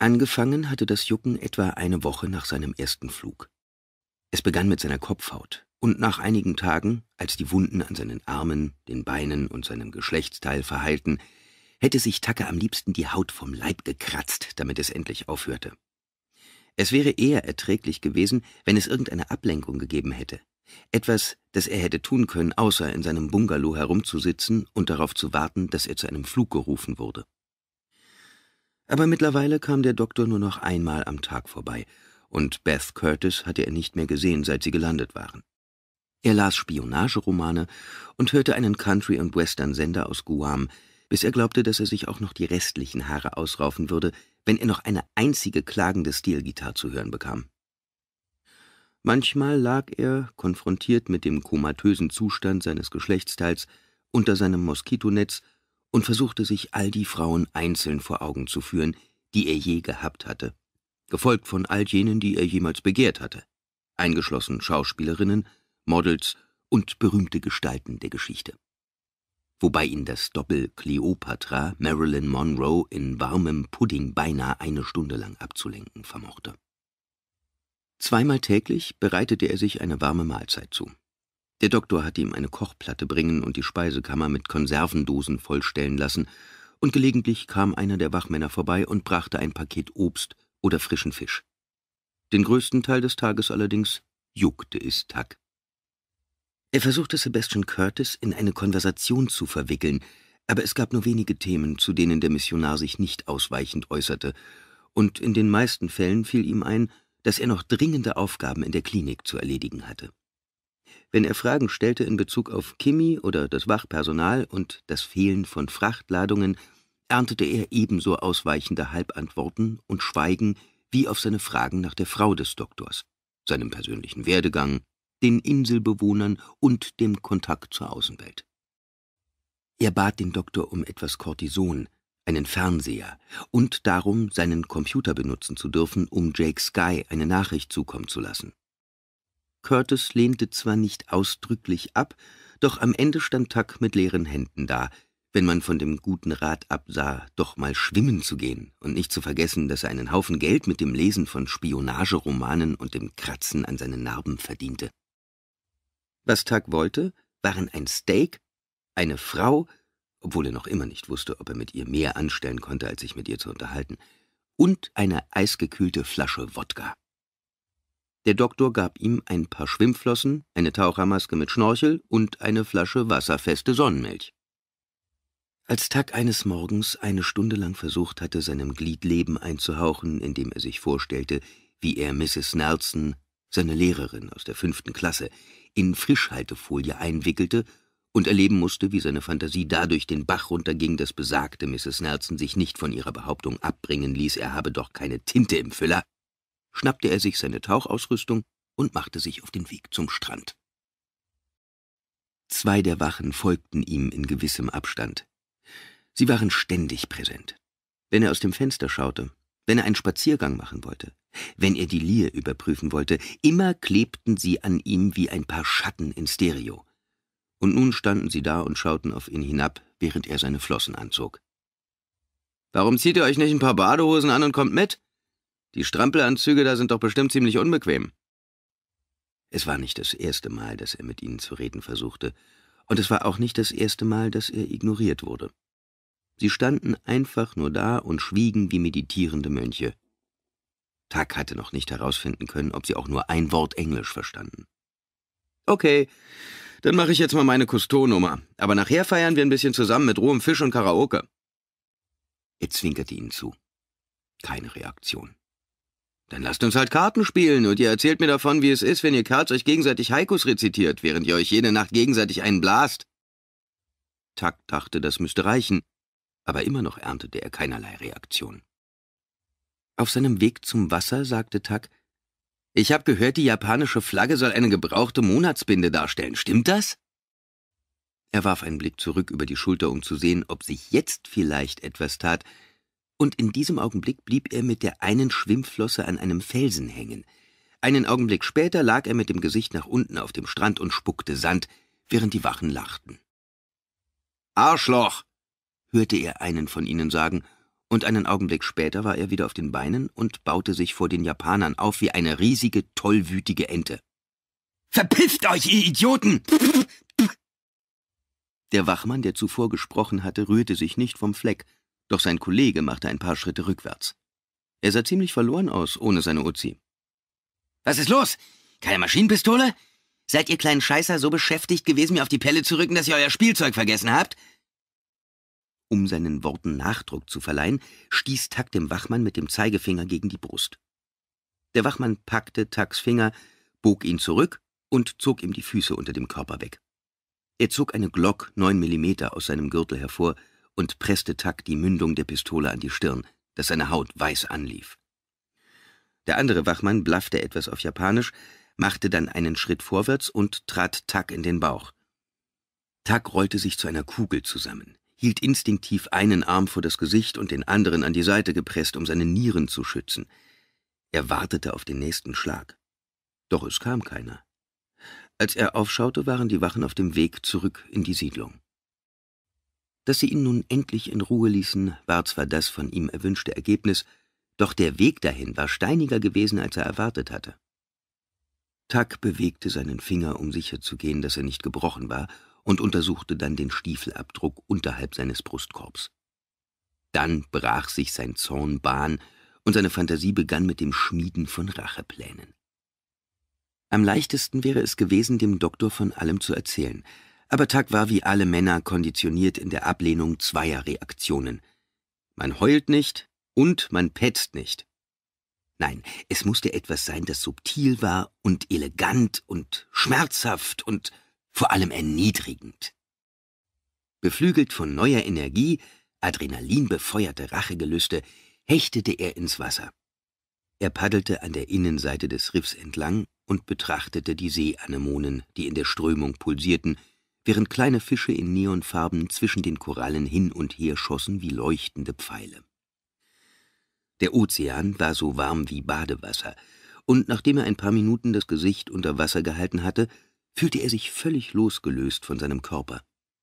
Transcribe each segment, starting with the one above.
Angefangen hatte das Jucken etwa eine Woche nach seinem ersten Flug. Es begann mit seiner Kopfhaut, und nach einigen Tagen, als die Wunden an seinen Armen, den Beinen und seinem Geschlechtsteil verheilten, hätte sich Tacke am liebsten die Haut vom Leib gekratzt, damit es endlich aufhörte. Es wäre eher erträglich gewesen, wenn es irgendeine Ablenkung gegeben hätte. Etwas, das er hätte tun können, außer in seinem Bungalow herumzusitzen und darauf zu warten, dass er zu einem Flug gerufen wurde. Aber mittlerweile kam der Doktor nur noch einmal am Tag vorbei, und Beth Curtis hatte er nicht mehr gesehen, seit sie gelandet waren. Er las Spionageromane und hörte einen Country- und Western-Sender aus Guam, bis er glaubte, dass er sich auch noch die restlichen Haare ausraufen würde, wenn er noch eine einzige klagende Stilgitarre zu hören bekam. Manchmal lag er, konfrontiert mit dem komatösen Zustand seines Geschlechtsteils, unter seinem Moskitonetz und versuchte sich all die Frauen einzeln vor Augen zu führen, die er je gehabt hatte, gefolgt von all jenen, die er jemals begehrt hatte, eingeschlossen Schauspielerinnen, Models und berühmte Gestalten der Geschichte. Wobei ihn das Doppel Kleopatra Marilyn Monroe in warmem Pudding beinahe eine Stunde lang abzulenken vermochte. Zweimal täglich bereitete er sich eine warme Mahlzeit zu, der Doktor hatte ihm eine Kochplatte bringen und die Speisekammer mit Konservendosen vollstellen lassen, und gelegentlich kam einer der Wachmänner vorbei und brachte ein Paket Obst oder frischen Fisch. Den größten Teil des Tages allerdings juckte es Tack. Er versuchte Sebastian Curtis in eine Konversation zu verwickeln, aber es gab nur wenige Themen, zu denen der Missionar sich nicht ausweichend äußerte, und in den meisten Fällen fiel ihm ein, dass er noch dringende Aufgaben in der Klinik zu erledigen hatte wenn er Fragen stellte in Bezug auf Kimi oder das Wachpersonal und das Fehlen von Frachtladungen, erntete er ebenso ausweichende Halbantworten und Schweigen wie auf seine Fragen nach der Frau des Doktors, seinem persönlichen Werdegang, den Inselbewohnern und dem Kontakt zur Außenwelt. Er bat den Doktor um etwas Cortison, einen Fernseher, und darum, seinen Computer benutzen zu dürfen, um Jake Sky eine Nachricht zukommen zu lassen. Curtis lehnte zwar nicht ausdrücklich ab, doch am Ende stand Tuck mit leeren Händen da, wenn man von dem guten Rat absah, doch mal schwimmen zu gehen und nicht zu vergessen, dass er einen Haufen Geld mit dem Lesen von Spionageromanen und dem Kratzen an seinen Narben verdiente. Was Tuck wollte, waren ein Steak, eine Frau, obwohl er noch immer nicht wusste, ob er mit ihr mehr anstellen konnte, als sich mit ihr zu unterhalten, und eine eisgekühlte Flasche Wodka. Der Doktor gab ihm ein paar Schwimmflossen, eine Tauchermaske mit Schnorchel und eine Flasche wasserfeste Sonnenmilch. Als Tag eines Morgens eine Stunde lang versucht hatte, seinem Glied Leben einzuhauchen, indem er sich vorstellte, wie er Mrs. Nelson, seine Lehrerin aus der fünften Klasse, in Frischhaltefolie einwickelte und erleben musste, wie seine Fantasie dadurch den Bach runterging, dass besagte Mrs. Nelson sich nicht von ihrer Behauptung abbringen ließ, er habe doch keine Tinte im Füller, schnappte er sich seine Tauchausrüstung und machte sich auf den Weg zum Strand. Zwei der Wachen folgten ihm in gewissem Abstand. Sie waren ständig präsent. Wenn er aus dem Fenster schaute, wenn er einen Spaziergang machen wollte, wenn er die Lier überprüfen wollte, immer klebten sie an ihm wie ein paar Schatten in Stereo. Und nun standen sie da und schauten auf ihn hinab, während er seine Flossen anzog. »Warum zieht ihr euch nicht ein paar Badehosen an und kommt mit?« die Strampelanzüge da sind doch bestimmt ziemlich unbequem. Es war nicht das erste Mal, dass er mit ihnen zu reden versuchte, und es war auch nicht das erste Mal, dass er ignoriert wurde. Sie standen einfach nur da und schwiegen wie meditierende Mönche. Tag hatte noch nicht herausfinden können, ob sie auch nur ein Wort Englisch verstanden. Okay, dann mache ich jetzt mal meine Cousteau-Nummer, aber nachher feiern wir ein bisschen zusammen mit rohem Fisch und Karaoke. Er zwinkerte ihnen zu. Keine Reaktion. Dann lasst uns halt Karten spielen und ihr erzählt mir davon, wie es ist, wenn ihr Kerls euch gegenseitig Haikus rezitiert, während ihr euch jede Nacht gegenseitig einen blast. Tak dachte, das müsste reichen, aber immer noch erntete er keinerlei Reaktion. Auf seinem Weg zum Wasser sagte Tak, ich habe gehört, die japanische Flagge soll eine gebrauchte Monatsbinde darstellen. Stimmt das? Er warf einen Blick zurück über die Schulter, um zu sehen, ob sich jetzt vielleicht etwas tat, und in diesem Augenblick blieb er mit der einen Schwimmflosse an einem Felsen hängen. Einen Augenblick später lag er mit dem Gesicht nach unten auf dem Strand und spuckte Sand, während die Wachen lachten. Arschloch! hörte er einen von ihnen sagen, und einen Augenblick später war er wieder auf den Beinen und baute sich vor den Japanern auf wie eine riesige, tollwütige Ente. Verpifft euch, ihr Idioten! Der Wachmann, der zuvor gesprochen hatte, rührte sich nicht vom Fleck, doch sein Kollege machte ein paar Schritte rückwärts. Er sah ziemlich verloren aus, ohne seine Uzi. Was ist los? Keine Maschinenpistole? Seid ihr kleinen Scheißer so beschäftigt gewesen, mir auf die Pelle zu rücken, dass ihr euer Spielzeug vergessen habt? Um seinen Worten Nachdruck zu verleihen, stieß Tack dem Wachmann mit dem Zeigefinger gegen die Brust. Der Wachmann packte Tacks Finger, bog ihn zurück und zog ihm die Füße unter dem Körper weg. Er zog eine Glock 9 mm aus seinem Gürtel hervor und presste Tuck die Mündung der Pistole an die Stirn, dass seine Haut weiß anlief. Der andere Wachmann blaffte etwas auf Japanisch, machte dann einen Schritt vorwärts und trat Tuck in den Bauch. Tuck rollte sich zu einer Kugel zusammen, hielt instinktiv einen Arm vor das Gesicht und den anderen an die Seite gepresst, um seine Nieren zu schützen. Er wartete auf den nächsten Schlag. Doch es kam keiner. Als er aufschaute, waren die Wachen auf dem Weg zurück in die Siedlung. Dass sie ihn nun endlich in Ruhe ließen, war zwar das von ihm erwünschte Ergebnis, doch der Weg dahin war steiniger gewesen, als er erwartet hatte. Tuck bewegte seinen Finger, um sicherzugehen, dass er nicht gebrochen war, und untersuchte dann den Stiefelabdruck unterhalb seines Brustkorbs. Dann brach sich sein Zorn Bahn, und seine Fantasie begann mit dem Schmieden von Racheplänen. Am leichtesten wäre es gewesen, dem Doktor von allem zu erzählen, aber Tuck war wie alle Männer konditioniert in der Ablehnung zweier Reaktionen. Man heult nicht und man petzt nicht. Nein, es musste etwas sein, das subtil war und elegant und schmerzhaft und vor allem erniedrigend. Beflügelt von neuer Energie, Adrenalin befeuerte Rachegelüste, hechtete er ins Wasser. Er paddelte an der Innenseite des Riffs entlang und betrachtete die Seeanemonen, die in der Strömung pulsierten, während kleine Fische in Neonfarben zwischen den Korallen hin und her schossen wie leuchtende Pfeile. Der Ozean war so warm wie Badewasser, und nachdem er ein paar Minuten das Gesicht unter Wasser gehalten hatte, fühlte er sich völlig losgelöst von seinem Körper,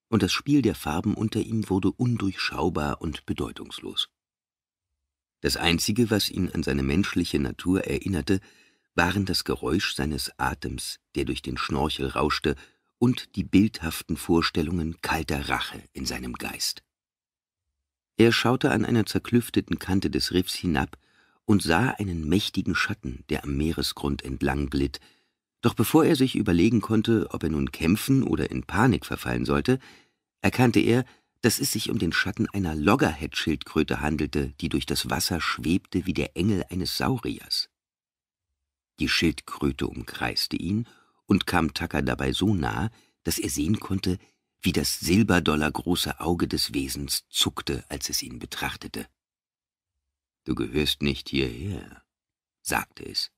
und das Spiel der Farben unter ihm wurde undurchschaubar und bedeutungslos. Das Einzige, was ihn an seine menschliche Natur erinnerte, waren das Geräusch seines Atems, der durch den Schnorchel rauschte und die bildhaften Vorstellungen kalter Rache in seinem Geist. Er schaute an einer zerklüfteten Kante des Riffs hinab und sah einen mächtigen Schatten, der am Meeresgrund entlang glitt, doch bevor er sich überlegen konnte, ob er nun kämpfen oder in Panik verfallen sollte, erkannte er, dass es sich um den Schatten einer Loggerhead-Schildkröte handelte, die durch das Wasser schwebte wie der Engel eines Sauriers. Die Schildkröte umkreiste ihn und kam Tucker dabei so nah, dass er sehen konnte, wie das silberdollargroße Auge des Wesens zuckte, als es ihn betrachtete. »Du gehörst nicht hierher«, sagte es.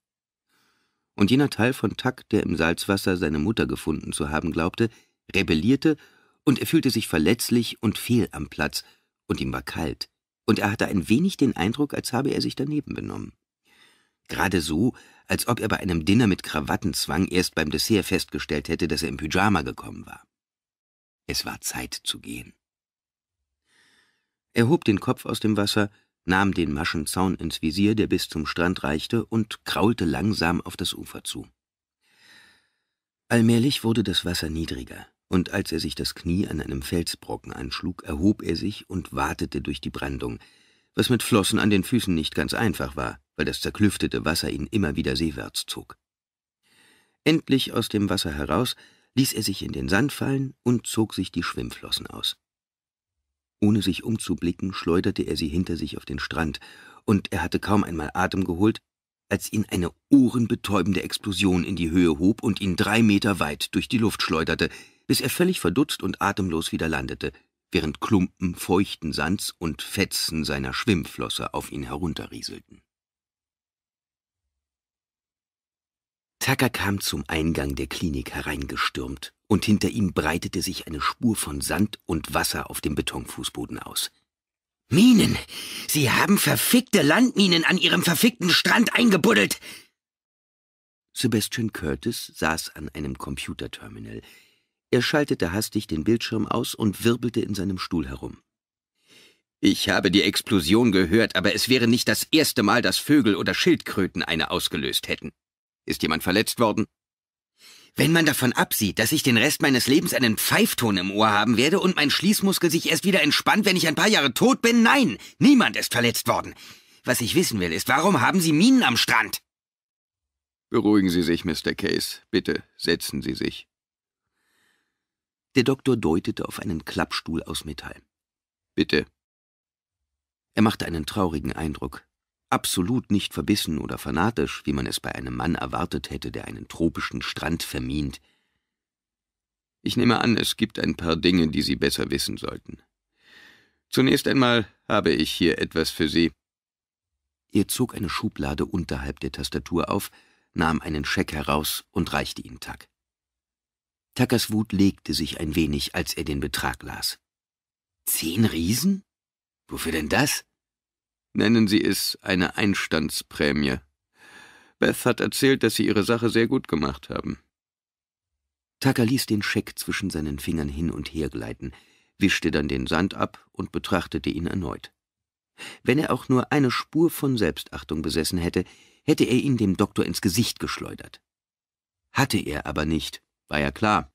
Und jener Teil von Tuck, der im Salzwasser seine Mutter gefunden zu haben glaubte, rebellierte, und er fühlte sich verletzlich und fehl am Platz, und ihm war kalt, und er hatte ein wenig den Eindruck, als habe er sich daneben benommen. Gerade so, als ob er bei einem Dinner mit Krawattenzwang erst beim Dessert festgestellt hätte, dass er im Pyjama gekommen war. Es war Zeit zu gehen. Er hob den Kopf aus dem Wasser, nahm den Maschenzaun ins Visier, der bis zum Strand reichte, und kraulte langsam auf das Ufer zu. Allmählich wurde das Wasser niedriger, und als er sich das Knie an einem Felsbrocken anschlug, erhob er sich und watete durch die Brandung, was mit Flossen an den Füßen nicht ganz einfach war, weil das zerklüftete Wasser ihn immer wieder seewärts zog. Endlich aus dem Wasser heraus ließ er sich in den Sand fallen und zog sich die Schwimmflossen aus. Ohne sich umzublicken, schleuderte er sie hinter sich auf den Strand, und er hatte kaum einmal Atem geholt, als ihn eine ohrenbetäubende Explosion in die Höhe hob und ihn drei Meter weit durch die Luft schleuderte, bis er völlig verdutzt und atemlos wieder landete während Klumpen feuchten Sands und Fetzen seiner Schwimmflosse auf ihn herunterrieselten. Tucker kam zum Eingang der Klinik hereingestürmt, und hinter ihm breitete sich eine Spur von Sand und Wasser auf dem Betonfußboden aus. Minen! Sie haben verfickte Landminen an ihrem verfickten Strand eingebuddelt! Sebastian Curtis saß an einem Computerterminal, er schaltete hastig den Bildschirm aus und wirbelte in seinem Stuhl herum. Ich habe die Explosion gehört, aber es wäre nicht das erste Mal, dass Vögel oder Schildkröten eine ausgelöst hätten. Ist jemand verletzt worden? Wenn man davon absieht, dass ich den Rest meines Lebens einen Pfeifton im Ohr haben werde und mein Schließmuskel sich erst wieder entspannt, wenn ich ein paar Jahre tot bin, nein, niemand ist verletzt worden. Was ich wissen will, ist, warum haben Sie Minen am Strand? Beruhigen Sie sich, Mr. Case. Bitte setzen Sie sich. Der Doktor deutete auf einen Klappstuhl aus Metall. Bitte. Er machte einen traurigen Eindruck, absolut nicht verbissen oder fanatisch, wie man es bei einem Mann erwartet hätte, der einen tropischen Strand vermint. Ich nehme an, es gibt ein paar Dinge, die Sie besser wissen sollten. Zunächst einmal habe ich hier etwas für Sie. Er zog eine Schublade unterhalb der Tastatur auf, nahm einen Scheck heraus und reichte ihn Tack. Tuckers Wut legte sich ein wenig, als er den Betrag las. Zehn Riesen? Wofür denn das? Nennen Sie es eine Einstandsprämie. Beth hat erzählt, dass Sie Ihre Sache sehr gut gemacht haben. Tucker ließ den Scheck zwischen seinen Fingern hin und her gleiten, wischte dann den Sand ab und betrachtete ihn erneut. Wenn er auch nur eine Spur von Selbstachtung besessen hätte, hätte er ihn dem Doktor ins Gesicht geschleudert. Hatte er aber nicht, war ja klar.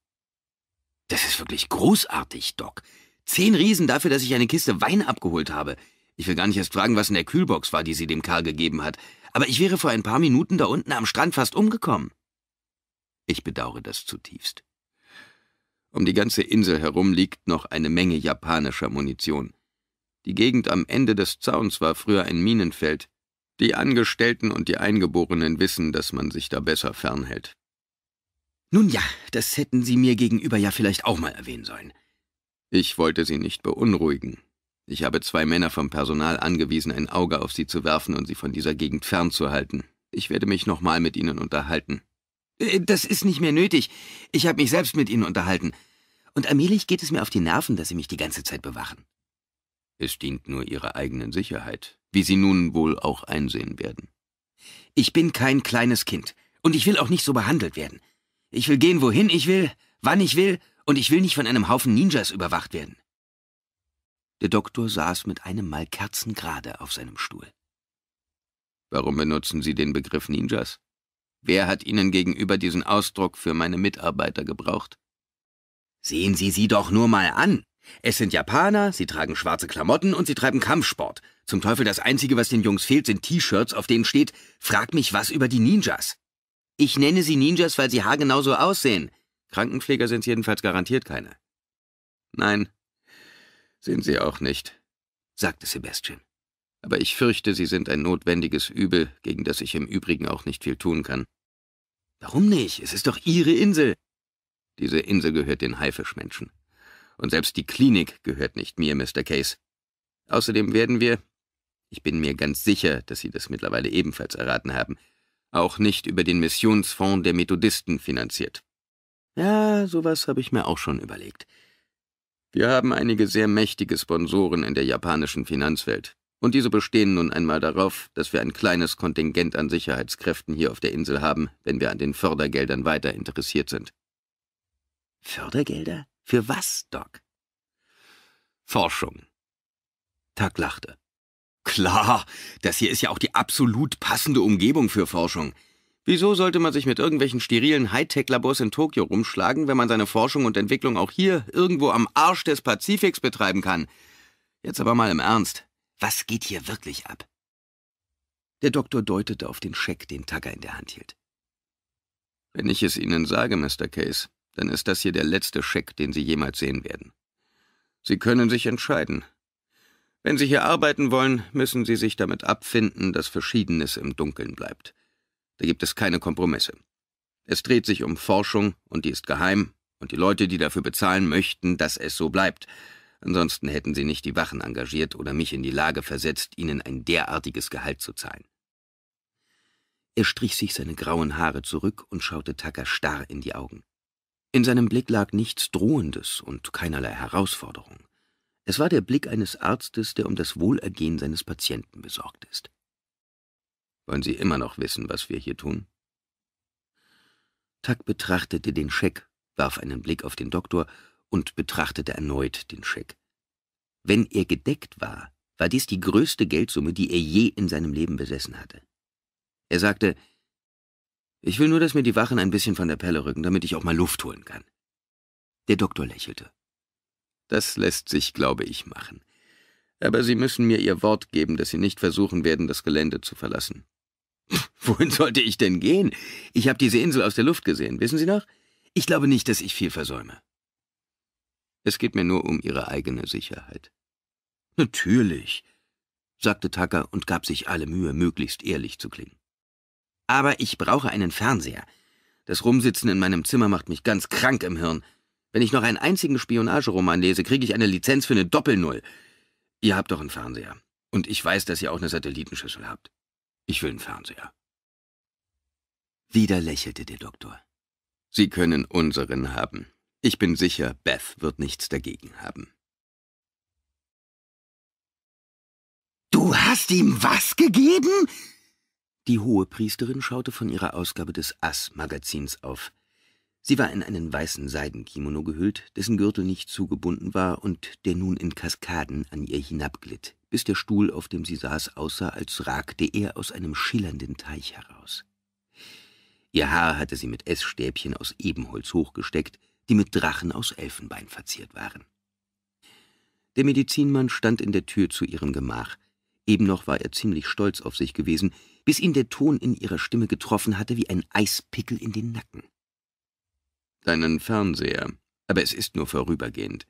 Das ist wirklich großartig, Doc. Zehn Riesen dafür, dass ich eine Kiste Wein abgeholt habe. Ich will gar nicht erst fragen, was in der Kühlbox war, die sie dem Karl gegeben hat. Aber ich wäre vor ein paar Minuten da unten am Strand fast umgekommen. Ich bedauere das zutiefst. Um die ganze Insel herum liegt noch eine Menge japanischer Munition. Die Gegend am Ende des Zauns war früher ein Minenfeld. Die Angestellten und die Eingeborenen wissen, dass man sich da besser fernhält. Nun ja, das hätten Sie mir gegenüber ja vielleicht auch mal erwähnen sollen. Ich wollte Sie nicht beunruhigen. Ich habe zwei Männer vom Personal angewiesen, ein Auge auf Sie zu werfen und Sie von dieser Gegend fernzuhalten. Ich werde mich nochmal mit Ihnen unterhalten. Äh, das ist nicht mehr nötig. Ich habe mich selbst mit Ihnen unterhalten. Und allmählich geht es mir auf die Nerven, dass Sie mich die ganze Zeit bewachen. Es dient nur Ihrer eigenen Sicherheit, wie Sie nun wohl auch einsehen werden. Ich bin kein kleines Kind, und ich will auch nicht so behandelt werden. Ich will gehen, wohin ich will, wann ich will, und ich will nicht von einem Haufen Ninjas überwacht werden. Der Doktor saß mit einem Mal kerzengerade auf seinem Stuhl. Warum benutzen Sie den Begriff Ninjas? Wer hat Ihnen gegenüber diesen Ausdruck für meine Mitarbeiter gebraucht? Sehen Sie sie doch nur mal an. Es sind Japaner, sie tragen schwarze Klamotten und sie treiben Kampfsport. Zum Teufel das Einzige, was den Jungs fehlt, sind T-Shirts, auf denen steht, frag mich was über die Ninjas. Ich nenne sie Ninjas, weil sie haargenau so aussehen. Krankenpfleger sind jedenfalls garantiert keine. Nein, sind sie auch nicht, sagte Sebastian. Aber ich fürchte, sie sind ein notwendiges Übel, gegen das ich im Übrigen auch nicht viel tun kann. Warum nicht? Es ist doch Ihre Insel. Diese Insel gehört den Haifischmenschen. Und selbst die Klinik gehört nicht mir, Mr. Case. Außerdem werden wir, ich bin mir ganz sicher, dass Sie das mittlerweile ebenfalls erraten haben, auch nicht über den Missionsfonds der Methodisten finanziert. Ja, sowas habe ich mir auch schon überlegt. Wir haben einige sehr mächtige Sponsoren in der japanischen Finanzwelt, und diese bestehen nun einmal darauf, dass wir ein kleines Kontingent an Sicherheitskräften hier auf der Insel haben, wenn wir an den Fördergeldern weiter interessiert sind. Fördergelder? Für was, Doc? Forschung. Tag lachte. Klar, das hier ist ja auch die absolut passende Umgebung für Forschung. Wieso sollte man sich mit irgendwelchen sterilen Hightech-Labors in Tokio rumschlagen, wenn man seine Forschung und Entwicklung auch hier irgendwo am Arsch des Pazifiks betreiben kann? Jetzt aber mal im Ernst. Was geht hier wirklich ab? Der Doktor deutete auf den Scheck, den Tucker in der Hand hielt. Wenn ich es Ihnen sage, Mr. Case, dann ist das hier der letzte Scheck, den Sie jemals sehen werden. Sie können sich entscheiden, wenn Sie hier arbeiten wollen, müssen Sie sich damit abfinden, dass Verschiedenes im Dunkeln bleibt. Da gibt es keine Kompromisse. Es dreht sich um Forschung, und die ist geheim, und die Leute, die dafür bezahlen, möchten, dass es so bleibt. Ansonsten hätten sie nicht die Wachen engagiert oder mich in die Lage versetzt, ihnen ein derartiges Gehalt zu zahlen. Er strich sich seine grauen Haare zurück und schaute Tucker starr in die Augen. In seinem Blick lag nichts Drohendes und keinerlei Herausforderung. Es war der Blick eines Arztes, der um das Wohlergehen seines Patienten besorgt ist. Wollen Sie immer noch wissen, was wir hier tun? Tuck betrachtete den Scheck, warf einen Blick auf den Doktor und betrachtete erneut den Scheck. Wenn er gedeckt war, war dies die größte Geldsumme, die er je in seinem Leben besessen hatte. Er sagte, »Ich will nur, dass mir die Wachen ein bisschen von der Pelle rücken, damit ich auch mal Luft holen kann.« Der Doktor lächelte. Das lässt sich, glaube ich, machen. Aber Sie müssen mir Ihr Wort geben, dass Sie nicht versuchen werden, das Gelände zu verlassen. Wohin sollte ich denn gehen? Ich habe diese Insel aus der Luft gesehen, wissen Sie noch? Ich glaube nicht, dass ich viel versäume. Es geht mir nur um Ihre eigene Sicherheit. Natürlich, sagte Tucker und gab sich alle Mühe, möglichst ehrlich zu klingen. Aber ich brauche einen Fernseher. Das Rumsitzen in meinem Zimmer macht mich ganz krank im Hirn. Wenn ich noch einen einzigen Spionageroman lese, kriege ich eine Lizenz für eine Doppelnull. Ihr habt doch einen Fernseher. Und ich weiß, dass ihr auch eine Satellitenschüssel habt. Ich will einen Fernseher. Wieder lächelte der Doktor. Sie können unseren haben. Ich bin sicher, Beth wird nichts dagegen haben. Du hast ihm was gegeben? Die hohe Priesterin schaute von ihrer Ausgabe des Ass-Magazins auf. Sie war in einen weißen Seidenkimono gehüllt, dessen Gürtel nicht zugebunden war und der nun in Kaskaden an ihr hinabglitt, bis der Stuhl, auf dem sie saß, aussah, als ragte er aus einem schillernden Teich heraus. Ihr Haar hatte sie mit Essstäbchen aus Ebenholz hochgesteckt, die mit Drachen aus Elfenbein verziert waren. Der Medizinmann stand in der Tür zu ihrem Gemach. Eben noch war er ziemlich stolz auf sich gewesen, bis ihn der Ton in ihrer Stimme getroffen hatte wie ein Eispickel in den Nacken deinen Fernseher, aber es ist nur vorübergehend.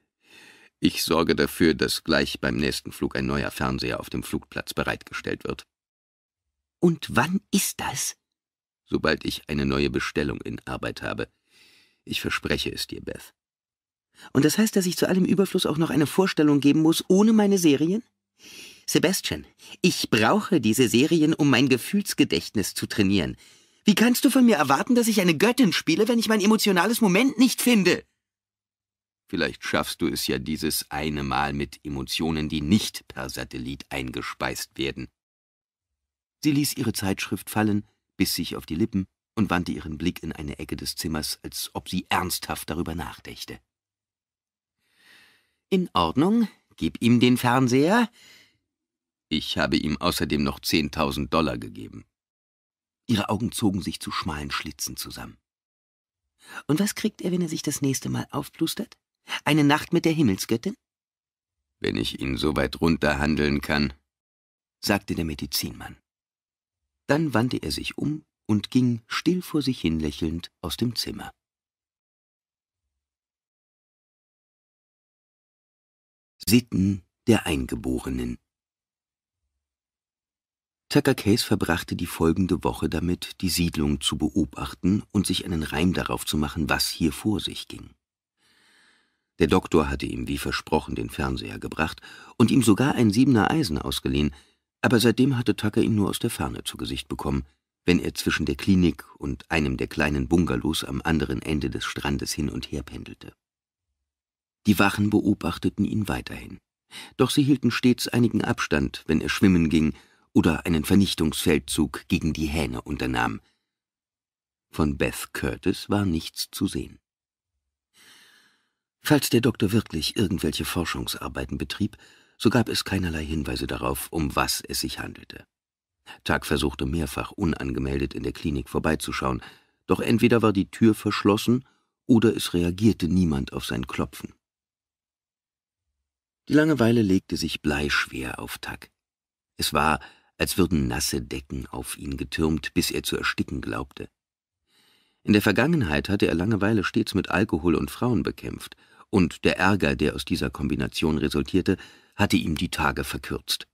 Ich sorge dafür, dass gleich beim nächsten Flug ein neuer Fernseher auf dem Flugplatz bereitgestellt wird. Und wann ist das? Sobald ich eine neue Bestellung in Arbeit habe. Ich verspreche es dir, Beth. Und das heißt, dass ich zu allem Überfluss auch noch eine Vorstellung geben muss, ohne meine Serien? Sebastian, ich brauche diese Serien, um mein Gefühlsgedächtnis zu trainieren. Wie kannst du von mir erwarten, dass ich eine Göttin spiele, wenn ich mein emotionales Moment nicht finde? Vielleicht schaffst du es ja dieses eine Mal mit Emotionen, die nicht per Satellit eingespeist werden. Sie ließ ihre Zeitschrift fallen, biss sich auf die Lippen und wandte ihren Blick in eine Ecke des Zimmers, als ob sie ernsthaft darüber nachdächte. In Ordnung, gib ihm den Fernseher. Ich habe ihm außerdem noch 10.000 Dollar gegeben. Ihre Augen zogen sich zu schmalen Schlitzen zusammen. Und was kriegt er, wenn er sich das nächste Mal aufplustert? Eine Nacht mit der Himmelsgöttin? Wenn ich ihn so weit runterhandeln kann, sagte der Medizinmann. Dann wandte er sich um und ging still vor sich hin lächelnd aus dem Zimmer. Sitten der Eingeborenen Tucker Case verbrachte die folgende Woche damit, die Siedlung zu beobachten und sich einen Reim darauf zu machen, was hier vor sich ging. Der Doktor hatte ihm wie versprochen den Fernseher gebracht und ihm sogar ein siebener Eisen ausgeliehen, aber seitdem hatte Tucker ihn nur aus der Ferne zu Gesicht bekommen, wenn er zwischen der Klinik und einem der kleinen Bungalows am anderen Ende des Strandes hin und her pendelte. Die Wachen beobachteten ihn weiterhin, doch sie hielten stets einigen Abstand, wenn er schwimmen ging oder einen Vernichtungsfeldzug gegen die Hähne unternahm. Von Beth Curtis war nichts zu sehen. Falls der Doktor wirklich irgendwelche Forschungsarbeiten betrieb, so gab es keinerlei Hinweise darauf, um was es sich handelte. Tag versuchte mehrfach unangemeldet in der Klinik vorbeizuschauen, doch entweder war die Tür verschlossen oder es reagierte niemand auf sein Klopfen. Die Langeweile legte sich bleischwer auf Tag. Es war, als würden nasse Decken auf ihn getürmt, bis er zu ersticken glaubte. In der Vergangenheit hatte er Langeweile stets mit Alkohol und Frauen bekämpft, und der Ärger, der aus dieser Kombination resultierte, hatte ihm die Tage verkürzt.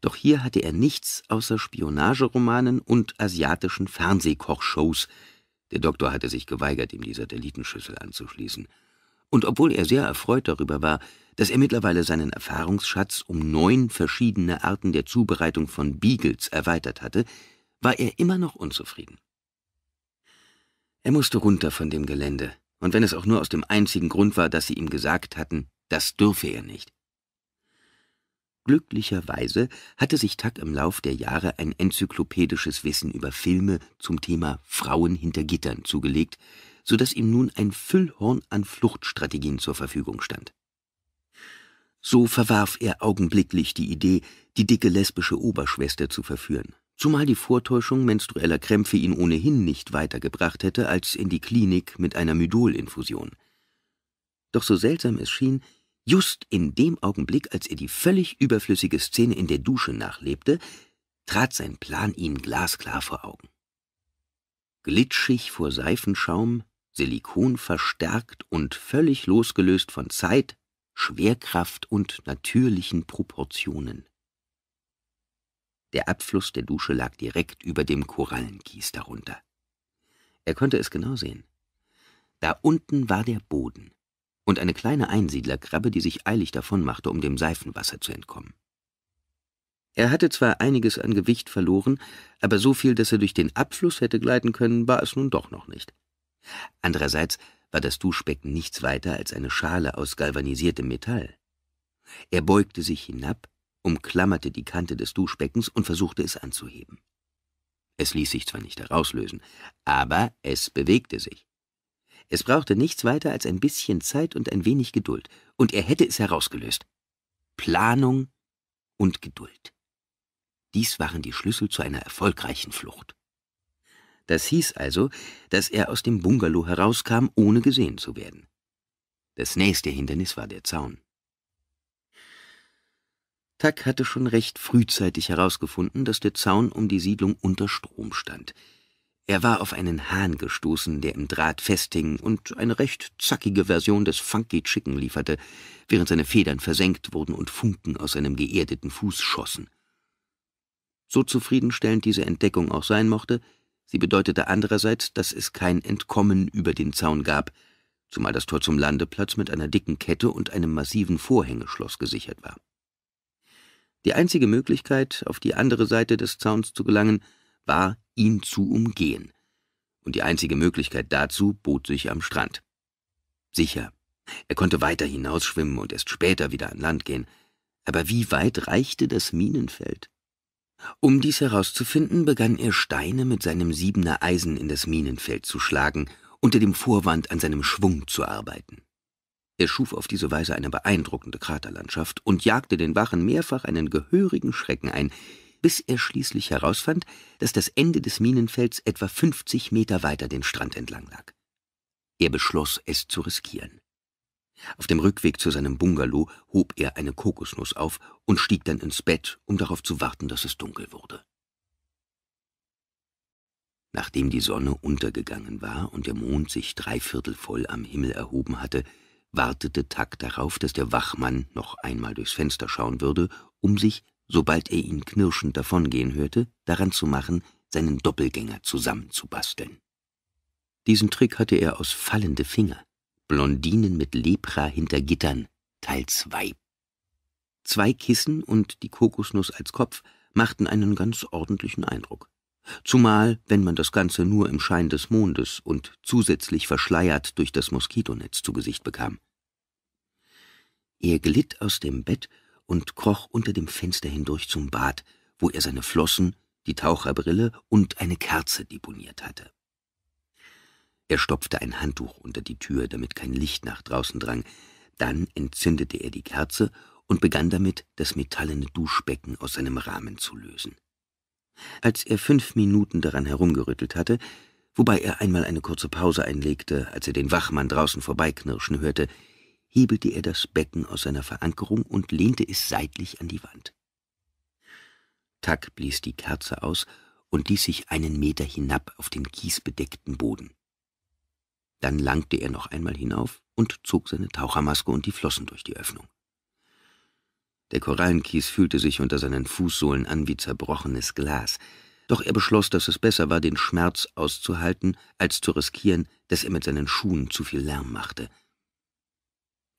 Doch hier hatte er nichts außer Spionageromanen und asiatischen Fernsehkochshows. Der Doktor hatte sich geweigert, ihm die Satellitenschüssel anzuschließen. Und obwohl er sehr erfreut darüber war, dass er mittlerweile seinen Erfahrungsschatz um neun verschiedene Arten der Zubereitung von Beagles erweitert hatte, war er immer noch unzufrieden. Er musste runter von dem Gelände, und wenn es auch nur aus dem einzigen Grund war, dass sie ihm gesagt hatten, das dürfe er nicht. Glücklicherweise hatte sich Tuck im Lauf der Jahre ein enzyklopädisches Wissen über Filme zum Thema Frauen hinter Gittern zugelegt, so dass ihm nun ein Füllhorn an Fluchtstrategien zur Verfügung stand. So verwarf er augenblicklich die Idee, die dicke lesbische Oberschwester zu verführen, zumal die Vortäuschung menstrueller Krämpfe ihn ohnehin nicht weitergebracht hätte als in die Klinik mit einer Mydolinfusion. Doch so seltsam es schien, just in dem Augenblick, als er die völlig überflüssige Szene in der Dusche nachlebte, trat sein Plan ihm glasklar vor Augen. Glitschig vor Seifenschaum, Silikon verstärkt und völlig losgelöst von Zeit, Schwerkraft und natürlichen Proportionen. Der Abfluss der Dusche lag direkt über dem Korallenkies darunter. Er konnte es genau sehen. Da unten war der Boden und eine kleine Einsiedlerkrabbe, die sich eilig davonmachte, um dem Seifenwasser zu entkommen. Er hatte zwar einiges an Gewicht verloren, aber so viel, dass er durch den Abfluss hätte gleiten können, war es nun doch noch nicht. Andererseits war das Duschbecken nichts weiter als eine Schale aus galvanisiertem Metall. Er beugte sich hinab, umklammerte die Kante des Duschbeckens und versuchte es anzuheben. Es ließ sich zwar nicht herauslösen, aber es bewegte sich. Es brauchte nichts weiter als ein bisschen Zeit und ein wenig Geduld, und er hätte es herausgelöst. Planung und Geduld. Dies waren die Schlüssel zu einer erfolgreichen Flucht. Das hieß also, dass er aus dem Bungalow herauskam, ohne gesehen zu werden. Das nächste Hindernis war der Zaun. Tack hatte schon recht frühzeitig herausgefunden, dass der Zaun um die Siedlung unter Strom stand. Er war auf einen Hahn gestoßen, der im Draht festhing und eine recht zackige Version des Funky Chicken lieferte, während seine Federn versenkt wurden und Funken aus seinem geerdeten Fuß schossen. So zufriedenstellend diese Entdeckung auch sein mochte, sie bedeutete andererseits, dass es kein Entkommen über den Zaun gab, zumal das Tor zum Landeplatz mit einer dicken Kette und einem massiven Vorhängeschloss gesichert war. Die einzige Möglichkeit, auf die andere Seite des Zauns zu gelangen, war, ihn zu umgehen. Und die einzige Möglichkeit dazu bot sich am Strand. Sicher, er konnte weiter hinausschwimmen und erst später wieder an Land gehen, aber wie weit reichte das Minenfeld? Um dies herauszufinden, begann er Steine mit seinem Siebener Eisen in das Minenfeld zu schlagen, unter dem Vorwand an seinem Schwung zu arbeiten. Er schuf auf diese Weise eine beeindruckende Kraterlandschaft und jagte den Wachen mehrfach einen gehörigen Schrecken ein, bis er schließlich herausfand, dass das Ende des Minenfelds etwa 50 Meter weiter den Strand entlang lag. Er beschloss, es zu riskieren. Auf dem Rückweg zu seinem Bungalow hob er eine Kokosnuss auf und stieg dann ins Bett, um darauf zu warten, dass es dunkel wurde. Nachdem die Sonne untergegangen war und der Mond sich dreiviertel voll am Himmel erhoben hatte, wartete Tak darauf, dass der Wachmann noch einmal durchs Fenster schauen würde, um sich, sobald er ihn knirschend davongehen hörte, daran zu machen, seinen Doppelgänger zusammenzubasteln. Diesen Trick hatte er aus fallende Finger. Blondinen mit Lepra hinter Gittern, Teil 2. Zwei Kissen und die Kokosnuss als Kopf machten einen ganz ordentlichen Eindruck. Zumal, wenn man das Ganze nur im Schein des Mondes und zusätzlich verschleiert durch das Moskitonetz zu Gesicht bekam. Er glitt aus dem Bett und kroch unter dem Fenster hindurch zum Bad, wo er seine Flossen, die Taucherbrille und eine Kerze deponiert hatte. Er stopfte ein Handtuch unter die Tür, damit kein Licht nach draußen drang. Dann entzündete er die Kerze und begann damit, das metallene Duschbecken aus seinem Rahmen zu lösen. Als er fünf Minuten daran herumgerüttelt hatte, wobei er einmal eine kurze Pause einlegte, als er den Wachmann draußen vorbeiknirschen hörte, hebelte er das Becken aus seiner Verankerung und lehnte es seitlich an die Wand. Tack blies die Kerze aus und ließ sich einen Meter hinab auf den kiesbedeckten Boden. Dann langte er noch einmal hinauf und zog seine Tauchermaske und die Flossen durch die Öffnung. Der Korallenkies fühlte sich unter seinen Fußsohlen an wie zerbrochenes Glas, doch er beschloss, dass es besser war, den Schmerz auszuhalten, als zu riskieren, dass er mit seinen Schuhen zu viel Lärm machte.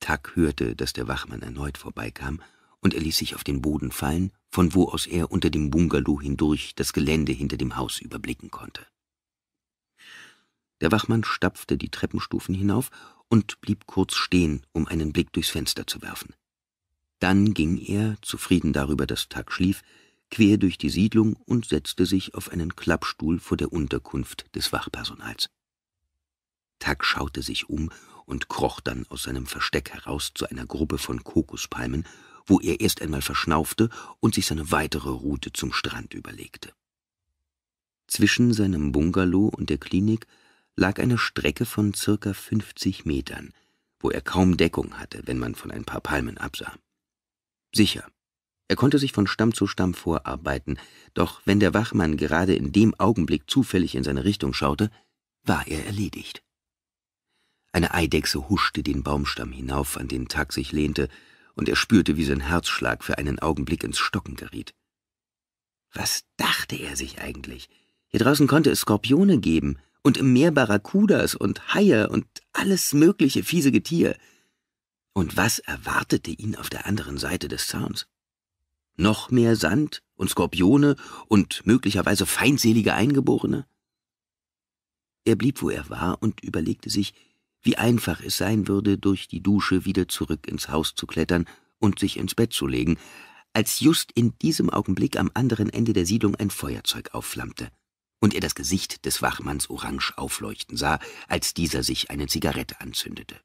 Tuck hörte, dass der Wachmann erneut vorbeikam, und er ließ sich auf den Boden fallen, von wo aus er unter dem Bungalow hindurch das Gelände hinter dem Haus überblicken konnte. Der Wachmann stapfte die Treppenstufen hinauf und blieb kurz stehen, um einen Blick durchs Fenster zu werfen. Dann ging er, zufrieden darüber, dass Tag schlief, quer durch die Siedlung und setzte sich auf einen Klappstuhl vor der Unterkunft des Wachpersonals. Tag schaute sich um und kroch dann aus seinem Versteck heraus zu einer Gruppe von Kokospalmen, wo er erst einmal verschnaufte und sich seine weitere Route zum Strand überlegte. Zwischen seinem Bungalow und der Klinik lag eine Strecke von circa fünfzig Metern, wo er kaum Deckung hatte, wenn man von ein paar Palmen absah. Sicher, er konnte sich von Stamm zu Stamm vorarbeiten, doch wenn der Wachmann gerade in dem Augenblick zufällig in seine Richtung schaute, war er erledigt. Eine Eidechse huschte den Baumstamm hinauf, an den Tag sich lehnte, und er spürte, wie sein Herzschlag für einen Augenblick ins Stocken geriet. Was dachte er sich eigentlich? Hier draußen konnte es Skorpione geben, und im Meer Barracudas und Haie und alles mögliche fiese Getier. Und was erwartete ihn auf der anderen Seite des Zauns? Noch mehr Sand und Skorpione und möglicherweise feindselige Eingeborene? Er blieb, wo er war, und überlegte sich, wie einfach es sein würde, durch die Dusche wieder zurück ins Haus zu klettern und sich ins Bett zu legen, als just in diesem Augenblick am anderen Ende der Siedlung ein Feuerzeug aufflammte und er das Gesicht des Wachmanns orange aufleuchten sah, als dieser sich eine Zigarette anzündete.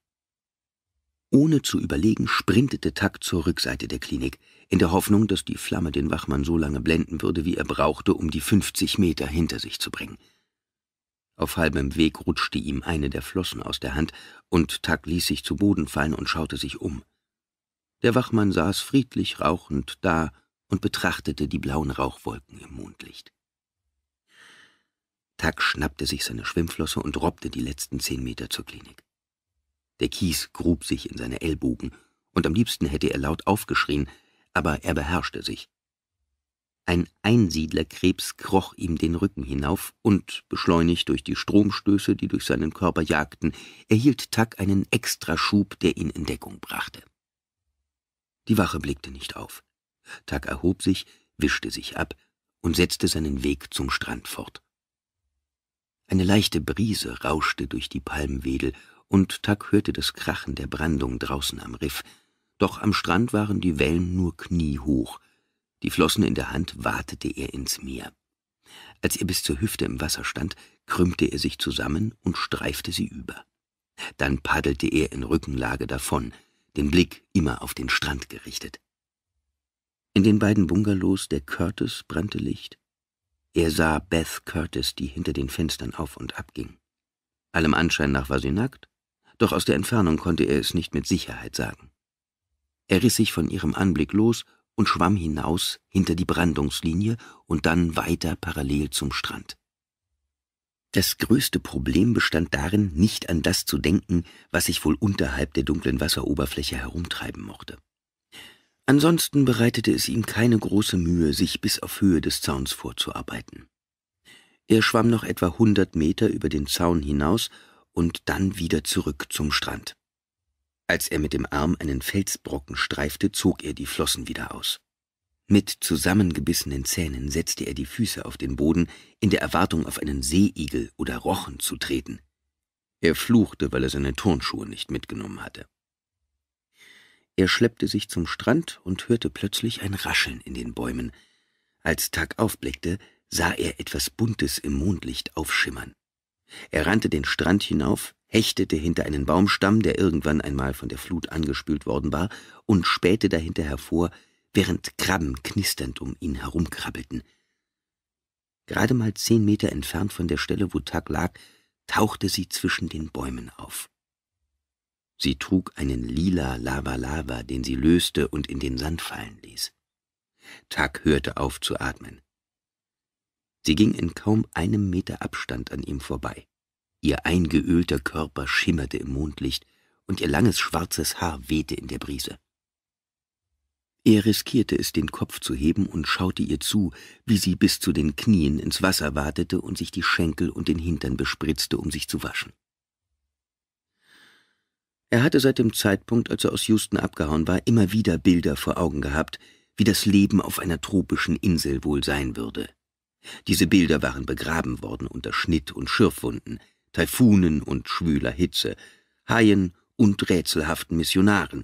Ohne zu überlegen, sprintete Tack zur Rückseite der Klinik, in der Hoffnung, dass die Flamme den Wachmann so lange blenden würde, wie er brauchte, um die fünfzig Meter hinter sich zu bringen. Auf halbem Weg rutschte ihm eine der Flossen aus der Hand, und Tack ließ sich zu Boden fallen und schaute sich um. Der Wachmann saß friedlich rauchend da und betrachtete die blauen Rauchwolken im Mondlicht. Tack schnappte sich seine Schwimmflosse und robbte die letzten zehn Meter zur Klinik. Der Kies grub sich in seine Ellbogen, und am liebsten hätte er laut aufgeschrien, aber er beherrschte sich. Ein Einsiedlerkrebs kroch ihm den Rücken hinauf und, beschleunigt durch die Stromstöße, die durch seinen Körper jagten, erhielt Tack einen Extraschub, der ihn in Deckung brachte. Die Wache blickte nicht auf. Tack erhob sich, wischte sich ab und setzte seinen Weg zum Strand fort. Eine leichte Brise rauschte durch die Palmwedel, und Tuck hörte das Krachen der Brandung draußen am Riff. Doch am Strand waren die Wellen nur kniehoch. Die Flossen in der Hand watete er ins Meer. Als er bis zur Hüfte im Wasser stand, krümmte er sich zusammen und streifte sie über. Dann paddelte er in Rückenlage davon, den Blick immer auf den Strand gerichtet. In den beiden Bungalows der Curtis brannte Licht, er sah Beth Curtis, die hinter den Fenstern auf und ab ging. Allem Anschein nach war sie nackt, doch aus der Entfernung konnte er es nicht mit Sicherheit sagen. Er riss sich von ihrem Anblick los und schwamm hinaus hinter die Brandungslinie und dann weiter parallel zum Strand. Das größte Problem bestand darin, nicht an das zu denken, was sich wohl unterhalb der dunklen Wasseroberfläche herumtreiben mochte. Ansonsten bereitete es ihm keine große Mühe, sich bis auf Höhe des Zauns vorzuarbeiten. Er schwamm noch etwa hundert Meter über den Zaun hinaus und dann wieder zurück zum Strand. Als er mit dem Arm einen Felsbrocken streifte, zog er die Flossen wieder aus. Mit zusammengebissenen Zähnen setzte er die Füße auf den Boden, in der Erwartung, auf einen Seeigel oder Rochen zu treten. Er fluchte, weil er seine Turnschuhe nicht mitgenommen hatte. Er schleppte sich zum Strand und hörte plötzlich ein Rascheln in den Bäumen. Als Tag aufblickte, sah er etwas Buntes im Mondlicht aufschimmern. Er rannte den Strand hinauf, hechtete hinter einen Baumstamm, der irgendwann einmal von der Flut angespült worden war, und spähte dahinter hervor, während Krabben knisternd um ihn herumkrabbelten. Gerade mal zehn Meter entfernt von der Stelle, wo Tag lag, tauchte sie zwischen den Bäumen auf. Sie trug einen lila Lava-Lava, den sie löste und in den Sand fallen ließ. Tak hörte auf zu atmen. Sie ging in kaum einem Meter Abstand an ihm vorbei. Ihr eingeölter Körper schimmerte im Mondlicht und ihr langes schwarzes Haar wehte in der Brise. Er riskierte es, den Kopf zu heben und schaute ihr zu, wie sie bis zu den Knien ins Wasser watete und sich die Schenkel und den Hintern bespritzte, um sich zu waschen. Er hatte seit dem Zeitpunkt, als er aus Houston abgehauen war, immer wieder Bilder vor Augen gehabt, wie das Leben auf einer tropischen Insel wohl sein würde. Diese Bilder waren begraben worden unter Schnitt und Schürfwunden, Taifunen und schwüler Hitze, Haien und rätselhaften Missionaren.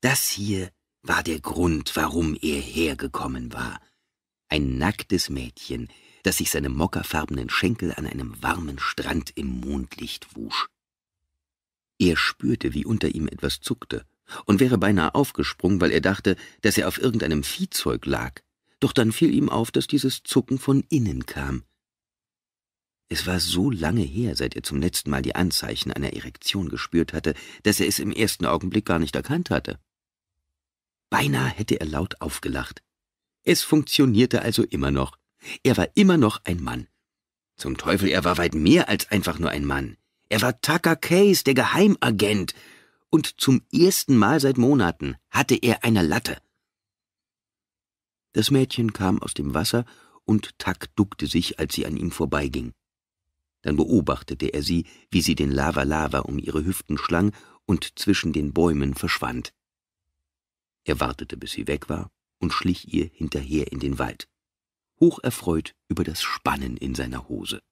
Das hier war der Grund, warum er hergekommen war. Ein nacktes Mädchen, das sich seine mockerfarbenen Schenkel an einem warmen Strand im Mondlicht wusch. Er spürte, wie unter ihm etwas zuckte, und wäre beinahe aufgesprungen, weil er dachte, dass er auf irgendeinem Viehzeug lag. Doch dann fiel ihm auf, dass dieses Zucken von innen kam. Es war so lange her, seit er zum letzten Mal die Anzeichen einer Erektion gespürt hatte, dass er es im ersten Augenblick gar nicht erkannt hatte. Beinahe hätte er laut aufgelacht. Es funktionierte also immer noch. Er war immer noch ein Mann. Zum Teufel, er war weit mehr als einfach nur ein Mann. Er war Tucker Case, der Geheimagent, und zum ersten Mal seit Monaten hatte er eine Latte. Das Mädchen kam aus dem Wasser, und Tuck duckte sich, als sie an ihm vorbeiging. Dann beobachtete er sie, wie sie den Lava-Lava um ihre Hüften schlang und zwischen den Bäumen verschwand. Er wartete, bis sie weg war, und schlich ihr hinterher in den Wald, hocherfreut über das Spannen in seiner Hose.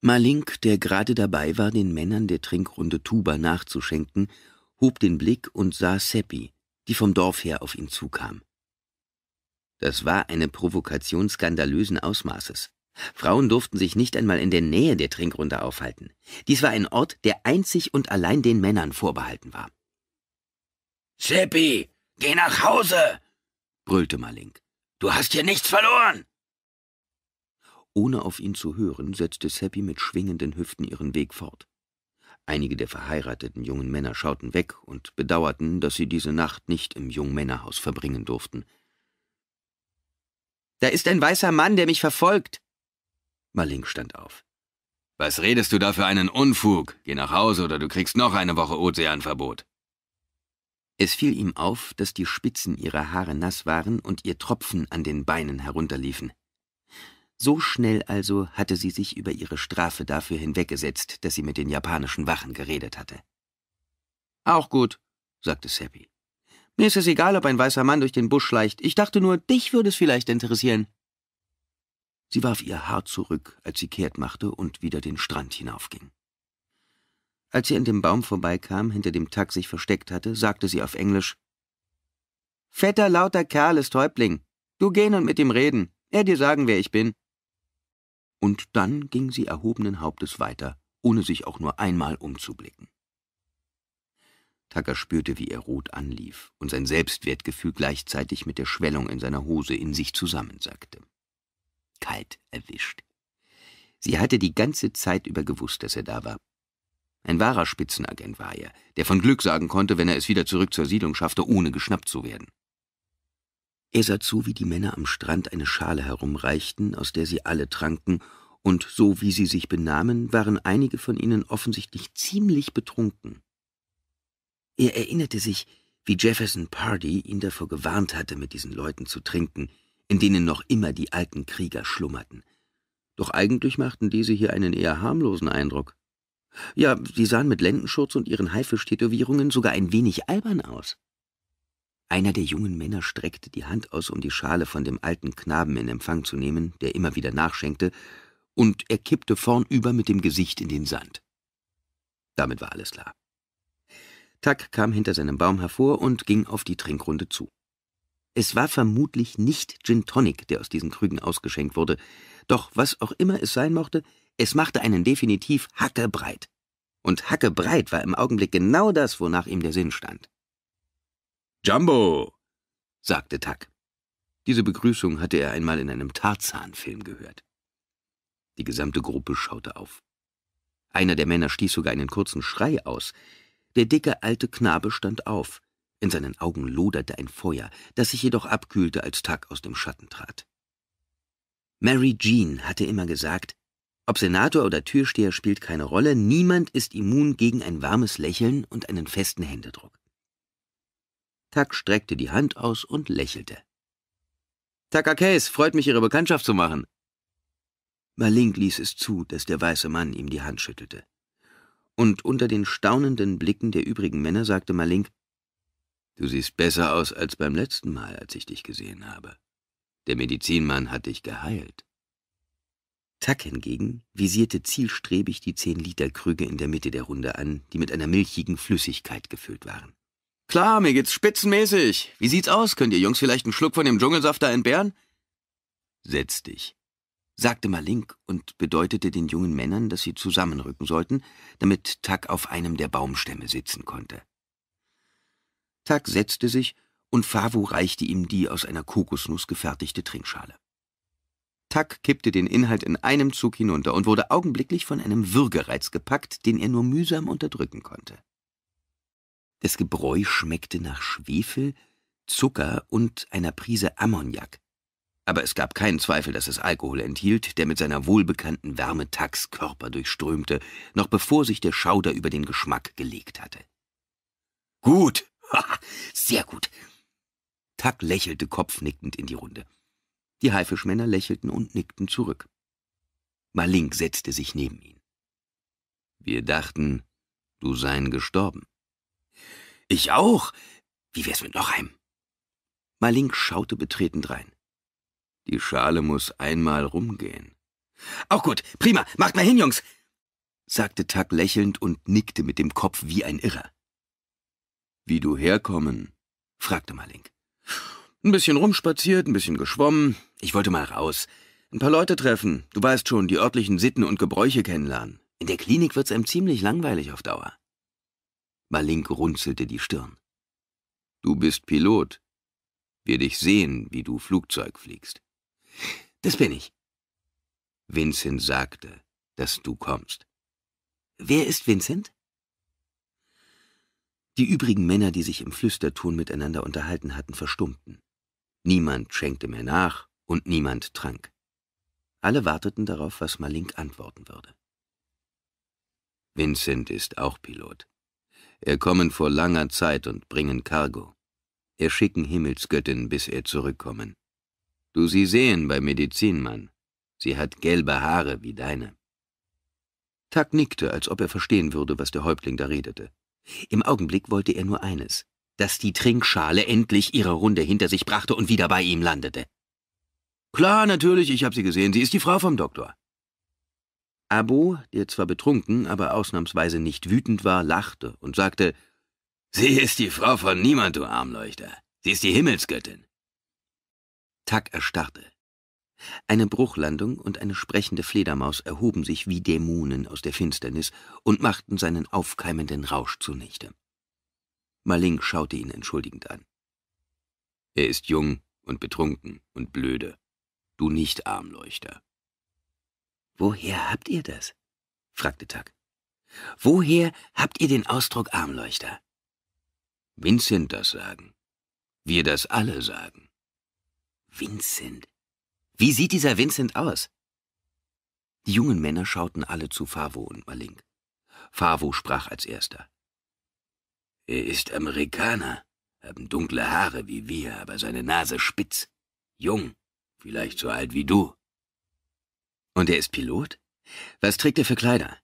Malink, der gerade dabei war, den Männern der Trinkrunde Tuba nachzuschenken, hob den Blick und sah Seppi, die vom Dorf her auf ihn zukam. Das war eine Provokation skandalösen Ausmaßes. Frauen durften sich nicht einmal in der Nähe der Trinkrunde aufhalten. Dies war ein Ort, der einzig und allein den Männern vorbehalten war. Seppi, geh nach Hause! brüllte Malink. Du hast hier nichts verloren! Ohne auf ihn zu hören, setzte Seppi mit schwingenden Hüften ihren Weg fort. Einige der verheirateten jungen Männer schauten weg und bedauerten, dass sie diese Nacht nicht im Jungmännerhaus verbringen durften. Da ist ein weißer Mann, der mich verfolgt. Marling stand auf. Was redest du da für einen Unfug? Geh nach Hause oder du kriegst noch eine Woche Ozeanverbot. Es fiel ihm auf, dass die Spitzen ihrer Haare nass waren und ihr Tropfen an den Beinen herunterliefen. So schnell also hatte sie sich über ihre Strafe dafür hinweggesetzt, dass sie mit den japanischen Wachen geredet hatte. Auch gut, sagte Seppi. Mir ist es egal, ob ein weißer Mann durch den Busch schleicht. Ich dachte nur, dich würde es vielleicht interessieren. Sie warf ihr Haar zurück, als sie kehrt machte und wieder den Strand hinaufging. Als sie an dem Baum vorbeikam, hinter dem Tag sich versteckt hatte, sagte sie auf Englisch, »Fetter, lauter Kerl ist Häuptling. Du gehen und mit ihm reden. Er dir sagen, wer ich bin.« und dann ging sie erhobenen Hauptes weiter, ohne sich auch nur einmal umzublicken. Tucker spürte, wie er rot anlief und sein Selbstwertgefühl gleichzeitig mit der Schwellung in seiner Hose in sich zusammensackte. Kalt erwischt. Sie hatte die ganze Zeit über gewusst, dass er da war. Ein wahrer Spitzenagent war er, der von Glück sagen konnte, wenn er es wieder zurück zur Siedlung schaffte, ohne geschnappt zu werden. Er sah zu, wie die Männer am Strand eine Schale herumreichten, aus der sie alle tranken, und so wie sie sich benahmen, waren einige von ihnen offensichtlich ziemlich betrunken. Er erinnerte sich, wie Jefferson Pardy ihn davor gewarnt hatte, mit diesen Leuten zu trinken, in denen noch immer die alten Krieger schlummerten. Doch eigentlich machten diese hier einen eher harmlosen Eindruck. Ja, sie sahen mit Lendenschurz und ihren Haifischtätowierungen sogar ein wenig albern aus. Einer der jungen Männer streckte die Hand aus, um die Schale von dem alten Knaben in Empfang zu nehmen, der immer wieder nachschenkte, und er kippte vornüber mit dem Gesicht in den Sand. Damit war alles klar. Tack kam hinter seinem Baum hervor und ging auf die Trinkrunde zu. Es war vermutlich nicht Gin Tonic, der aus diesen Krügen ausgeschenkt wurde, doch was auch immer es sein mochte, es machte einen definitiv hackebreit. Und hackebreit war im Augenblick genau das, wonach ihm der Sinn stand. Jumbo, sagte Tuck. Diese Begrüßung hatte er einmal in einem Tarzan-Film gehört. Die gesamte Gruppe schaute auf. Einer der Männer stieß sogar einen kurzen Schrei aus. Der dicke alte Knabe stand auf. In seinen Augen loderte ein Feuer, das sich jedoch abkühlte, als Tuck aus dem Schatten trat. Mary Jean hatte immer gesagt, ob Senator oder Türsteher spielt keine Rolle, niemand ist immun gegen ein warmes Lächeln und einen festen Händedruck. Tak streckte die Hand aus und lächelte. Taka Case, freut mich, Ihre Bekanntschaft zu machen. Malink ließ es zu, dass der weiße Mann ihm die Hand schüttelte. Und unter den staunenden Blicken der übrigen Männer sagte Malink, Du siehst besser aus als beim letzten Mal, als ich dich gesehen habe. Der Medizinmann hat dich geheilt. Tuck hingegen visierte zielstrebig die zehn Liter Krüge in der Mitte der Runde an, die mit einer milchigen Flüssigkeit gefüllt waren. Klar, mir geht's spitzenmäßig. Wie sieht's aus? Könnt ihr Jungs vielleicht einen Schluck von dem Dschungelsaft da entbehren? Setz dich, sagte Malink und bedeutete den jungen Männern, dass sie zusammenrücken sollten, damit Tak auf einem der Baumstämme sitzen konnte. Tak setzte sich, und Favo reichte ihm die aus einer Kokosnuss gefertigte Trinkschale. Tak kippte den Inhalt in einem Zug hinunter und wurde augenblicklich von einem Würgereiz gepackt, den er nur mühsam unterdrücken konnte. Das Gebräu schmeckte nach Schwefel, Zucker und einer Prise Ammoniak. Aber es gab keinen Zweifel, dass es Alkohol enthielt, der mit seiner wohlbekannten Wärme Tacks Körper durchströmte, noch bevor sich der Schauder über den Geschmack gelegt hatte. Gut, sehr gut. Tack lächelte kopfnickend in die Runde. Die Haifischmänner lächelten und nickten zurück. Malink setzte sich neben ihn. Wir dachten, du seien gestorben. Ich auch. Wie wär's mit noch einem? Malink schaute betreten rein. Die Schale muss einmal rumgehen. Auch gut, prima, macht mal hin, Jungs, sagte Tuck lächelnd und nickte mit dem Kopf wie ein Irrer. Wie du herkommen? fragte Malink. Ein bisschen rumspaziert, ein bisschen geschwommen. Ich wollte mal raus. Ein paar Leute treffen. Du weißt schon, die örtlichen Sitten und Gebräuche kennenlernen. In der Klinik wird's einem ziemlich langweilig auf Dauer. Malink runzelte die Stirn. Du bist Pilot. Wir dich sehen, wie du Flugzeug fliegst. Das bin ich. Vincent sagte, dass du kommst. Wer ist Vincent? Die übrigen Männer, die sich im Flüsterton miteinander unterhalten hatten, verstummten. Niemand schenkte mehr nach und niemand trank. Alle warteten darauf, was Malink antworten würde. Vincent ist auch Pilot. Er kommen vor langer Zeit und bringen Cargo. Er schicken Himmelsgöttin, bis er zurückkommen. Du sie sehen bei Medizinmann. Sie hat gelbe Haare wie deine. Tak nickte, als ob er verstehen würde, was der Häuptling da redete. Im Augenblick wollte er nur eines, dass die Trinkschale endlich ihre Runde hinter sich brachte und wieder bei ihm landete. Klar, natürlich, ich habe sie gesehen, sie ist die Frau vom Doktor. Abo, der zwar betrunken, aber ausnahmsweise nicht wütend war, lachte und sagte, Sie ist die Frau von niemand, du Armleuchter. Sie ist die Himmelsgöttin. Tak erstarrte. Eine Bruchlandung und eine sprechende Fledermaus erhoben sich wie Dämonen aus der Finsternis und machten seinen aufkeimenden Rausch zunichte. Malink schaute ihn entschuldigend an. Er ist jung und betrunken und blöde. Du nicht Armleuchter. Woher habt ihr das? fragte Tuck. Woher habt ihr den Ausdruck Armleuchter? Vincent das sagen. Wir das alle sagen. Vincent. Wie sieht dieser Vincent aus? Die jungen Männer schauten alle zu Favo und Malink. Favo sprach als erster. Er ist Amerikaner, haben dunkle Haare wie wir, aber seine Nase spitz. Jung, vielleicht so alt wie du. Und er ist Pilot? Was trägt er für Kleider?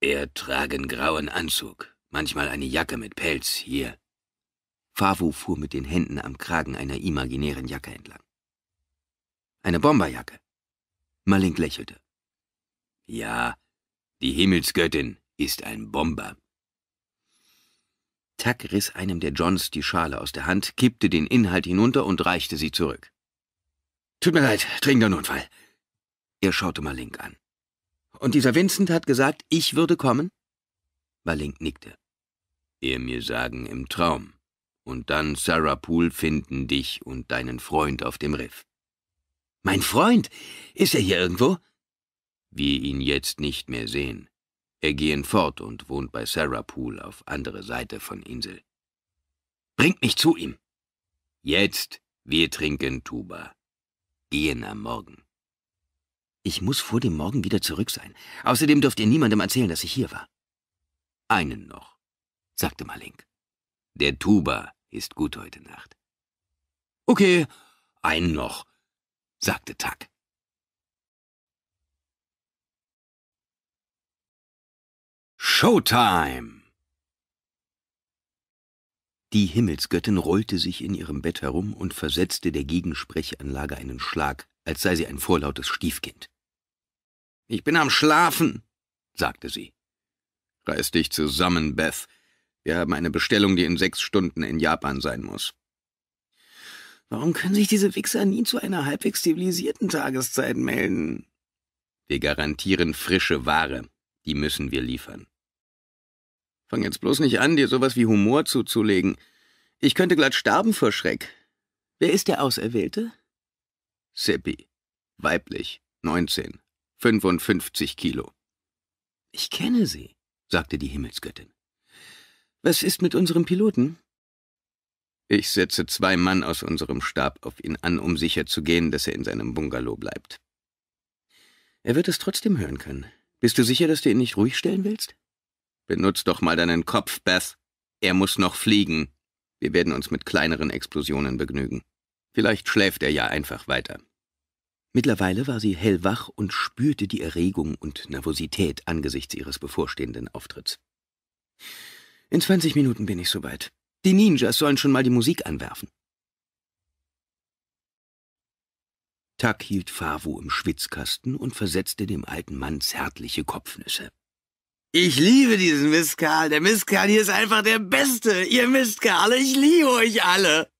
Er tragen grauen Anzug, manchmal eine Jacke mit Pelz, hier. Favo fuhr mit den Händen am Kragen einer imaginären Jacke entlang. Eine Bomberjacke. Malink lächelte. Ja, die Himmelsgöttin ist ein Bomber. Tack riss einem der Johns die Schale aus der Hand, kippte den Inhalt hinunter und reichte sie zurück. Tut mir leid, dringender Notfall. Er schaute Malink an. Und dieser Vincent hat gesagt, ich würde kommen? Malink nickte. Er mir sagen im Traum. Und dann, Sarah Poole, finden dich und deinen Freund auf dem Riff. Mein Freund? Ist er hier irgendwo? Wir ihn jetzt nicht mehr sehen. Er gehen fort und wohnt bei Sarah Poole auf andere Seite von Insel. Bringt mich zu ihm. Jetzt, wir trinken Tuba. Gehen am Morgen. Ich muss vor dem Morgen wieder zurück sein. Außerdem dürft ihr niemandem erzählen, dass ich hier war. Einen noch, sagte Malink. Der Tuba ist gut heute Nacht. Okay, einen noch, sagte Tuck. Showtime! Die Himmelsgöttin rollte sich in ihrem Bett herum und versetzte der Gegensprechanlage einen Schlag, als sei sie ein vorlautes Stiefkind. Ich bin am Schlafen, sagte sie. Reiß dich zusammen, Beth. Wir haben eine Bestellung, die in sechs Stunden in Japan sein muss. Warum können sich diese Wichser nie zu einer halbwegs zivilisierten Tageszeit melden? Wir garantieren frische Ware. Die müssen wir liefern. Fang jetzt bloß nicht an, dir sowas wie Humor zuzulegen. Ich könnte glatt sterben vor Schreck. Wer ist der Auserwählte? Seppi. Weiblich, 19, 55 Kilo. Ich kenne sie, sagte die Himmelsgöttin. Was ist mit unserem Piloten? Ich setze zwei Mann aus unserem Stab auf ihn an, um sicherzugehen, dass er in seinem Bungalow bleibt. Er wird es trotzdem hören können. Bist du sicher, dass du ihn nicht ruhig stellen willst? Benutz doch mal deinen Kopf, Beth. Er muss noch fliegen. Wir werden uns mit kleineren Explosionen begnügen. Vielleicht schläft er ja einfach weiter. Mittlerweile war sie hellwach und spürte die Erregung und Nervosität angesichts ihres bevorstehenden Auftritts. In 20 Minuten bin ich soweit. Die Ninjas sollen schon mal die Musik anwerfen. Tak hielt Favu im Schwitzkasten und versetzte dem alten Mann zärtliche Kopfnüsse. Ich liebe diesen Mistkerl. Der Mistkerl hier ist einfach der Beste. Ihr Mistkerle, ich liebe euch alle.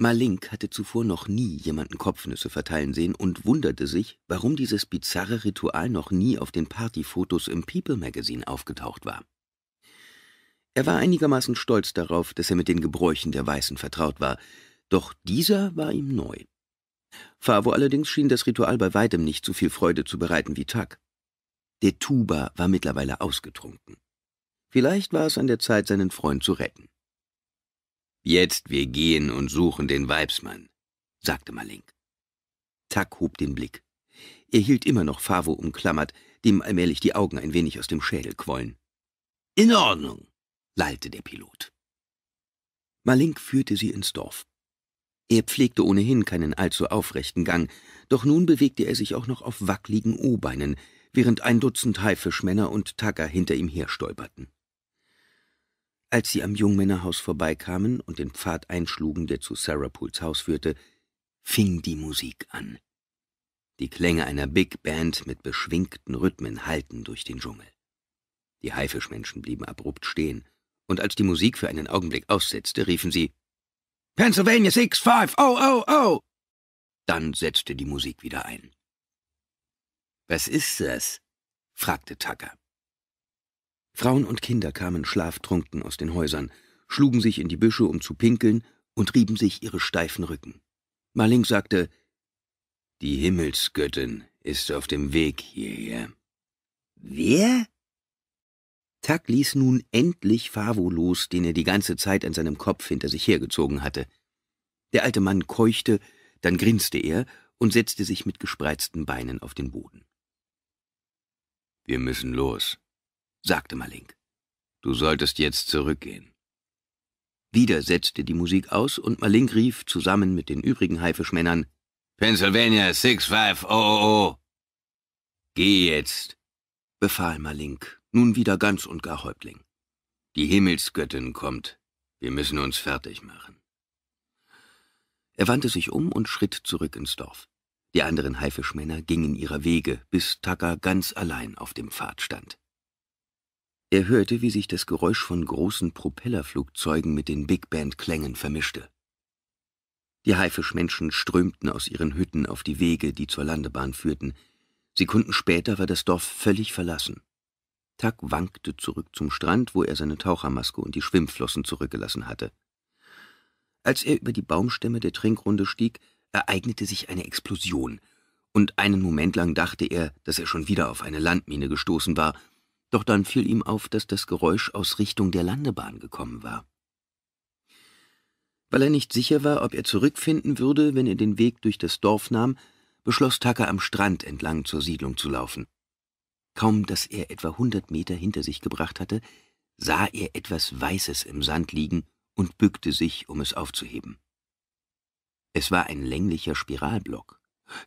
Malink hatte zuvor noch nie jemanden Kopfnüsse verteilen sehen und wunderte sich, warum dieses bizarre Ritual noch nie auf den Partyfotos im People Magazine aufgetaucht war. Er war einigermaßen stolz darauf, dass er mit den Gebräuchen der Weißen vertraut war, doch dieser war ihm neu. Favo allerdings schien das Ritual bei weitem nicht so viel Freude zu bereiten wie Tuck. Der Tuba war mittlerweile ausgetrunken. Vielleicht war es an der Zeit, seinen Freund zu retten. Jetzt wir gehen und suchen den Weibsmann, sagte Malink. Tak hob den Blick. Er hielt immer noch Favo umklammert, dem allmählich die Augen ein wenig aus dem Schädel quollen. In Ordnung, lallte der Pilot. Malink führte sie ins Dorf. Er pflegte ohnehin keinen allzu aufrechten Gang, doch nun bewegte er sich auch noch auf wackligen u beinen während ein Dutzend Haifischmänner und Tagger hinter ihm herstolperten. Als sie am Jungmännerhaus vorbeikamen und den Pfad einschlugen, der zu Sarah Pools Haus führte, fing die Musik an. Die Klänge einer Big Band mit beschwingten Rhythmen hallten durch den Dschungel. Die Haifischmenschen blieben abrupt stehen, und als die Musik für einen Augenblick aussetzte, riefen sie Pennsylvania 6 oh, oh, oh! Dann setzte die Musik wieder ein. Was ist das? fragte Tucker. Frauen und Kinder kamen schlaftrunken aus den Häusern, schlugen sich in die Büsche, um zu pinkeln, und rieben sich ihre steifen Rücken. Marling sagte, »Die Himmelsgöttin ist auf dem Weg hierher.« »Wer?« Tak ließ nun endlich Favo los, den er die ganze Zeit an seinem Kopf hinter sich hergezogen hatte. Der alte Mann keuchte, dann grinste er und setzte sich mit gespreizten Beinen auf den Boden. »Wir müssen los«, sagte Malink. Du solltest jetzt zurückgehen. Wieder setzte die Musik aus und Malink rief zusammen mit den übrigen Haifischmännern Pennsylvania 6500. Geh jetzt, befahl Malink, nun wieder ganz und gar Häuptling. Die Himmelsgöttin kommt. Wir müssen uns fertig machen. Er wandte sich um und schritt zurück ins Dorf. Die anderen Haifischmänner gingen ihrer Wege, bis Tucker ganz allein auf dem Pfad stand. Er hörte, wie sich das Geräusch von großen Propellerflugzeugen mit den Big Band-Klängen vermischte. Die Haifischmenschen strömten aus ihren Hütten auf die Wege, die zur Landebahn führten. Sekunden später war das Dorf völlig verlassen. Tuck wankte zurück zum Strand, wo er seine Tauchermaske und die Schwimmflossen zurückgelassen hatte. Als er über die Baumstämme der Trinkrunde stieg, ereignete sich eine Explosion, und einen Moment lang dachte er, dass er schon wieder auf eine Landmine gestoßen war doch dann fiel ihm auf, dass das Geräusch aus Richtung der Landebahn gekommen war. Weil er nicht sicher war, ob er zurückfinden würde, wenn er den Weg durch das Dorf nahm, beschloss Tucker am Strand entlang zur Siedlung zu laufen. Kaum, dass er etwa hundert Meter hinter sich gebracht hatte, sah er etwas Weißes im Sand liegen und bückte sich, um es aufzuheben. Es war ein länglicher Spiralblock.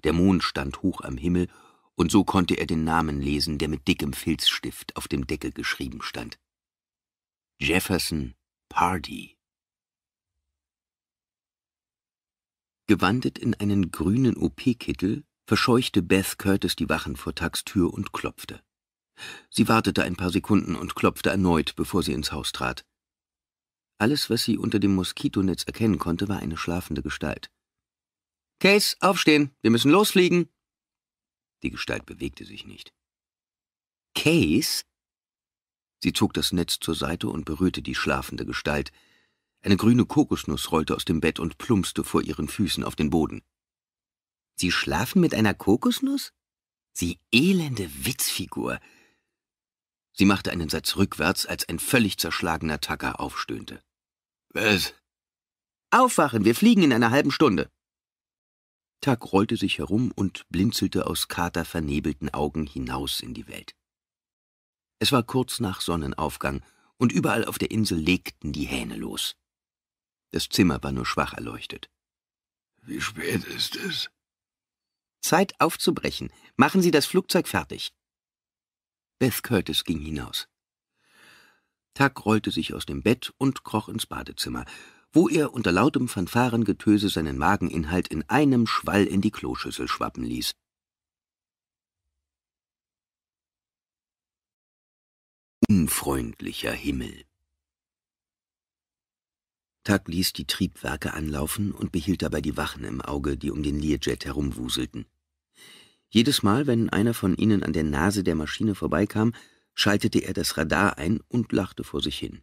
Der Mond stand hoch am Himmel und so konnte er den Namen lesen, der mit dickem Filzstift auf dem Deckel geschrieben stand. Jefferson Pardy. Gewandet in einen grünen OP-Kittel verscheuchte Beth Curtis die Wachen vor Tucks Tür und klopfte. Sie wartete ein paar Sekunden und klopfte erneut, bevor sie ins Haus trat. Alles, was sie unter dem Moskitonetz erkennen konnte, war eine schlafende Gestalt. Case, aufstehen, wir müssen losfliegen, die Gestalt bewegte sich nicht. Case? Sie zog das Netz zur Seite und berührte die schlafende Gestalt. Eine grüne Kokosnuss rollte aus dem Bett und plumpste vor ihren Füßen auf den Boden. Sie schlafen mit einer Kokosnuss? Sie elende Witzfigur! Sie machte einen Satz rückwärts, als ein völlig zerschlagener Tacker aufstöhnte. Was? Aufwachen, wir fliegen in einer halben Stunde. Tag rollte sich herum und blinzelte aus katervernebelten Augen hinaus in die Welt. Es war kurz nach Sonnenaufgang, und überall auf der Insel legten die Hähne los. Das Zimmer war nur schwach erleuchtet. Wie spät ist es? Zeit aufzubrechen. Machen Sie das Flugzeug fertig. Beth Curtis ging hinaus. Tag rollte sich aus dem Bett und kroch ins Badezimmer wo er unter lautem Fanfarengetöse seinen Mageninhalt in einem Schwall in die Kloschüssel schwappen ließ. Unfreundlicher Himmel. Tag ließ die Triebwerke anlaufen und behielt dabei die Wachen im Auge, die um den Learjet herumwuselten. Jedes Mal, wenn einer von ihnen an der Nase der Maschine vorbeikam, schaltete er das Radar ein und lachte vor sich hin.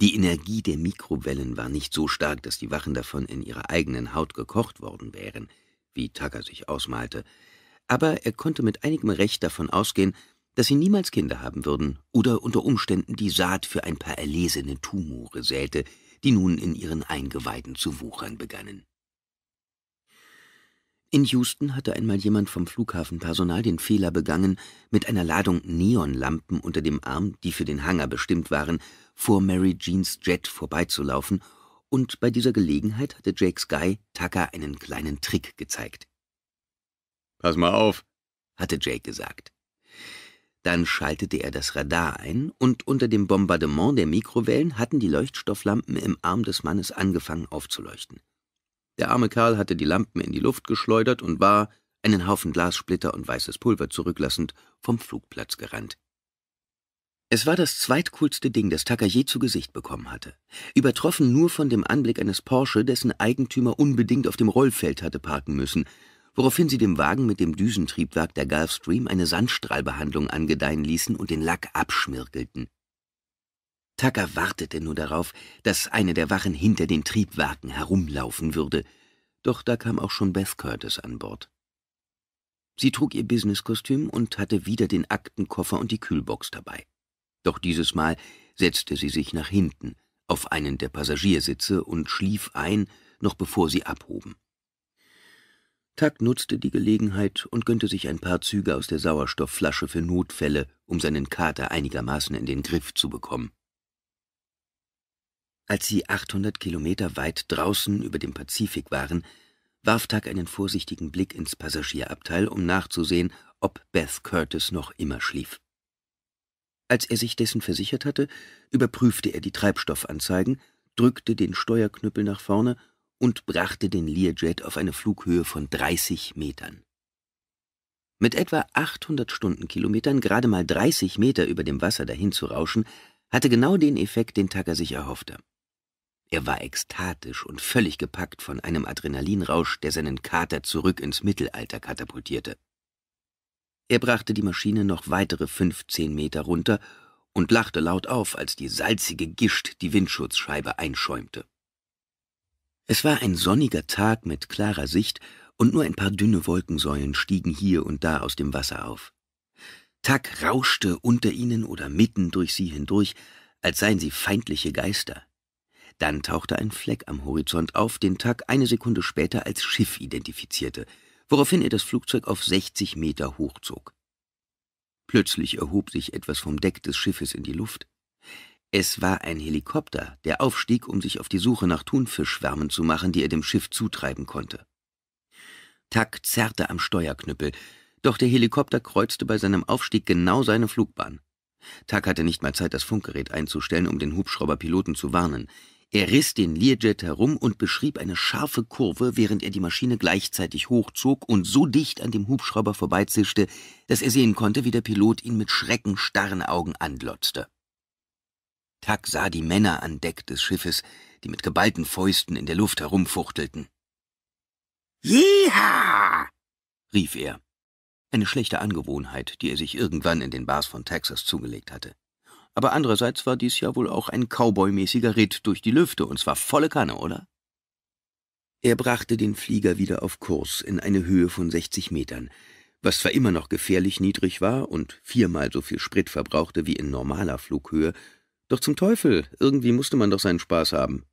Die Energie der Mikrowellen war nicht so stark, dass die Wachen davon in ihrer eigenen Haut gekocht worden wären, wie Tucker sich ausmalte, aber er konnte mit einigem Recht davon ausgehen, dass sie niemals Kinder haben würden oder unter Umständen die Saat für ein paar erlesene Tumore säte, die nun in ihren Eingeweiden zu wuchern begannen. In Houston hatte einmal jemand vom Flughafenpersonal den Fehler begangen, mit einer Ladung Neonlampen unter dem Arm, die für den Hangar bestimmt waren, vor Mary Jeans Jet vorbeizulaufen, und bei dieser Gelegenheit hatte Jake Sky Tucker einen kleinen Trick gezeigt. »Pass mal auf«, hatte Jake gesagt. Dann schaltete er das Radar ein, und unter dem Bombardement der Mikrowellen hatten die Leuchtstofflampen im Arm des Mannes angefangen aufzuleuchten. Der arme Karl hatte die Lampen in die Luft geschleudert und war, einen Haufen Glassplitter und weißes Pulver zurücklassend, vom Flugplatz gerannt. Es war das zweitcoolste Ding, das Tucker je zu Gesicht bekommen hatte. Übertroffen nur von dem Anblick eines Porsche, dessen Eigentümer unbedingt auf dem Rollfeld hatte parken müssen, woraufhin sie dem Wagen mit dem Düsentriebwerk der Gulfstream eine Sandstrahlbehandlung angedeihen ließen und den Lack abschmirgelten. Tucker wartete nur darauf, dass eine der Wachen hinter den Triebwerken herumlaufen würde, doch da kam auch schon Beth Curtis an Bord. Sie trug ihr Businesskostüm und hatte wieder den Aktenkoffer und die Kühlbox dabei. Doch dieses Mal setzte sie sich nach hinten auf einen der Passagiersitze und schlief ein, noch bevor sie abhoben. Tuck nutzte die Gelegenheit und gönnte sich ein paar Züge aus der Sauerstoffflasche für Notfälle, um seinen Kater einigermaßen in den Griff zu bekommen. Als sie 800 Kilometer weit draußen über dem Pazifik waren, warf Tuck einen vorsichtigen Blick ins Passagierabteil, um nachzusehen, ob Beth Curtis noch immer schlief. Als er sich dessen versichert hatte, überprüfte er die Treibstoffanzeigen, drückte den Steuerknüppel nach vorne und brachte den Learjet auf eine Flughöhe von 30 Metern. Mit etwa 800 Stundenkilometern gerade mal 30 Meter über dem Wasser dahin zu rauschen, hatte genau den Effekt, den Tucker sich erhoffte. Er war ekstatisch und völlig gepackt von einem Adrenalinrausch, der seinen Kater zurück ins Mittelalter katapultierte. Er brachte die Maschine noch weitere fünfzehn Meter runter und lachte laut auf, als die salzige Gischt die Windschutzscheibe einschäumte. Es war ein sonniger Tag mit klarer Sicht, und nur ein paar dünne Wolkensäulen stiegen hier und da aus dem Wasser auf. Tack rauschte unter ihnen oder mitten durch sie hindurch, als seien sie feindliche Geister. Dann tauchte ein Fleck am Horizont auf, den Tack eine Sekunde später als Schiff identifizierte – woraufhin er das Flugzeug auf 60 Meter hochzog. Plötzlich erhob sich etwas vom Deck des Schiffes in die Luft. Es war ein Helikopter, der aufstieg, um sich auf die Suche nach Thunfischschwärmen zu machen, die er dem Schiff zutreiben konnte. Tack zerrte am Steuerknüppel, doch der Helikopter kreuzte bei seinem Aufstieg genau seine Flugbahn. Tack hatte nicht mal Zeit, das Funkgerät einzustellen, um den Hubschrauberpiloten zu warnen. Er riss den Learjet herum und beschrieb eine scharfe Kurve, während er die Maschine gleichzeitig hochzog und so dicht an dem Hubschrauber vorbeizischte, dass er sehen konnte, wie der Pilot ihn mit starren Augen anglotzte. Tuck sah die Männer an Deck des Schiffes, die mit geballten Fäusten in der Luft herumfuchtelten. Jeha! rief er. Eine schlechte Angewohnheit, die er sich irgendwann in den Bars von Texas zugelegt hatte aber andererseits war dies ja wohl auch ein Cowboy-mäßiger Ritt durch die Lüfte, und zwar volle Kanne, oder? Er brachte den Flieger wieder auf Kurs in eine Höhe von 60 Metern, was zwar immer noch gefährlich niedrig war und viermal so viel Sprit verbrauchte wie in normaler Flughöhe, doch zum Teufel, irgendwie musste man doch seinen Spaß haben.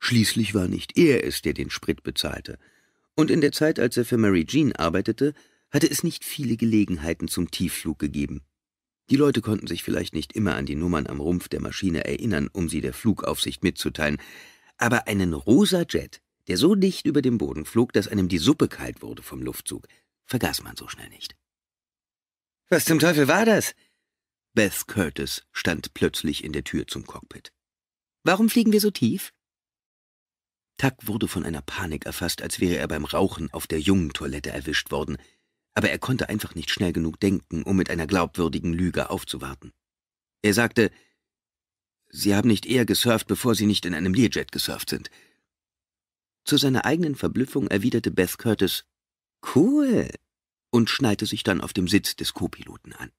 Schließlich war nicht er es, der den Sprit bezahlte. Und in der Zeit, als er für Mary Jean arbeitete, hatte es nicht viele Gelegenheiten zum Tiefflug gegeben. Die Leute konnten sich vielleicht nicht immer an die Nummern am Rumpf der Maschine erinnern, um sie der Flugaufsicht mitzuteilen, aber einen rosa Jet, der so dicht über dem Boden flog, dass einem die Suppe kalt wurde vom Luftzug, vergaß man so schnell nicht. Was zum Teufel war das? Beth Curtis stand plötzlich in der Tür zum Cockpit. Warum fliegen wir so tief? Tuck wurde von einer Panik erfasst, als wäre er beim Rauchen auf der jungen Toilette erwischt worden – aber er konnte einfach nicht schnell genug denken, um mit einer glaubwürdigen Lüge aufzuwarten. Er sagte, Sie haben nicht eher gesurft, bevor Sie nicht in einem Learjet gesurft sind. Zu seiner eigenen Verblüffung erwiderte Beth Curtis, Cool, und schnallte sich dann auf dem Sitz des Co-Piloten an.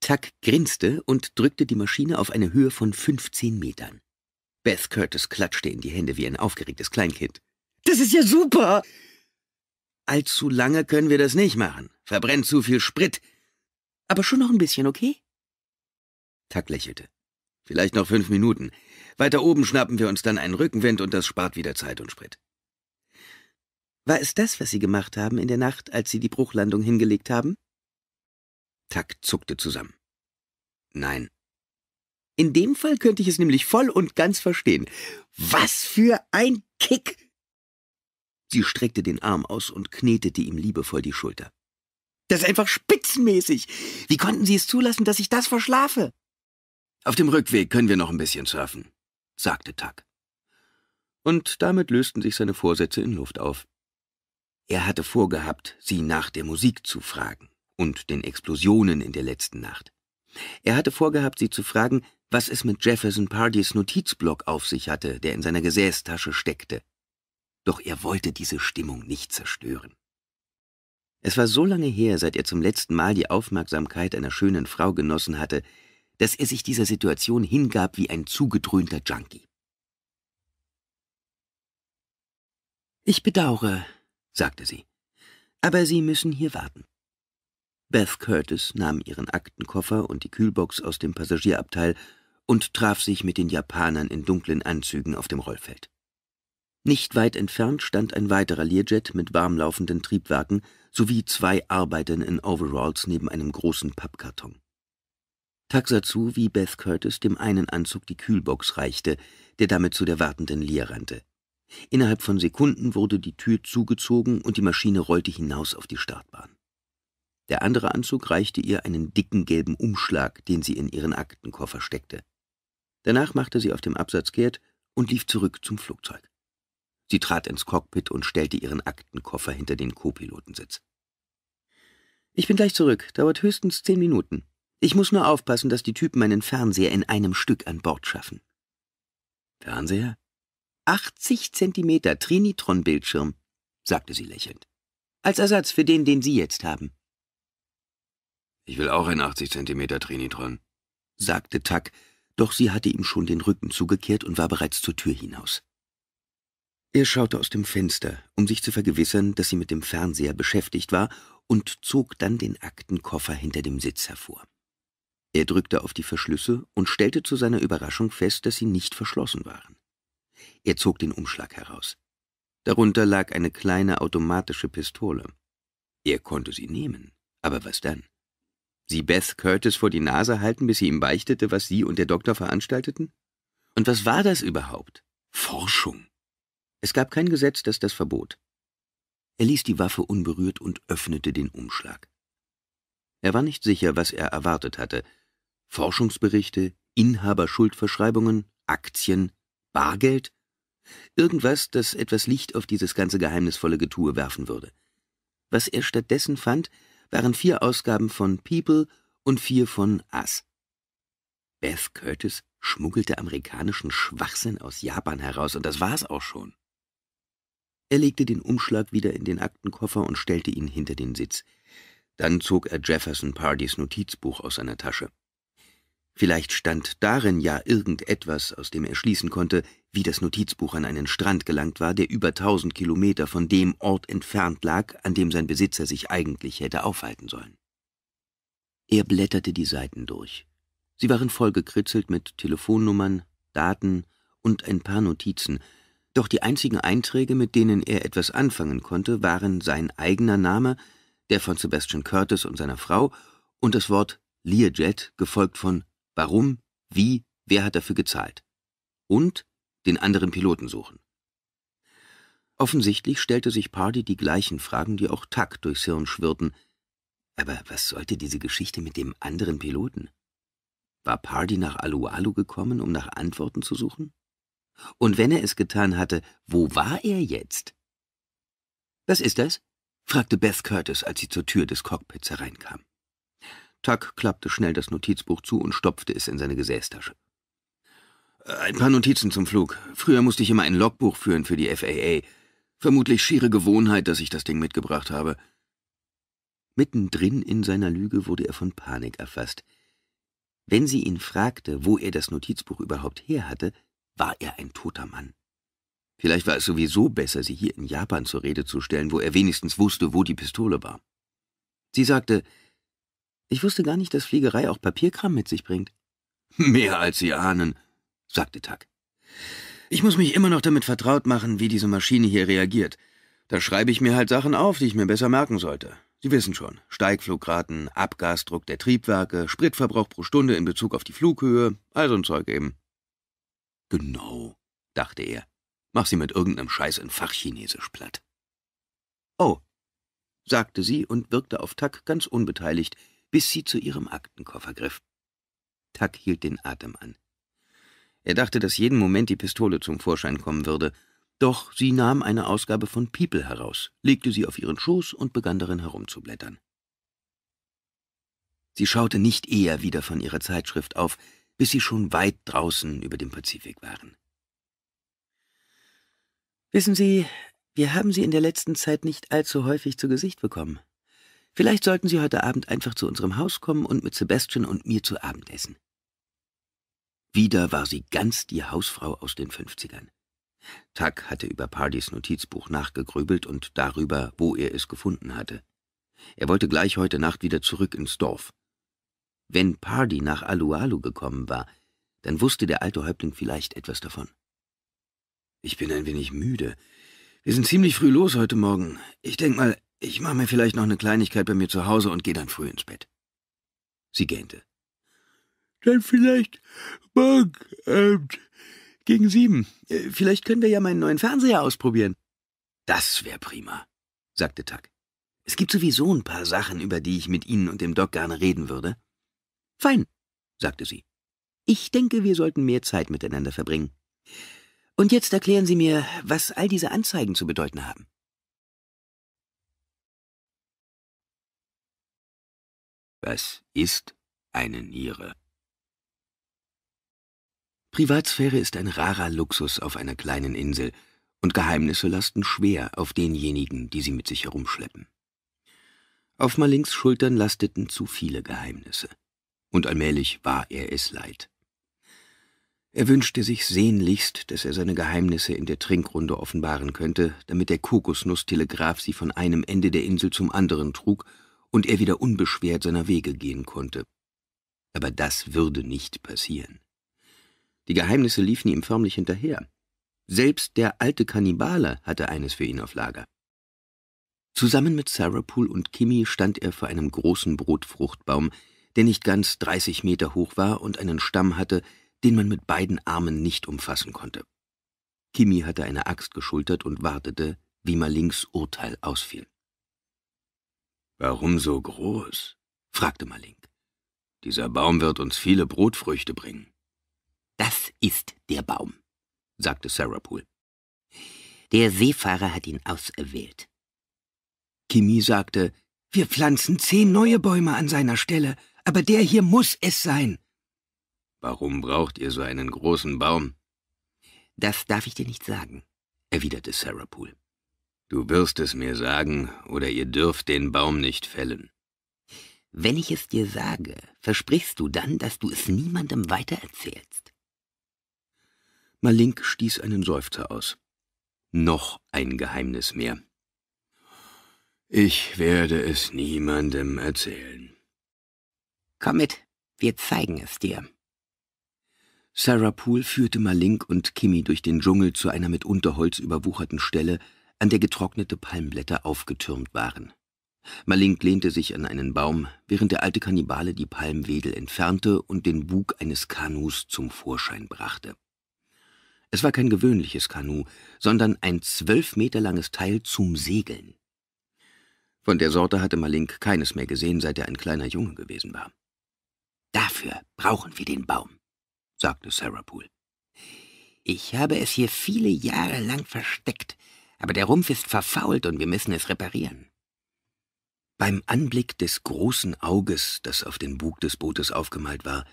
Tuck grinste und drückte die Maschine auf eine Höhe von 15 Metern. Beth Curtis klatschte in die Hände wie ein aufgeregtes Kleinkind. Das ist ja super! Allzu lange können wir das nicht machen. Verbrennt zu viel Sprit. Aber schon noch ein bisschen, okay? Tack lächelte. Vielleicht noch fünf Minuten. Weiter oben schnappen wir uns dann einen Rückenwind und das spart wieder Zeit und Sprit. War es das, was Sie gemacht haben in der Nacht, als Sie die Bruchlandung hingelegt haben? Tack zuckte zusammen. Nein. In dem Fall könnte ich es nämlich voll und ganz verstehen. Was für ein Kick! Sie streckte den Arm aus und knetete ihm liebevoll die Schulter. Das ist einfach spitzenmäßig. Wie konnten Sie es zulassen, dass ich das verschlafe? Auf dem Rückweg können wir noch ein bisschen surfen, sagte Tuck. Und damit lösten sich seine Vorsätze in Luft auf. Er hatte vorgehabt, sie nach der Musik zu fragen und den Explosionen in der letzten Nacht. Er hatte vorgehabt, sie zu fragen, was es mit Jefferson Pardys Notizblock auf sich hatte, der in seiner Gesäßtasche steckte doch er wollte diese Stimmung nicht zerstören. Es war so lange her, seit er zum letzten Mal die Aufmerksamkeit einer schönen Frau genossen hatte, dass er sich dieser Situation hingab wie ein zugedröhnter Junkie. »Ich bedaure, sagte sie, »aber Sie müssen hier warten.« Beth Curtis nahm ihren Aktenkoffer und die Kühlbox aus dem Passagierabteil und traf sich mit den Japanern in dunklen Anzügen auf dem Rollfeld. Nicht weit entfernt stand ein weiterer Learjet mit warmlaufenden Triebwerken sowie zwei Arbeitern in Overalls neben einem großen Pappkarton. Tuck zu, wie Beth Curtis dem einen Anzug die Kühlbox reichte, der damit zu der wartenden Lear rannte. Innerhalb von Sekunden wurde die Tür zugezogen und die Maschine rollte hinaus auf die Startbahn. Der andere Anzug reichte ihr einen dicken gelben Umschlag, den sie in ihren Aktenkoffer steckte. Danach machte sie auf dem Absatz kehrt und lief zurück zum Flugzeug. Sie trat ins Cockpit und stellte ihren Aktenkoffer hinter den Co-Pilotensitz. Ich bin gleich zurück, dauert höchstens zehn Minuten. Ich muss nur aufpassen, dass die Typen meinen Fernseher in einem Stück an Bord schaffen. Fernseher? 80 Zentimeter Trinitron-Bildschirm, sagte sie lächelnd. Als Ersatz für den, den Sie jetzt haben. Ich will auch ein 80 Zentimeter Trinitron, sagte Tuck, doch sie hatte ihm schon den Rücken zugekehrt und war bereits zur Tür hinaus. Er schaute aus dem Fenster, um sich zu vergewissern, dass sie mit dem Fernseher beschäftigt war, und zog dann den Aktenkoffer hinter dem Sitz hervor. Er drückte auf die Verschlüsse und stellte zu seiner Überraschung fest, dass sie nicht verschlossen waren. Er zog den Umschlag heraus. Darunter lag eine kleine automatische Pistole. Er konnte sie nehmen, aber was dann? Sie Beth Curtis vor die Nase halten, bis sie ihm beichtete, was sie und der Doktor veranstalteten? Und was war das überhaupt? Forschung. Es gab kein Gesetz, das das verbot. Er ließ die Waffe unberührt und öffnete den Umschlag. Er war nicht sicher, was er erwartet hatte. Forschungsberichte, Inhaberschuldverschreibungen, Aktien, Bargeld? Irgendwas, das etwas Licht auf dieses ganze geheimnisvolle Getue werfen würde. Was er stattdessen fand, waren vier Ausgaben von People und vier von Us. Beth Curtis schmuggelte amerikanischen Schwachsinn aus Japan heraus, und das war's auch schon. Er legte den Umschlag wieder in den Aktenkoffer und stellte ihn hinter den Sitz. Dann zog er Jefferson Pardys Notizbuch aus seiner Tasche. Vielleicht stand darin ja irgendetwas, aus dem er schließen konnte, wie das Notizbuch an einen Strand gelangt war, der über tausend Kilometer von dem Ort entfernt lag, an dem sein Besitzer sich eigentlich hätte aufhalten sollen. Er blätterte die Seiten durch. Sie waren vollgekritzelt mit Telefonnummern, Daten und ein paar Notizen, doch die einzigen Einträge, mit denen er etwas anfangen konnte, waren sein eigener Name, der von Sebastian Curtis und seiner Frau und das Wort Learjet, gefolgt von warum, wie, wer hat dafür gezahlt und den anderen Piloten suchen. Offensichtlich stellte sich Pardy die gleichen Fragen, die auch Tuck durchs Hirn schwirrten. Aber was sollte diese Geschichte mit dem anderen Piloten? War Pardy nach Alu Alu gekommen, um nach Antworten zu suchen? Und wenn er es getan hatte, wo war er jetzt? Was ist das? fragte Beth Curtis, als sie zur Tür des Cockpits hereinkam. Tuck klappte schnell das Notizbuch zu und stopfte es in seine Gesäßtasche. Äh, ein paar Notizen zum Flug. Früher musste ich immer ein Logbuch führen für die FAA. Vermutlich schiere Gewohnheit, dass ich das Ding mitgebracht habe. Mittendrin in seiner Lüge wurde er von Panik erfasst. Wenn sie ihn fragte, wo er das Notizbuch überhaupt her hatte, war er ein toter Mann. Vielleicht war es sowieso besser, sie hier in Japan zur Rede zu stellen, wo er wenigstens wusste, wo die Pistole war. Sie sagte, ich wusste gar nicht, dass Fliegerei auch Papierkram mit sich bringt. Mehr als Sie ahnen, sagte Tuck. Ich muss mich immer noch damit vertraut machen, wie diese Maschine hier reagiert. Da schreibe ich mir halt Sachen auf, die ich mir besser merken sollte. Sie wissen schon, Steigflugraten, Abgasdruck der Triebwerke, Spritverbrauch pro Stunde in Bezug auf die Flughöhe, also ein Zeug eben. Genau, dachte er. Mach sie mit irgendeinem Scheiß in Fachchinesisch platt. Oh, sagte sie und wirkte auf Tack ganz unbeteiligt, bis sie zu ihrem Aktenkoffer griff. Tack hielt den Atem an. Er dachte, dass jeden Moment die Pistole zum Vorschein kommen würde, doch sie nahm eine Ausgabe von People heraus, legte sie auf ihren Schoß und begann darin herumzublättern. Sie schaute nicht eher wieder von ihrer Zeitschrift auf, bis sie schon weit draußen über dem Pazifik waren. Wissen Sie, wir haben Sie in der letzten Zeit nicht allzu häufig zu Gesicht bekommen. Vielleicht sollten Sie heute Abend einfach zu unserem Haus kommen und mit Sebastian und mir zu Abend essen. Wieder war sie ganz die Hausfrau aus den Fünfzigern. Tuck hatte über Pardys Notizbuch nachgegrübelt und darüber, wo er es gefunden hatte. Er wollte gleich heute Nacht wieder zurück ins Dorf. Wenn Pardy nach Alualu gekommen war, dann wusste der alte Häuptling vielleicht etwas davon. Ich bin ein wenig müde. Wir sind ziemlich früh los heute Morgen. Ich denke mal, ich mache mir vielleicht noch eine Kleinigkeit bei mir zu Hause und gehe dann früh ins Bett. Sie gähnte. Dann vielleicht morgen Abend gegen sieben. Äh, vielleicht können wir ja meinen neuen Fernseher ausprobieren. Das wäre prima, sagte Tuck. Es gibt sowieso ein paar Sachen, über die ich mit Ihnen und dem Doc gerne reden würde. Fein, sagte sie. Ich denke, wir sollten mehr Zeit miteinander verbringen. Und jetzt erklären Sie mir, was all diese Anzeigen zu bedeuten haben. Was ist eine Niere? Privatsphäre ist ein rarer Luxus auf einer kleinen Insel, und Geheimnisse lasten schwer auf denjenigen, die sie mit sich herumschleppen. Auf Malings Schultern lasteten zu viele Geheimnisse und allmählich war er es leid. Er wünschte sich sehnlichst, dass er seine Geheimnisse in der Trinkrunde offenbaren könnte, damit der kokosnuss sie von einem Ende der Insel zum anderen trug und er wieder unbeschwert seiner Wege gehen konnte. Aber das würde nicht passieren. Die Geheimnisse liefen ihm förmlich hinterher. Selbst der alte Kannibale hatte eines für ihn auf Lager. Zusammen mit Sarah Poole und Kimi stand er vor einem großen Brotfruchtbaum, der nicht ganz 30 Meter hoch war und einen Stamm hatte, den man mit beiden Armen nicht umfassen konnte. Kimi hatte eine Axt geschultert und wartete, wie Malings Urteil ausfiel. »Warum so groß?« fragte Malink. »Dieser Baum wird uns viele Brotfrüchte bringen.« »Das ist der Baum«, sagte Sarah Poole. »Der Seefahrer hat ihn auserwählt.« Kimi sagte, »Wir pflanzen zehn neue Bäume an seiner Stelle, aber der hier muss es sein. Warum braucht ihr so einen großen Baum? Das darf ich dir nicht sagen, erwiderte Sarah Poole. Du wirst es mir sagen, oder ihr dürft den Baum nicht fällen. Wenn ich es dir sage, versprichst du dann, dass du es niemandem weitererzählst? Malink stieß einen Seufzer aus. Noch ein Geheimnis mehr. Ich werde es niemandem erzählen. Komm mit, wir zeigen es dir. Sarah Poole führte Malink und Kimi durch den Dschungel zu einer mit Unterholz überwucherten Stelle, an der getrocknete Palmblätter aufgetürmt waren. Malink lehnte sich an einen Baum, während der alte Kannibale die Palmwedel entfernte und den Bug eines Kanus zum Vorschein brachte. Es war kein gewöhnliches Kanu, sondern ein zwölf Meter langes Teil zum Segeln. Von der Sorte hatte Malink keines mehr gesehen, seit er ein kleiner Junge gewesen war. Dafür brauchen wir den Baum, sagte Sarah Poole. Ich habe es hier viele Jahre lang versteckt, aber der Rumpf ist verfault und wir müssen es reparieren. Beim Anblick des großen Auges, das auf den Bug des Bootes aufgemalt war,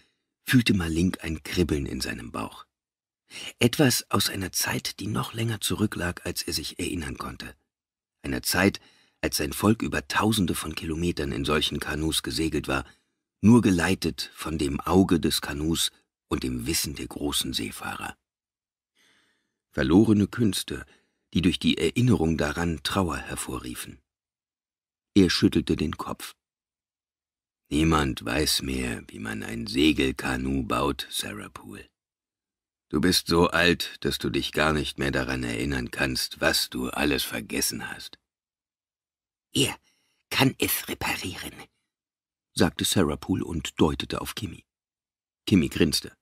fühlte Malink ein Kribbeln in seinem Bauch. Etwas aus einer Zeit, die noch länger zurücklag, als er sich erinnern konnte. Einer Zeit, als sein Volk über tausende von Kilometern in solchen Kanus gesegelt war nur geleitet von dem Auge des Kanus und dem Wissen der großen Seefahrer. Verlorene Künste, die durch die Erinnerung daran Trauer hervorriefen. Er schüttelte den Kopf. Niemand weiß mehr, wie man ein Segelkanu baut, Sarah Poole. Du bist so alt, dass du dich gar nicht mehr daran erinnern kannst, was du alles vergessen hast. Er kann es reparieren, sagte Sarah Poole und deutete auf Kimi. Kimi grinste.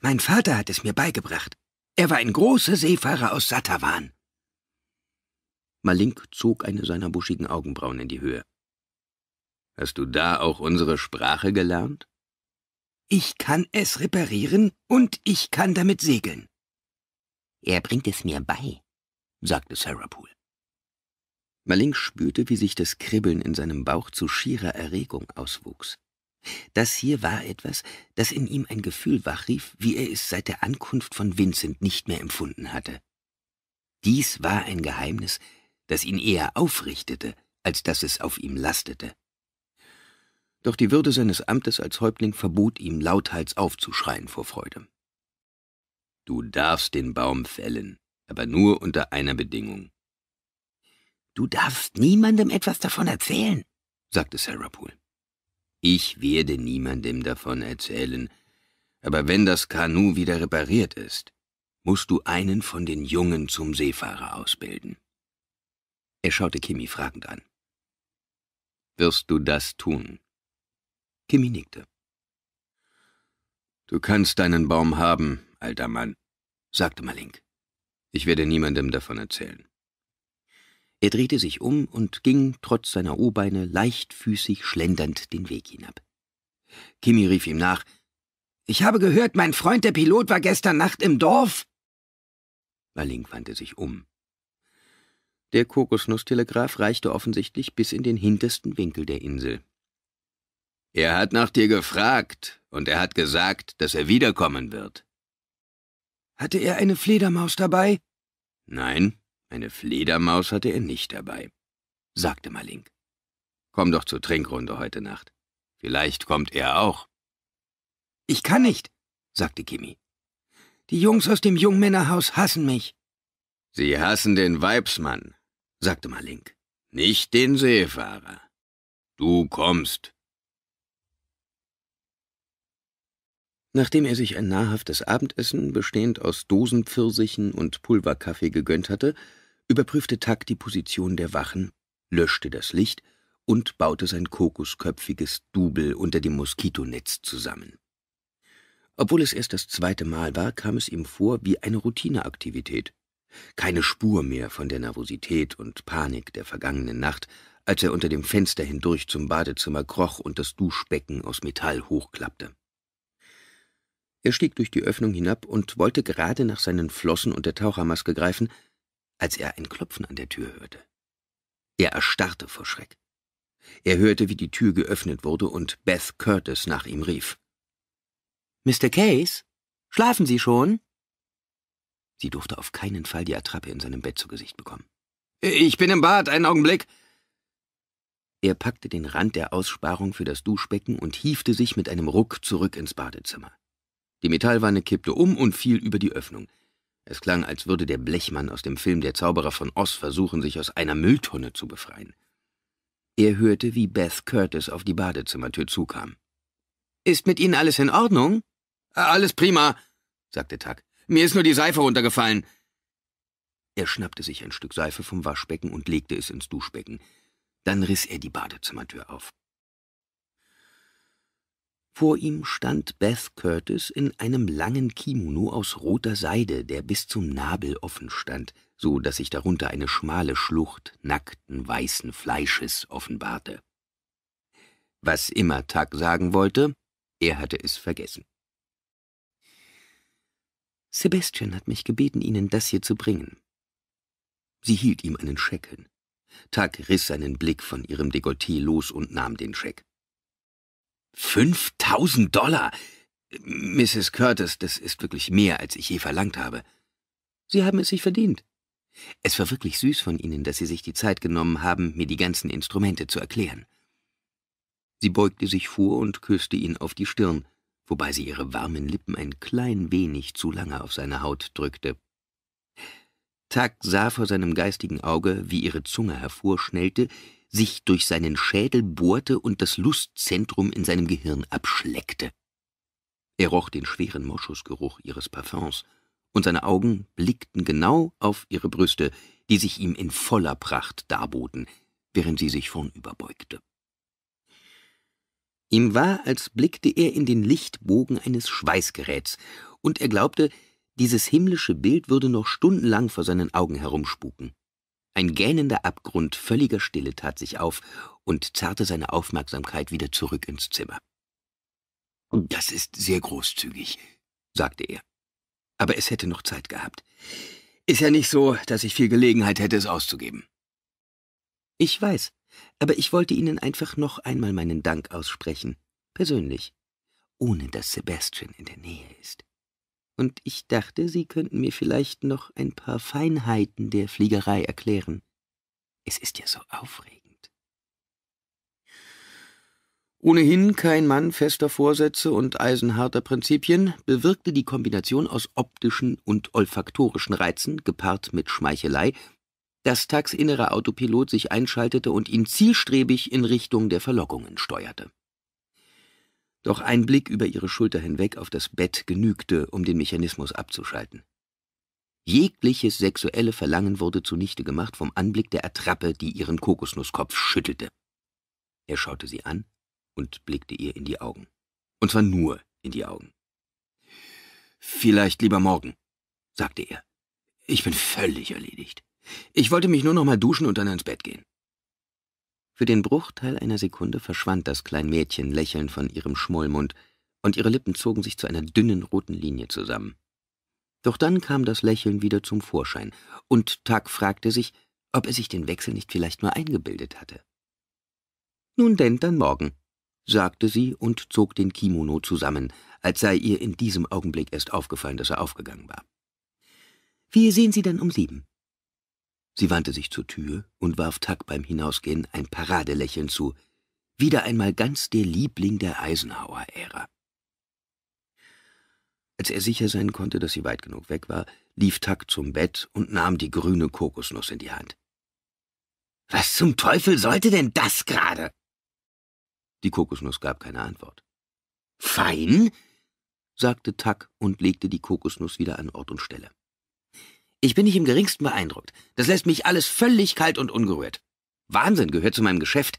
Mein Vater hat es mir beigebracht. Er war ein großer Seefahrer aus Satawan. Malink zog eine seiner buschigen Augenbrauen in die Höhe. Hast du da auch unsere Sprache gelernt? Ich kann es reparieren und ich kann damit segeln. Er bringt es mir bei, sagte Sarah Poole. Malink spürte, wie sich das Kribbeln in seinem Bauch zu schierer Erregung auswuchs. Das hier war etwas, das in ihm ein Gefühl wachrief, wie er es seit der Ankunft von Vincent nicht mehr empfunden hatte. Dies war ein Geheimnis, das ihn eher aufrichtete, als dass es auf ihm lastete. Doch die Würde seines Amtes als Häuptling verbot ihm lauthals aufzuschreien vor Freude. Du darfst den Baum fällen, aber nur unter einer Bedingung. Du darfst niemandem etwas davon erzählen, sagte Sarah Poole. Ich werde niemandem davon erzählen, aber wenn das Kanu wieder repariert ist, musst du einen von den Jungen zum Seefahrer ausbilden. Er schaute Kimi fragend an. Wirst du das tun? Kimi nickte. Du kannst deinen Baum haben, alter Mann, sagte Malink. Ich werde niemandem davon erzählen. Er drehte sich um und ging, trotz seiner O-Beine, leichtfüßig schlendernd den Weg hinab. Kimi rief ihm nach, »Ich habe gehört, mein Freund der Pilot war gestern Nacht im Dorf!« Malink wandte sich um. Der Kokosnusstelegraph reichte offensichtlich bis in den hintersten Winkel der Insel. »Er hat nach dir gefragt, und er hat gesagt, dass er wiederkommen wird.« »Hatte er eine Fledermaus dabei?« »Nein, eine Fledermaus hatte er nicht dabei, sagte Malink. Komm doch zur Trinkrunde heute Nacht. Vielleicht kommt er auch. Ich kann nicht, sagte Kimi. Die Jungs aus dem Jungmännerhaus hassen mich. Sie hassen den Weibsmann, sagte Malink, nicht den Seefahrer. Du kommst. Nachdem er sich ein nahrhaftes Abendessen bestehend aus Dosenpfirsichen und Pulverkaffee gegönnt hatte, überprüfte Tuck die Position der Wachen, löschte das Licht und baute sein kokosköpfiges Dubel unter dem Moskitonetz zusammen. Obwohl es erst das zweite Mal war, kam es ihm vor wie eine Routineaktivität. Keine Spur mehr von der Nervosität und Panik der vergangenen Nacht, als er unter dem Fenster hindurch zum Badezimmer kroch und das Duschbecken aus Metall hochklappte. Er stieg durch die Öffnung hinab und wollte gerade nach seinen Flossen und der Tauchermaske greifen, als er ein Klopfen an der Tür hörte. Er erstarrte vor Schreck. Er hörte, wie die Tür geöffnet wurde und Beth Curtis nach ihm rief. Mr. Case, schlafen Sie schon? Sie durfte auf keinen Fall die Attrappe in seinem Bett zu Gesicht bekommen. Ich bin im Bad, einen Augenblick. Er packte den Rand der Aussparung für das Duschbecken und hiefte sich mit einem Ruck zurück ins Badezimmer. Die Metallwanne kippte um und fiel über die Öffnung. Es klang, als würde der Blechmann aus dem Film Der Zauberer von Oz versuchen, sich aus einer Mülltonne zu befreien. Er hörte, wie Beth Curtis auf die Badezimmertür zukam. »Ist mit Ihnen alles in Ordnung?« äh, »Alles prima«, sagte Tuck. »Mir ist nur die Seife runtergefallen.« Er schnappte sich ein Stück Seife vom Waschbecken und legte es ins Duschbecken. Dann riss er die Badezimmertür auf. Vor ihm stand Beth Curtis in einem langen Kimono aus roter Seide, der bis zum Nabel offen stand, so daß sich darunter eine schmale Schlucht nackten weißen Fleisches offenbarte. Was immer Tag sagen wollte, er hatte es vergessen. Sebastian hat mich gebeten, Ihnen das hier zu bringen. Sie hielt ihm einen Scheck hin. Tag riss seinen Blick von ihrem Dekolleté los und nahm den Scheck. 5000 Dollar! Mrs. Curtis, das ist wirklich mehr, als ich je verlangt habe. Sie haben es sich verdient. Es war wirklich süß von Ihnen, dass Sie sich die Zeit genommen haben, mir die ganzen Instrumente zu erklären. Sie beugte sich vor und küsste ihn auf die Stirn, wobei sie ihre warmen Lippen ein klein wenig zu lange auf seine Haut drückte. Tag sah vor seinem geistigen Auge, wie ihre Zunge hervorschnellte, sich durch seinen Schädel bohrte und das Lustzentrum in seinem Gehirn abschleckte. Er roch den schweren Moschusgeruch ihres Parfums, und seine Augen blickten genau auf ihre Brüste, die sich ihm in voller Pracht darboten, während sie sich vornüberbeugte. Ihm war, als blickte er in den Lichtbogen eines Schweißgeräts, und er glaubte, dieses himmlische Bild würde noch stundenlang vor seinen Augen herumspuken. Ein gähnender Abgrund völliger Stille tat sich auf und zerrte seine Aufmerksamkeit wieder zurück ins Zimmer. Das ist sehr großzügig, sagte er. Aber es hätte noch Zeit gehabt. Ist ja nicht so, dass ich viel Gelegenheit hätte, es auszugeben. Ich weiß, aber ich wollte Ihnen einfach noch einmal meinen Dank aussprechen, persönlich, ohne dass Sebastian in der Nähe ist und ich dachte, Sie könnten mir vielleicht noch ein paar Feinheiten der Fliegerei erklären. Es ist ja so aufregend. Ohnehin kein Mann fester Vorsätze und eisenharter Prinzipien bewirkte die Kombination aus optischen und olfaktorischen Reizen, gepaart mit Schmeichelei, dass Tags innerer Autopilot sich einschaltete und ihn zielstrebig in Richtung der Verlockungen steuerte. Doch ein Blick über ihre Schulter hinweg auf das Bett genügte, um den Mechanismus abzuschalten. Jegliches sexuelle Verlangen wurde zunichte gemacht vom Anblick der Attrappe, die ihren Kokosnusskopf schüttelte. Er schaute sie an und blickte ihr in die Augen. Und zwar nur in die Augen. Vielleicht lieber morgen, sagte er. Ich bin völlig erledigt. Ich wollte mich nur noch mal duschen und dann ins Bett gehen. Für den Bruchteil einer Sekunde verschwand das Kleinmädchen lächelnd von ihrem Schmollmund, und ihre Lippen zogen sich zu einer dünnen roten Linie zusammen. Doch dann kam das Lächeln wieder zum Vorschein, und Tag fragte sich, ob er sich den Wechsel nicht vielleicht nur eingebildet hatte. Nun denn dann morgen, sagte sie und zog den Kimono zusammen, als sei ihr in diesem Augenblick erst aufgefallen, dass er aufgegangen war. Wir sehen Sie dann um sieben. Sie wandte sich zur Tür und warf Tuck beim Hinausgehen ein Paradelächeln zu. Wieder einmal ganz der Liebling der Eisenhower-Ära. Als er sicher sein konnte, dass sie weit genug weg war, lief Tuck zum Bett und nahm die grüne Kokosnuss in die Hand. Was zum Teufel sollte denn das gerade? Die Kokosnuss gab keine Antwort. Fein? sagte Tuck und legte die Kokosnuss wieder an Ort und Stelle. Ich bin nicht im geringsten beeindruckt. Das lässt mich alles völlig kalt und ungerührt. Wahnsinn gehört zu meinem Geschäft.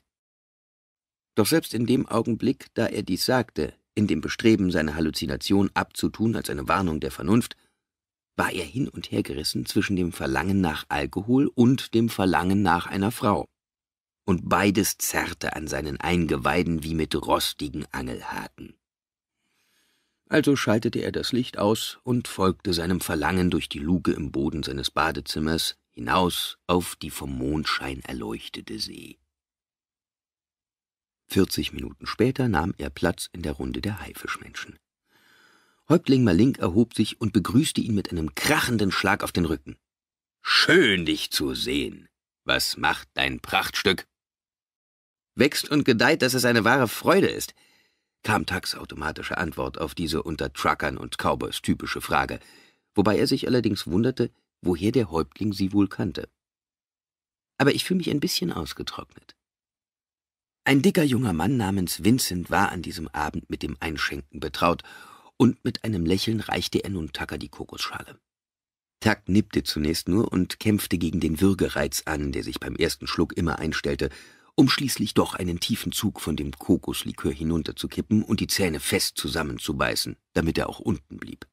Doch selbst in dem Augenblick, da er dies sagte, in dem Bestreben, seine Halluzination abzutun als eine Warnung der Vernunft, war er hin und her gerissen zwischen dem Verlangen nach Alkohol und dem Verlangen nach einer Frau. Und beides zerrte an seinen Eingeweiden wie mit rostigen Angelhaken. Also schaltete er das Licht aus und folgte seinem Verlangen durch die Luke im Boden seines Badezimmers hinaus auf die vom Mondschein erleuchtete See. Vierzig Minuten später nahm er Platz in der Runde der Haifischmenschen. Häuptling Malink erhob sich und begrüßte ihn mit einem krachenden Schlag auf den Rücken. Schön, dich zu sehen. Was macht dein Prachtstück? Wächst und gedeiht, dass es eine wahre Freude ist kam Tucks automatische Antwort auf diese unter Truckern und Cowboys typische Frage, wobei er sich allerdings wunderte, woher der Häuptling sie wohl kannte. Aber ich fühle mich ein bisschen ausgetrocknet. Ein dicker junger Mann namens Vincent war an diesem Abend mit dem Einschenken betraut, und mit einem Lächeln reichte er nun Tucker die Kokosschale. Tuck nippte zunächst nur und kämpfte gegen den Würgereiz an, der sich beim ersten Schluck immer einstellte, um schließlich doch einen tiefen Zug von dem Kokoslikör hinunterzukippen und die Zähne fest zusammenzubeißen, damit er auch unten blieb.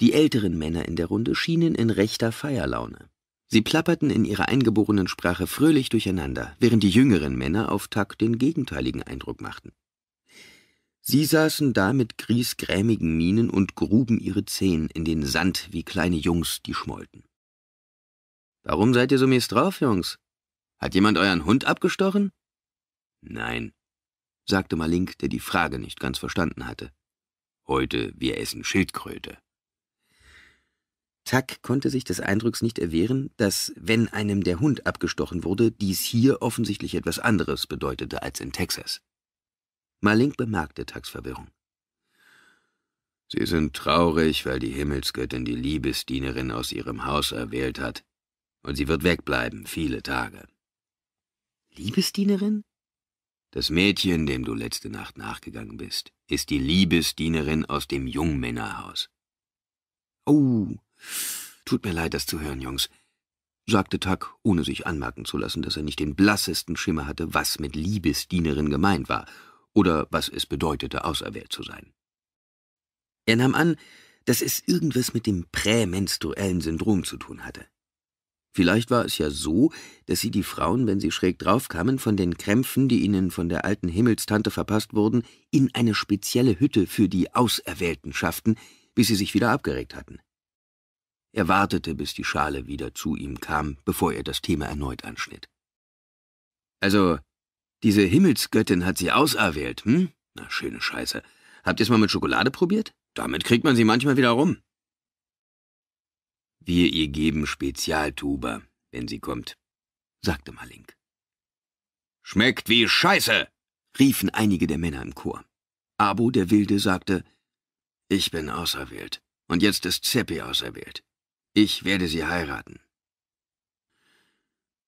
Die älteren Männer in der Runde schienen in rechter Feierlaune. Sie plapperten in ihrer eingeborenen Sprache fröhlich durcheinander, während die jüngeren Männer auf Tack den gegenteiligen Eindruck machten. Sie saßen da mit griesgrämigen Mienen und gruben ihre Zehen in den Sand wie kleine Jungs, die schmollten. Warum seid ihr so mies drauf, Jungs? Hat jemand euren Hund abgestochen? Nein, sagte Malink, der die Frage nicht ganz verstanden hatte. Heute wir essen Schildkröte. Tack konnte sich des Eindrucks nicht erwehren, dass, wenn einem der Hund abgestochen wurde, dies hier offensichtlich etwas anderes bedeutete als in Texas. Malink bemerkte Tacks Verwirrung. Sie sind traurig, weil die Himmelsgöttin die Liebesdienerin aus ihrem Haus erwählt hat, und sie wird wegbleiben viele Tage. Liebesdienerin? Das Mädchen, dem du letzte Nacht nachgegangen bist, ist die Liebesdienerin aus dem Jungmännerhaus. Oh, tut mir leid, das zu hören, Jungs, sagte Tuck, ohne sich anmerken zu lassen, dass er nicht den blassesten Schimmer hatte, was mit Liebesdienerin gemeint war oder was es bedeutete, auserwählt zu sein. Er nahm an, dass es irgendwas mit dem prämenstruellen Syndrom zu tun hatte. Vielleicht war es ja so, dass sie die Frauen, wenn sie schräg draufkamen, von den Krämpfen, die ihnen von der alten Himmelstante verpasst wurden, in eine spezielle Hütte für die Auserwählten schafften, bis sie sich wieder abgeregt hatten. Er wartete, bis die Schale wieder zu ihm kam, bevor er das Thema erneut anschnitt. Also, diese Himmelsgöttin hat sie auserwählt, hm? Na, schöne Scheiße. Habt ihr's mal mit Schokolade probiert? Damit kriegt man sie manchmal wieder rum. Wir ihr geben Spezialtuber, wenn sie kommt, sagte Malink. Schmeckt wie Scheiße, riefen einige der Männer im Chor. Abo, der Wilde, sagte, ich bin auserwählt, und jetzt ist Zeppi auserwählt. Ich werde sie heiraten.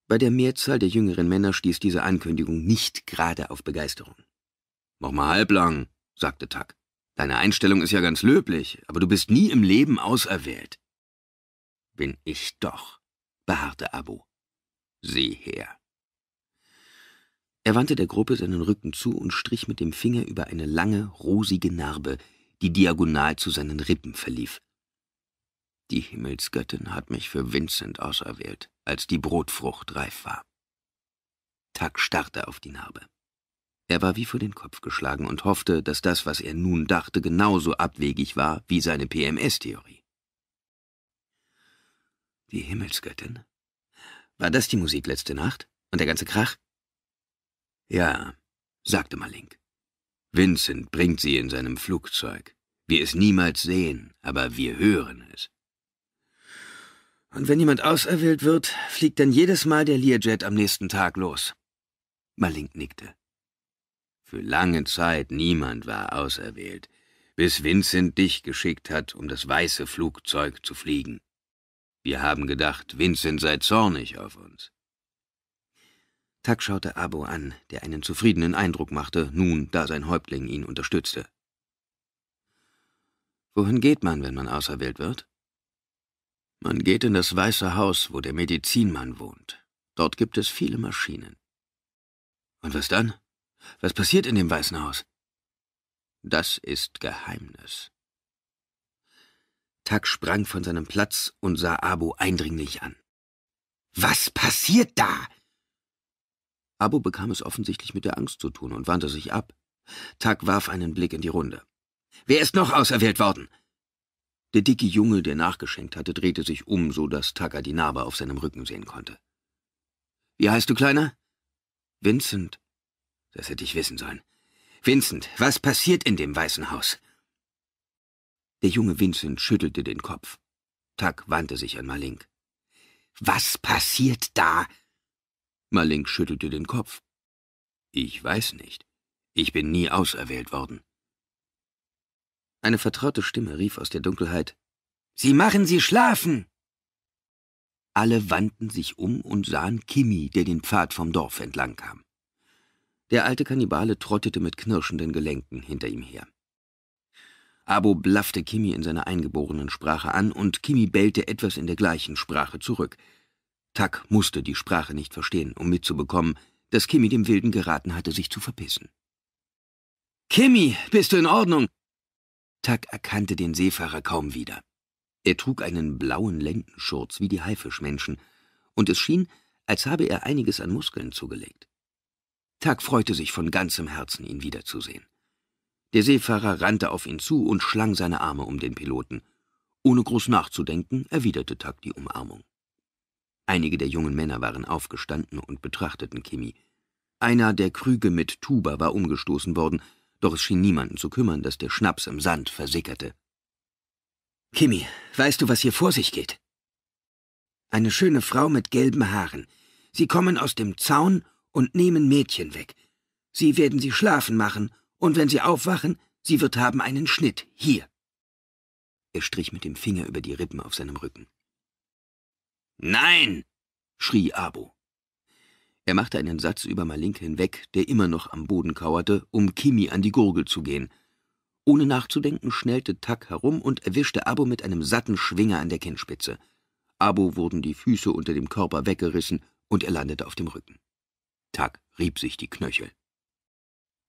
Bei der Mehrzahl der jüngeren Männer stieß diese Ankündigung nicht gerade auf Begeisterung. Mach mal halblang, sagte Tak. Deine Einstellung ist ja ganz löblich, aber du bist nie im Leben auserwählt bin ich doch, beharrte Abu. Sieh her. Er wandte der Gruppe seinen Rücken zu und strich mit dem Finger über eine lange, rosige Narbe, die diagonal zu seinen Rippen verlief. Die Himmelsgöttin hat mich für Vincent auserwählt, als die Brotfrucht reif war. Tuck starrte auf die Narbe. Er war wie vor den Kopf geschlagen und hoffte, dass das, was er nun dachte, genauso abwegig war wie seine PMS-Theorie. Die Himmelsgöttin? War das die Musik letzte Nacht? Und der ganze Krach? Ja, sagte Malink. Vincent bringt sie in seinem Flugzeug. Wir es niemals sehen, aber wir hören es. Und wenn jemand auserwählt wird, fliegt dann jedes Mal der Learjet am nächsten Tag los. Malink nickte. Für lange Zeit niemand war auserwählt, bis Vincent dich geschickt hat, um das weiße Flugzeug zu fliegen. Wir haben gedacht, Vincent sei zornig auf uns. Tak schaute Abo an, der einen zufriedenen Eindruck machte, nun, da sein Häuptling ihn unterstützte. Wohin geht man, wenn man auserwählt wird? Man geht in das Weiße Haus, wo der Medizinmann wohnt. Dort gibt es viele Maschinen. Und was dann? Was passiert in dem Weißen Haus? Das ist Geheimnis. Tak sprang von seinem Platz und sah Abo eindringlich an. Was passiert da? Abo bekam es offensichtlich mit der Angst zu tun und wandte sich ab. Tak warf einen Blick in die Runde. Wer ist noch auserwählt worden? Der dicke Junge, der nachgeschenkt hatte, drehte sich um, so dass Taka die Narbe auf seinem Rücken sehen konnte. Wie heißt du, Kleiner? Vincent. Das hätte ich wissen sollen. Vincent, was passiert in dem Weißen Haus? Der junge Vincent schüttelte den Kopf. Tuck wandte sich an Malink. Was passiert da? Malink schüttelte den Kopf. Ich weiß nicht. Ich bin nie auserwählt worden. Eine vertraute Stimme rief aus der Dunkelheit. Sie machen sie schlafen! Alle wandten sich um und sahen Kimi, der den Pfad vom Dorf entlang kam. Der alte Kannibale trottete mit knirschenden Gelenken hinter ihm her. Abo blaffte Kimi in seiner eingeborenen Sprache an, und Kimi bellte etwas in der gleichen Sprache zurück. Tak musste die Sprache nicht verstehen, um mitzubekommen, dass Kimi dem Wilden geraten hatte, sich zu verpissen. Kimi, bist du in Ordnung? Tak erkannte den Seefahrer kaum wieder. Er trug einen blauen Lendenschurz wie die Haifischmenschen, und es schien, als habe er einiges an Muskeln zugelegt. Tak freute sich von ganzem Herzen, ihn wiederzusehen. Der Seefahrer rannte auf ihn zu und schlang seine Arme um den Piloten. Ohne groß nachzudenken, erwiderte Tuck die Umarmung. Einige der jungen Männer waren aufgestanden und betrachteten Kimi. Einer der Krüge mit Tuba war umgestoßen worden, doch es schien niemanden zu kümmern, dass der Schnaps im Sand versickerte. Kimi, weißt du, was hier vor sich geht? Eine schöne Frau mit gelben Haaren. Sie kommen aus dem Zaun und nehmen Mädchen weg. Sie werden sie schlafen machen und wenn Sie aufwachen, Sie wird haben einen Schnitt, hier. Er strich mit dem Finger über die Rippen auf seinem Rücken. Nein! schrie Abo. Er machte einen Satz über Malink hinweg, der immer noch am Boden kauerte, um Kimi an die Gurgel zu gehen. Ohne nachzudenken schnellte Tak herum und erwischte Abo mit einem satten Schwinger an der Kinnspitze. Abo wurden die Füße unter dem Körper weggerissen und er landete auf dem Rücken. Tak rieb sich die Knöchel.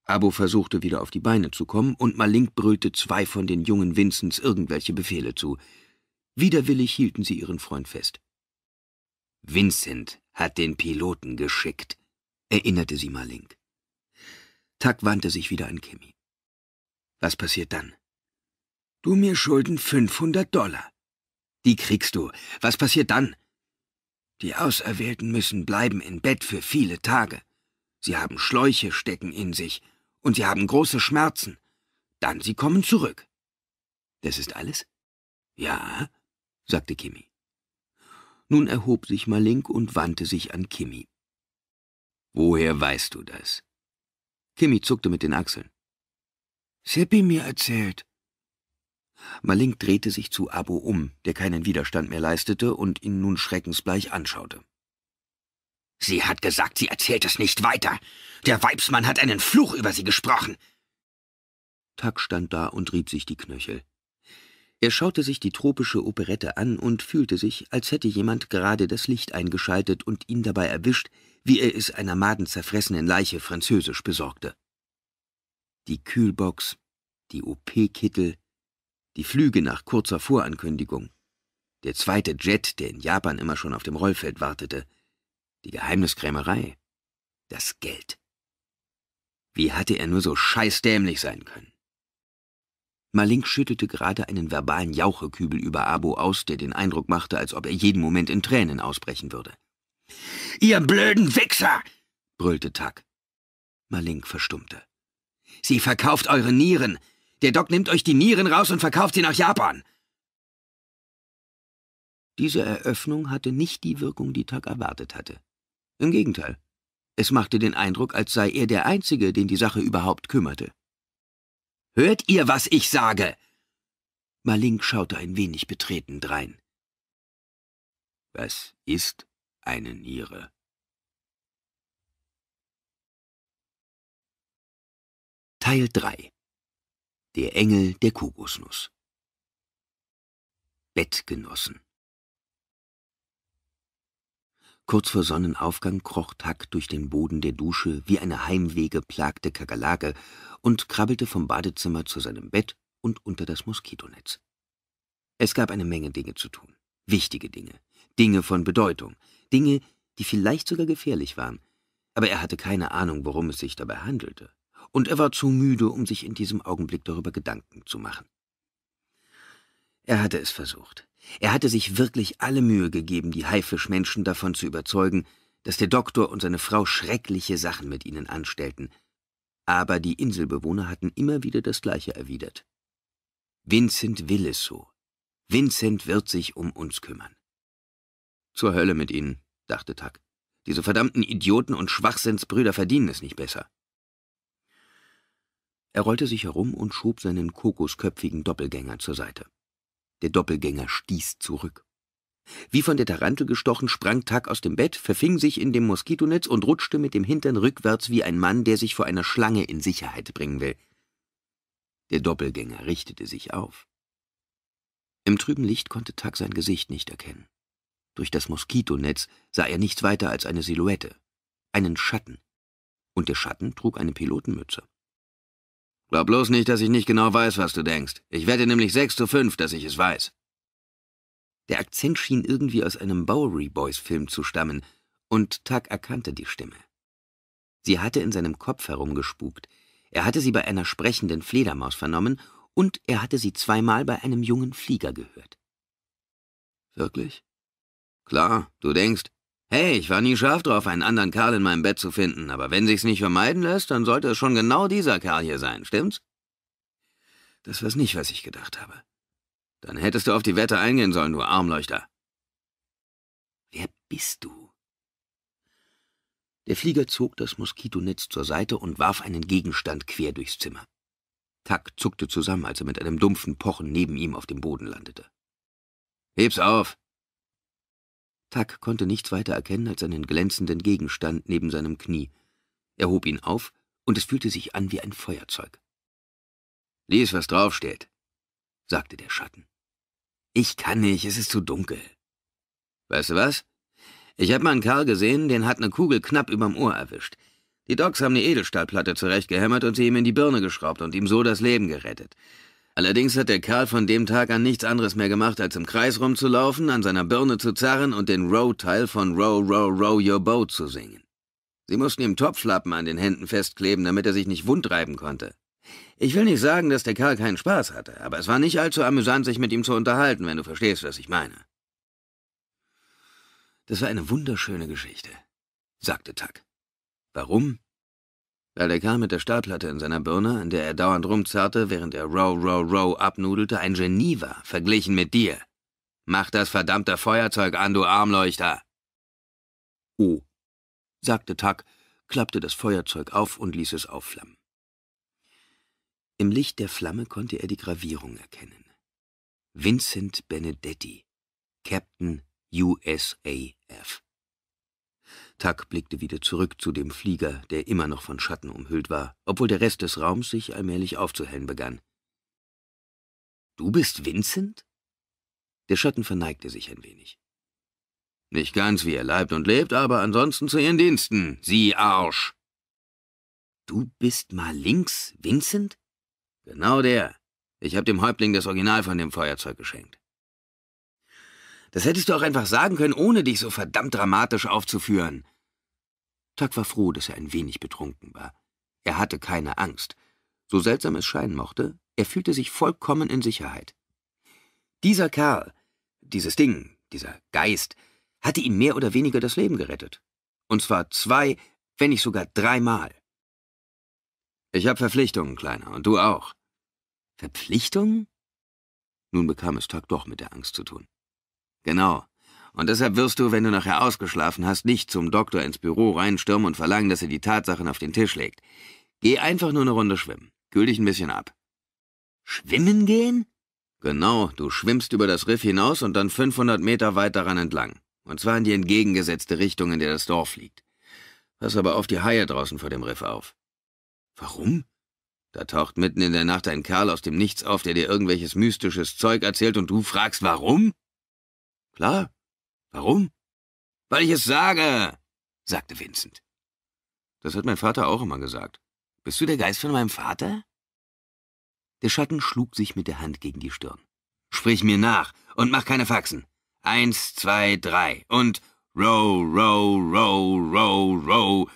Abo versuchte wieder auf die Beine zu kommen, und Malink brüllte zwei von den jungen Vinzens irgendwelche Befehle zu. Widerwillig hielten sie ihren Freund fest. Vincent hat den Piloten geschickt, erinnerte sie Malink. Tak wandte sich wieder an Kimmy. Was passiert dann? Du mir schulden 500 Dollar. Die kriegst du. Was passiert dann? Die Auserwählten müssen bleiben im Bett für viele Tage. Sie haben Schläuche stecken in sich und sie haben große Schmerzen. Dann sie kommen zurück. Das ist alles? Ja, sagte Kimi. Nun erhob sich Malink und wandte sich an Kimi. Woher weißt du das? Kimi zuckte mit den Achseln. Seppi mir erzählt. Malink drehte sich zu Abo um, der keinen Widerstand mehr leistete und ihn nun schreckensbleich anschaute. Sie hat gesagt, sie erzählt es nicht weiter. Der Weibsmann hat einen Fluch über sie gesprochen. Tuck stand da und rieb sich die Knöchel. Er schaute sich die tropische Operette an und fühlte sich, als hätte jemand gerade das Licht eingeschaltet und ihn dabei erwischt, wie er es einer madenzerfressenen Leiche französisch besorgte. Die Kühlbox, die OP-Kittel, die Flüge nach kurzer Vorankündigung, der zweite Jet, der in Japan immer schon auf dem Rollfeld wartete, die Geheimniskrämerei, das Geld. Wie hatte er nur so scheißdämlich sein können? Malink schüttete gerade einen verbalen Jauchekübel über Abo aus, der den Eindruck machte, als ob er jeden Moment in Tränen ausbrechen würde. »Ihr blöden Wichser!« brüllte Tuck. Malink verstummte. »Sie verkauft eure Nieren! Der Doc nimmt euch die Nieren raus und verkauft sie nach Japan!« Diese Eröffnung hatte nicht die Wirkung, die Tuck erwartet hatte. Im Gegenteil, es machte den Eindruck, als sei er der Einzige, den die Sache überhaupt kümmerte. Hört ihr, was ich sage? Malink schaute ein wenig betreten drein. Was ist eine Niere? Teil 3 Der Engel der Kokosnuss Bettgenossen Kurz vor Sonnenaufgang kroch Tack durch den Boden der Dusche wie eine heimwegeplagte Kakerlake und krabbelte vom Badezimmer zu seinem Bett und unter das Moskitonetz. Es gab eine Menge Dinge zu tun. Wichtige Dinge. Dinge von Bedeutung. Dinge, die vielleicht sogar gefährlich waren. Aber er hatte keine Ahnung, worum es sich dabei handelte. Und er war zu müde, um sich in diesem Augenblick darüber Gedanken zu machen. Er hatte es versucht. Er hatte sich wirklich alle Mühe gegeben, die Haifischmenschen davon zu überzeugen, dass der Doktor und seine Frau schreckliche Sachen mit ihnen anstellten, aber die Inselbewohner hatten immer wieder das Gleiche erwidert. Vincent will es so. Vincent wird sich um uns kümmern. Zur Hölle mit ihnen, dachte Tuck. Diese verdammten Idioten und Schwachsinnsbrüder verdienen es nicht besser. Er rollte sich herum und schob seinen kokosköpfigen Doppelgänger zur Seite. Der Doppelgänger stieß zurück. Wie von der Tarantel gestochen, sprang Tag aus dem Bett, verfing sich in dem Moskitonetz und rutschte mit dem Hintern rückwärts wie ein Mann, der sich vor einer Schlange in Sicherheit bringen will. Der Doppelgänger richtete sich auf. Im trüben Licht konnte Tag sein Gesicht nicht erkennen. Durch das Moskitonetz sah er nichts weiter als eine Silhouette, einen Schatten. Und der Schatten trug eine Pilotenmütze. Glaub bloß nicht, dass ich nicht genau weiß, was du denkst. Ich wette nämlich sechs zu fünf, dass ich es weiß. Der Akzent schien irgendwie aus einem Bowery Boys-Film zu stammen, und Tuck erkannte die Stimme. Sie hatte in seinem Kopf herumgespukt. Er hatte sie bei einer sprechenden Fledermaus vernommen und er hatte sie zweimal bei einem jungen Flieger gehört. Wirklich? Klar, du denkst, Hey, ich war nie scharf drauf, einen anderen Kerl in meinem Bett zu finden, aber wenn sich's nicht vermeiden lässt, dann sollte es schon genau dieser Kerl hier sein, stimmt's? Das war's nicht, was ich gedacht habe. Dann hättest du auf die Wette eingehen sollen, du Armleuchter. Wer bist du? Der Flieger zog das Moskitonetz zur Seite und warf einen Gegenstand quer durchs Zimmer. Tack zuckte zusammen, als er mit einem dumpfen Pochen neben ihm auf dem Boden landete. Heb's auf, Tuck konnte nichts weiter erkennen als einen glänzenden Gegenstand neben seinem Knie. Er hob ihn auf, und es fühlte sich an wie ein Feuerzeug. Lies, was draufsteht, sagte der Schatten. Ich kann nicht, es ist zu dunkel. Weißt du was? Ich hab mal einen Kerl gesehen, den hat eine Kugel knapp überm Ohr erwischt. Die Docs haben die Edelstahlplatte zurechtgehämmert und sie ihm in die Birne geschraubt und ihm so das Leben gerettet. Allerdings hat der Kerl von dem Tag an nichts anderes mehr gemacht, als im Kreis rumzulaufen, an seiner Birne zu zerren und den Row-Teil von Row, Row, Row Your Boat zu singen. Sie mussten ihm Topflappen an den Händen festkleben, damit er sich nicht wundreiben konnte. Ich will nicht sagen, dass der Kerl keinen Spaß hatte, aber es war nicht allzu amüsant, sich mit ihm zu unterhalten, wenn du verstehst, was ich meine. Das war eine wunderschöne Geschichte, sagte Tuck. Warum? der Kerl mit der Stahlplatte in seiner Birne, an der er dauernd rumzerrte, während er Row, Row, Row abnudelte, ein Genie war, verglichen mit dir. Mach das verdammte Feuerzeug an, du Armleuchter! Oh, sagte Tuck, klappte das Feuerzeug auf und ließ es aufflammen. Im Licht der Flamme konnte er die Gravierung erkennen. Vincent Benedetti, Captain USAF. Tuck blickte wieder zurück zu dem Flieger, der immer noch von Schatten umhüllt war, obwohl der Rest des Raums sich allmählich aufzuhellen begann. Du bist Vincent? Der Schatten verneigte sich ein wenig. Nicht ganz, wie er leibt und lebt, aber ansonsten zu Ihren Diensten, Sie Arsch! Du bist mal links, Vincent? Genau der. Ich habe dem Häuptling das Original von dem Feuerzeug geschenkt. Das hättest du auch einfach sagen können, ohne dich so verdammt dramatisch aufzuführen. Tuck war froh, dass er ein wenig betrunken war. Er hatte keine Angst. So seltsam es scheinen mochte, er fühlte sich vollkommen in Sicherheit. Dieser Kerl, dieses Ding, dieser Geist, hatte ihm mehr oder weniger das Leben gerettet. Und zwar zwei, wenn nicht sogar dreimal. Ich habe Verpflichtungen, Kleiner, und du auch. Verpflichtungen? Nun bekam es Tuck doch mit der Angst zu tun. Genau. Und deshalb wirst du, wenn du nachher ausgeschlafen hast, nicht zum Doktor ins Büro reinstürmen und verlangen, dass er die Tatsachen auf den Tisch legt. Geh einfach nur eine Runde schwimmen. Kühl dich ein bisschen ab. Schwimmen gehen? Genau, du schwimmst über das Riff hinaus und dann 500 Meter weit daran entlang. Und zwar in die entgegengesetzte Richtung, in der das Dorf liegt. Pass aber auf die Haie draußen vor dem Riff auf. Warum? Da taucht mitten in der Nacht ein Kerl aus dem Nichts auf, der dir irgendwelches mystisches Zeug erzählt und du fragst, warum? Klar, Warum? Weil ich es sage, sagte Vincent. Das hat mein Vater auch immer gesagt. Bist du der Geist von meinem Vater? Der Schatten schlug sich mit der Hand gegen die Stirn. Sprich mir nach und mach keine Faxen. Eins, zwei, drei und row, row, row, row, row.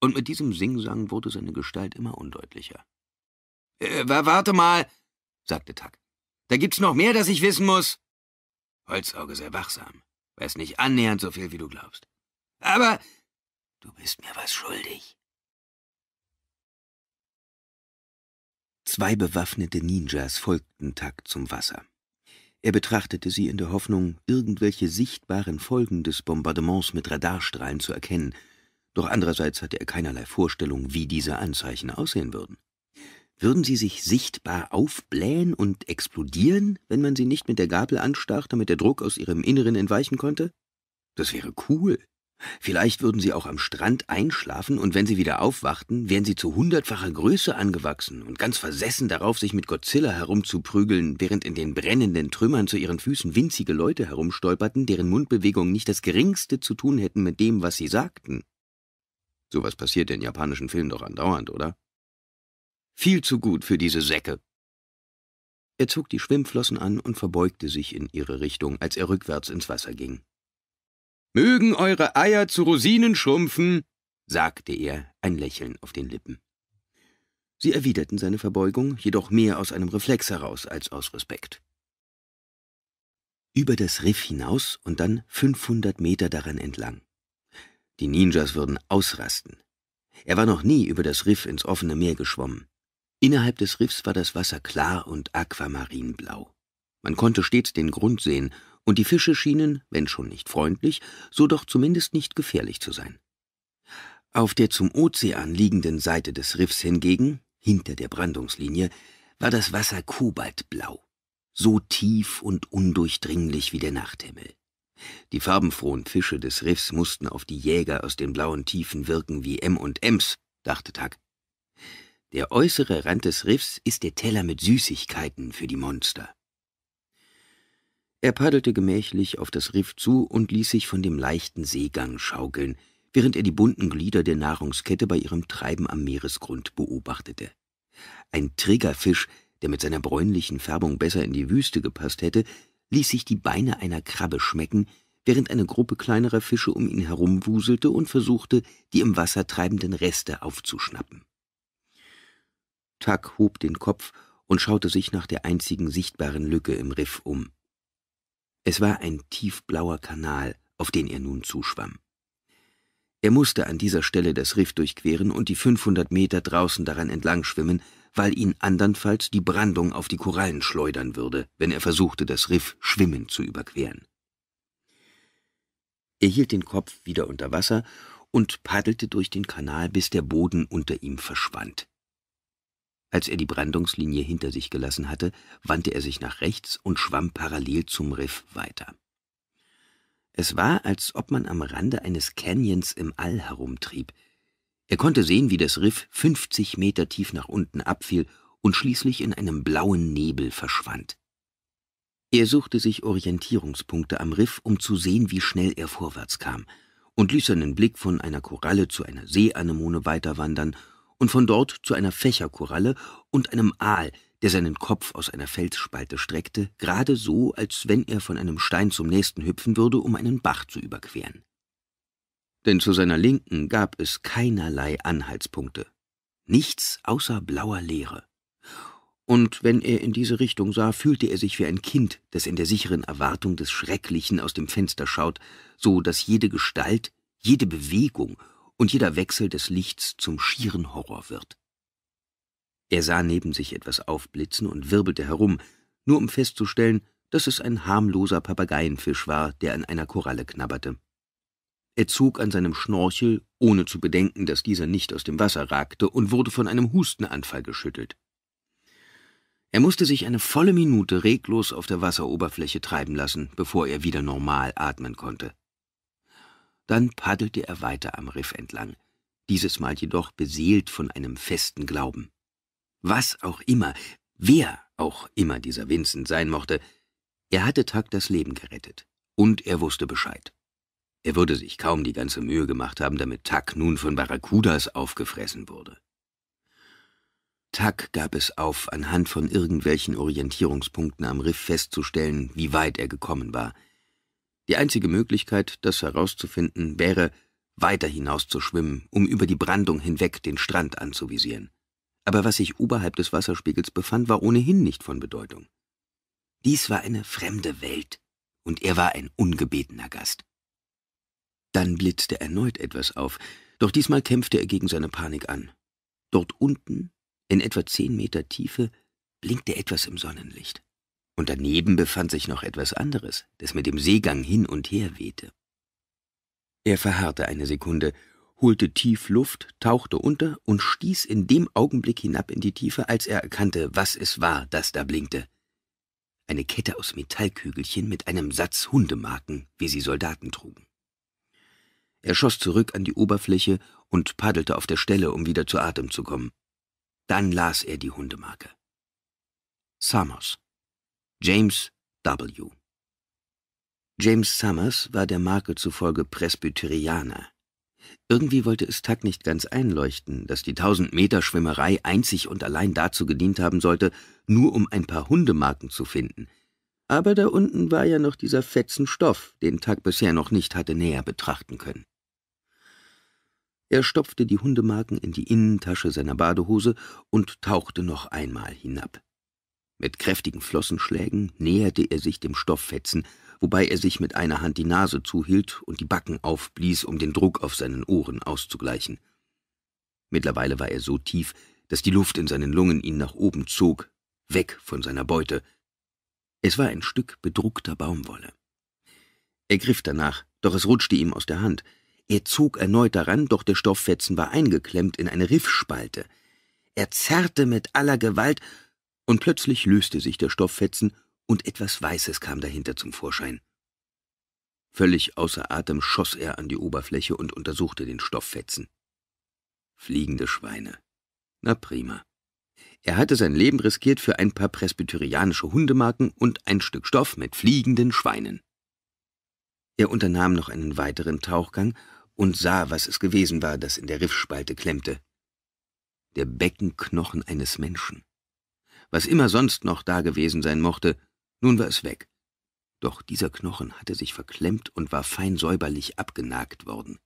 Und mit diesem Singsang wurde seine Gestalt immer undeutlicher. Äh, warte mal, sagte Tack. Da gibt's noch mehr, das ich wissen muss. Holzauge sehr wachsam. Weiß nicht annähernd so viel, wie du glaubst. Aber du bist mir was schuldig. Zwei bewaffnete Ninjas folgten Takt zum Wasser. Er betrachtete sie in der Hoffnung, irgendwelche sichtbaren Folgen des Bombardements mit Radarstrahlen zu erkennen, doch andererseits hatte er keinerlei Vorstellung, wie diese Anzeichen aussehen würden. Würden sie sich sichtbar aufblähen und explodieren, wenn man sie nicht mit der Gabel anstach, damit der Druck aus ihrem Inneren entweichen konnte? Das wäre cool. Vielleicht würden sie auch am Strand einschlafen, und wenn sie wieder aufwachten, wären sie zu hundertfacher Größe angewachsen und ganz versessen darauf, sich mit Godzilla herumzuprügeln, während in den brennenden Trümmern zu ihren Füßen winzige Leute herumstolperten, deren Mundbewegungen nicht das geringste zu tun hätten mit dem, was sie sagten. Sowas passiert in japanischen Filmen doch andauernd, oder? Viel zu gut für diese Säcke. Er zog die Schwimmflossen an und verbeugte sich in ihre Richtung, als er rückwärts ins Wasser ging. Mögen eure Eier zu Rosinen schrumpfen, sagte er, ein Lächeln auf den Lippen. Sie erwiderten seine Verbeugung, jedoch mehr aus einem Reflex heraus als aus Respekt. Über das Riff hinaus und dann 500 Meter daran entlang. Die Ninjas würden ausrasten. Er war noch nie über das Riff ins offene Meer geschwommen. Innerhalb des Riffs war das Wasser klar und aquamarinblau. Man konnte stets den Grund sehen, und die Fische schienen, wenn schon nicht freundlich, so doch zumindest nicht gefährlich zu sein. Auf der zum Ozean liegenden Seite des Riffs hingegen, hinter der Brandungslinie, war das Wasser kobaltblau, so tief und undurchdringlich wie der Nachthimmel. Die farbenfrohen Fische des Riffs mussten auf die Jäger aus den blauen Tiefen wirken wie M und Ms, dachte Tag. Der äußere Rand des Riffs ist der Teller mit Süßigkeiten für die Monster. Er paddelte gemächlich auf das Riff zu und ließ sich von dem leichten Seegang schaukeln, während er die bunten Glieder der Nahrungskette bei ihrem Treiben am Meeresgrund beobachtete. Ein Triggerfisch, der mit seiner bräunlichen Färbung besser in die Wüste gepasst hätte, ließ sich die Beine einer Krabbe schmecken, während eine Gruppe kleinerer Fische um ihn herumwuselte und versuchte, die im Wasser treibenden Reste aufzuschnappen. Tuck hob den Kopf und schaute sich nach der einzigen sichtbaren Lücke im Riff um. Es war ein tiefblauer Kanal, auf den er nun zuschwamm. Er musste an dieser Stelle das Riff durchqueren und die 500 Meter draußen daran entlang schwimmen, weil ihn andernfalls die Brandung auf die Korallen schleudern würde, wenn er versuchte, das Riff schwimmend zu überqueren. Er hielt den Kopf wieder unter Wasser und paddelte durch den Kanal, bis der Boden unter ihm verschwand. Als er die Brandungslinie hinter sich gelassen hatte, wandte er sich nach rechts und schwamm parallel zum Riff weiter. Es war, als ob man am Rande eines Canyons im All herumtrieb. Er konnte sehen, wie das Riff fünfzig Meter tief nach unten abfiel und schließlich in einem blauen Nebel verschwand. Er suchte sich Orientierungspunkte am Riff, um zu sehen, wie schnell er vorwärts kam, und ließ seinen Blick von einer Koralle zu einer Seeanemone weiterwandern und von dort zu einer Fächerkoralle und einem Aal, der seinen Kopf aus einer Felsspalte streckte, gerade so, als wenn er von einem Stein zum nächsten hüpfen würde, um einen Bach zu überqueren. Denn zu seiner Linken gab es keinerlei Anhaltspunkte. Nichts außer blauer Leere. Und wenn er in diese Richtung sah, fühlte er sich wie ein Kind, das in der sicheren Erwartung des Schrecklichen aus dem Fenster schaut, so dass jede Gestalt, jede Bewegung und jeder Wechsel des Lichts zum schieren Horror wird. Er sah neben sich etwas aufblitzen und wirbelte herum, nur um festzustellen, dass es ein harmloser Papageienfisch war, der an einer Koralle knabberte. Er zog an seinem Schnorchel, ohne zu bedenken, dass dieser nicht aus dem Wasser ragte, und wurde von einem Hustenanfall geschüttelt. Er musste sich eine volle Minute reglos auf der Wasseroberfläche treiben lassen, bevor er wieder normal atmen konnte. Dann paddelte er weiter am Riff entlang, dieses Mal jedoch beseelt von einem festen Glauben. Was auch immer, wer auch immer dieser Vincent sein mochte, er hatte Tuck das Leben gerettet, und er wusste Bescheid. Er würde sich kaum die ganze Mühe gemacht haben, damit Tuck nun von Barracudas aufgefressen wurde. Tuck gab es auf, anhand von irgendwelchen Orientierungspunkten am Riff festzustellen, wie weit er gekommen war – die einzige Möglichkeit, das herauszufinden, wäre, weiter hinaus zu schwimmen, um über die Brandung hinweg den Strand anzuvisieren. Aber was sich oberhalb des Wasserspiegels befand, war ohnehin nicht von Bedeutung. Dies war eine fremde Welt, und er war ein ungebetener Gast. Dann blitzte erneut etwas auf, doch diesmal kämpfte er gegen seine Panik an. Dort unten, in etwa zehn Meter Tiefe, blinkte etwas im Sonnenlicht. Und daneben befand sich noch etwas anderes, das mit dem Seegang hin und her wehte. Er verharrte eine Sekunde, holte tief Luft, tauchte unter und stieß in dem Augenblick hinab in die Tiefe, als er erkannte, was es war, das da blinkte. Eine Kette aus Metallkügelchen mit einem Satz Hundemarken, wie sie Soldaten trugen. Er schoss zurück an die Oberfläche und paddelte auf der Stelle, um wieder zu Atem zu kommen. Dann las er die Hundemarke. Samos. James W. James Summers war der Marke zufolge Presbyterianer. Irgendwie wollte es Tuck nicht ganz einleuchten, dass die 1000-Meter-Schwimmerei einzig und allein dazu gedient haben sollte, nur um ein paar Hundemarken zu finden. Aber da unten war ja noch dieser fetzen Stoff, den Tuck bisher noch nicht hatte näher betrachten können. Er stopfte die Hundemarken in die Innentasche seiner Badehose und tauchte noch einmal hinab. Mit kräftigen Flossenschlägen näherte er sich dem Stofffetzen, wobei er sich mit einer Hand die Nase zuhielt und die Backen aufblies, um den Druck auf seinen Ohren auszugleichen. Mittlerweile war er so tief, dass die Luft in seinen Lungen ihn nach oben zog, weg von seiner Beute. Es war ein Stück bedruckter Baumwolle. Er griff danach, doch es rutschte ihm aus der Hand. Er zog erneut daran, doch der Stofffetzen war eingeklemmt in eine Riffspalte. Er zerrte mit aller Gewalt, und plötzlich löste sich der Stofffetzen und etwas Weißes kam dahinter zum Vorschein. Völlig außer Atem schoss er an die Oberfläche und untersuchte den Stofffetzen. Fliegende Schweine. Na prima. Er hatte sein Leben riskiert für ein paar presbyterianische Hundemarken und ein Stück Stoff mit fliegenden Schweinen. Er unternahm noch einen weiteren Tauchgang und sah, was es gewesen war, das in der Riffspalte klemmte. Der Beckenknochen eines Menschen was immer sonst noch da gewesen sein mochte, nun war es weg. Doch dieser Knochen hatte sich verklemmt und war fein säuberlich abgenagt worden.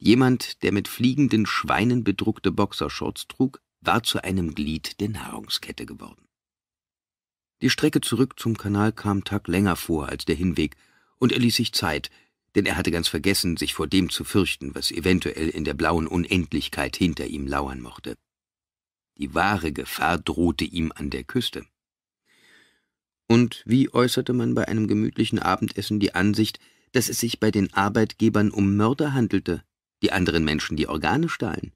Jemand, der mit fliegenden Schweinen bedruckte Boxershorts trug, war zu einem Glied der Nahrungskette geworden. Die Strecke zurück zum Kanal kam Tag länger vor als der Hinweg, und er ließ sich Zeit, denn er hatte ganz vergessen, sich vor dem zu fürchten, was eventuell in der blauen Unendlichkeit hinter ihm lauern mochte. Die wahre Gefahr drohte ihm an der Küste. Und wie äußerte man bei einem gemütlichen Abendessen die Ansicht, dass es sich bei den Arbeitgebern um Mörder handelte, die anderen Menschen die Organe stahlen?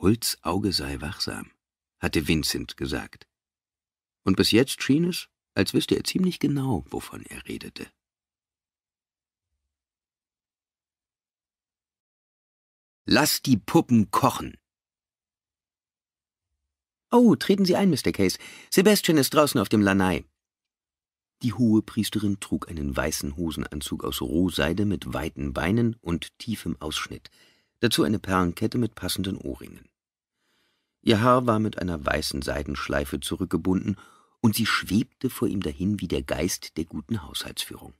Hults Auge sei wachsam, hatte Vincent gesagt. Und bis jetzt schien es, als wüsste er ziemlich genau, wovon er redete. Lass die Puppen kochen, Oh, treten Sie ein, Mr. Case. Sebastian ist draußen auf dem Lanai. Die hohe Priesterin trug einen weißen Hosenanzug aus Rohseide mit weiten Beinen und tiefem Ausschnitt, dazu eine Perlenkette mit passenden Ohrringen. Ihr Haar war mit einer weißen Seidenschleife zurückgebunden, und sie schwebte vor ihm dahin wie der Geist der guten Haushaltsführung.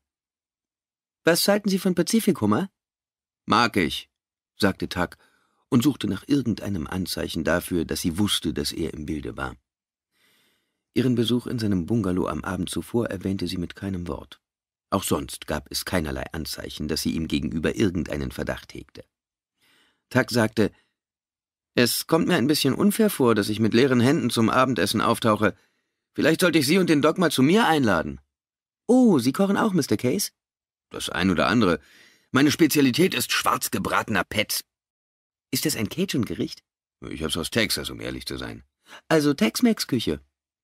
Was halten Sie von Pazifikhummer? Mag ich, sagte Tuck und suchte nach irgendeinem Anzeichen dafür, dass sie wusste, dass er im Bilde war. Ihren Besuch in seinem Bungalow am Abend zuvor erwähnte sie mit keinem Wort. Auch sonst gab es keinerlei Anzeichen, dass sie ihm gegenüber irgendeinen Verdacht hegte. Tuck sagte, »Es kommt mir ein bisschen unfair vor, dass ich mit leeren Händen zum Abendessen auftauche. Vielleicht sollte ich Sie und den Dogma zu mir einladen.« »Oh, Sie kochen auch, Mr. Case?« »Das ein oder andere. Meine Spezialität ist schwarz gebratener Pets. Ist das ein Cajun-Gericht? Ich hab's aus Texas, um ehrlich zu sein. Also Tex-Mex-Küche.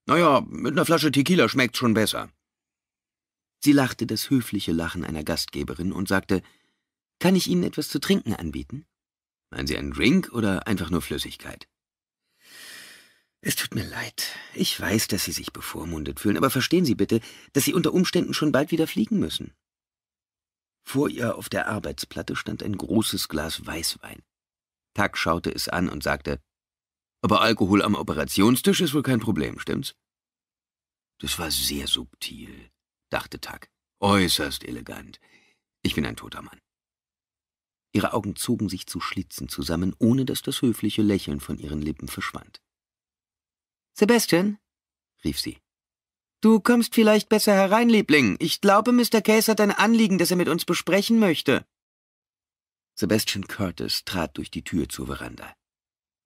Naja, mit einer Flasche Tequila schmeckt's schon besser. Sie lachte das höfliche Lachen einer Gastgeberin und sagte, kann ich Ihnen etwas zu trinken anbieten? Meinen Sie einen Drink oder einfach nur Flüssigkeit? Es tut mir leid. Ich weiß, dass Sie sich bevormundet fühlen, aber verstehen Sie bitte, dass Sie unter Umständen schon bald wieder fliegen müssen. Vor ihr auf der Arbeitsplatte stand ein großes Glas Weißwein. Tuck schaute es an und sagte, aber Alkohol am Operationstisch ist wohl kein Problem, stimmt's? Das war sehr subtil, dachte Tuck. Äußerst elegant. Ich bin ein toter Mann. Ihre Augen zogen sich zu Schlitzen zusammen, ohne dass das höfliche Lächeln von ihren Lippen verschwand. Sebastian, rief sie. Du kommst vielleicht besser herein, Liebling. Ich glaube, Mr. Case hat ein Anliegen, das er mit uns besprechen möchte. Sebastian Curtis trat durch die Tür zur Veranda.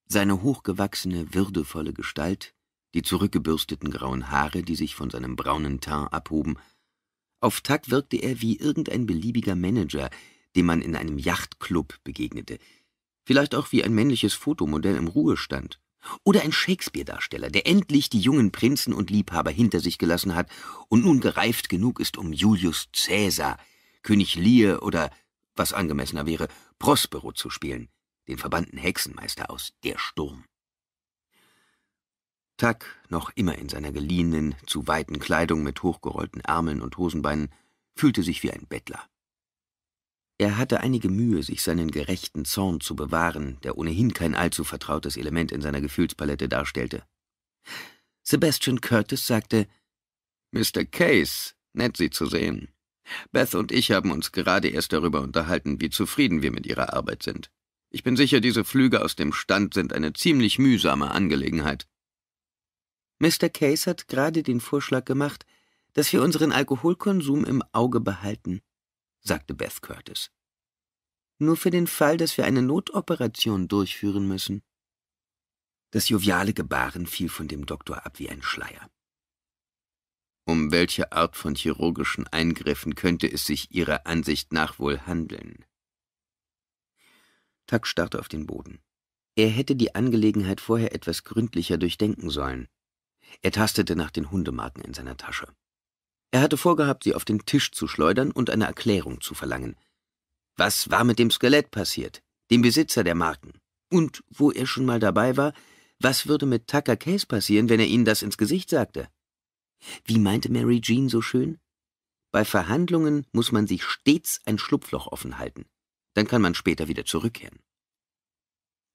Seine hochgewachsene, würdevolle Gestalt, die zurückgebürsteten grauen Haare, die sich von seinem braunen Teint abhoben, auf Tag wirkte er wie irgendein beliebiger Manager, dem man in einem Yachtclub begegnete, vielleicht auch wie ein männliches Fotomodell im Ruhestand oder ein Shakespeare-Darsteller, der endlich die jungen Prinzen und Liebhaber hinter sich gelassen hat und nun gereift genug ist, um Julius Caesar, König Lear oder was angemessener wäre, Prospero zu spielen, den verbannten Hexenmeister aus Der Sturm. Tuck, noch immer in seiner geliehenen, zu weiten Kleidung mit hochgerollten Ärmeln und Hosenbeinen, fühlte sich wie ein Bettler. Er hatte einige Mühe, sich seinen gerechten Zorn zu bewahren, der ohnehin kein allzu vertrautes Element in seiner Gefühlspalette darstellte. Sebastian Curtis sagte, »Mr. Case, nett, Sie zu sehen. Beth und ich haben uns gerade erst darüber unterhalten, wie zufrieden wir mit ihrer Arbeit sind. Ich bin sicher, diese Flüge aus dem Stand sind eine ziemlich mühsame Angelegenheit. Mr. Case hat gerade den Vorschlag gemacht, dass wir unseren Alkoholkonsum im Auge behalten, sagte Beth Curtis. Nur für den Fall, dass wir eine Notoperation durchführen müssen. Das joviale Gebaren fiel von dem Doktor ab wie ein Schleier. Um welche Art von chirurgischen Eingriffen könnte es sich Ihrer Ansicht nach wohl handeln? Tuck starrte auf den Boden. Er hätte die Angelegenheit vorher etwas gründlicher durchdenken sollen. Er tastete nach den Hundemarken in seiner Tasche. Er hatte vorgehabt, sie auf den Tisch zu schleudern und eine Erklärung zu verlangen. Was war mit dem Skelett passiert, dem Besitzer der Marken? Und, wo er schon mal dabei war, was würde mit Tucker Case passieren, wenn er ihnen das ins Gesicht sagte? Wie meinte Mary Jean so schön? Bei Verhandlungen muss man sich stets ein Schlupfloch offen halten. Dann kann man später wieder zurückkehren.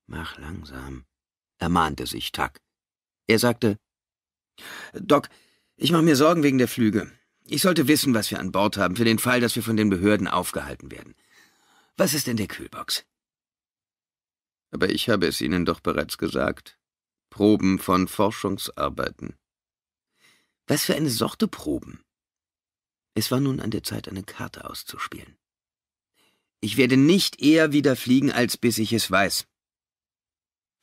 Mach langsam, ermahnte sich Tuck. Er sagte, Doc, ich mache mir Sorgen wegen der Flüge. Ich sollte wissen, was wir an Bord haben, für den Fall, dass wir von den Behörden aufgehalten werden. Was ist in der Kühlbox? Aber ich habe es Ihnen doch bereits gesagt. Proben von Forschungsarbeiten. Was für eine Sorte Proben! Es war nun an der Zeit, eine Karte auszuspielen. Ich werde nicht eher wieder fliegen, als bis ich es weiß.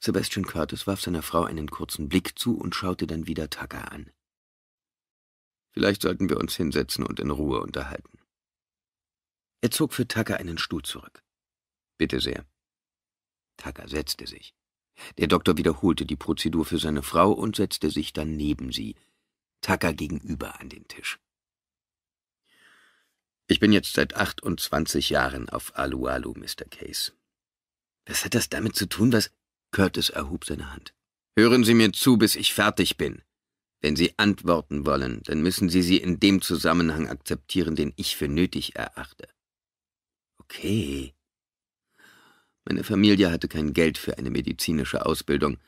Sebastian Curtis warf seiner Frau einen kurzen Blick zu und schaute dann wieder Tucker an. Vielleicht sollten wir uns hinsetzen und in Ruhe unterhalten. Er zog für Tucker einen Stuhl zurück. Bitte sehr. Tucker setzte sich. Der Doktor wiederholte die Prozedur für seine Frau und setzte sich dann neben sie, Tucker gegenüber an den Tisch. Ich bin jetzt seit 28 Jahren auf Alu Alu, Mr. Case. Was hat das damit zu tun, was... Curtis erhob seine Hand. Hören Sie mir zu, bis ich fertig bin. Wenn Sie antworten wollen, dann müssen Sie sie in dem Zusammenhang akzeptieren, den ich für nötig erachte. Okay. Meine Familie hatte kein Geld für eine medizinische Ausbildung,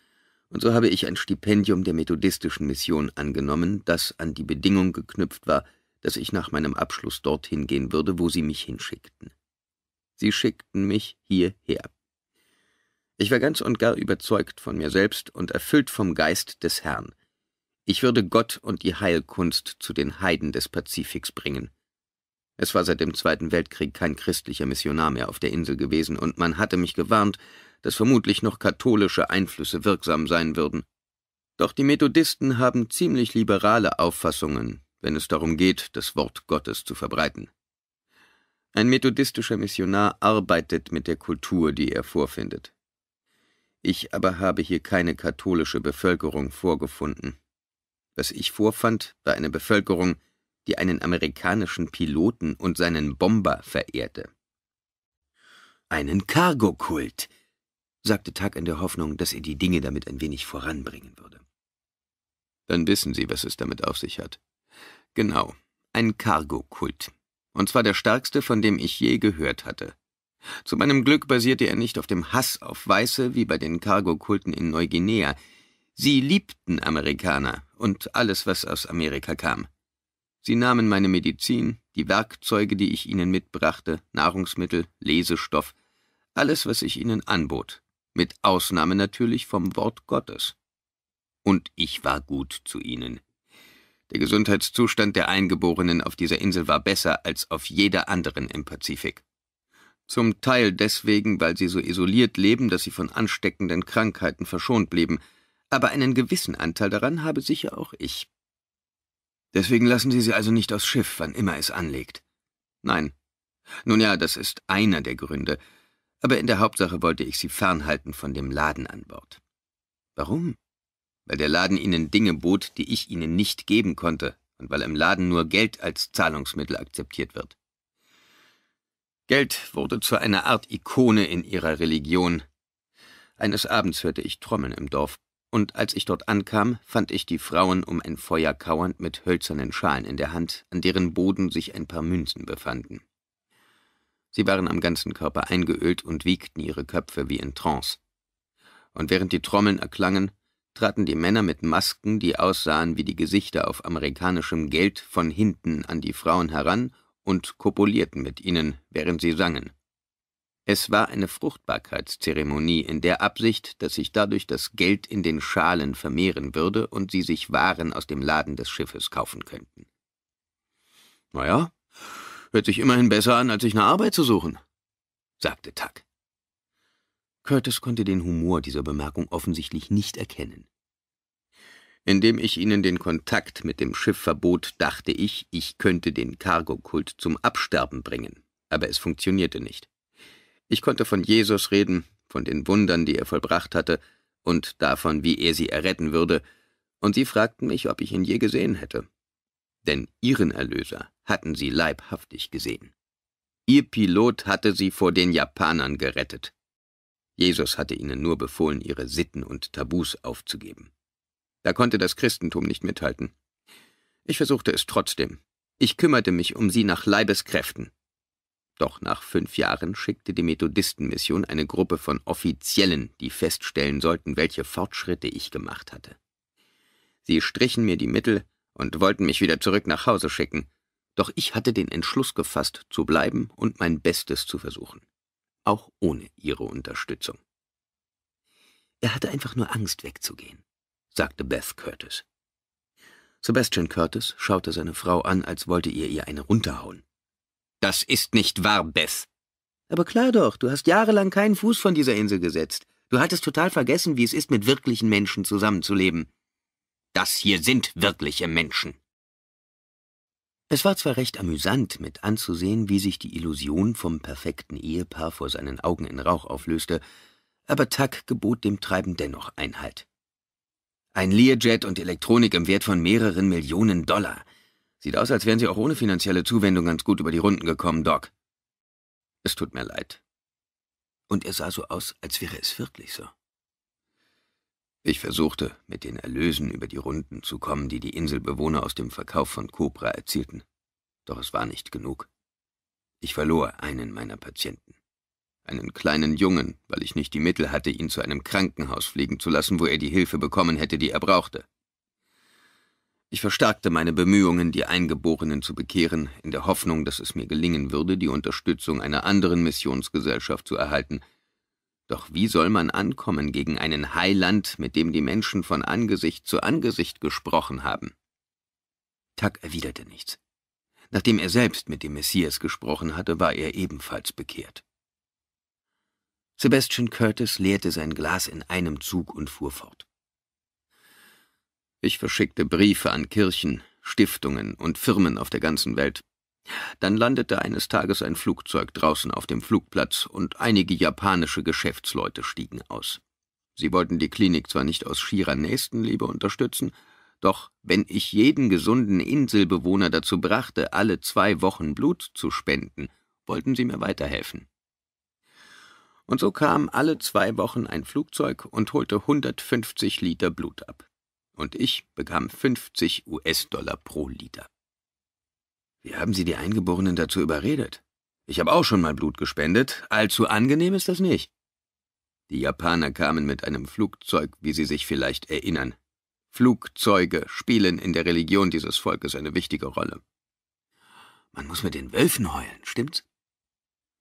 und so habe ich ein Stipendium der methodistischen Mission angenommen, das an die Bedingung geknüpft war, dass ich nach meinem Abschluss dorthin gehen würde, wo sie mich hinschickten. Sie schickten mich hierher. Ich war ganz und gar überzeugt von mir selbst und erfüllt vom Geist des Herrn. Ich würde Gott und die Heilkunst zu den Heiden des Pazifiks bringen. Es war seit dem Zweiten Weltkrieg kein christlicher Missionar mehr auf der Insel gewesen, und man hatte mich gewarnt, dass vermutlich noch katholische Einflüsse wirksam sein würden. Doch die Methodisten haben ziemlich liberale Auffassungen, wenn es darum geht, das Wort Gottes zu verbreiten. Ein methodistischer Missionar arbeitet mit der Kultur, die er vorfindet. Ich aber habe hier keine katholische Bevölkerung vorgefunden. Was ich vorfand, war eine Bevölkerung, die einen amerikanischen Piloten und seinen Bomber verehrte. Einen Cargokult, sagte Tuck in der Hoffnung, dass er die Dinge damit ein wenig voranbringen würde. Dann wissen Sie, was es damit auf sich hat. Genau, ein Cargo-Kult. Und zwar der stärkste, von dem ich je gehört hatte. Zu meinem Glück basierte er nicht auf dem Hass auf Weiße wie bei den Cargo-Kulten in Neuguinea. Sie liebten Amerikaner und alles, was aus Amerika kam. Sie nahmen meine Medizin, die Werkzeuge, die ich ihnen mitbrachte, Nahrungsmittel, Lesestoff, alles, was ich ihnen anbot, mit Ausnahme natürlich vom Wort Gottes. Und ich war gut zu ihnen. Der Gesundheitszustand der Eingeborenen auf dieser Insel war besser als auf jeder anderen im Pazifik. Zum Teil deswegen, weil sie so isoliert leben, dass sie von ansteckenden Krankheiten verschont blieben, aber einen gewissen Anteil daran habe sicher auch ich. Deswegen lassen Sie sie also nicht aufs Schiff, wann immer es anlegt. Nein. Nun ja, das ist einer der Gründe, aber in der Hauptsache wollte ich sie fernhalten von dem Laden an Bord. Warum? Weil der Laden ihnen Dinge bot, die ich ihnen nicht geben konnte, und weil im Laden nur Geld als Zahlungsmittel akzeptiert wird. Geld wurde zu einer Art Ikone in ihrer Religion. Eines Abends hörte ich Trommeln im Dorf, und als ich dort ankam, fand ich die Frauen um ein Feuer kauernd mit hölzernen Schalen in der Hand, an deren Boden sich ein paar Münzen befanden. Sie waren am ganzen Körper eingeölt und wiegten ihre Köpfe wie in Trance. Und während die Trommeln erklangen, traten die Männer mit Masken, die aussahen wie die Gesichter auf amerikanischem Geld, von hinten an die Frauen heran und kopulierten mit ihnen, während sie sangen. Es war eine Fruchtbarkeitszeremonie in der Absicht, dass sich dadurch das Geld in den Schalen vermehren würde und sie sich Waren aus dem Laden des Schiffes kaufen könnten. Naja, Hört sich immerhin besser an, als sich eine Arbeit zu suchen, sagte Tuck. Curtis konnte den Humor dieser Bemerkung offensichtlich nicht erkennen. Indem ich ihnen den Kontakt mit dem Schiff verbot, dachte ich, ich könnte den Cargokult zum Absterben bringen, aber es funktionierte nicht. Ich konnte von Jesus reden, von den Wundern, die er vollbracht hatte, und davon, wie er sie erretten würde, und sie fragten mich, ob ich ihn je gesehen hätte denn ihren Erlöser hatten sie leibhaftig gesehen. Ihr Pilot hatte sie vor den Japanern gerettet. Jesus hatte ihnen nur befohlen, ihre Sitten und Tabus aufzugeben. Da konnte das Christentum nicht mithalten. Ich versuchte es trotzdem. Ich kümmerte mich um sie nach Leibeskräften. Doch nach fünf Jahren schickte die Methodistenmission eine Gruppe von Offiziellen, die feststellen sollten, welche Fortschritte ich gemacht hatte. Sie strichen mir die Mittel, und wollten mich wieder zurück nach Hause schicken, doch ich hatte den Entschluss gefasst, zu bleiben und mein Bestes zu versuchen, auch ohne ihre Unterstützung. Er hatte einfach nur Angst, wegzugehen, sagte Beth Curtis. Sebastian Curtis schaute seine Frau an, als wollte er ihr eine runterhauen. Das ist nicht wahr, Beth. Aber klar doch, du hast jahrelang keinen Fuß von dieser Insel gesetzt. Du hattest total vergessen, wie es ist, mit wirklichen Menschen zusammenzuleben. Das hier sind wirkliche Menschen. Es war zwar recht amüsant, mit anzusehen, wie sich die Illusion vom perfekten Ehepaar vor seinen Augen in Rauch auflöste, aber Tuck gebot dem Treiben dennoch Einhalt. Ein Learjet und Elektronik im Wert von mehreren Millionen Dollar. Sieht aus, als wären Sie auch ohne finanzielle Zuwendung ganz gut über die Runden gekommen, Doc. Es tut mir leid. Und er sah so aus, als wäre es wirklich so. Ich versuchte, mit den Erlösen über die Runden zu kommen, die die Inselbewohner aus dem Verkauf von Cobra erzielten. Doch es war nicht genug. Ich verlor einen meiner Patienten. Einen kleinen Jungen, weil ich nicht die Mittel hatte, ihn zu einem Krankenhaus fliegen zu lassen, wo er die Hilfe bekommen hätte, die er brauchte. Ich verstärkte meine Bemühungen, die Eingeborenen zu bekehren, in der Hoffnung, dass es mir gelingen würde, die Unterstützung einer anderen Missionsgesellschaft zu erhalten, doch wie soll man ankommen gegen einen Heiland, mit dem die Menschen von Angesicht zu Angesicht gesprochen haben? Tak erwiderte nichts. Nachdem er selbst mit dem Messias gesprochen hatte, war er ebenfalls bekehrt. Sebastian Curtis leerte sein Glas in einem Zug und fuhr fort. Ich verschickte Briefe an Kirchen, Stiftungen und Firmen auf der ganzen Welt. Dann landete eines Tages ein Flugzeug draußen auf dem Flugplatz und einige japanische Geschäftsleute stiegen aus. Sie wollten die Klinik zwar nicht aus schierer Nächstenliebe unterstützen, doch wenn ich jeden gesunden Inselbewohner dazu brachte, alle zwei Wochen Blut zu spenden, wollten sie mir weiterhelfen. Und so kam alle zwei Wochen ein Flugzeug und holte 150 Liter Blut ab. Und ich bekam 50 US-Dollar pro Liter. Wie haben Sie die Eingeborenen dazu überredet? Ich habe auch schon mal Blut gespendet. Allzu angenehm ist das nicht. Die Japaner kamen mit einem Flugzeug, wie Sie sich vielleicht erinnern. Flugzeuge spielen in der Religion dieses Volkes eine wichtige Rolle. Man muss mit den Wölfen heulen, stimmt's?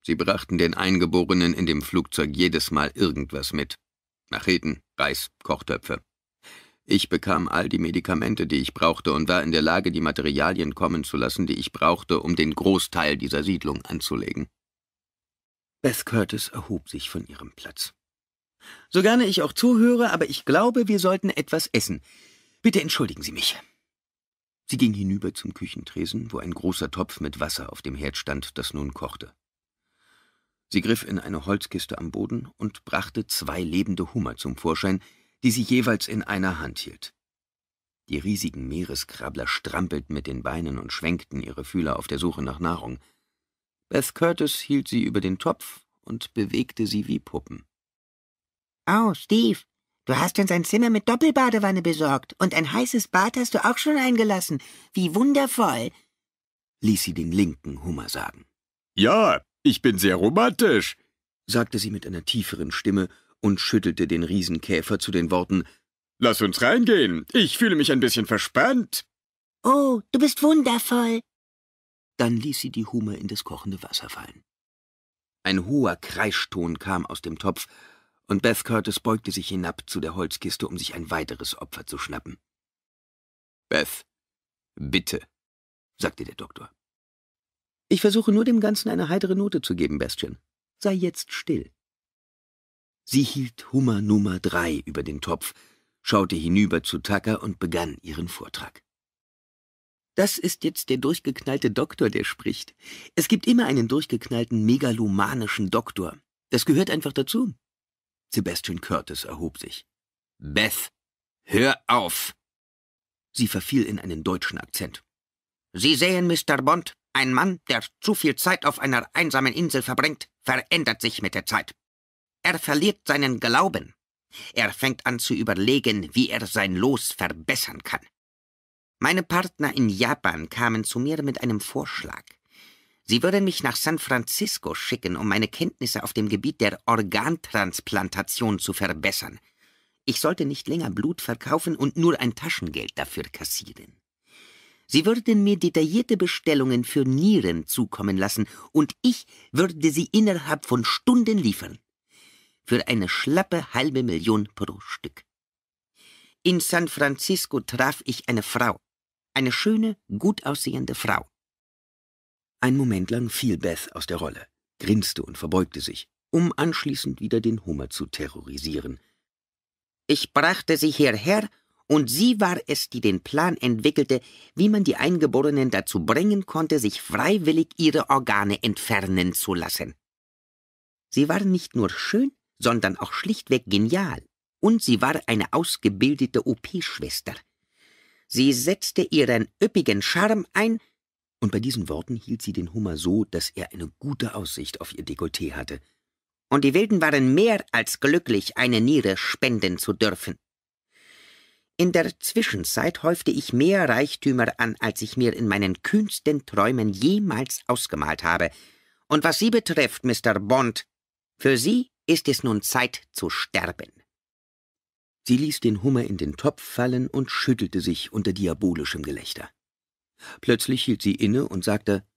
Sie brachten den Eingeborenen in dem Flugzeug jedes Mal irgendwas mit. Macheten, Reis, Kochtöpfe. Ich bekam all die Medikamente, die ich brauchte, und war in der Lage, die Materialien kommen zu lassen, die ich brauchte, um den Großteil dieser Siedlung anzulegen. Beth Curtis erhob sich von ihrem Platz. So gerne ich auch zuhöre, aber ich glaube, wir sollten etwas essen. Bitte entschuldigen Sie mich. Sie ging hinüber zum Küchentresen, wo ein großer Topf mit Wasser auf dem Herd stand, das nun kochte. Sie griff in eine Holzkiste am Boden und brachte zwei lebende Hummer zum Vorschein, die sie jeweils in einer Hand hielt. Die riesigen Meereskrabbler strampelten mit den Beinen und schwenkten ihre Fühler auf der Suche nach Nahrung. Beth Curtis hielt sie über den Topf und bewegte sie wie Puppen. Oh, Steve, du hast uns ein Zimmer mit Doppelbadewanne besorgt und ein heißes Bad hast du auch schon eingelassen. Wie wundervoll, ließ sie den linken Hummer sagen. Ja, ich bin sehr romantisch, sagte sie mit einer tieferen Stimme und schüttelte den Riesenkäfer zu den Worten Lass uns reingehen. Ich fühle mich ein bisschen verspannt. Oh, du bist wundervoll. Dann ließ sie die Hume in das kochende Wasser fallen. Ein hoher Kreischton kam aus dem Topf, und Beth Curtis beugte sich hinab zu der Holzkiste, um sich ein weiteres Opfer zu schnappen. Beth, bitte, sagte der Doktor. Ich versuche nur dem Ganzen eine heitere Note zu geben, Bastian. Sei jetzt still. Sie hielt Hummer Nummer drei über den Topf, schaute hinüber zu Tucker und begann ihren Vortrag. Das ist jetzt der durchgeknallte Doktor, der spricht. Es gibt immer einen durchgeknallten, megalomanischen Doktor. Das gehört einfach dazu. Sebastian Curtis erhob sich. Beth, hör auf! Sie verfiel in einen deutschen Akzent. Sie sehen, Mr. Bond, ein Mann, der zu viel Zeit auf einer einsamen Insel verbringt, verändert sich mit der Zeit. Er verliert seinen Glauben. Er fängt an zu überlegen, wie er sein Los verbessern kann. Meine Partner in Japan kamen zu mir mit einem Vorschlag. Sie würden mich nach San Francisco schicken, um meine Kenntnisse auf dem Gebiet der Organtransplantation zu verbessern. Ich sollte nicht länger Blut verkaufen und nur ein Taschengeld dafür kassieren. Sie würden mir detaillierte Bestellungen für Nieren zukommen lassen und ich würde sie innerhalb von Stunden liefern für eine schlappe halbe Million pro Stück. In San Francisco traf ich eine Frau, eine schöne, gut aussehende Frau. Ein Moment lang fiel Beth aus der Rolle, grinste und verbeugte sich, um anschließend wieder den Hummer zu terrorisieren. Ich brachte sie hierher, und sie war es, die den Plan entwickelte, wie man die Eingeborenen dazu bringen konnte, sich freiwillig ihre Organe entfernen zu lassen. Sie war nicht nur schön, sondern auch schlichtweg genial. Und sie war eine ausgebildete OP-Schwester. Sie setzte ihren üppigen Charme ein, und bei diesen Worten hielt sie den Hummer so, dass er eine gute Aussicht auf ihr Dekolleté hatte. Und die Wilden waren mehr als glücklich, eine Niere spenden zu dürfen. In der Zwischenzeit häufte ich mehr Reichtümer an, als ich mir in meinen kühnsten Träumen jemals ausgemalt habe. Und was Sie betrifft, Mr. Bond, für Sie ist es nun Zeit zu sterben. Sie ließ den Hummer in den Topf fallen und schüttelte sich unter diabolischem Gelächter. Plötzlich hielt sie inne und sagte,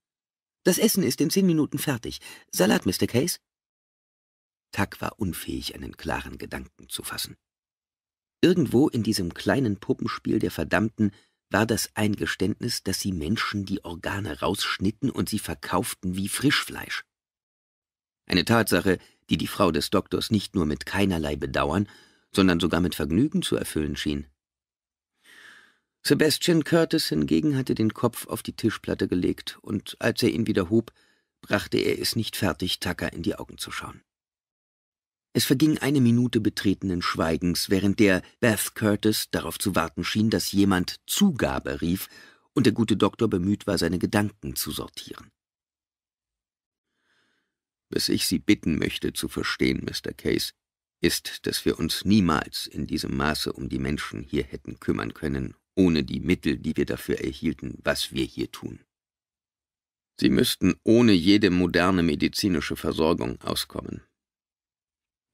»Das Essen ist in zehn Minuten fertig. Salat, Mr. Case?« Tuck war unfähig, einen klaren Gedanken zu fassen. Irgendwo in diesem kleinen Puppenspiel der Verdammten war das Eingeständnis, dass sie Menschen die Organe rausschnitten und sie verkauften wie Frischfleisch. Eine Tatsache, die die Frau des Doktors nicht nur mit keinerlei Bedauern, sondern sogar mit Vergnügen zu erfüllen schien. Sebastian Curtis hingegen hatte den Kopf auf die Tischplatte gelegt, und als er ihn wieder hob, brachte er es nicht fertig, Tucker in die Augen zu schauen. Es verging eine Minute betretenen Schweigens, während der Beth Curtis darauf zu warten schien, dass jemand Zugabe rief und der gute Doktor bemüht war, seine Gedanken zu sortieren. Was ich Sie bitten möchte zu verstehen, Mr. Case, ist, dass wir uns niemals in diesem Maße um die Menschen hier hätten kümmern können, ohne die Mittel, die wir dafür erhielten, was wir hier tun. Sie müssten ohne jede moderne medizinische Versorgung auskommen.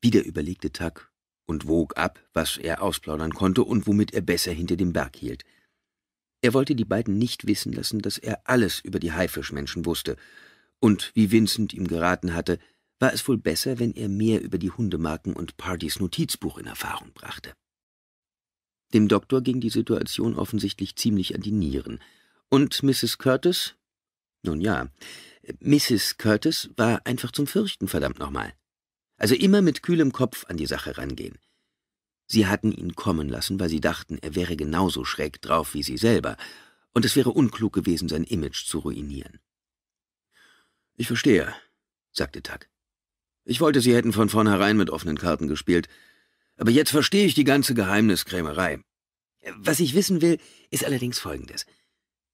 Wieder überlegte Tuck und wog ab, was er ausplaudern konnte und womit er besser hinter dem Berg hielt. Er wollte die beiden nicht wissen lassen, dass er alles über die Haifischmenschen wusste, und wie Vincent ihm geraten hatte, war es wohl besser, wenn er mehr über die Hundemarken und Partys Notizbuch in Erfahrung brachte. Dem Doktor ging die Situation offensichtlich ziemlich an die Nieren. Und Mrs. Curtis? Nun ja, Mrs. Curtis war einfach zum Fürchten, verdammt nochmal. Also immer mit kühlem Kopf an die Sache rangehen. Sie hatten ihn kommen lassen, weil sie dachten, er wäre genauso schräg drauf wie sie selber, und es wäre unklug gewesen, sein Image zu ruinieren. Ich verstehe, sagte Tuck. Ich wollte, Sie hätten von vornherein mit offenen Karten gespielt. Aber jetzt verstehe ich die ganze Geheimniskrämerei. Was ich wissen will, ist allerdings Folgendes.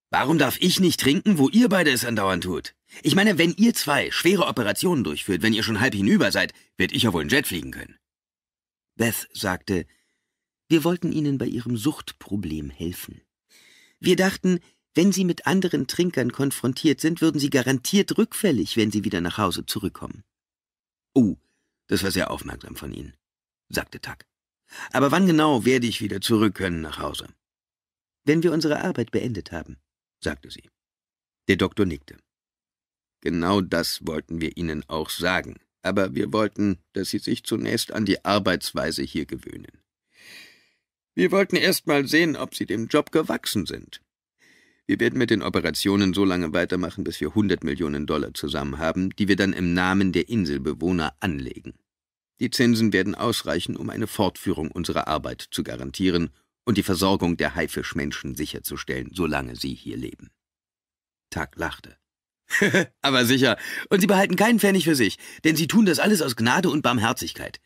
Warum darf ich nicht trinken, wo ihr beide es andauernd tut? Ich meine, wenn ihr zwei schwere Operationen durchführt, wenn ihr schon halb hinüber seid, werd ich ja wohl einen Jet fliegen können. Beth sagte, wir wollten Ihnen bei Ihrem Suchtproblem helfen. Wir dachten, wenn Sie mit anderen Trinkern konfrontiert sind, würden Sie garantiert rückfällig, wenn Sie wieder nach Hause zurückkommen. Oh, das war sehr aufmerksam von Ihnen, sagte Tuck. Aber wann genau werde ich wieder zurück können nach Hause? Wenn wir unsere Arbeit beendet haben, sagte sie. Der Doktor nickte. Genau das wollten wir Ihnen auch sagen, aber wir wollten, dass Sie sich zunächst an die Arbeitsweise hier gewöhnen. Wir wollten erst mal sehen, ob Sie dem Job gewachsen sind. Wir werden mit den Operationen so lange weitermachen, bis wir 100 Millionen Dollar zusammen haben, die wir dann im Namen der Inselbewohner anlegen. Die Zinsen werden ausreichen, um eine Fortführung unserer Arbeit zu garantieren und die Versorgung der Haifischmenschen sicherzustellen, solange sie hier leben. Tag lachte. Aber sicher. Und sie behalten keinen Pfennig für sich, denn sie tun das alles aus Gnade und Barmherzigkeit.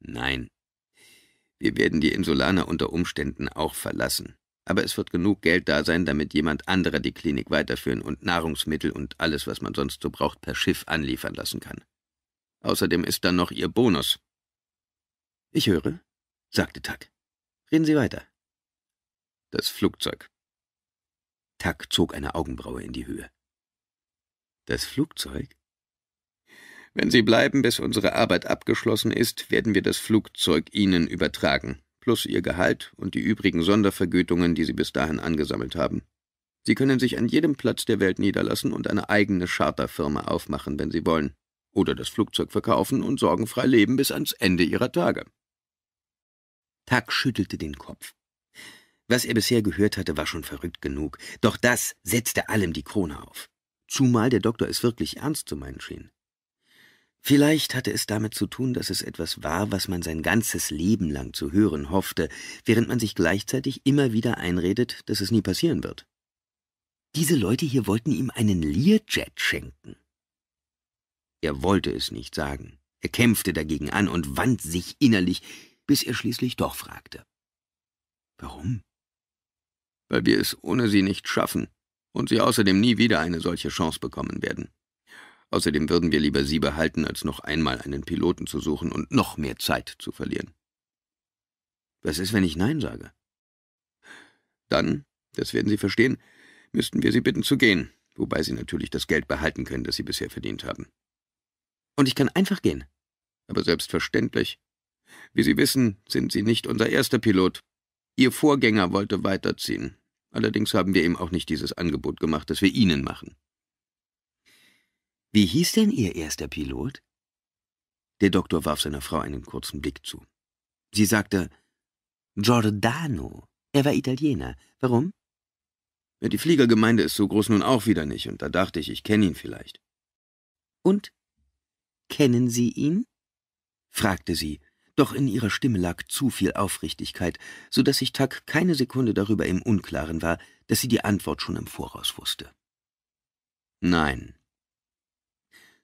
Nein. Wir werden die Insulaner unter Umständen auch verlassen aber es wird genug Geld da sein, damit jemand anderer die Klinik weiterführen und Nahrungsmittel und alles, was man sonst so braucht, per Schiff anliefern lassen kann. Außerdem ist dann noch Ihr Bonus. Ich höre, sagte Tack. Reden Sie weiter. Das Flugzeug. Tack zog eine Augenbraue in die Höhe. Das Flugzeug? Wenn Sie bleiben, bis unsere Arbeit abgeschlossen ist, werden wir das Flugzeug Ihnen übertragen plus ihr Gehalt und die übrigen Sondervergütungen, die sie bis dahin angesammelt haben. Sie können sich an jedem Platz der Welt niederlassen und eine eigene Charterfirma aufmachen, wenn sie wollen, oder das Flugzeug verkaufen und sorgenfrei leben bis ans Ende ihrer Tage. Tuck schüttelte den Kopf. Was er bisher gehört hatte, war schon verrückt genug, doch das setzte allem die Krone auf. Zumal der Doktor es wirklich ernst zu meinen schien. Vielleicht hatte es damit zu tun, dass es etwas war, was man sein ganzes Leben lang zu hören hoffte, während man sich gleichzeitig immer wieder einredet, dass es nie passieren wird. Diese Leute hier wollten ihm einen Learjet schenken. Er wollte es nicht sagen. Er kämpfte dagegen an und wand sich innerlich, bis er schließlich doch fragte. Warum? Weil wir es ohne sie nicht schaffen und sie außerdem nie wieder eine solche Chance bekommen werden. Außerdem würden wir lieber sie behalten, als noch einmal einen Piloten zu suchen und noch mehr Zeit zu verlieren. Was ist, wenn ich Nein sage? Dann, das werden Sie verstehen, müssten wir Sie bitten zu gehen, wobei Sie natürlich das Geld behalten können, das Sie bisher verdient haben. Und ich kann einfach gehen. Aber selbstverständlich. Wie Sie wissen, sind Sie nicht unser erster Pilot. Ihr Vorgänger wollte weiterziehen. Allerdings haben wir ihm auch nicht dieses Angebot gemacht, das wir Ihnen machen. Wie hieß denn Ihr erster Pilot? Der Doktor warf seiner Frau einen kurzen Blick zu. Sie sagte, Giordano. Er war Italiener. Warum? Ja, die Fliegergemeinde ist so groß nun auch wieder nicht, und da dachte ich, ich kenne ihn vielleicht. Und? Kennen Sie ihn? fragte sie, doch in ihrer Stimme lag zu viel Aufrichtigkeit, so dass sich Tuck keine Sekunde darüber im Unklaren war, dass sie die Antwort schon im Voraus wusste. Nein,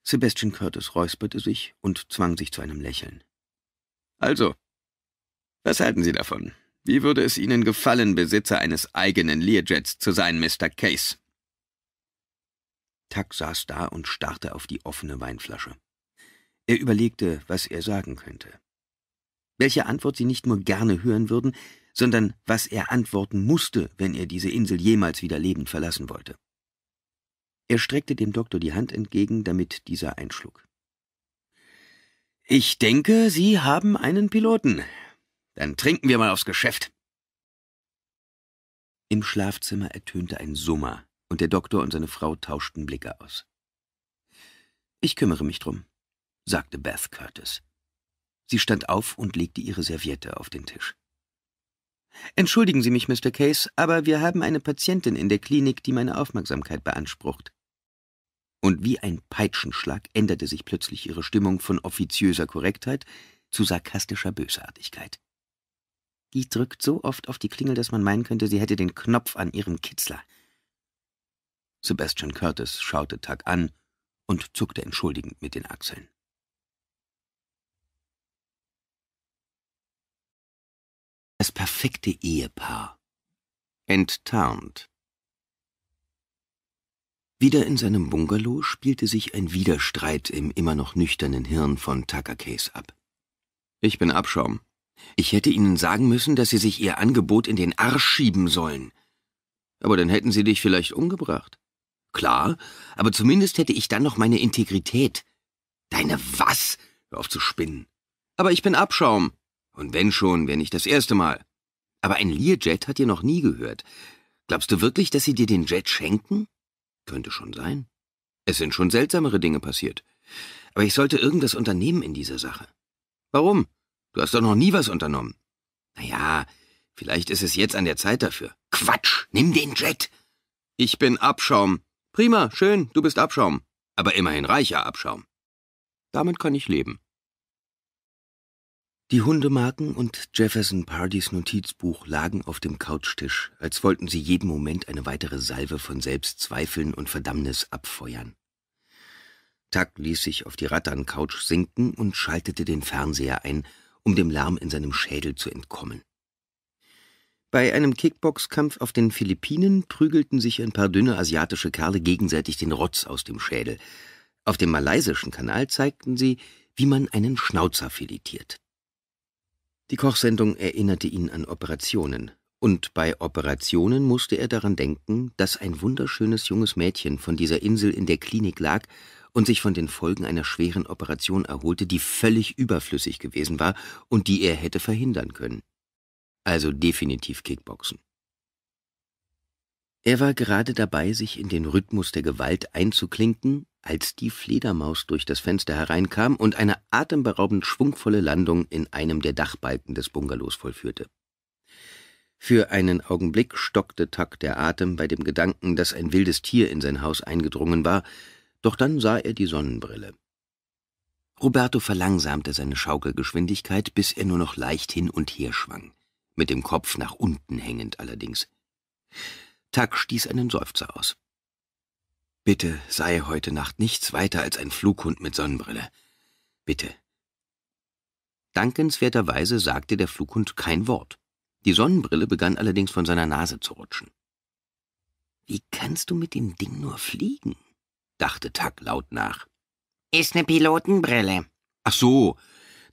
Sebastian Curtis räusperte sich und zwang sich zu einem Lächeln. Also, was halten Sie davon? Wie würde es Ihnen gefallen, Besitzer eines eigenen Learjets zu sein, Mr. Case? Tuck saß da und starrte auf die offene Weinflasche. Er überlegte, was er sagen könnte. Welche Antwort sie nicht nur gerne hören würden, sondern was er antworten musste, wenn er diese Insel jemals wieder lebend verlassen wollte. Er streckte dem Doktor die Hand entgegen, damit dieser einschlug. »Ich denke, Sie haben einen Piloten. Dann trinken wir mal aufs Geschäft.« Im Schlafzimmer ertönte ein Summer, und der Doktor und seine Frau tauschten Blicke aus. »Ich kümmere mich drum«, sagte Beth Curtis. Sie stand auf und legte ihre Serviette auf den Tisch. Entschuldigen Sie mich, Mr. Case, aber wir haben eine Patientin in der Klinik, die meine Aufmerksamkeit beansprucht. Und wie ein Peitschenschlag änderte sich plötzlich ihre Stimmung von offiziöser Korrektheit zu sarkastischer Bösartigkeit. Die drückt so oft auf die Klingel, dass man meinen könnte, sie hätte den Knopf an ihrem Kitzler. Sebastian Curtis schaute Tag an und zuckte entschuldigend mit den Achseln. das perfekte Ehepaar. Enttarnt. Wieder in seinem Bungalow spielte sich ein Widerstreit im immer noch nüchternen Hirn von Tucker Case ab. Ich bin Abschaum. Ich hätte Ihnen sagen müssen, dass Sie sich Ihr Angebot in den Arsch schieben sollen. Aber dann hätten Sie dich vielleicht umgebracht. Klar, aber zumindest hätte ich dann noch meine Integrität. Deine was? Hör auf zu spinnen. Aber ich bin Abschaum. Und wenn schon, wenn nicht das erste Mal. Aber ein Learjet hat ihr noch nie gehört. Glaubst du wirklich, dass sie dir den Jet schenken? Könnte schon sein. Es sind schon seltsamere Dinge passiert. Aber ich sollte irgendwas unternehmen in dieser Sache. Warum? Du hast doch noch nie was unternommen. Naja, vielleicht ist es jetzt an der Zeit dafür. Quatsch, nimm den Jet. Ich bin Abschaum. Prima, schön, du bist Abschaum. Aber immerhin reicher Abschaum. Damit kann ich leben. Die Hundemarken und Jefferson Pardys Notizbuch lagen auf dem Couchtisch, als wollten sie jeden Moment eine weitere Salve von Selbstzweifeln und Verdammnis abfeuern. Tuck ließ sich auf die Rattern-Couch sinken und schaltete den Fernseher ein, um dem Lärm in seinem Schädel zu entkommen. Bei einem Kickboxkampf auf den Philippinen prügelten sich ein paar dünne asiatische Kerle gegenseitig den Rotz aus dem Schädel. Auf dem malaysischen Kanal zeigten sie, wie man einen Schnauzer filetiert. Die Kochsendung erinnerte ihn an Operationen, und bei Operationen musste er daran denken, dass ein wunderschönes junges Mädchen von dieser Insel in der Klinik lag und sich von den Folgen einer schweren Operation erholte, die völlig überflüssig gewesen war und die er hätte verhindern können. Also definitiv Kickboxen. Er war gerade dabei, sich in den Rhythmus der Gewalt einzuklinken, als die Fledermaus durch das Fenster hereinkam und eine atemberaubend schwungvolle Landung in einem der Dachbalken des Bungalows vollführte. Für einen Augenblick stockte Tuck der Atem bei dem Gedanken, dass ein wildes Tier in sein Haus eingedrungen war, doch dann sah er die Sonnenbrille. Roberto verlangsamte seine Schaukelgeschwindigkeit, bis er nur noch leicht hin und her schwang, mit dem Kopf nach unten hängend allerdings. Tuck stieß einen Seufzer aus. Bitte sei heute Nacht nichts weiter als ein Flughund mit Sonnenbrille. Bitte. Dankenswerterweise sagte der Flughund kein Wort. Die Sonnenbrille begann allerdings von seiner Nase zu rutschen. Wie kannst du mit dem Ding nur fliegen? dachte Tuck laut nach. Ist ne Pilotenbrille. Ach so,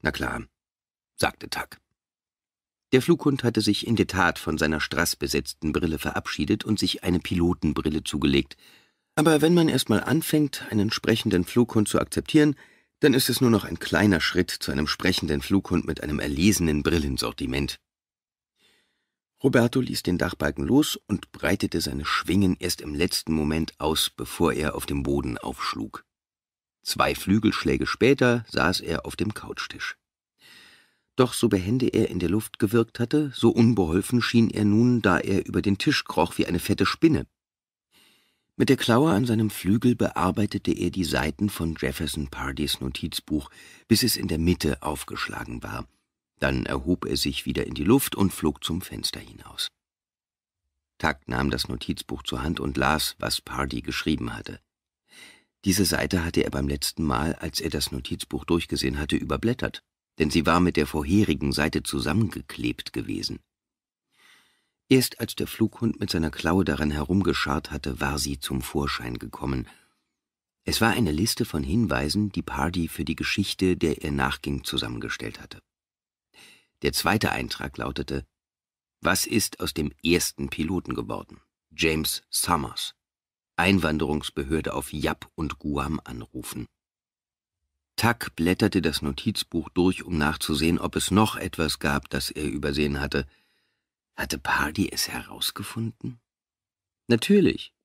na klar, sagte Tuck. Der Flughund hatte sich in der Tat von seiner straßbesetzten Brille verabschiedet und sich eine Pilotenbrille zugelegt. Aber wenn man erstmal anfängt, einen sprechenden Flughund zu akzeptieren, dann ist es nur noch ein kleiner Schritt zu einem sprechenden Flughund mit einem erlesenen Brillensortiment. Roberto ließ den Dachbalken los und breitete seine Schwingen erst im letzten Moment aus, bevor er auf dem Boden aufschlug. Zwei Flügelschläge später saß er auf dem Couchtisch. Doch so behende er in der Luft gewirkt hatte, so unbeholfen schien er nun, da er über den Tisch kroch wie eine fette Spinne. Mit der Klaue an seinem Flügel bearbeitete er die Seiten von Jefferson Pardys Notizbuch, bis es in der Mitte aufgeschlagen war. Dann erhob er sich wieder in die Luft und flog zum Fenster hinaus. Tuck nahm das Notizbuch zur Hand und las, was Pardy geschrieben hatte. Diese Seite hatte er beim letzten Mal, als er das Notizbuch durchgesehen hatte, überblättert denn sie war mit der vorherigen Seite zusammengeklebt gewesen. Erst als der Flughund mit seiner Klaue daran herumgescharrt hatte, war sie zum Vorschein gekommen. Es war eine Liste von Hinweisen, die Pardy für die Geschichte, der ihr nachging, zusammengestellt hatte. Der zweite Eintrag lautete, was ist aus dem ersten Piloten geworden? James Summers. Einwanderungsbehörde auf Yap und Guam anrufen. Tuck blätterte das Notizbuch durch, um nachzusehen, ob es noch etwas gab, das er übersehen hatte. Hatte Pardy es herausgefunden? Natürlich.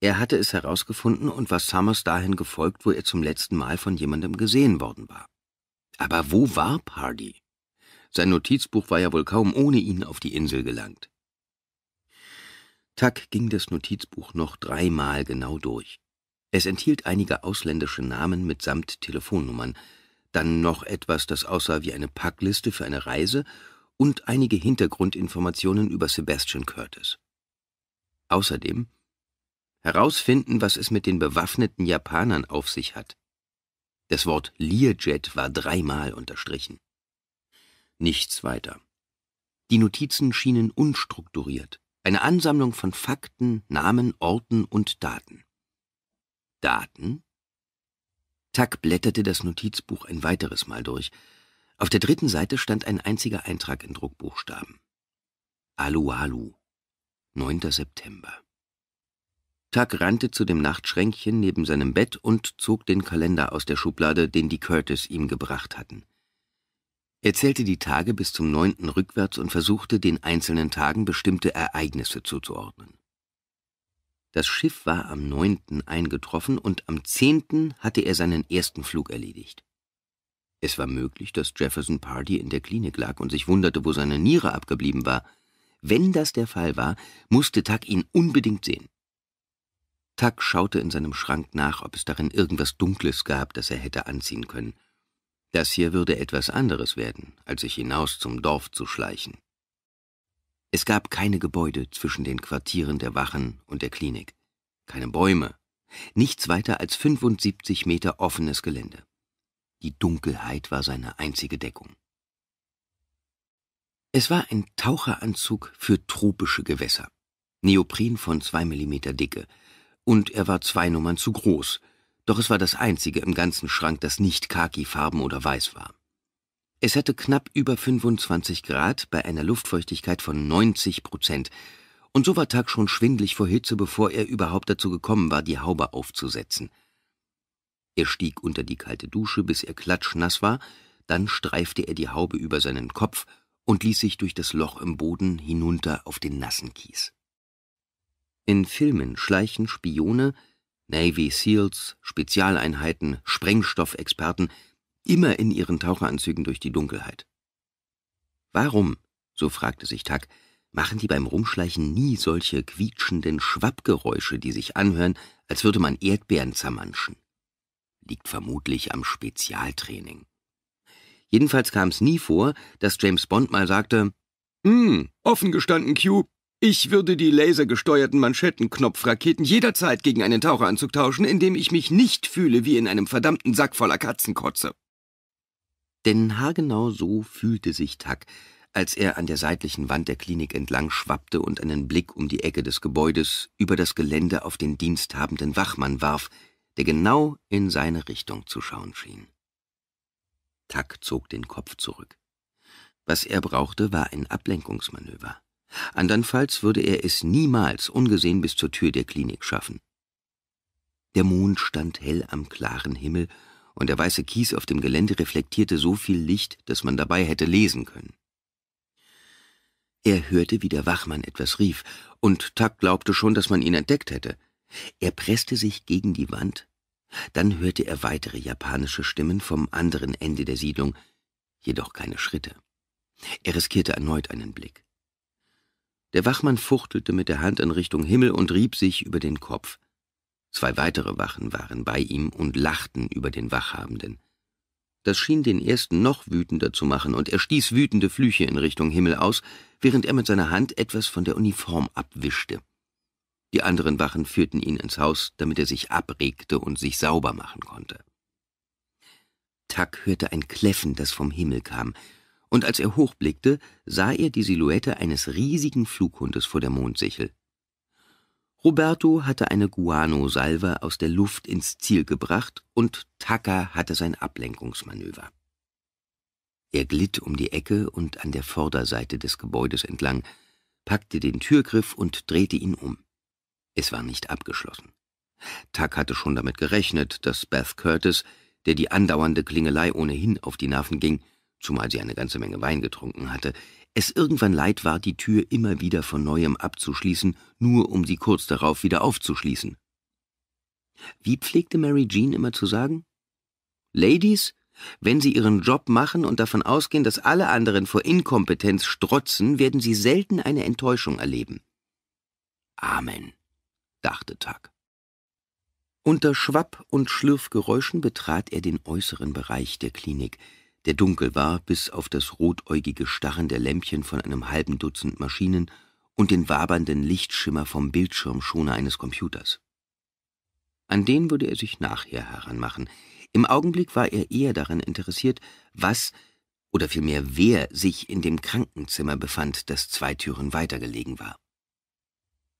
Er hatte es herausgefunden und war Summers dahin gefolgt, wo er zum letzten Mal von jemandem gesehen worden war. Aber wo war Pardy? Sein Notizbuch war ja wohl kaum ohne ihn auf die Insel gelangt. Tuck ging das Notizbuch noch dreimal genau durch. Es enthielt einige ausländische Namen mitsamt Telefonnummern, dann noch etwas, das aussah wie eine Packliste für eine Reise und einige Hintergrundinformationen über Sebastian Curtis. Außerdem herausfinden, was es mit den bewaffneten Japanern auf sich hat. Das Wort Learjet war dreimal unterstrichen. Nichts weiter. Die Notizen schienen unstrukturiert, eine Ansammlung von Fakten, Namen, Orten und Daten. Daten? Tack blätterte das Notizbuch ein weiteres Mal durch. Auf der dritten Seite stand ein einziger Eintrag in Druckbuchstaben. Alualu, 9. September. Tack rannte zu dem Nachtschränkchen neben seinem Bett und zog den Kalender aus der Schublade, den die Curtis ihm gebracht hatten. Er zählte die Tage bis zum 9. rückwärts und versuchte, den einzelnen Tagen bestimmte Ereignisse zuzuordnen. Das Schiff war am 9. eingetroffen und am 10. hatte er seinen ersten Flug erledigt. Es war möglich, dass Jefferson Party in der Klinik lag und sich wunderte, wo seine Niere abgeblieben war. Wenn das der Fall war, musste Tuck ihn unbedingt sehen. Tuck schaute in seinem Schrank nach, ob es darin irgendwas Dunkles gab, das er hätte anziehen können. Das hier würde etwas anderes werden, als sich hinaus zum Dorf zu schleichen. Es gab keine Gebäude zwischen den Quartieren der Wachen und der Klinik, keine Bäume, nichts weiter als 75 Meter offenes Gelände. Die Dunkelheit war seine einzige Deckung. Es war ein Taucheranzug für tropische Gewässer, Neopren von zwei Millimeter Dicke, und er war zwei Nummern zu groß, doch es war das einzige im ganzen Schrank, das nicht khaki-farben oder weiß war. Es hatte knapp über 25 Grad bei einer Luftfeuchtigkeit von 90 Prozent, und so war Tag schon schwindlig vor Hitze, bevor er überhaupt dazu gekommen war, die Haube aufzusetzen. Er stieg unter die kalte Dusche, bis er klatschnass war, dann streifte er die Haube über seinen Kopf und ließ sich durch das Loch im Boden hinunter auf den nassen Kies. In Filmen schleichen Spione, Navy Seals, Spezialeinheiten, Sprengstoffexperten – immer in ihren Taucheranzügen durch die Dunkelheit. Warum, so fragte sich Tuck, machen die beim Rumschleichen nie solche quietschenden Schwappgeräusche, die sich anhören, als würde man Erdbeeren zermanschen? Liegt vermutlich am Spezialtraining. Jedenfalls kam es nie vor, dass James Bond mal sagte, »Hm, offen gestanden, Q, ich würde die lasergesteuerten Manschettenknopfraketen jederzeit gegen einen Taucheranzug tauschen, indem ich mich nicht fühle wie in einem verdammten Sack voller Katzenkotze. Denn haargenau so fühlte sich Tack, als er an der seitlichen Wand der Klinik entlang schwappte und einen Blick um die Ecke des Gebäudes über das Gelände auf den diensthabenden Wachmann warf, der genau in seine Richtung zu schauen schien. Tack zog den Kopf zurück. Was er brauchte, war ein Ablenkungsmanöver. Andernfalls würde er es niemals ungesehen bis zur Tür der Klinik schaffen. Der Mond stand hell am klaren Himmel und der weiße Kies auf dem Gelände reflektierte so viel Licht, dass man dabei hätte lesen können. Er hörte, wie der Wachmann etwas rief, und Tuck glaubte schon, dass man ihn entdeckt hätte. Er presste sich gegen die Wand, dann hörte er weitere japanische Stimmen vom anderen Ende der Siedlung, jedoch keine Schritte. Er riskierte erneut einen Blick. Der Wachmann fuchtelte mit der Hand in Richtung Himmel und rieb sich über den Kopf. Zwei weitere Wachen waren bei ihm und lachten über den Wachhabenden. Das schien den ersten noch wütender zu machen, und er stieß wütende Flüche in Richtung Himmel aus, während er mit seiner Hand etwas von der Uniform abwischte. Die anderen Wachen führten ihn ins Haus, damit er sich abregte und sich sauber machen konnte. Tuck hörte ein Kläffen, das vom Himmel kam, und als er hochblickte, sah er die Silhouette eines riesigen Flughundes vor der Mondsichel. Roberto hatte eine Guano-Salve aus der Luft ins Ziel gebracht und Tucker hatte sein Ablenkungsmanöver. Er glitt um die Ecke und an der Vorderseite des Gebäudes entlang, packte den Türgriff und drehte ihn um. Es war nicht abgeschlossen. Tuck hatte schon damit gerechnet, dass Beth Curtis, der die andauernde Klingelei ohnehin auf die Nerven ging, zumal sie eine ganze Menge Wein getrunken hatte, es irgendwann leid war, die Tür immer wieder von neuem abzuschließen, nur um sie kurz darauf wieder aufzuschließen. Wie pflegte Mary Jean immer zu sagen? Ladies, wenn Sie Ihren Job machen und davon ausgehen, dass alle anderen vor Inkompetenz strotzen, werden Sie selten eine Enttäuschung erleben. Amen, dachte Tuck. Unter Schwapp- und Schlürfgeräuschen betrat er den äußeren Bereich der Klinik, der dunkel war, bis auf das rotäugige Starren der Lämpchen von einem halben Dutzend Maschinen und den wabernden Lichtschimmer vom Bildschirmschoner eines Computers. An den würde er sich nachher heranmachen. Im Augenblick war er eher daran interessiert, was oder vielmehr wer sich in dem Krankenzimmer befand, das zwei Türen weitergelegen war.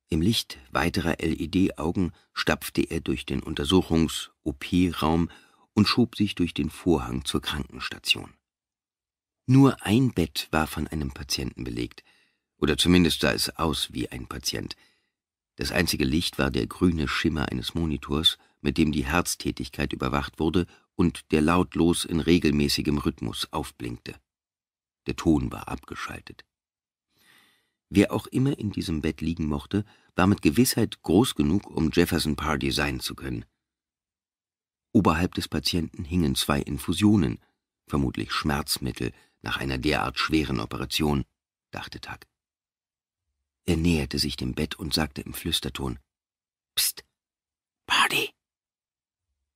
Im Licht weiterer LED-Augen stapfte er durch den Untersuchungs-OP-Raum und schob sich durch den Vorhang zur Krankenstation. Nur ein Bett war von einem Patienten belegt, oder zumindest sah es aus wie ein Patient. Das einzige Licht war der grüne Schimmer eines Monitors, mit dem die Herztätigkeit überwacht wurde und der lautlos in regelmäßigem Rhythmus aufblinkte. Der Ton war abgeschaltet. Wer auch immer in diesem Bett liegen mochte, war mit Gewissheit groß genug, um Jefferson Pardy sein zu können. Oberhalb des Patienten hingen zwei Infusionen, vermutlich Schmerzmittel nach einer derart schweren Operation, dachte Tag. Er näherte sich dem Bett und sagte im Flüsterton Psst, Party.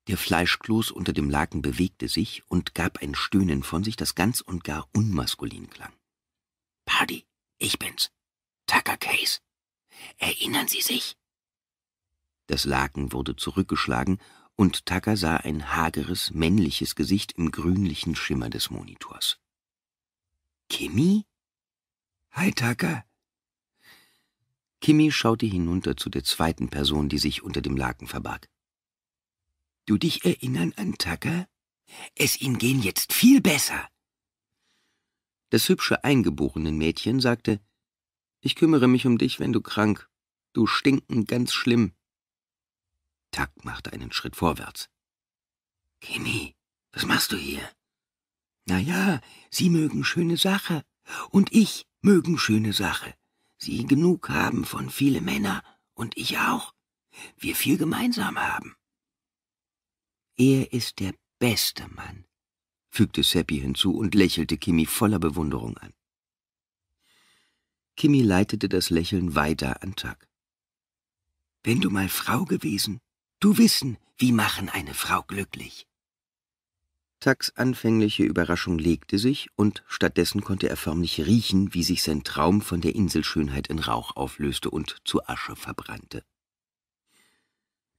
Der Fleischkloß unter dem Laken bewegte sich und gab ein Stöhnen von sich, das ganz und gar unmaskulin klang. Party, ich bin's. Tucker Case. Erinnern Sie sich? Das Laken wurde zurückgeschlagen und Tucker sah ein hageres, männliches Gesicht im grünlichen Schimmer des Monitors. »Kimmy?« »Hi, Tucker.« Kimmy schaute hinunter zu der zweiten Person, die sich unter dem Laken verbarg. »Du dich erinnern an Tucker? Es ihm gehen jetzt viel besser.« Das hübsche eingeborenen Mädchen sagte, »Ich kümmere mich um dich, wenn du krank. Du stinken ganz schlimm. Tak machte einen Schritt vorwärts. Kimi, was machst du hier? Na ja, Sie mögen schöne Sache und ich mögen schöne Sache. Sie genug haben von viele Männer und ich auch. Wir viel gemeinsam haben. Er ist der beste Mann, fügte Seppi hinzu und lächelte Kimi voller Bewunderung an. Kimi leitete das Lächeln weiter an Tag. Wenn du mal Frau gewesen, du wissen, wie machen eine Frau glücklich. Tacks anfängliche Überraschung legte sich, und stattdessen konnte er förmlich riechen, wie sich sein Traum von der Inselschönheit in Rauch auflöste und zu Asche verbrannte.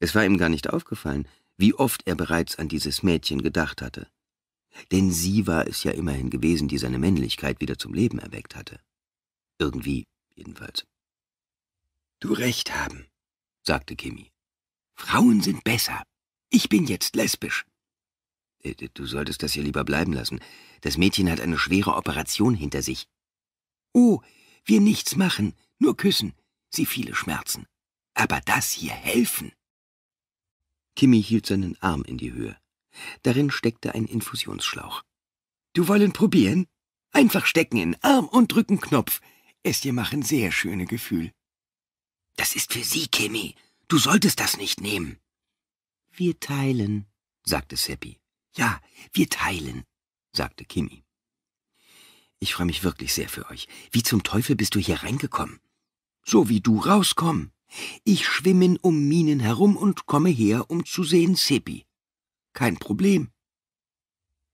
Es war ihm gar nicht aufgefallen, wie oft er bereits an dieses Mädchen gedacht hatte. Denn sie war es ja immerhin gewesen, die seine Männlichkeit wieder zum Leben erweckt hatte. Irgendwie jedenfalls. »Du recht haben«, sagte Kimi. Frauen sind besser. Ich bin jetzt lesbisch. Äh, du solltest das ja lieber bleiben lassen. Das Mädchen hat eine schwere Operation hinter sich. Oh, wir nichts machen, nur küssen. Sie viele Schmerzen. Aber das hier helfen. Kimi hielt seinen Arm in die Höhe. Darin steckte ein Infusionsschlauch. Du wollen probieren? Einfach stecken in Arm und drücken Knopf. Es dir machen sehr schöne Gefühl. Das ist für Sie, Kimi. Du solltest das nicht nehmen. Wir teilen, sagte Seppi. Ja, wir teilen, sagte Kimi. Ich freue mich wirklich sehr für euch. Wie zum Teufel bist du hier reingekommen? So wie du rauskommen. Ich schwimmen um Minen herum und komme her, um zu sehen Seppi. Kein Problem.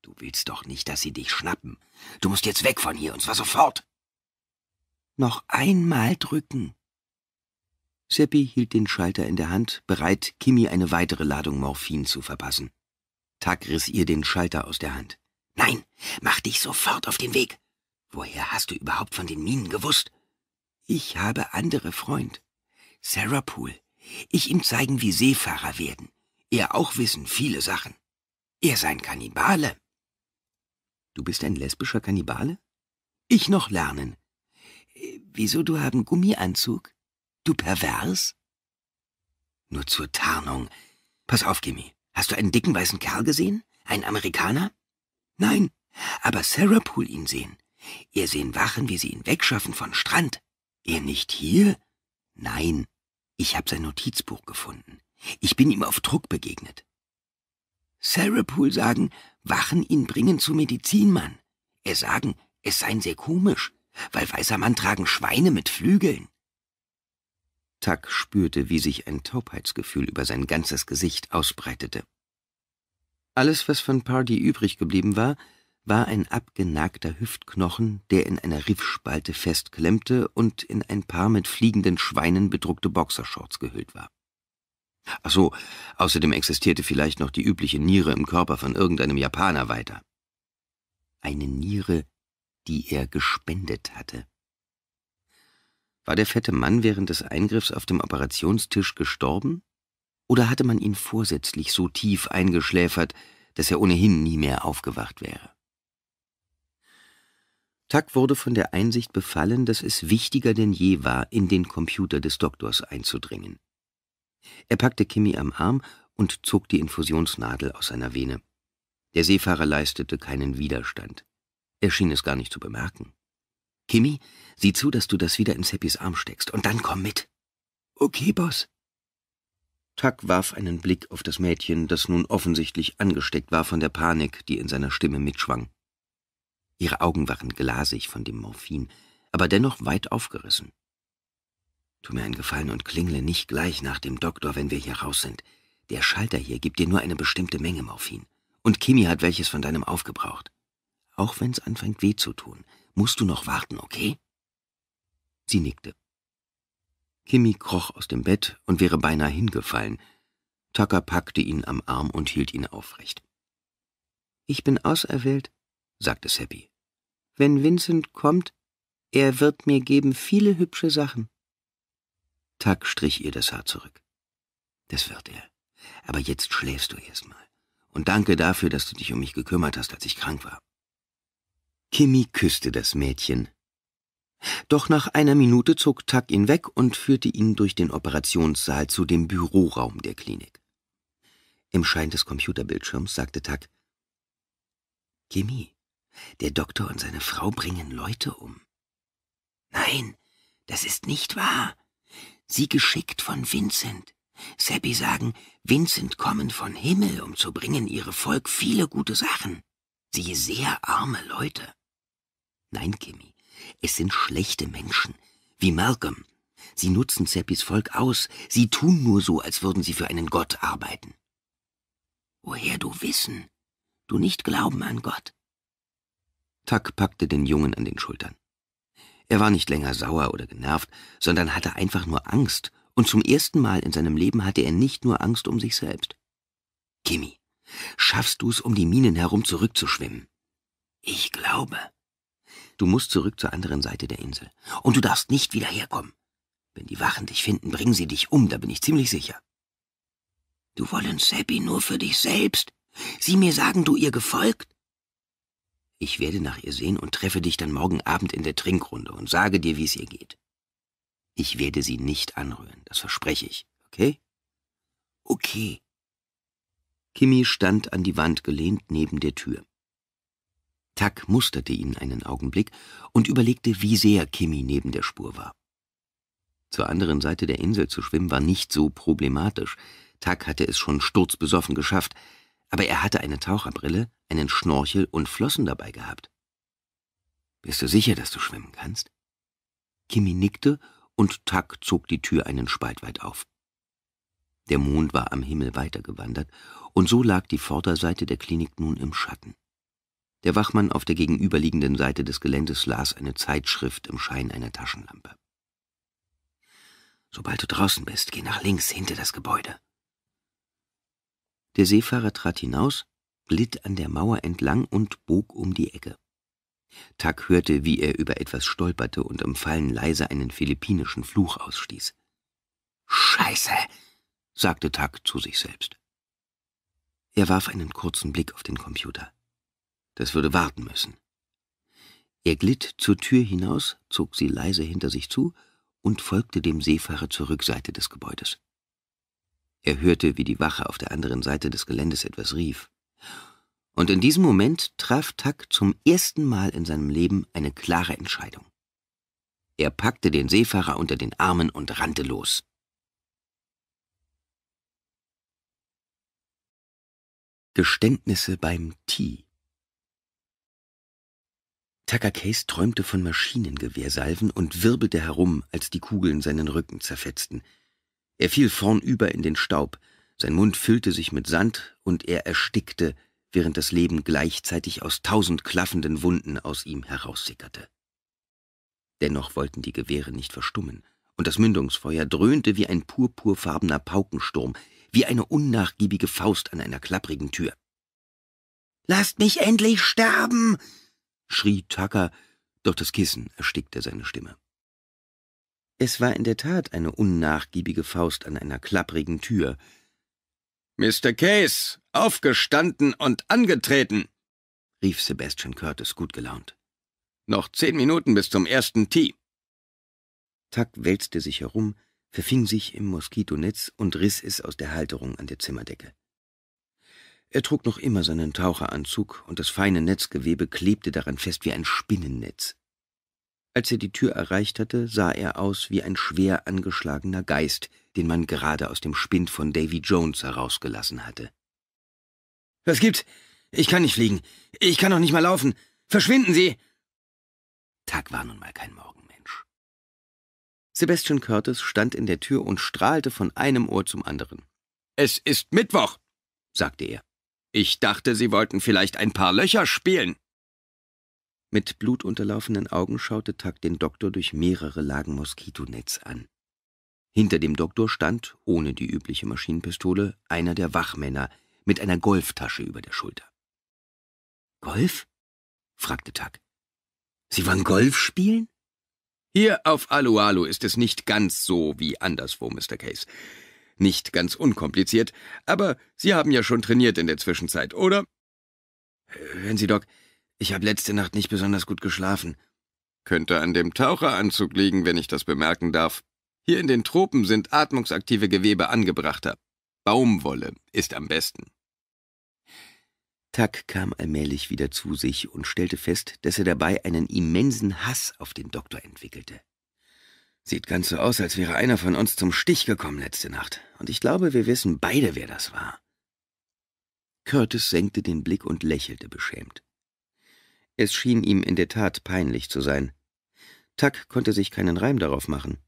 Du willst doch nicht, dass sie dich schnappen. Du musst jetzt weg von hier, und zwar sofort. Noch einmal drücken, Seppi hielt den Schalter in der Hand, bereit, Kimi eine weitere Ladung Morphin zu verpassen. Tak riss ihr den Schalter aus der Hand. Nein, mach dich sofort auf den Weg. Woher hast du überhaupt von den Minen gewusst? Ich habe andere Freund. Sarah Poole. Ich ihm zeigen, wie Seefahrer werden. Er auch wissen viele Sachen. Er sein Kannibale. Du bist ein lesbischer Kannibale? Ich noch lernen. Äh, wieso du haben Gummianzug? Du pervers? Nur zur Tarnung. Pass auf, Gimme. Hast du einen dicken weißen Kerl gesehen? Einen Amerikaner? Nein, aber Sarah Pool ihn sehen. Ihr sehen Wachen, wie sie ihn wegschaffen von Strand. Er nicht hier? Nein, ich hab sein Notizbuch gefunden. Ich bin ihm auf Druck begegnet. Sarah Pool sagen, Wachen ihn bringen zu Medizinmann. Er sagen, es seien sehr komisch, weil weißer Mann tragen Schweine mit Flügeln. Tuck spürte, wie sich ein Taubheitsgefühl über sein ganzes Gesicht ausbreitete. Alles, was von Pardy übrig geblieben war, war ein abgenagter Hüftknochen, der in einer Riffspalte festklemmte und in ein paar mit fliegenden Schweinen bedruckte Boxershorts gehüllt war. Ach so, außerdem existierte vielleicht noch die übliche Niere im Körper von irgendeinem Japaner weiter. Eine Niere, die er gespendet hatte. War der fette Mann während des Eingriffs auf dem Operationstisch gestorben? Oder hatte man ihn vorsätzlich so tief eingeschläfert, dass er ohnehin nie mehr aufgewacht wäre? Tuck wurde von der Einsicht befallen, dass es wichtiger denn je war, in den Computer des Doktors einzudringen. Er packte Kimi am Arm und zog die Infusionsnadel aus seiner Vene. Der Seefahrer leistete keinen Widerstand. Er schien es gar nicht zu bemerken. Kimi, sieh zu, dass du das wieder in Seppis Arm steckst, und dann komm mit. Okay, Boss. Tuck warf einen Blick auf das Mädchen, das nun offensichtlich angesteckt war von der Panik, die in seiner Stimme mitschwang. Ihre Augen waren glasig von dem Morphin, aber dennoch weit aufgerissen. Tu mir einen Gefallen und klingle nicht gleich nach dem Doktor, wenn wir hier raus sind. Der Schalter hier gibt dir nur eine bestimmte Menge Morphin. Und Kimi hat welches von deinem aufgebraucht. Auch wenn's anfängt weh zu tun, musst du noch warten, okay? Sie nickte. Kimi kroch aus dem Bett und wäre beinahe hingefallen. Tucker packte ihn am Arm und hielt ihn aufrecht. »Ich bin auserwählt«, sagte Seppi. »Wenn Vincent kommt, er wird mir geben viele hübsche Sachen.« Tuck strich ihr das Haar zurück. »Das wird er. Aber jetzt schläfst du erstmal. Und danke dafür, dass du dich um mich gekümmert hast, als ich krank war.« Kimi küsste das Mädchen. Doch nach einer Minute zog Tuck ihn weg und führte ihn durch den Operationssaal zu dem Büroraum der Klinik. Im Schein des Computerbildschirms sagte Tuck, Kimi, der Doktor und seine Frau bringen Leute um. Nein, das ist nicht wahr. Sie geschickt von Vincent. Seppi sagen, Vincent kommen von Himmel, um zu bringen ihre Volk viele gute Sachen. Sie sehr arme Leute. Nein, Kimmy, es sind schlechte Menschen, wie Malcolm. Sie nutzen Zeppis Volk aus, sie tun nur so, als würden sie für einen Gott arbeiten. Woher du wissen? Du nicht glauben an Gott? Tuck packte den Jungen an den Schultern. Er war nicht länger sauer oder genervt, sondern hatte einfach nur Angst, und zum ersten Mal in seinem Leben hatte er nicht nur Angst um sich selbst. Kimi, schaffst du's, um die Minen herum zurückzuschwimmen? Ich glaube. Du musst zurück zur anderen Seite der Insel. Und du darfst nicht wieder herkommen. Wenn die Wachen dich finden, bringen sie dich um, da bin ich ziemlich sicher. Du wollen Seppi nur für dich selbst? Sie mir sagen, du ihr gefolgt? Ich werde nach ihr sehen und treffe dich dann morgen Abend in der Trinkrunde und sage dir, wie es ihr geht. Ich werde sie nicht anrühren, das verspreche ich, okay? Okay. Kimi stand an die Wand gelehnt neben der Tür. Tack musterte ihn einen Augenblick und überlegte, wie sehr Kimi neben der Spur war. Zur anderen Seite der Insel zu schwimmen war nicht so problematisch. Tack hatte es schon sturzbesoffen geschafft, aber er hatte eine Taucherbrille, einen Schnorchel und Flossen dabei gehabt. »Bist du sicher, dass du schwimmen kannst?« Kimi nickte und Tack zog die Tür einen Spalt weit auf. Der Mond war am Himmel weitergewandert, und so lag die Vorderseite der Klinik nun im Schatten. Der Wachmann auf der gegenüberliegenden Seite des Geländes las eine Zeitschrift im Schein einer Taschenlampe. Sobald du draußen bist, geh nach links hinter das Gebäude. Der Seefahrer trat hinaus, glitt an der Mauer entlang und bog um die Ecke. Tuck hörte, wie er über etwas stolperte und im Fallen leise einen philippinischen Fluch ausstieß. »Scheiße!« sagte Tuck zu sich selbst. Er warf einen kurzen Blick auf den Computer. Das würde warten müssen. Er glitt zur Tür hinaus, zog sie leise hinter sich zu und folgte dem Seefahrer zur Rückseite des Gebäudes. Er hörte, wie die Wache auf der anderen Seite des Geländes etwas rief. Und in diesem Moment traf Tack zum ersten Mal in seinem Leben eine klare Entscheidung. Er packte den Seefahrer unter den Armen und rannte los. Geständnisse beim Tee Tucker Case träumte von Maschinengewehrsalven und wirbelte herum, als die Kugeln seinen Rücken zerfetzten. Er fiel vornüber in den Staub, sein Mund füllte sich mit Sand und er erstickte, während das Leben gleichzeitig aus tausend klaffenden Wunden aus ihm heraussickerte. Dennoch wollten die Gewehre nicht verstummen, und das Mündungsfeuer dröhnte wie ein purpurfarbener Paukensturm, wie eine unnachgiebige Faust an einer klapprigen Tür. »Lasst mich endlich sterben!« schrie Tucker, doch das Kissen erstickte seine Stimme. Es war in der Tat eine unnachgiebige Faust an einer klapprigen Tür. »Mr. Case, aufgestanden und angetreten!« rief Sebastian Curtis gut gelaunt. »Noch zehn Minuten bis zum ersten Tee.« Tuck wälzte sich herum, verfing sich im Moskitonetz und riss es aus der Halterung an der Zimmerdecke. Er trug noch immer seinen Taucheranzug und das feine Netzgewebe klebte daran fest wie ein Spinnennetz. Als er die Tür erreicht hatte, sah er aus wie ein schwer angeschlagener Geist, den man gerade aus dem Spind von Davy Jones herausgelassen hatte. Was gibt's? Ich kann nicht fliegen. Ich kann noch nicht mal laufen. Verschwinden Sie! Tag war nun mal kein Morgenmensch. Sebastian Curtis stand in der Tür und strahlte von einem Ohr zum anderen. Es ist Mittwoch, sagte er. Ich dachte, Sie wollten vielleicht ein paar Löcher spielen. Mit blutunterlaufenen Augen schaute Tuck den Doktor durch mehrere Lagen Moskitonetz an. Hinter dem Doktor stand, ohne die übliche Maschinenpistole, einer der Wachmänner mit einer Golftasche über der Schulter. Golf? fragte Tuck. Sie wollen Golf spielen? Hier auf Alu Alu ist es nicht ganz so wie anderswo, Mr. Case. Nicht ganz unkompliziert, aber Sie haben ja schon trainiert in der Zwischenzeit, oder? Äh, hören Sie, Doc, ich habe letzte Nacht nicht besonders gut geschlafen. Könnte an dem Taucheranzug liegen, wenn ich das bemerken darf. Hier in den Tropen sind atmungsaktive Gewebe angebrachter. Baumwolle ist am besten. Tuck kam allmählich wieder zu sich und stellte fest, dass er dabei einen immensen Hass auf den Doktor entwickelte. Sieht ganz so aus, als wäre einer von uns zum Stich gekommen letzte Nacht. Und ich glaube, wir wissen beide, wer das war. Curtis senkte den Blick und lächelte beschämt. Es schien ihm in der Tat peinlich zu sein. Tuck konnte sich keinen Reim darauf machen.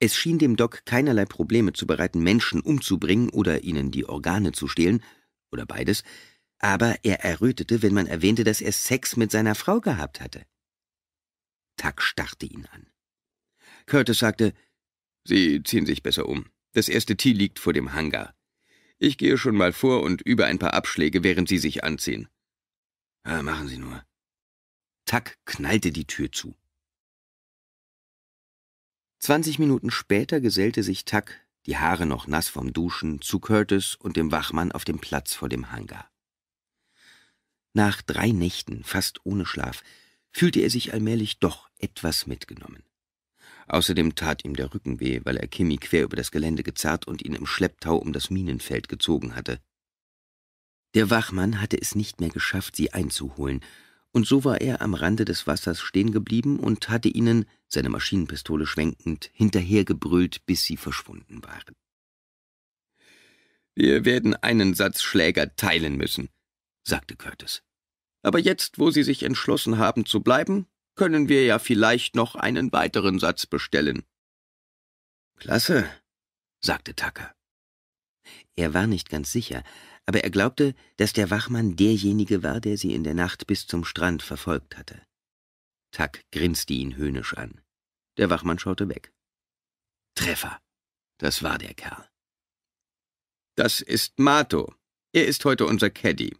Es schien dem Doc keinerlei Probleme zu bereiten, Menschen umzubringen oder ihnen die Organe zu stehlen, oder beides, aber er errötete, wenn man erwähnte, dass er Sex mit seiner Frau gehabt hatte. Tuck starrte ihn an. Curtis sagte, »Sie ziehen sich besser um. Das erste Tee liegt vor dem Hangar. Ich gehe schon mal vor und übe ein paar Abschläge, während Sie sich anziehen.« ah, »Machen Sie nur.« Tack knallte die Tür zu. 20 Minuten später gesellte sich Tack, die Haare noch nass vom Duschen, zu Curtis und dem Wachmann auf dem Platz vor dem Hangar. Nach drei Nächten, fast ohne Schlaf, fühlte er sich allmählich doch etwas mitgenommen. Außerdem tat ihm der Rücken weh, weil er Kimi quer über das Gelände gezerrt und ihn im Schlepptau um das Minenfeld gezogen hatte. Der Wachmann hatte es nicht mehr geschafft, sie einzuholen, und so war er am Rande des Wassers stehen geblieben und hatte ihnen, seine Maschinenpistole schwenkend, hinterhergebrüllt, bis sie verschwunden waren. »Wir werden einen Satz Schläger teilen müssen«, sagte Curtis. »Aber jetzt, wo Sie sich entschlossen haben zu bleiben, können wir ja vielleicht noch einen weiteren Satz bestellen. Klasse, sagte Tucker. Er war nicht ganz sicher, aber er glaubte, dass der Wachmann derjenige war, der sie in der Nacht bis zum Strand verfolgt hatte. Tuck grinste ihn höhnisch an. Der Wachmann schaute weg. Treffer. Das war der Kerl. Das ist Mato. Er ist heute unser Caddy.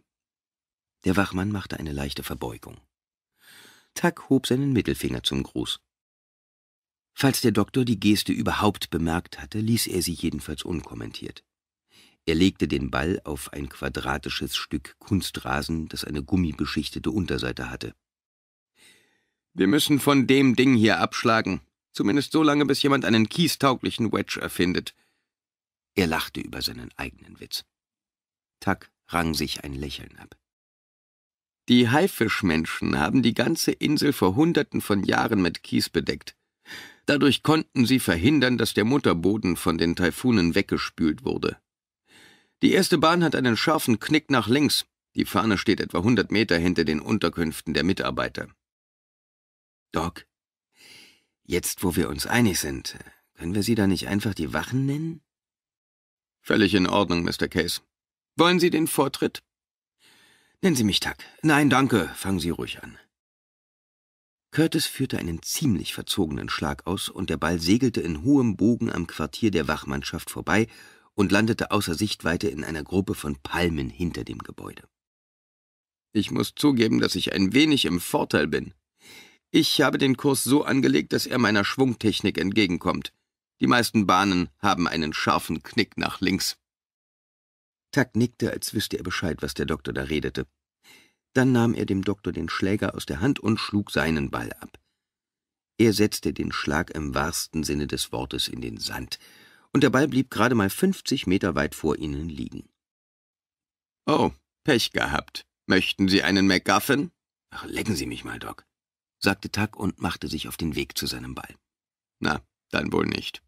Der Wachmann machte eine leichte Verbeugung. Tuck hob seinen Mittelfinger zum Gruß. Falls der Doktor die Geste überhaupt bemerkt hatte, ließ er sie jedenfalls unkommentiert. Er legte den Ball auf ein quadratisches Stück Kunstrasen, das eine gummibeschichtete Unterseite hatte. Wir müssen von dem Ding hier abschlagen, zumindest so lange, bis jemand einen kiestauglichen Wedge erfindet. Er lachte über seinen eigenen Witz. Tuck rang sich ein Lächeln ab. Die Haifischmenschen haben die ganze Insel vor Hunderten von Jahren mit Kies bedeckt. Dadurch konnten sie verhindern, dass der Mutterboden von den Taifunen weggespült wurde. Die erste Bahn hat einen scharfen Knick nach links. Die Fahne steht etwa 100 Meter hinter den Unterkünften der Mitarbeiter. Doc, jetzt wo wir uns einig sind, können wir Sie da nicht einfach die Wachen nennen? Völlig in Ordnung, Mr. Case. Wollen Sie den Vortritt? Nennen Sie mich Tuck. Nein, danke. Fangen Sie ruhig an. Curtis führte einen ziemlich verzogenen Schlag aus, und der Ball segelte in hohem Bogen am Quartier der Wachmannschaft vorbei und landete außer Sichtweite in einer Gruppe von Palmen hinter dem Gebäude. Ich muss zugeben, dass ich ein wenig im Vorteil bin. Ich habe den Kurs so angelegt, dass er meiner Schwungtechnik entgegenkommt. Die meisten Bahnen haben einen scharfen Knick nach links. Ferg nickte, als wüsste er Bescheid, was der Doktor da redete. Dann nahm er dem Doktor den Schläger aus der Hand und schlug seinen Ball ab. Er setzte den Schlag im wahrsten Sinne des Wortes in den Sand, und der Ball blieb gerade mal fünfzig Meter weit vor ihnen liegen. »Oh, Pech gehabt. Möchten Sie einen MacGuffin?« »Ach, lecken Sie mich mal, Doc«, sagte Tuck und machte sich auf den Weg zu seinem Ball. »Na, dann wohl nicht.«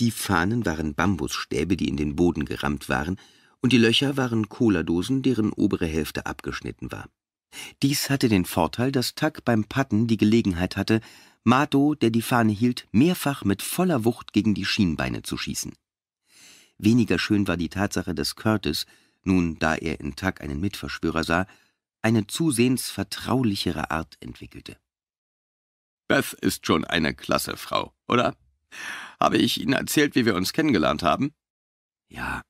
die Fahnen waren Bambusstäbe, die in den Boden gerammt waren, und die Löcher waren Cola-Dosen, deren obere Hälfte abgeschnitten war. Dies hatte den Vorteil, dass Tuck beim Patten die Gelegenheit hatte, Mato, der die Fahne hielt, mehrfach mit voller Wucht gegen die Schienbeine zu schießen. Weniger schön war die Tatsache, dass Curtis, nun da er in Tuck einen Mitverschwörer sah, eine zusehends vertraulichere Art entwickelte. Beth ist schon eine klasse Frau, oder? Habe ich Ihnen erzählt, wie wir uns kennengelernt haben? Ja.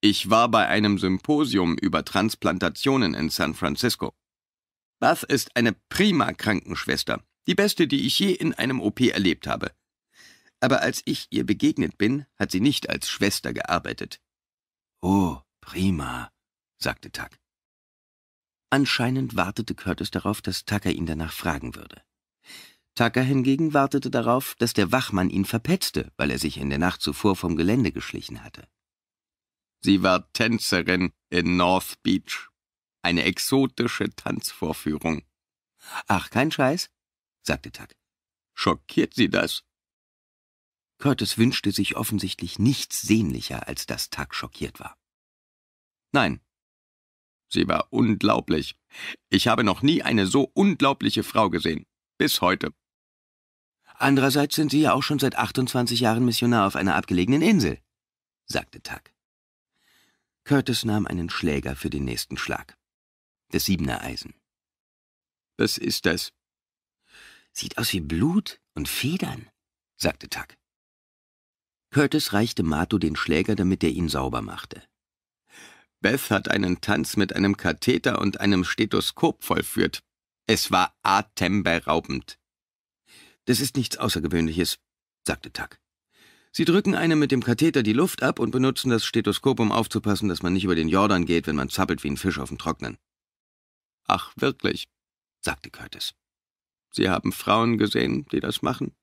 Ich war bei einem Symposium über Transplantationen in San Francisco. Beth ist eine prima Krankenschwester, die beste, die ich je in einem OP erlebt habe. Aber als ich ihr begegnet bin, hat sie nicht als Schwester gearbeitet. Oh, prima, sagte Tuck. Anscheinend wartete Curtis darauf, dass Tucker ihn danach fragen würde. Tucker hingegen wartete darauf, dass der Wachmann ihn verpetzte, weil er sich in der Nacht zuvor vom Gelände geschlichen hatte. Sie war Tänzerin in North Beach. Eine exotische Tanzvorführung. Ach, kein Scheiß, sagte Tuck. Schockiert Sie das? Curtis wünschte sich offensichtlich nichts sehnlicher, als dass Tuck schockiert war. Nein. Sie war unglaublich. Ich habe noch nie eine so unglaubliche Frau gesehen. Bis heute. Andererseits sind Sie ja auch schon seit 28 Jahren Missionar auf einer abgelegenen Insel, sagte Tuck. Curtis nahm einen Schläger für den nächsten Schlag. Das Siebener Eisen. Was ist das? Sieht aus wie Blut und Federn, sagte Tuck. Curtis reichte Mato den Schläger, damit er ihn sauber machte. Beth hat einen Tanz mit einem Katheter und einem Stethoskop vollführt. Es war atemberaubend. Das ist nichts Außergewöhnliches, sagte Tuck. Sie drücken einem mit dem Katheter die Luft ab und benutzen das Stethoskop, um aufzupassen, dass man nicht über den Jordan geht, wenn man zappelt wie ein Fisch auf dem Trocknen. Ach, wirklich, sagte Curtis. Sie haben Frauen gesehen, die das machen?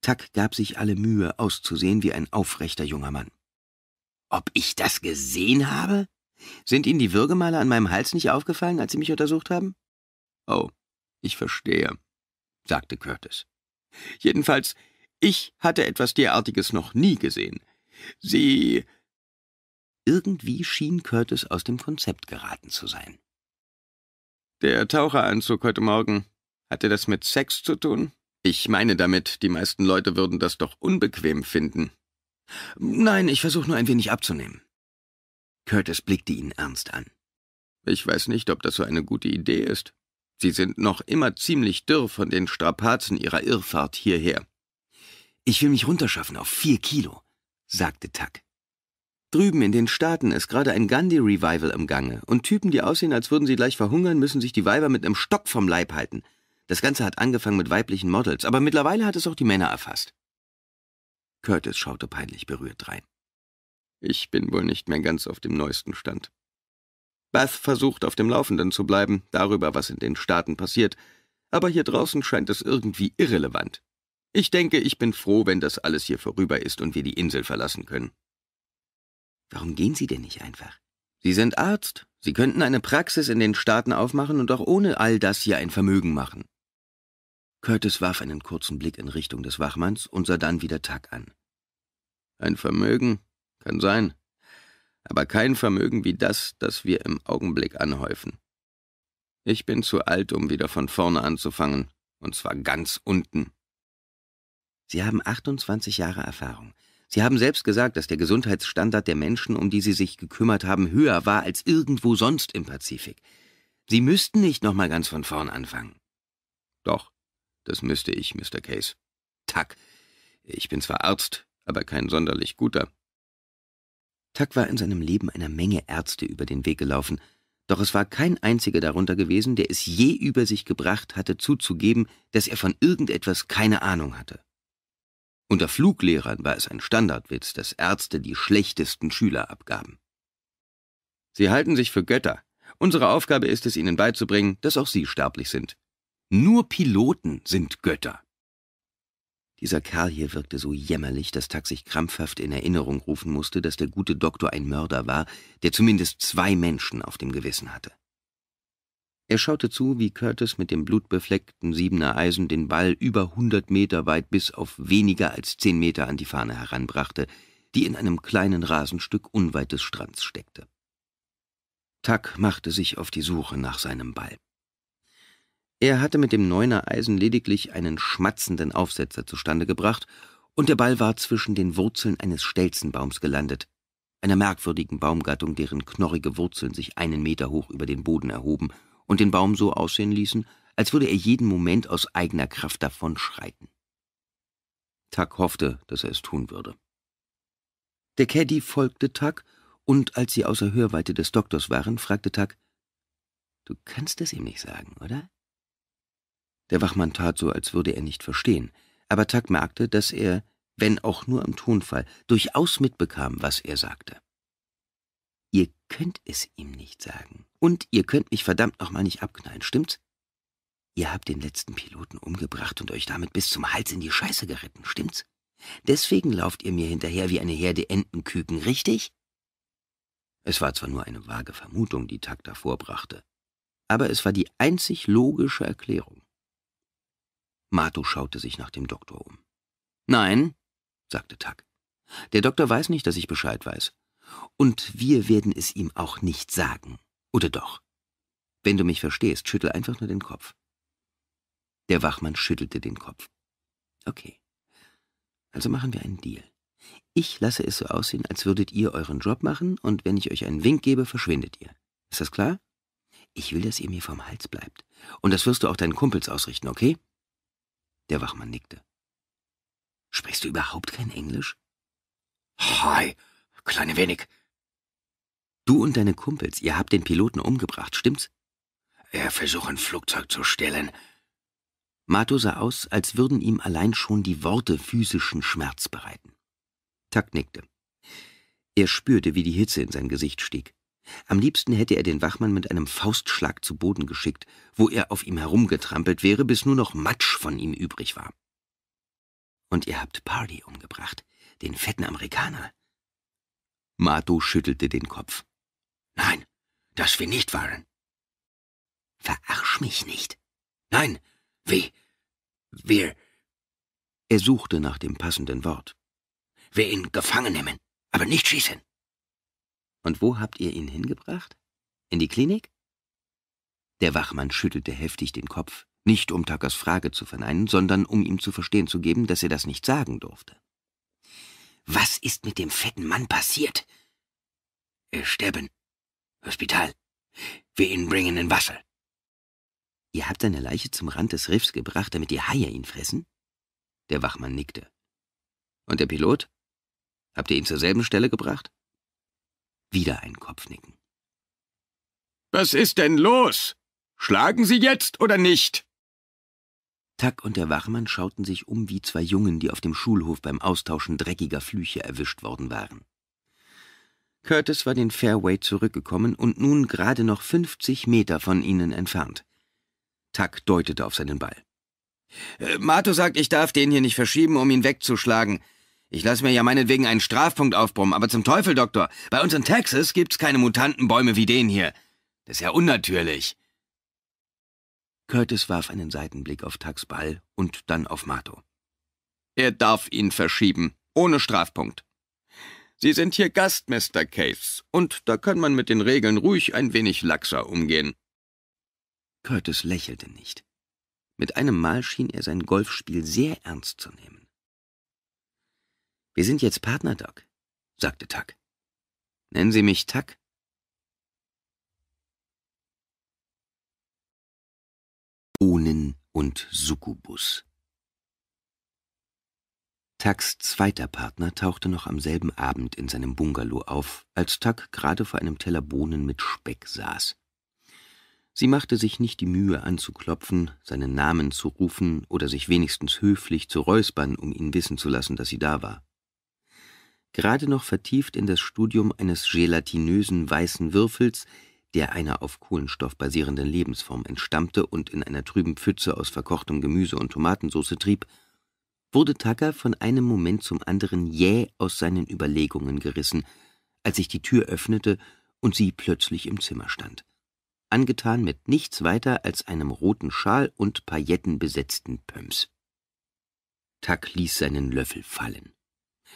Tuck gab sich alle Mühe, auszusehen wie ein aufrechter junger Mann. Ob ich das gesehen habe? Sind Ihnen die Würgemale an meinem Hals nicht aufgefallen, als Sie mich untersucht haben? Oh, ich verstehe, sagte Curtis. Jedenfalls, ich hatte etwas derartiges noch nie gesehen. Sie... Irgendwie schien Curtis aus dem Konzept geraten zu sein. Der Taucheranzug heute Morgen, hatte das mit Sex zu tun? Ich meine damit, die meisten Leute würden das doch unbequem finden. Nein, ich versuche nur ein wenig abzunehmen. Curtis blickte ihn ernst an. Ich weiß nicht, ob das so eine gute Idee ist. Sie sind noch immer ziemlich dürr von den Strapazen ihrer Irrfahrt hierher. Ich will mich runterschaffen auf vier Kilo, sagte Tuck. Drüben in den Staaten ist gerade ein Gandhi-Revival im Gange und Typen, die aussehen, als würden sie gleich verhungern, müssen sich die Weiber mit einem Stock vom Leib halten. Das Ganze hat angefangen mit weiblichen Models, aber mittlerweile hat es auch die Männer erfasst. Curtis schaute peinlich berührt rein. Ich bin wohl nicht mehr ganz auf dem neuesten Stand. Beth versucht, auf dem Laufenden zu bleiben, darüber, was in den Staaten passiert, aber hier draußen scheint es irgendwie irrelevant. Ich denke, ich bin froh, wenn das alles hier vorüber ist und wir die Insel verlassen können. Warum gehen Sie denn nicht einfach? Sie sind Arzt. Sie könnten eine Praxis in den Staaten aufmachen und auch ohne all das hier ein Vermögen machen. Curtis warf einen kurzen Blick in Richtung des Wachmanns und sah dann wieder Tuck an. Ein Vermögen? Kann sein aber kein Vermögen wie das, das wir im Augenblick anhäufen. Ich bin zu alt, um wieder von vorne anzufangen, und zwar ganz unten. Sie haben 28 Jahre Erfahrung. Sie haben selbst gesagt, dass der Gesundheitsstandard der Menschen, um die Sie sich gekümmert haben, höher war als irgendwo sonst im Pazifik. Sie müssten nicht nochmal ganz von vorn anfangen. Doch, das müsste ich, Mr. Case. Tack. Ich bin zwar Arzt, aber kein sonderlich guter. Tuck war in seinem Leben einer Menge Ärzte über den Weg gelaufen, doch es war kein einziger darunter gewesen, der es je über sich gebracht hatte, zuzugeben, dass er von irgendetwas keine Ahnung hatte. Unter Fluglehrern war es ein Standardwitz, dass Ärzte die schlechtesten Schüler abgaben. Sie halten sich für Götter. Unsere Aufgabe ist es, ihnen beizubringen, dass auch sie sterblich sind. Nur Piloten sind Götter. Dieser Kerl hier wirkte so jämmerlich, dass Tuck sich krampfhaft in Erinnerung rufen musste, dass der gute Doktor ein Mörder war, der zumindest zwei Menschen auf dem Gewissen hatte. Er schaute zu, wie Curtis mit dem blutbefleckten Siebener Eisen den Ball über hundert Meter weit bis auf weniger als zehn Meter an die Fahne heranbrachte, die in einem kleinen Rasenstück unweit des Strands steckte. Tuck machte sich auf die Suche nach seinem Ball. Er hatte mit dem Neuner Eisen lediglich einen schmatzenden Aufsetzer zustande gebracht, und der Ball war zwischen den Wurzeln eines Stelzenbaums gelandet, einer merkwürdigen Baumgattung, deren knorrige Wurzeln sich einen Meter hoch über den Boden erhoben und den Baum so aussehen ließen, als würde er jeden Moment aus eigener Kraft davonschreiten. Tuck hoffte, dass er es tun würde. Der Caddy folgte Tuck, und als sie außer Hörweite des Doktors waren, fragte Tuck, »Du kannst es ihm nicht sagen, oder?« der Wachmann tat so, als würde er nicht verstehen, aber Tuck merkte, dass er, wenn auch nur im Tonfall, durchaus mitbekam, was er sagte. Ihr könnt es ihm nicht sagen. Und ihr könnt mich verdammt nochmal nicht abknallen, stimmt's? Ihr habt den letzten Piloten umgebracht und euch damit bis zum Hals in die Scheiße geritten, stimmt's? Deswegen lauft ihr mir hinterher wie eine Herde Entenküken, richtig? Es war zwar nur eine vage Vermutung, die Tuck davor brachte, aber es war die einzig logische Erklärung. Matu schaute sich nach dem Doktor um. Nein, sagte Tak. Der Doktor weiß nicht, dass ich Bescheid weiß. Und wir werden es ihm auch nicht sagen. Oder doch? Wenn du mich verstehst, schüttel einfach nur den Kopf. Der Wachmann schüttelte den Kopf. Okay. Also machen wir einen Deal. Ich lasse es so aussehen, als würdet ihr euren Job machen, und wenn ich euch einen Wink gebe, verschwindet ihr. Ist das klar? Ich will, dass ihr mir vom Hals bleibt. Und das wirst du auch deinen Kumpels ausrichten, okay? Der Wachmann nickte. Sprichst du überhaupt kein Englisch? Hi, kleine wenig. Du und deine Kumpels, ihr habt den Piloten umgebracht, stimmt's? Er versucht ein Flugzeug zu stellen. Mato sah aus, als würden ihm allein schon die Worte physischen Schmerz bereiten. Tak nickte. Er spürte, wie die Hitze in sein Gesicht stieg. Am liebsten hätte er den Wachmann mit einem Faustschlag zu Boden geschickt, wo er auf ihm herumgetrampelt wäre, bis nur noch Matsch von ihm übrig war. Und ihr habt Party umgebracht, den fetten Amerikaner. Mato schüttelte den Kopf. Nein, das wir nicht waren. Verarsch mich nicht. Nein, wie? Wir. Er suchte nach dem passenden Wort. Wir ihn gefangen nehmen, aber nicht schießen. Und wo habt ihr ihn hingebracht? In die Klinik? Der Wachmann schüttelte heftig den Kopf, nicht um Tuckers Frage zu verneinen, sondern um ihm zu verstehen zu geben, dass er das nicht sagen durfte. Was ist mit dem fetten Mann passiert? Er Sterben. Hospital. Wir ihn bringen in Wasser. Ihr habt seine Leiche zum Rand des Riffs gebracht, damit die Haie ihn fressen? Der Wachmann nickte. Und der Pilot? Habt ihr ihn zur selben Stelle gebracht? Wieder ein Kopfnicken. Was ist denn los? Schlagen Sie jetzt oder nicht? Tack und der Wachmann schauten sich um wie zwei Jungen, die auf dem Schulhof beim Austauschen dreckiger Flüche erwischt worden waren. Curtis war den Fairway zurückgekommen und nun gerade noch 50 Meter von ihnen entfernt. Tack deutete auf seinen Ball. Äh, Mato sagt, ich darf den hier nicht verschieben, um ihn wegzuschlagen. Ich lasse mir ja meinetwegen einen Strafpunkt aufbrummen, aber zum Teufel, Doktor. Bei uns in Texas gibt's keine Mutantenbäume wie den hier. Das ist ja unnatürlich. Curtis warf einen Seitenblick auf Tax Ball und dann auf Mato. Er darf ihn verschieben, ohne Strafpunkt. Sie sind hier Gast, Mr. Case, und da kann man mit den Regeln ruhig ein wenig laxer umgehen. Curtis lächelte nicht. Mit einem Mal schien er sein Golfspiel sehr ernst zu nehmen. Wir sind jetzt Partner, Doc, sagte Tuck. Nennen Sie mich Tuck? Onen und Succubus. Tucks zweiter Partner tauchte noch am selben Abend in seinem Bungalow auf, als Tuck gerade vor einem Teller Bohnen mit Speck saß. Sie machte sich nicht die Mühe anzuklopfen, seinen Namen zu rufen oder sich wenigstens höflich zu räuspern, um ihn wissen zu lassen, dass sie da war gerade noch vertieft in das Studium eines gelatinösen weißen Würfels, der einer auf Kohlenstoff basierenden Lebensform entstammte und in einer trüben Pfütze aus verkochtem Gemüse und Tomatensauce trieb, wurde Tucker von einem Moment zum anderen jäh aus seinen Überlegungen gerissen, als sich die Tür öffnete und sie plötzlich im Zimmer stand. Angetan mit nichts weiter als einem roten Schal und paillettenbesetzten Pöms. Tuck ließ seinen Löffel fallen.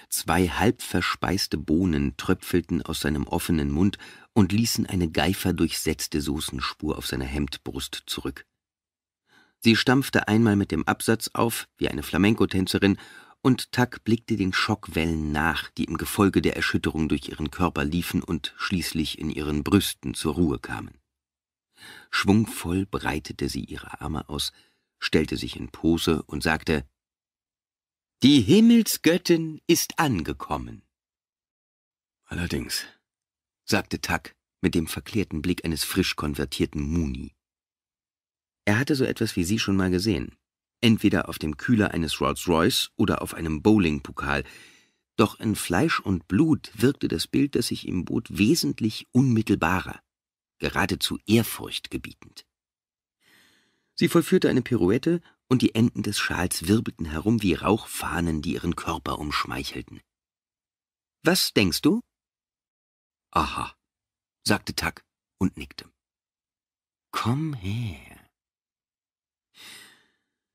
Zwei halb verspeiste Bohnen tröpfelten aus seinem offenen Mund und ließen eine geiferdurchsetzte Soßenspur auf seiner Hemdbrust zurück. Sie stampfte einmal mit dem Absatz auf, wie eine Flamenco-Tänzerin, und Tuck blickte den Schockwellen nach, die im Gefolge der Erschütterung durch ihren Körper liefen und schließlich in ihren Brüsten zur Ruhe kamen. Schwungvoll breitete sie ihre Arme aus, stellte sich in Pose und sagte, die Himmelsgöttin ist angekommen. Allerdings, sagte Tuck mit dem verklärten Blick eines frisch konvertierten Muni. Er hatte so etwas wie sie schon mal gesehen, entweder auf dem Kühler eines Rolls-Royce oder auf einem Bowling-Pokal, doch in Fleisch und Blut wirkte das Bild, das sich ihm bot, wesentlich unmittelbarer, geradezu ehrfurchtgebietend. Sie vollführte eine Pirouette und die Enden des Schals wirbelten herum wie Rauchfahnen, die ihren Körper umschmeichelten. Was denkst du? Aha, sagte Tuck und nickte. Komm her.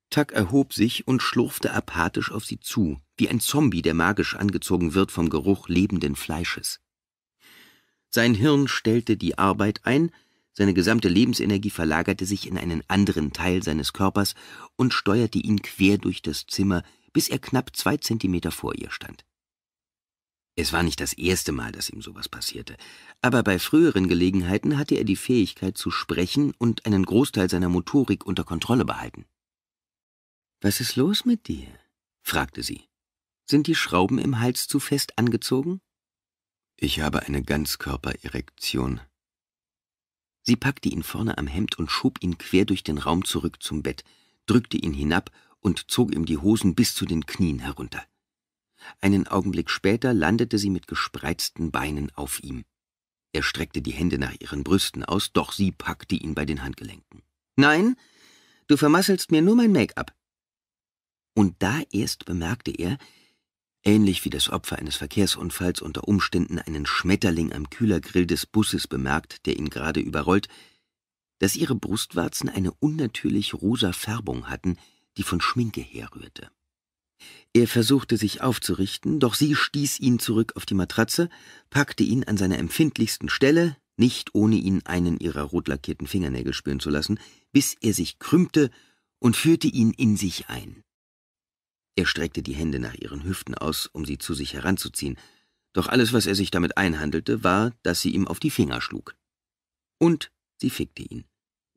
Tuck erhob sich und schlurfte apathisch auf sie zu, wie ein Zombie, der magisch angezogen wird vom Geruch lebenden Fleisches. Sein Hirn stellte die Arbeit ein, seine gesamte Lebensenergie verlagerte sich in einen anderen Teil seines Körpers und steuerte ihn quer durch das Zimmer, bis er knapp zwei Zentimeter vor ihr stand. Es war nicht das erste Mal, dass ihm sowas passierte, aber bei früheren Gelegenheiten hatte er die Fähigkeit zu sprechen und einen Großteil seiner Motorik unter Kontrolle behalten. »Was ist los mit dir?« fragte sie. »Sind die Schrauben im Hals zu fest angezogen?« »Ich habe eine Ganzkörpererektion«, Sie packte ihn vorne am Hemd und schob ihn quer durch den Raum zurück zum Bett, drückte ihn hinab und zog ihm die Hosen bis zu den Knien herunter. Einen Augenblick später landete sie mit gespreizten Beinen auf ihm. Er streckte die Hände nach ihren Brüsten aus, doch sie packte ihn bei den Handgelenken. »Nein, du vermasselst mir nur mein Make-up.« Und da erst bemerkte er, ähnlich wie das Opfer eines Verkehrsunfalls unter Umständen einen Schmetterling am Kühlergrill des Busses bemerkt, der ihn gerade überrollt, dass ihre Brustwarzen eine unnatürlich rosa Färbung hatten, die von Schminke herrührte. Er versuchte sich aufzurichten, doch sie stieß ihn zurück auf die Matratze, packte ihn an seiner empfindlichsten Stelle, nicht ohne ihn einen ihrer rotlackierten Fingernägel spüren zu lassen, bis er sich krümmte und führte ihn in sich ein. Er streckte die Hände nach ihren Hüften aus, um sie zu sich heranzuziehen, doch alles, was er sich damit einhandelte, war, dass sie ihm auf die Finger schlug. Und sie fickte ihn,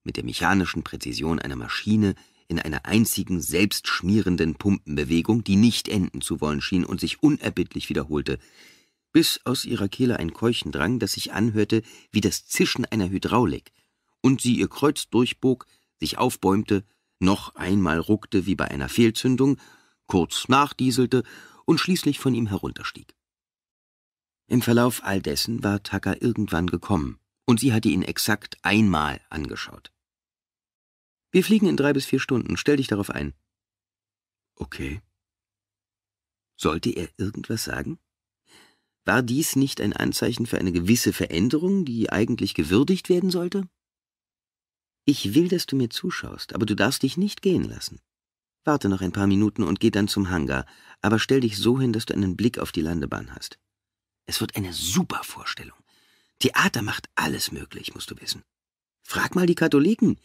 mit der mechanischen Präzision einer Maschine, in einer einzigen, selbstschmierenden Pumpenbewegung, die nicht enden zu wollen schien und sich unerbittlich wiederholte, bis aus ihrer Kehle ein Keuchen drang, das sich anhörte wie das Zischen einer Hydraulik, und sie ihr Kreuz durchbog, sich aufbäumte, noch einmal ruckte wie bei einer Fehlzündung kurz nachdieselte und schließlich von ihm herunterstieg. Im Verlauf all dessen war Tucker irgendwann gekommen, und sie hatte ihn exakt einmal angeschaut. Wir fliegen in drei bis vier Stunden, stell dich darauf ein. Okay. Sollte er irgendwas sagen? War dies nicht ein Anzeichen für eine gewisse Veränderung, die eigentlich gewürdigt werden sollte? Ich will, dass du mir zuschaust, aber du darfst dich nicht gehen lassen. Warte noch ein paar Minuten und geh dann zum Hangar, aber stell dich so hin, dass du einen Blick auf die Landebahn hast. Es wird eine super Vorstellung. Theater macht alles möglich, musst du wissen. Frag mal die Katholiken.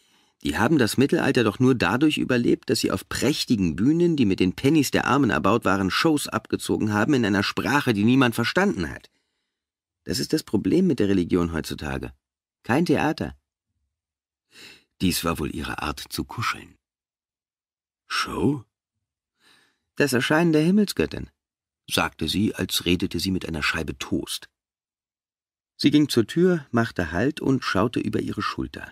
Die haben das Mittelalter doch nur dadurch überlebt, dass sie auf prächtigen Bühnen, die mit den Pennies der Armen erbaut waren, Shows abgezogen haben in einer Sprache, die niemand verstanden hat. Das ist das Problem mit der Religion heutzutage. Kein Theater. Dies war wohl ihre Art zu kuscheln. Show? Das Erscheinen der Himmelsgöttin, sagte sie, als redete sie mit einer Scheibe Toast. Sie ging zur Tür, machte Halt und schaute über ihre Schulter.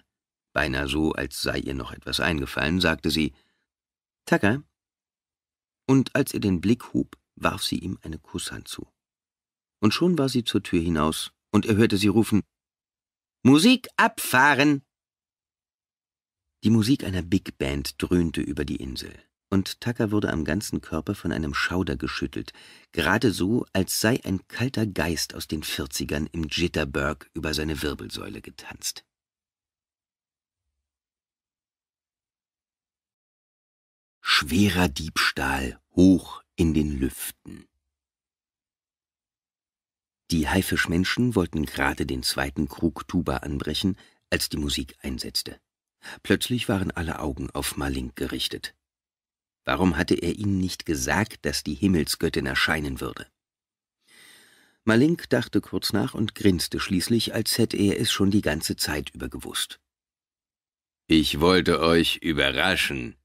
Beinahe so, als sei ihr noch etwas eingefallen, sagte sie, Tucker. Und als er den Blick hub, warf sie ihm eine Kusshand zu. Und schon war sie zur Tür hinaus, und er hörte sie rufen, Musik abfahren! Die Musik einer Big Band dröhnte über die Insel, und Tucker wurde am ganzen Körper von einem Schauder geschüttelt, gerade so, als sei ein kalter Geist aus den Vierzigern im Jitterberg über seine Wirbelsäule getanzt. Schwerer Diebstahl hoch in den Lüften. Die Haifischmenschen wollten gerade den zweiten Krug Tuba anbrechen, als die Musik einsetzte. Plötzlich waren alle Augen auf Malink gerichtet. Warum hatte er ihnen nicht gesagt, dass die Himmelsgöttin erscheinen würde? Malink dachte kurz nach und grinste schließlich, als hätte er es schon die ganze Zeit über gewusst. »Ich wollte euch überraschen«,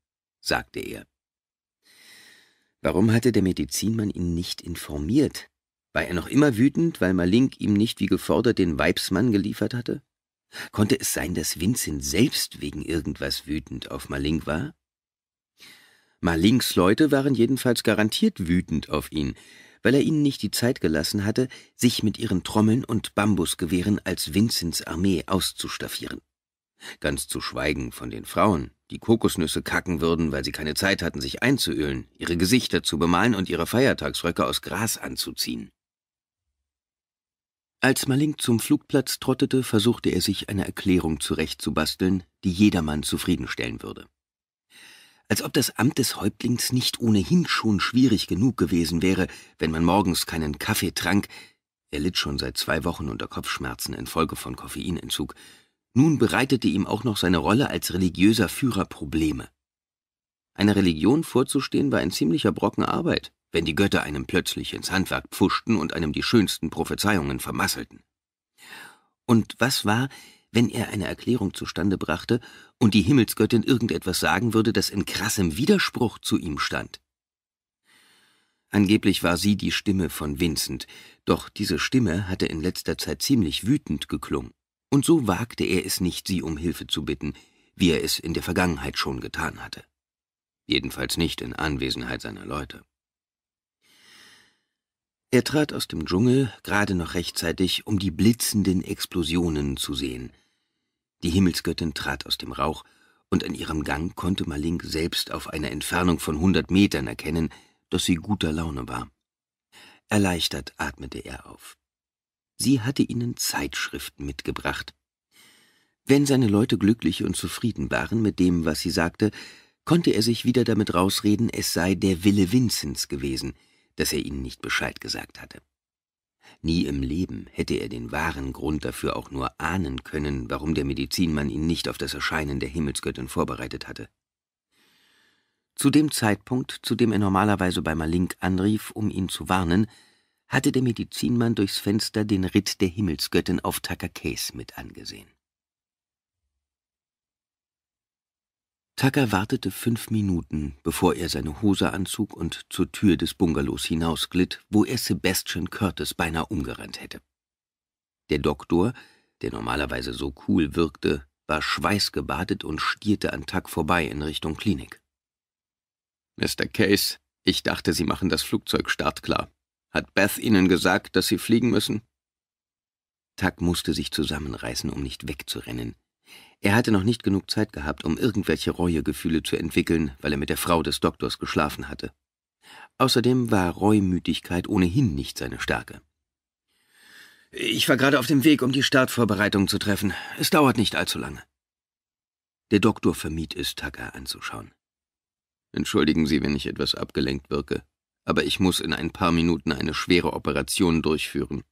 sagte er. Warum hatte der Medizinmann ihn nicht informiert? War er noch immer wütend, weil Malink ihm nicht wie gefordert den Weibsmann geliefert hatte? Konnte es sein, dass Vincent selbst wegen irgendwas wütend auf Malink war? Malinks Leute waren jedenfalls garantiert wütend auf ihn, weil er ihnen nicht die Zeit gelassen hatte, sich mit ihren Trommeln und Bambusgewehren als Vincents Armee auszustaffieren. Ganz zu schweigen von den Frauen, die Kokosnüsse kacken würden, weil sie keine Zeit hatten, sich einzuölen, ihre Gesichter zu bemalen und ihre Feiertagsröcke aus Gras anzuziehen. Als Malink zum Flugplatz trottete, versuchte er sich eine Erklärung zurechtzubasteln, die jedermann zufriedenstellen würde. Als ob das Amt des Häuptlings nicht ohnehin schon schwierig genug gewesen wäre, wenn man morgens keinen Kaffee trank, er litt schon seit zwei Wochen unter Kopfschmerzen infolge von Koffeinentzug, nun bereitete ihm auch noch seine Rolle als religiöser Führer Probleme. Einer Religion vorzustehen war ein ziemlicher Brocken Arbeit, wenn die Götter einem plötzlich ins Handwerk pfuschten und einem die schönsten Prophezeiungen vermasselten. Und was war, wenn er eine Erklärung zustande brachte und die Himmelsgöttin irgendetwas sagen würde, das in krassem Widerspruch zu ihm stand? Angeblich war sie die Stimme von Vincent, doch diese Stimme hatte in letzter Zeit ziemlich wütend geklungen, und so wagte er es nicht, sie um Hilfe zu bitten, wie er es in der Vergangenheit schon getan hatte. Jedenfalls nicht in Anwesenheit seiner Leute. Er trat aus dem Dschungel gerade noch rechtzeitig, um die blitzenden Explosionen zu sehen. Die Himmelsgöttin trat aus dem Rauch, und an ihrem Gang konnte Malink selbst auf einer Entfernung von hundert Metern erkennen, dass sie guter Laune war. Erleichtert atmete er auf. Sie hatte ihnen Zeitschriften mitgebracht. Wenn seine Leute glücklich und zufrieden waren mit dem, was sie sagte, konnte er sich wieder damit rausreden, es sei der Wille Vinzens gewesen – dass er ihnen nicht Bescheid gesagt hatte. Nie im Leben hätte er den wahren Grund dafür auch nur ahnen können, warum der Medizinmann ihn nicht auf das Erscheinen der Himmelsgöttin vorbereitet hatte. Zu dem Zeitpunkt, zu dem er normalerweise bei Malink anrief, um ihn zu warnen, hatte der Medizinmann durchs Fenster den Ritt der Himmelsgöttin auf Takakes mit angesehen. Tucker wartete fünf Minuten, bevor er seine Hose anzog und zur Tür des Bungalows hinausglitt, wo er Sebastian Curtis beinahe umgerannt hätte. Der Doktor, der normalerweise so cool wirkte, war schweißgebadet und stierte an Tuck vorbei in Richtung Klinik. »Mr. Case, ich dachte, Sie machen das Flugzeug startklar. Hat Beth Ihnen gesagt, dass Sie fliegen müssen?« Tuck musste sich zusammenreißen, um nicht wegzurennen. Er hatte noch nicht genug Zeit gehabt, um irgendwelche Reuegefühle zu entwickeln, weil er mit der Frau des Doktors geschlafen hatte. Außerdem war Reumütigkeit ohnehin nicht seine Stärke. Ich war gerade auf dem Weg, um die Startvorbereitung zu treffen. Es dauert nicht allzu lange. Der Doktor vermied es, Tucker anzuschauen. Entschuldigen Sie, wenn ich etwas abgelenkt wirke, aber ich muss in ein paar Minuten eine schwere Operation durchführen.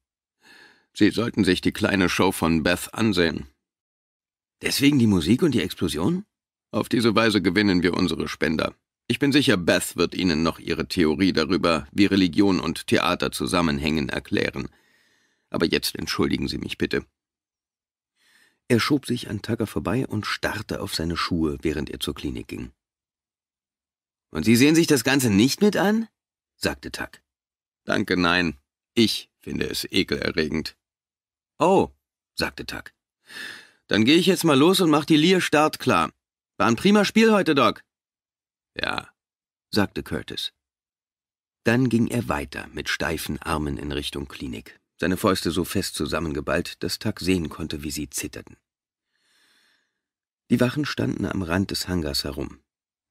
Sie sollten sich die kleine Show von Beth ansehen. Deswegen die Musik und die Explosion? Auf diese Weise gewinnen wir unsere Spender. Ich bin sicher, Beth wird Ihnen noch ihre Theorie darüber, wie Religion und Theater zusammenhängen, erklären. Aber jetzt entschuldigen Sie mich bitte. Er schob sich an Tucker vorbei und starrte auf seine Schuhe, während er zur Klinik ging. Und Sie sehen sich das Ganze nicht mit an? sagte Tuck. Danke, nein. Ich finde es ekelerregend. Oh, sagte Tuck. Dann gehe ich jetzt mal los und mach die Lier startklar. War ein prima Spiel heute, Doc. Ja, sagte Curtis. Dann ging er weiter mit steifen Armen in Richtung Klinik, seine Fäuste so fest zusammengeballt, dass Tuck sehen konnte, wie sie zitterten. Die Wachen standen am Rand des Hangars herum.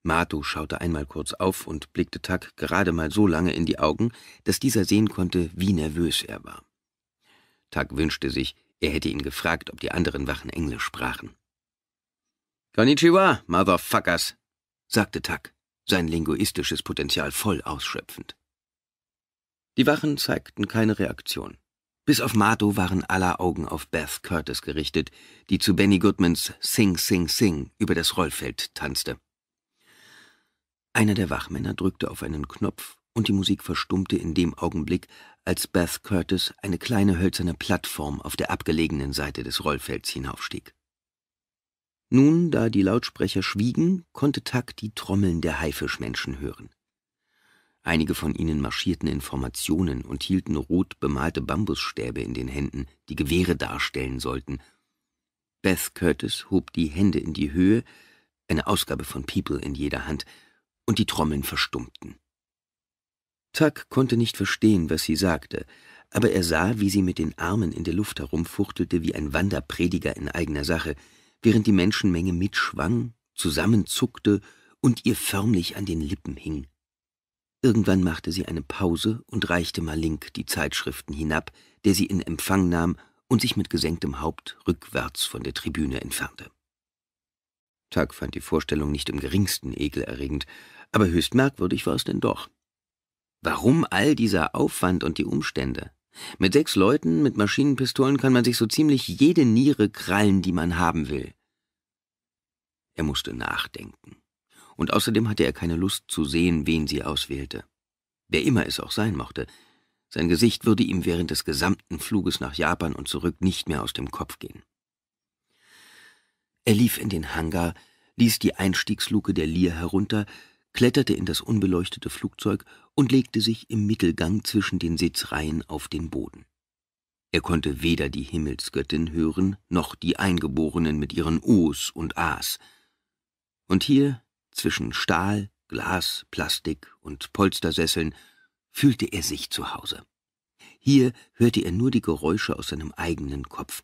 Matu schaute einmal kurz auf und blickte Tuck gerade mal so lange in die Augen, dass dieser sehen konnte, wie nervös er war. Tuck wünschte sich, er hätte ihn gefragt, ob die anderen Wachen Englisch sprachen. Konnichiwa, Motherfuckers, sagte Tuck, sein linguistisches Potenzial voll ausschöpfend. Die Wachen zeigten keine Reaktion. Bis auf Mato waren aller Augen auf Beth Curtis gerichtet, die zu Benny Goodmans Sing Sing Sing über das Rollfeld tanzte. Einer der Wachmänner drückte auf einen Knopf und die Musik verstummte in dem Augenblick, als Beth Curtis eine kleine hölzerne Plattform auf der abgelegenen Seite des Rollfelds hinaufstieg. Nun, da die Lautsprecher schwiegen, konnte Tuck die Trommeln der Haifischmenschen hören. Einige von ihnen marschierten in Formationen und hielten rot bemalte Bambusstäbe in den Händen, die Gewehre darstellen sollten. Beth Curtis hob die Hände in die Höhe, eine Ausgabe von People in jeder Hand, und die Trommeln verstummten. Zack konnte nicht verstehen, was sie sagte, aber er sah, wie sie mit den Armen in der Luft herumfuchtelte wie ein Wanderprediger in eigener Sache, während die Menschenmenge mitschwang, zusammenzuckte und ihr förmlich an den Lippen hing. Irgendwann machte sie eine Pause und reichte Malink die Zeitschriften hinab, der sie in Empfang nahm und sich mit gesenktem Haupt rückwärts von der Tribüne entfernte. Tag fand die Vorstellung nicht im geringsten ekelerregend, aber höchst merkwürdig war es denn doch. Warum all dieser Aufwand und die Umstände? Mit sechs Leuten, mit Maschinenpistolen kann man sich so ziemlich jede Niere krallen, die man haben will. Er musste nachdenken. Und außerdem hatte er keine Lust zu sehen, wen sie auswählte. Wer immer es auch sein mochte, sein Gesicht würde ihm während des gesamten Fluges nach Japan und zurück nicht mehr aus dem Kopf gehen. Er lief in den Hangar, ließ die Einstiegsluke der Lier herunter, kletterte in das unbeleuchtete Flugzeug und legte sich im Mittelgang zwischen den Sitzreihen auf den Boden. Er konnte weder die Himmelsgöttin hören, noch die Eingeborenen mit ihren O's und A's. Und hier, zwischen Stahl, Glas, Plastik und Polstersesseln, fühlte er sich zu Hause. Hier hörte er nur die Geräusche aus seinem eigenen Kopf.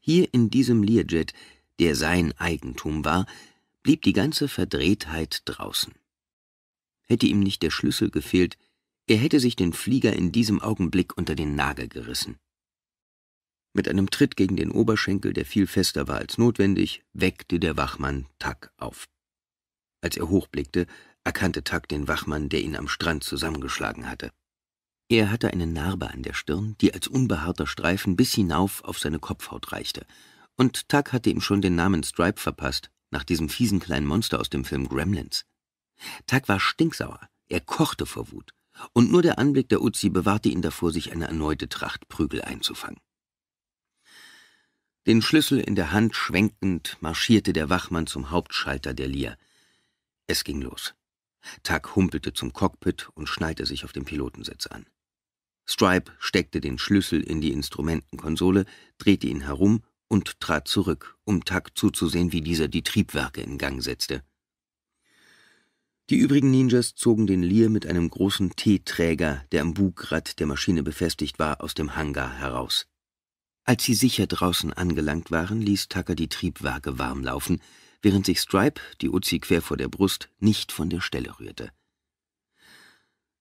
Hier in diesem Learjet, der sein Eigentum war, blieb die ganze Verdrehtheit draußen. Hätte ihm nicht der Schlüssel gefehlt, er hätte sich den Flieger in diesem Augenblick unter den Nagel gerissen. Mit einem Tritt gegen den Oberschenkel, der viel fester war als notwendig, weckte der Wachmann Tack auf. Als er hochblickte, erkannte Tack den Wachmann, der ihn am Strand zusammengeschlagen hatte. Er hatte eine Narbe an der Stirn, die als unbehaarter Streifen bis hinauf auf seine Kopfhaut reichte, und Tuck hatte ihm schon den Namen Stripe verpasst, nach diesem fiesen kleinen Monster aus dem Film Gremlins. Tag war stinksauer, er kochte vor Wut, und nur der Anblick der Uzi bewahrte ihn davor, sich eine erneute Tracht Prügel einzufangen. Den Schlüssel in der Hand schwenkend marschierte der Wachmann zum Hauptschalter der Lier. Es ging los. Tag humpelte zum Cockpit und schnallte sich auf dem Pilotensitz an. Stripe steckte den Schlüssel in die Instrumentenkonsole, drehte ihn herum und trat zurück, um Tag zuzusehen, wie dieser die Triebwerke in Gang setzte. Die übrigen Ninjas zogen den Lear mit einem großen T-Träger, der am Bugrad der Maschine befestigt war, aus dem Hangar heraus. Als sie sicher draußen angelangt waren, ließ Tucker die Triebwaage warm laufen, während sich Stripe, die Uzi quer vor der Brust, nicht von der Stelle rührte.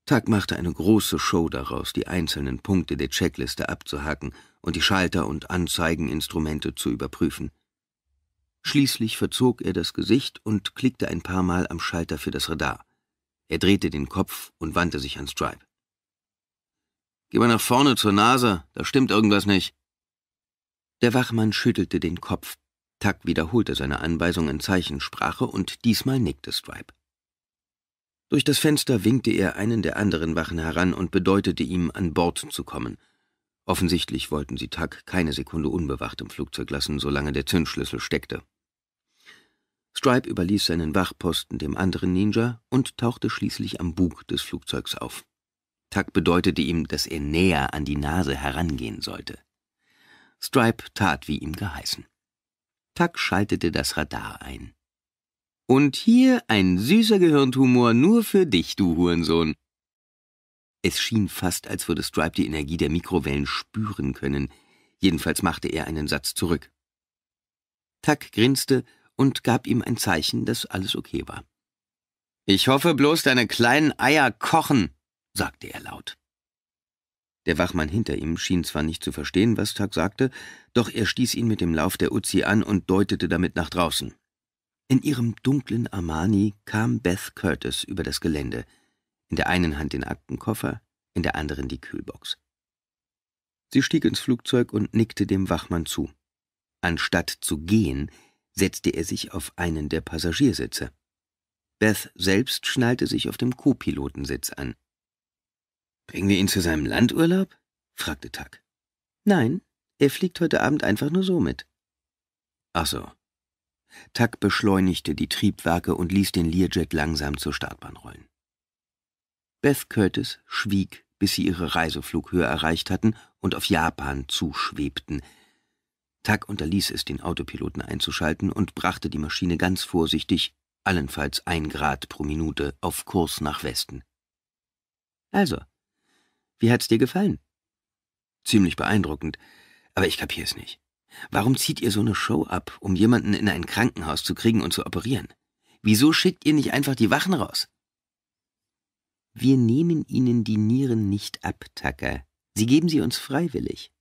Tuck machte eine große Show daraus, die einzelnen Punkte der Checkliste abzuhaken und die Schalter und Anzeigeninstrumente zu überprüfen. Schließlich verzog er das Gesicht und klickte ein paar Mal am Schalter für das Radar. Er drehte den Kopf und wandte sich an Stripe. Geh mal nach vorne zur Nase, da stimmt irgendwas nicht. Der Wachmann schüttelte den Kopf. Tuck wiederholte seine Anweisung in Zeichensprache und diesmal nickte Stripe. Durch das Fenster winkte er einen der anderen Wachen heran und bedeutete ihm, an Bord zu kommen. Offensichtlich wollten sie Tuck keine Sekunde unbewacht im Flugzeug lassen, solange der Zündschlüssel steckte. Stripe überließ seinen Wachposten dem anderen Ninja und tauchte schließlich am Bug des Flugzeugs auf. Tuck bedeutete ihm, dass er näher an die Nase herangehen sollte. Stripe tat wie ihm geheißen. Tuck schaltete das Radar ein. Und hier ein süßer Gehirntumor nur für dich, du Hurensohn. Es schien fast, als würde Stripe die Energie der Mikrowellen spüren können. Jedenfalls machte er einen Satz zurück. Tuck grinste und gab ihm ein Zeichen, dass alles okay war. Ich hoffe bloß, deine kleinen Eier kochen, sagte er laut. Der Wachmann hinter ihm schien zwar nicht zu verstehen, was Tag sagte, doch er stieß ihn mit dem Lauf der Uzi an und deutete damit nach draußen. In ihrem dunklen Armani kam Beth Curtis über das Gelände, in der einen Hand den Aktenkoffer, in der anderen die Kühlbox. Sie stieg ins Flugzeug und nickte dem Wachmann zu. Anstatt zu gehen, setzte er sich auf einen der Passagiersitze. Beth selbst schnallte sich auf dem Co-Pilotensitz an. »Bringen wir ihn zu seinem Landurlaub?« fragte Tuck. »Nein, er fliegt heute Abend einfach nur so mit.« »Ach so.« Tuck beschleunigte die Triebwerke und ließ den Learjet langsam zur Startbahn rollen. Beth Curtis schwieg, bis sie ihre Reiseflughöhe erreicht hatten und auf Japan zuschwebten, Tuck unterließ es, den Autopiloten einzuschalten und brachte die Maschine ganz vorsichtig, allenfalls ein Grad pro Minute, auf Kurs nach Westen. Also, wie hat's dir gefallen? Ziemlich beeindruckend, aber ich kapier's nicht. Warum zieht ihr so eine Show ab, um jemanden in ein Krankenhaus zu kriegen und zu operieren? Wieso schickt ihr nicht einfach die Wachen raus? Wir nehmen ihnen die Nieren nicht ab, Tucker. Sie geben sie uns freiwillig.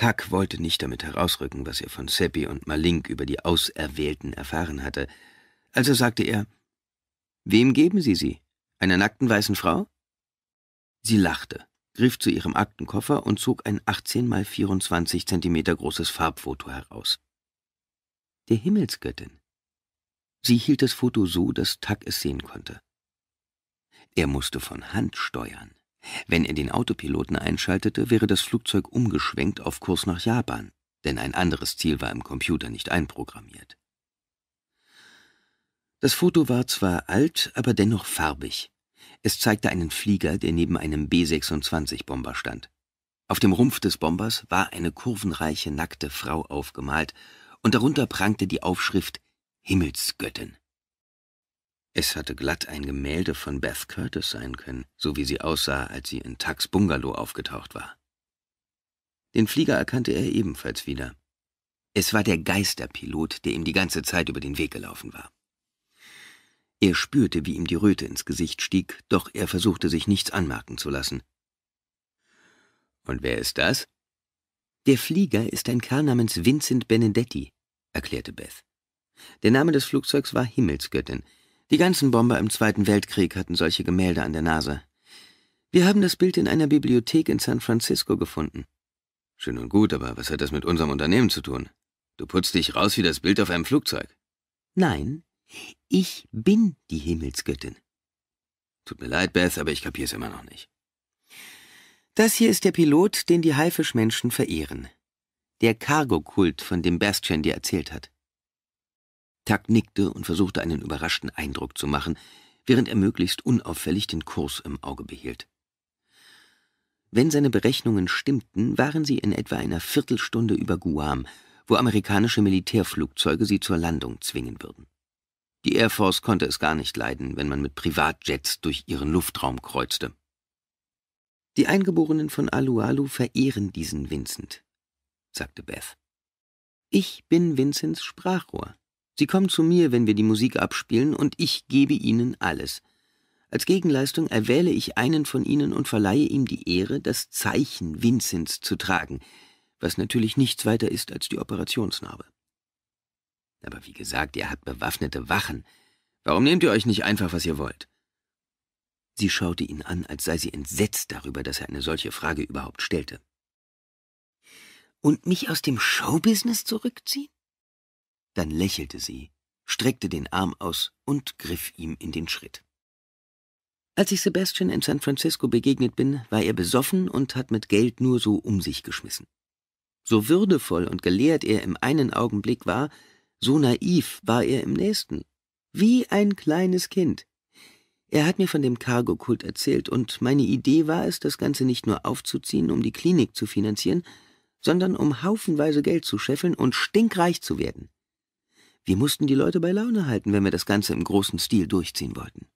Tak wollte nicht damit herausrücken, was er von Seppi und Malink über die Auserwählten erfahren hatte. Also sagte er, »Wem geben Sie sie? Einer nackten weißen Frau?« Sie lachte, griff zu ihrem Aktenkoffer und zog ein 18 mal 24 Zentimeter großes Farbfoto heraus. Der Himmelsgöttin. Sie hielt das Foto so, dass Tak es sehen konnte. Er musste von Hand steuern. Wenn er den Autopiloten einschaltete, wäre das Flugzeug umgeschwenkt auf Kurs nach Japan, denn ein anderes Ziel war im Computer nicht einprogrammiert. Das Foto war zwar alt, aber dennoch farbig. Es zeigte einen Flieger, der neben einem B-26-Bomber stand. Auf dem Rumpf des Bombers war eine kurvenreiche, nackte Frau aufgemalt, und darunter prangte die Aufschrift Himmelsgöttin. Es hatte glatt ein Gemälde von Beth Curtis sein können, so wie sie aussah, als sie in Tucks Bungalow aufgetaucht war. Den Flieger erkannte er ebenfalls wieder. Es war der Geisterpilot, der ihm die ganze Zeit über den Weg gelaufen war. Er spürte, wie ihm die Röte ins Gesicht stieg, doch er versuchte sich nichts anmerken zu lassen. Und wer ist das? Der Flieger ist ein Kerl namens Vincent Benedetti, erklärte Beth. Der Name des Flugzeugs war Himmelsgöttin, die ganzen Bomber im Zweiten Weltkrieg hatten solche Gemälde an der Nase. Wir haben das Bild in einer Bibliothek in San Francisco gefunden. Schön und gut, aber was hat das mit unserem Unternehmen zu tun? Du putzt dich raus wie das Bild auf einem Flugzeug. Nein, ich bin die Himmelsgöttin. Tut mir leid, Beth, aber ich kapier's immer noch nicht. Das hier ist der Pilot, den die Haifischmenschen verehren. Der Cargo-Kult, von dem Bastian dir erzählt hat. Tuck nickte und versuchte einen überraschten Eindruck zu machen, während er möglichst unauffällig den Kurs im Auge behielt. Wenn seine Berechnungen stimmten, waren sie in etwa einer Viertelstunde über Guam, wo amerikanische Militärflugzeuge sie zur Landung zwingen würden. Die Air Force konnte es gar nicht leiden, wenn man mit Privatjets durch ihren Luftraum kreuzte. Die Eingeborenen von Alualu verehren diesen Vincent, sagte Beth. Ich bin Vincents Sprachrohr. Sie kommen zu mir, wenn wir die Musik abspielen, und ich gebe Ihnen alles. Als Gegenleistung erwähle ich einen von Ihnen und verleihe ihm die Ehre, das Zeichen Vinzens zu tragen, was natürlich nichts weiter ist als die Operationsnarbe. Aber wie gesagt, ihr habt bewaffnete Wachen. Warum nehmt ihr euch nicht einfach, was ihr wollt? Sie schaute ihn an, als sei sie entsetzt darüber, dass er eine solche Frage überhaupt stellte. Und mich aus dem Showbusiness zurückziehen? Dann lächelte sie, streckte den Arm aus und griff ihm in den Schritt. Als ich Sebastian in San Francisco begegnet bin, war er besoffen und hat mit Geld nur so um sich geschmissen. So würdevoll und gelehrt er im einen Augenblick war, so naiv war er im nächsten. Wie ein kleines Kind. Er hat mir von dem Cargo-Kult erzählt, und meine Idee war es, das Ganze nicht nur aufzuziehen, um die Klinik zu finanzieren, sondern um haufenweise Geld zu scheffeln und stinkreich zu werden. Wir mussten die Leute bei Laune halten, wenn wir das Ganze im großen Stil durchziehen wollten.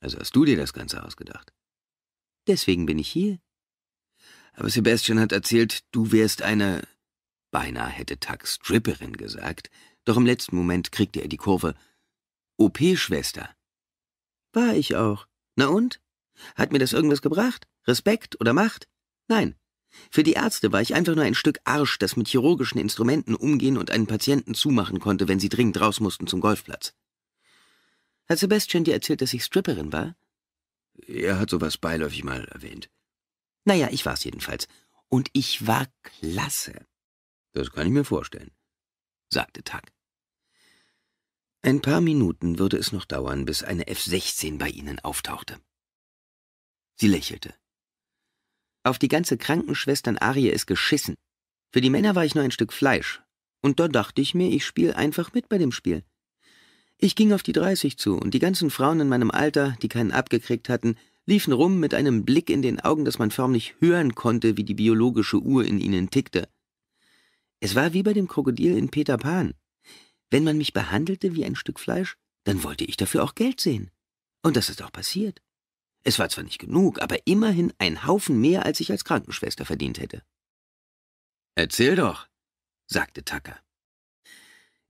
Also hast du dir das Ganze ausgedacht? Deswegen bin ich hier. Aber Sebastian hat erzählt, du wärst eine... Beinahe hätte Tuck Stripperin gesagt, doch im letzten Moment kriegte er die Kurve. OP-Schwester. War ich auch. Na und? Hat mir das irgendwas gebracht? Respekt oder Macht? Nein, für die Ärzte war ich einfach nur ein Stück Arsch, das mit chirurgischen Instrumenten umgehen und einen Patienten zumachen konnte, wenn sie dringend raus mussten zum Golfplatz. Hat Sebastian dir erzählt, dass ich Stripperin war? Er hat sowas beiläufig mal erwähnt. Naja, ich war's jedenfalls. Und ich war klasse. Das kann ich mir vorstellen, sagte Tuck. Ein paar Minuten würde es noch dauern, bis eine F-16 bei ihnen auftauchte. Sie lächelte. Auf die ganze Krankenschwestern-Arie ist geschissen. Für die Männer war ich nur ein Stück Fleisch. Und da dachte ich mir, ich spiele einfach mit bei dem Spiel. Ich ging auf die 30 zu und die ganzen Frauen in meinem Alter, die keinen abgekriegt hatten, liefen rum mit einem Blick in den Augen, dass man förmlich hören konnte, wie die biologische Uhr in ihnen tickte. Es war wie bei dem Krokodil in Peter Pan. Wenn man mich behandelte wie ein Stück Fleisch, dann wollte ich dafür auch Geld sehen. Und das ist auch passiert. Es war zwar nicht genug, aber immerhin ein Haufen mehr, als ich als Krankenschwester verdient hätte. Erzähl doch, sagte Tucker.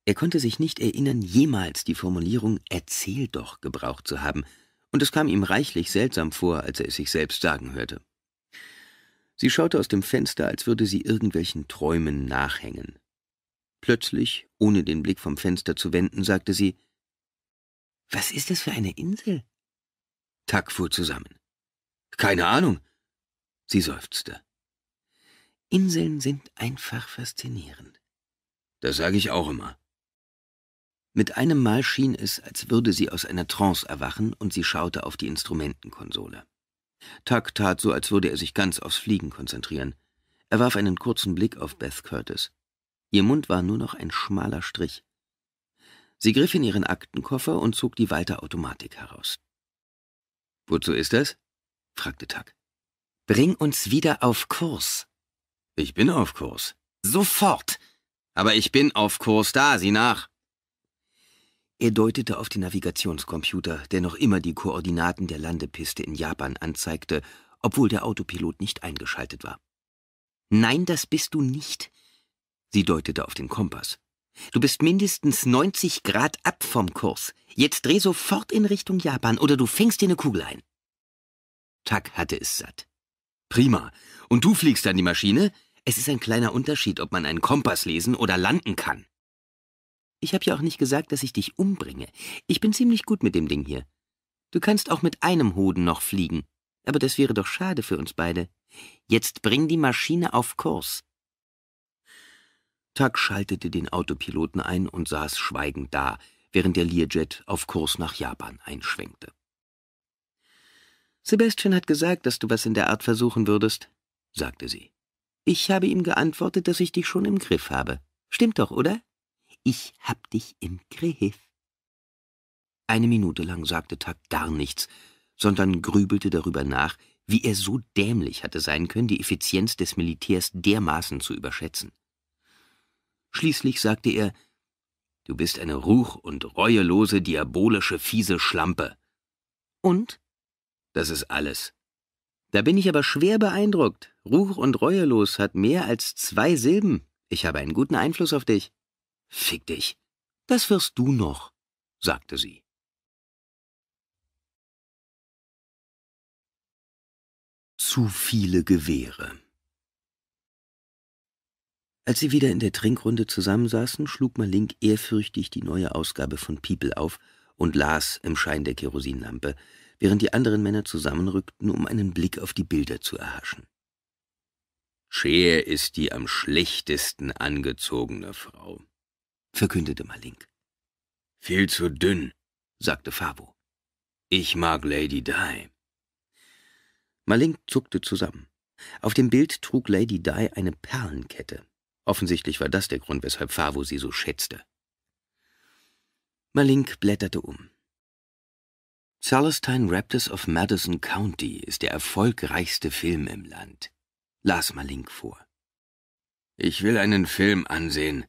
Er konnte sich nicht erinnern, jemals die Formulierung Erzähl doch gebraucht zu haben, und es kam ihm reichlich seltsam vor, als er es sich selbst sagen hörte. Sie schaute aus dem Fenster, als würde sie irgendwelchen Träumen nachhängen. Plötzlich, ohne den Blick vom Fenster zu wenden, sagte sie Was ist das für eine Insel? Tuck fuhr zusammen. Keine Ahnung. Sie seufzte. Inseln sind einfach faszinierend. Das sage ich auch immer. Mit einem Mal schien es, als würde sie aus einer Trance erwachen, und sie schaute auf die Instrumentenkonsole. Tuck tat so, als würde er sich ganz aufs Fliegen konzentrieren. Er warf einen kurzen Blick auf Beth Curtis. Ihr Mund war nur noch ein schmaler Strich. Sie griff in ihren Aktenkoffer und zog die Walter-Automatik heraus. Wozu ist das? fragte Tuck. Bring uns wieder auf Kurs. Ich bin auf Kurs. Sofort. Aber ich bin auf Kurs da, sieh nach. Er deutete auf den Navigationscomputer, der noch immer die Koordinaten der Landepiste in Japan anzeigte, obwohl der Autopilot nicht eingeschaltet war. Nein, das bist du nicht. Sie deutete auf den Kompass. Du bist mindestens 90 Grad ab vom Kurs. Jetzt dreh sofort in Richtung Japan oder du fängst dir eine Kugel ein. Tak hatte es satt. Prima. Und du fliegst dann die Maschine? Es ist ein kleiner Unterschied, ob man einen Kompass lesen oder landen kann. Ich habe ja auch nicht gesagt, dass ich dich umbringe. Ich bin ziemlich gut mit dem Ding hier. Du kannst auch mit einem Hoden noch fliegen. Aber das wäre doch schade für uns beide. Jetzt bring die Maschine auf Kurs. Tuck schaltete den Autopiloten ein und saß schweigend da, während der Learjet auf Kurs nach Japan einschwenkte. »Sebastian hat gesagt, dass du was in der Art versuchen würdest«, sagte sie. »Ich habe ihm geantwortet, dass ich dich schon im Griff habe. Stimmt doch, oder?« »Ich hab dich im Griff«, eine Minute lang sagte Tuck gar nichts, sondern grübelte darüber nach, wie er so dämlich hatte sein können, die Effizienz des Militärs dermaßen zu überschätzen. Schließlich sagte er, Du bist eine ruch- und reuelose, diabolische, fiese Schlampe. Und? Das ist alles. Da bin ich aber schwer beeindruckt. Ruch und reuelos hat mehr als zwei Silben. Ich habe einen guten Einfluss auf dich. Fick dich. Das wirst du noch, sagte sie. Zu viele Gewehre. Als sie wieder in der Trinkrunde zusammensaßen, schlug Malink ehrfürchtig die neue Ausgabe von People auf und las im Schein der Kerosinlampe, während die anderen Männer zusammenrückten, um einen Blick auf die Bilder zu erhaschen. Scheer ist die am schlechtesten angezogene Frau, verkündete Malink. Viel zu dünn, sagte Fabo. Ich mag Lady Di. Malink zuckte zusammen. Auf dem Bild trug Lady Di eine Perlenkette. Offensichtlich war das der Grund, weshalb Favo sie so schätzte. Malink blätterte um. Celestine Raptors of Madison County ist der erfolgreichste Film im Land, las Malink vor. Ich will einen Film ansehen,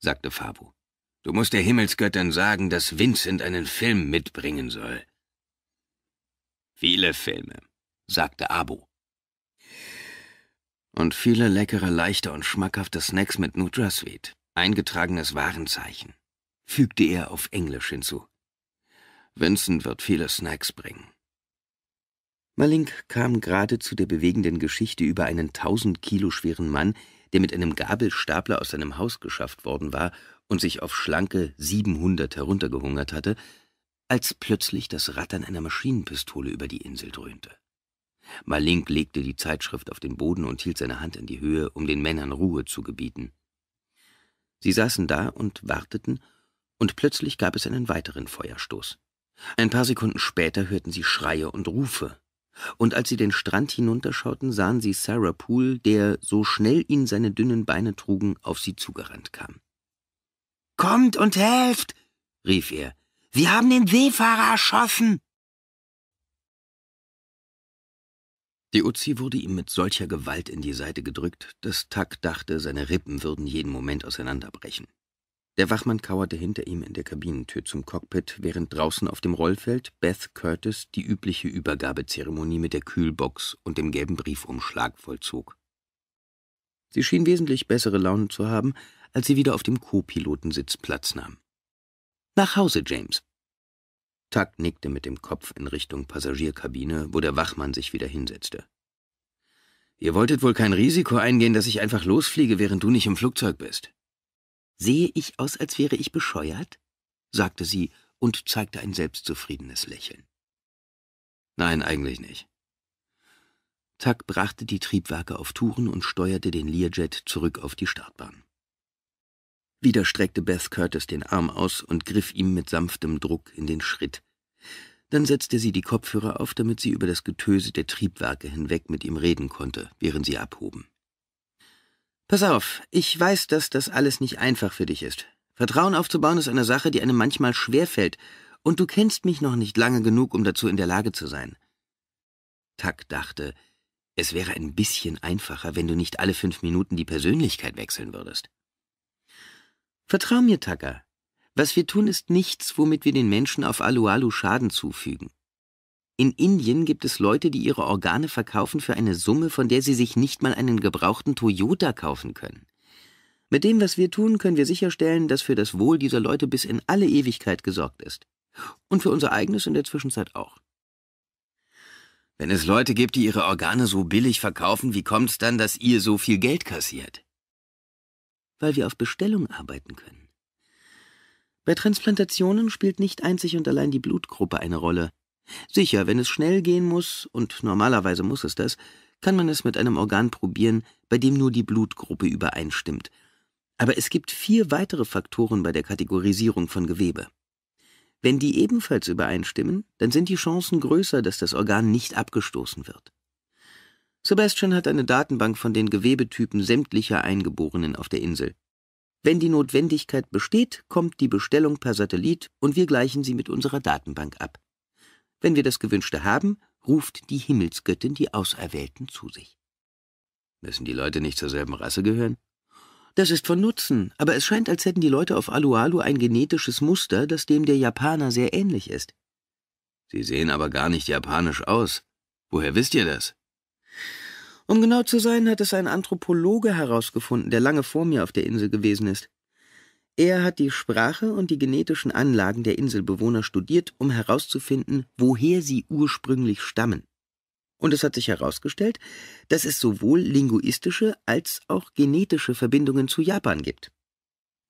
sagte Favo. Du musst der Himmelsgöttern sagen, dass Vincent einen Film mitbringen soll. Viele Filme, sagte Abo. Und viele leckere, leichte und schmackhafte Snacks mit NutraSweet, eingetragenes Warenzeichen, fügte er auf Englisch hinzu. Vincent wird viele Snacks bringen. Malink kam gerade zu der bewegenden Geschichte über einen tausend Kilo schweren Mann, der mit einem Gabelstapler aus seinem Haus geschafft worden war und sich auf schlanke siebenhundert heruntergehungert hatte, als plötzlich das Rattern einer Maschinenpistole über die Insel dröhnte. Malink legte die Zeitschrift auf den Boden und hielt seine Hand in die Höhe, um den Männern Ruhe zu gebieten. Sie saßen da und warteten, und plötzlich gab es einen weiteren Feuerstoß. Ein paar Sekunden später hörten sie Schreie und Rufe, und als sie den Strand hinunterschauten, sahen sie Sarah Poole, der, so schnell ihn seine dünnen Beine trugen, auf sie zugerannt kam. »Kommt und helft!« rief er. »Sie haben den Seefahrer erschossen!« Die Uzi wurde ihm mit solcher Gewalt in die Seite gedrückt, dass Tuck dachte, seine Rippen würden jeden Moment auseinanderbrechen. Der Wachmann kauerte hinter ihm in der Kabinentür zum Cockpit, während draußen auf dem Rollfeld Beth Curtis die übliche Übergabezeremonie mit der Kühlbox und dem gelben Briefumschlag vollzog. Sie schien wesentlich bessere Laune zu haben, als sie wieder auf dem Co-Pilotensitz Platz nahm. »Nach Hause, James«, Tuck nickte mit dem Kopf in Richtung Passagierkabine, wo der Wachmann sich wieder hinsetzte. Ihr wolltet wohl kein Risiko eingehen, dass ich einfach losfliege, während du nicht im Flugzeug bist. Sehe ich aus, als wäre ich bescheuert? sagte sie und zeigte ein selbstzufriedenes Lächeln. Nein, eigentlich nicht. Tuck brachte die Triebwerke auf Touren und steuerte den Learjet zurück auf die Startbahn. Wieder streckte Beth Curtis den Arm aus und griff ihm mit sanftem Druck in den Schritt. Dann setzte sie die Kopfhörer auf, damit sie über das Getöse der Triebwerke hinweg mit ihm reden konnte, während sie abhoben. Pass auf, ich weiß, dass das alles nicht einfach für dich ist. Vertrauen aufzubauen ist eine Sache, die einem manchmal schwerfällt, und du kennst mich noch nicht lange genug, um dazu in der Lage zu sein. Tuck dachte, es wäre ein bisschen einfacher, wenn du nicht alle fünf Minuten die Persönlichkeit wechseln würdest. Vertrau mir, Taka. Was wir tun, ist nichts, womit wir den Menschen auf Alualu Schaden zufügen. In Indien gibt es Leute, die ihre Organe verkaufen für eine Summe, von der sie sich nicht mal einen gebrauchten Toyota kaufen können. Mit dem, was wir tun, können wir sicherstellen, dass für das Wohl dieser Leute bis in alle Ewigkeit gesorgt ist. Und für unser eigenes in der Zwischenzeit auch. Wenn es Leute gibt, die ihre Organe so billig verkaufen, wie kommt's dann, dass ihr so viel Geld kassiert? weil wir auf Bestellung arbeiten können. Bei Transplantationen spielt nicht einzig und allein die Blutgruppe eine Rolle. Sicher, wenn es schnell gehen muss, und normalerweise muss es das, kann man es mit einem Organ probieren, bei dem nur die Blutgruppe übereinstimmt. Aber es gibt vier weitere Faktoren bei der Kategorisierung von Gewebe. Wenn die ebenfalls übereinstimmen, dann sind die Chancen größer, dass das Organ nicht abgestoßen wird. Sebastian hat eine Datenbank von den Gewebetypen sämtlicher Eingeborenen auf der Insel. Wenn die Notwendigkeit besteht, kommt die Bestellung per Satellit und wir gleichen sie mit unserer Datenbank ab. Wenn wir das Gewünschte haben, ruft die Himmelsgöttin die Auserwählten zu sich. Müssen die Leute nicht zur selben Rasse gehören? Das ist von Nutzen, aber es scheint, als hätten die Leute auf Alualu ein genetisches Muster, das dem der Japaner sehr ähnlich ist. Sie sehen aber gar nicht japanisch aus. Woher wisst ihr das? Um genau zu sein, hat es ein Anthropologe herausgefunden, der lange vor mir auf der Insel gewesen ist. Er hat die Sprache und die genetischen Anlagen der Inselbewohner studiert, um herauszufinden, woher sie ursprünglich stammen. Und es hat sich herausgestellt, dass es sowohl linguistische als auch genetische Verbindungen zu Japan gibt.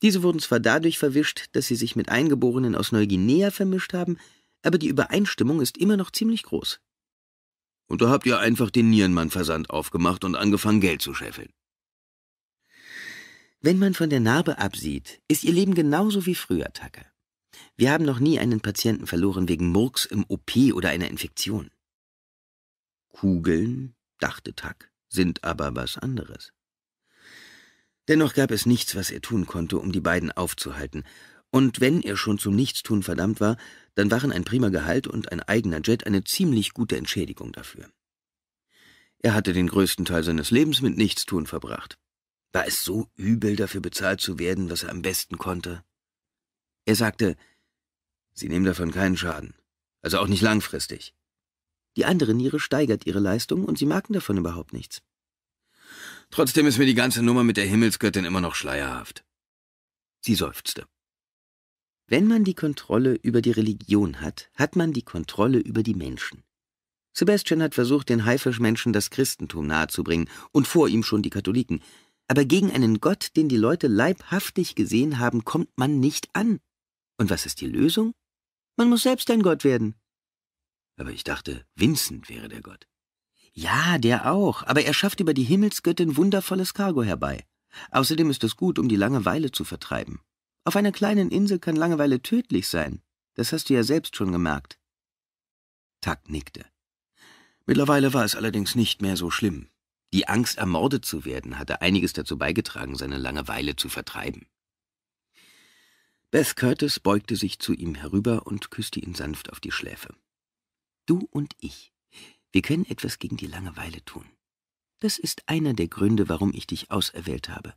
Diese wurden zwar dadurch verwischt, dass sie sich mit Eingeborenen aus Neuguinea vermischt haben, aber die Übereinstimmung ist immer noch ziemlich groß. Und da habt ihr einfach den Nierenmann-Versand aufgemacht und angefangen, Geld zu scheffeln. Wenn man von der Narbe absieht, ist ihr Leben genauso wie früher, Tucker. Wir haben noch nie einen Patienten verloren wegen Murks im OP oder einer Infektion. Kugeln, dachte Tuck, sind aber was anderes. Dennoch gab es nichts, was er tun konnte, um die beiden aufzuhalten, und wenn er schon zum Nichtstun verdammt war, dann waren ein prima Gehalt und ein eigener Jet eine ziemlich gute Entschädigung dafür. Er hatte den größten Teil seines Lebens mit Nichtstun verbracht. War es so übel, dafür bezahlt zu werden, was er am besten konnte? Er sagte, Sie nehmen davon keinen Schaden, also auch nicht langfristig. Die andere Niere steigert ihre Leistung und Sie merken davon überhaupt nichts. Trotzdem ist mir die ganze Nummer mit der Himmelsgöttin immer noch schleierhaft. Sie seufzte. Wenn man die Kontrolle über die Religion hat, hat man die Kontrolle über die Menschen. Sebastian hat versucht, den Haifischmenschen das Christentum nahezubringen und vor ihm schon die Katholiken. Aber gegen einen Gott, den die Leute leibhaftig gesehen haben, kommt man nicht an. Und was ist die Lösung? Man muss selbst ein Gott werden. Aber ich dachte, Vincent wäre der Gott. Ja, der auch, aber er schafft über die Himmelsgöttin wundervolles Cargo herbei. Außerdem ist es gut, um die Langeweile zu vertreiben. Auf einer kleinen Insel kann Langeweile tödlich sein. Das hast du ja selbst schon gemerkt. Tuck nickte. Mittlerweile war es allerdings nicht mehr so schlimm. Die Angst, ermordet zu werden, hatte einiges dazu beigetragen, seine Langeweile zu vertreiben. Beth Curtis beugte sich zu ihm herüber und küsste ihn sanft auf die Schläfe. Du und ich, wir können etwas gegen die Langeweile tun. Das ist einer der Gründe, warum ich dich auserwählt habe.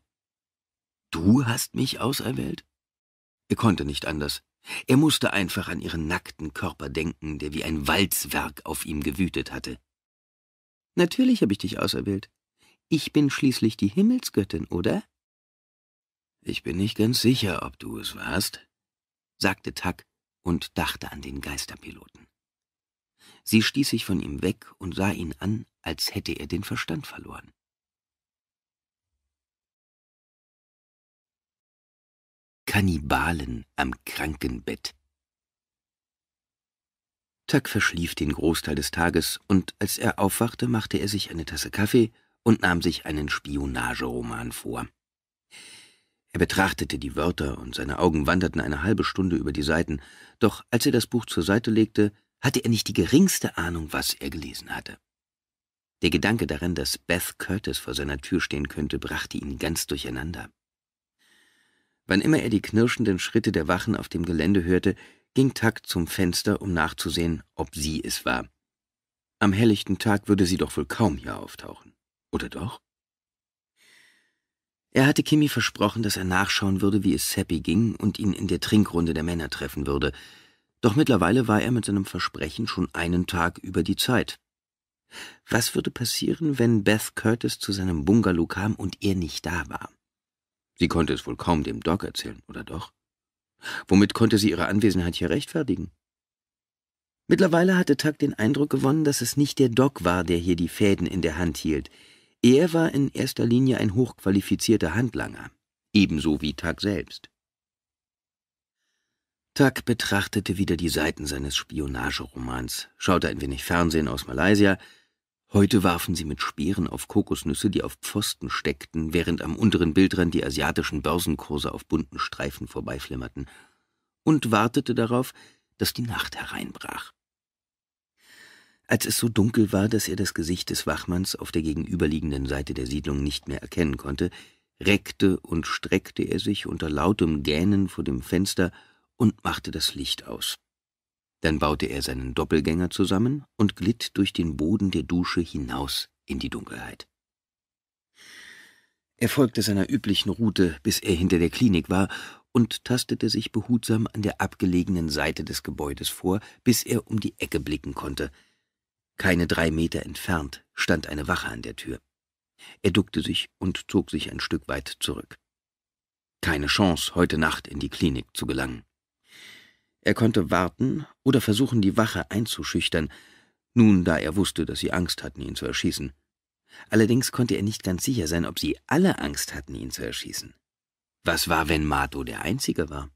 Du hast mich auserwählt? Er konnte nicht anders. Er musste einfach an ihren nackten Körper denken, der wie ein Walzwerk auf ihm gewütet hatte. Natürlich habe ich dich auserwählt. Ich bin schließlich die Himmelsgöttin, oder? Ich bin nicht ganz sicher, ob du es warst, sagte Tuck und dachte an den Geisterpiloten. Sie stieß sich von ihm weg und sah ihn an, als hätte er den Verstand verloren. Kannibalen am Krankenbett. Tuck verschlief den Großteil des Tages, und als er aufwachte, machte er sich eine Tasse Kaffee und nahm sich einen Spionageroman vor. Er betrachtete die Wörter, und seine Augen wanderten eine halbe Stunde über die Seiten, doch als er das Buch zur Seite legte, hatte er nicht die geringste Ahnung, was er gelesen hatte. Der Gedanke daran, dass Beth Curtis vor seiner Tür stehen könnte, brachte ihn ganz durcheinander. Wann immer er die knirschenden Schritte der Wachen auf dem Gelände hörte, ging Tuck zum Fenster, um nachzusehen, ob sie es war. Am helllichten Tag würde sie doch wohl kaum hier auftauchen. Oder doch? Er hatte Kimi versprochen, dass er nachschauen würde, wie es Seppi ging und ihn in der Trinkrunde der Männer treffen würde. Doch mittlerweile war er mit seinem Versprechen schon einen Tag über die Zeit. Was würde passieren, wenn Beth Curtis zu seinem Bungalow kam und er nicht da war? Sie konnte es wohl kaum dem Doc erzählen, oder doch? Womit konnte sie ihre Anwesenheit hier rechtfertigen? Mittlerweile hatte Tuck den Eindruck gewonnen, dass es nicht der Doc war, der hier die Fäden in der Hand hielt. Er war in erster Linie ein hochqualifizierter Handlanger, ebenso wie Tuck selbst. Tuck betrachtete wieder die Seiten seines Spionageromans, schaute ein wenig Fernsehen aus Malaysia, Heute warfen sie mit Speeren auf Kokosnüsse, die auf Pfosten steckten, während am unteren Bildrand die asiatischen Börsenkurse auf bunten Streifen vorbeiflimmerten, und wartete darauf, dass die Nacht hereinbrach. Als es so dunkel war, dass er das Gesicht des Wachmanns auf der gegenüberliegenden Seite der Siedlung nicht mehr erkennen konnte, reckte und streckte er sich unter lautem Gähnen vor dem Fenster und machte das Licht aus. Dann baute er seinen Doppelgänger zusammen und glitt durch den Boden der Dusche hinaus in die Dunkelheit. Er folgte seiner üblichen Route, bis er hinter der Klinik war, und tastete sich behutsam an der abgelegenen Seite des Gebäudes vor, bis er um die Ecke blicken konnte. Keine drei Meter entfernt stand eine Wache an der Tür. Er duckte sich und zog sich ein Stück weit zurück. Keine Chance, heute Nacht in die Klinik zu gelangen. Er konnte warten oder versuchen, die Wache einzuschüchtern, nun da er wusste, dass sie Angst hatten, ihn zu erschießen. Allerdings konnte er nicht ganz sicher sein, ob sie alle Angst hatten, ihn zu erschießen. Was war, wenn Mato der Einzige war?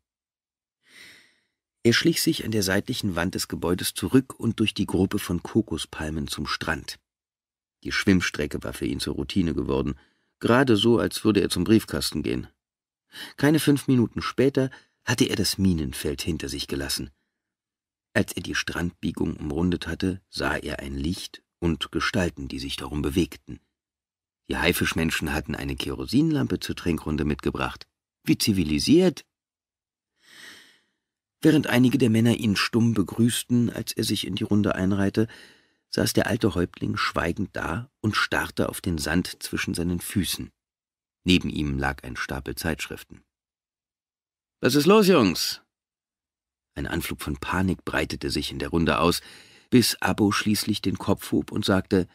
Er schlich sich an der seitlichen Wand des Gebäudes zurück und durch die Gruppe von Kokospalmen zum Strand. Die Schwimmstrecke war für ihn zur Routine geworden, gerade so, als würde er zum Briefkasten gehen. Keine fünf Minuten später hatte er das Minenfeld hinter sich gelassen. Als er die Strandbiegung umrundet hatte, sah er ein Licht und Gestalten, die sich darum bewegten. Die Haifischmenschen hatten eine Kerosinlampe zur Trinkrunde mitgebracht. Wie zivilisiert! Während einige der Männer ihn stumm begrüßten, als er sich in die Runde einreihte, saß der alte Häuptling schweigend da und starrte auf den Sand zwischen seinen Füßen. Neben ihm lag ein Stapel Zeitschriften. Was ist los, Jungs? Ein Anflug von Panik breitete sich in der Runde aus, bis Abo schließlich den Kopf hob und sagte,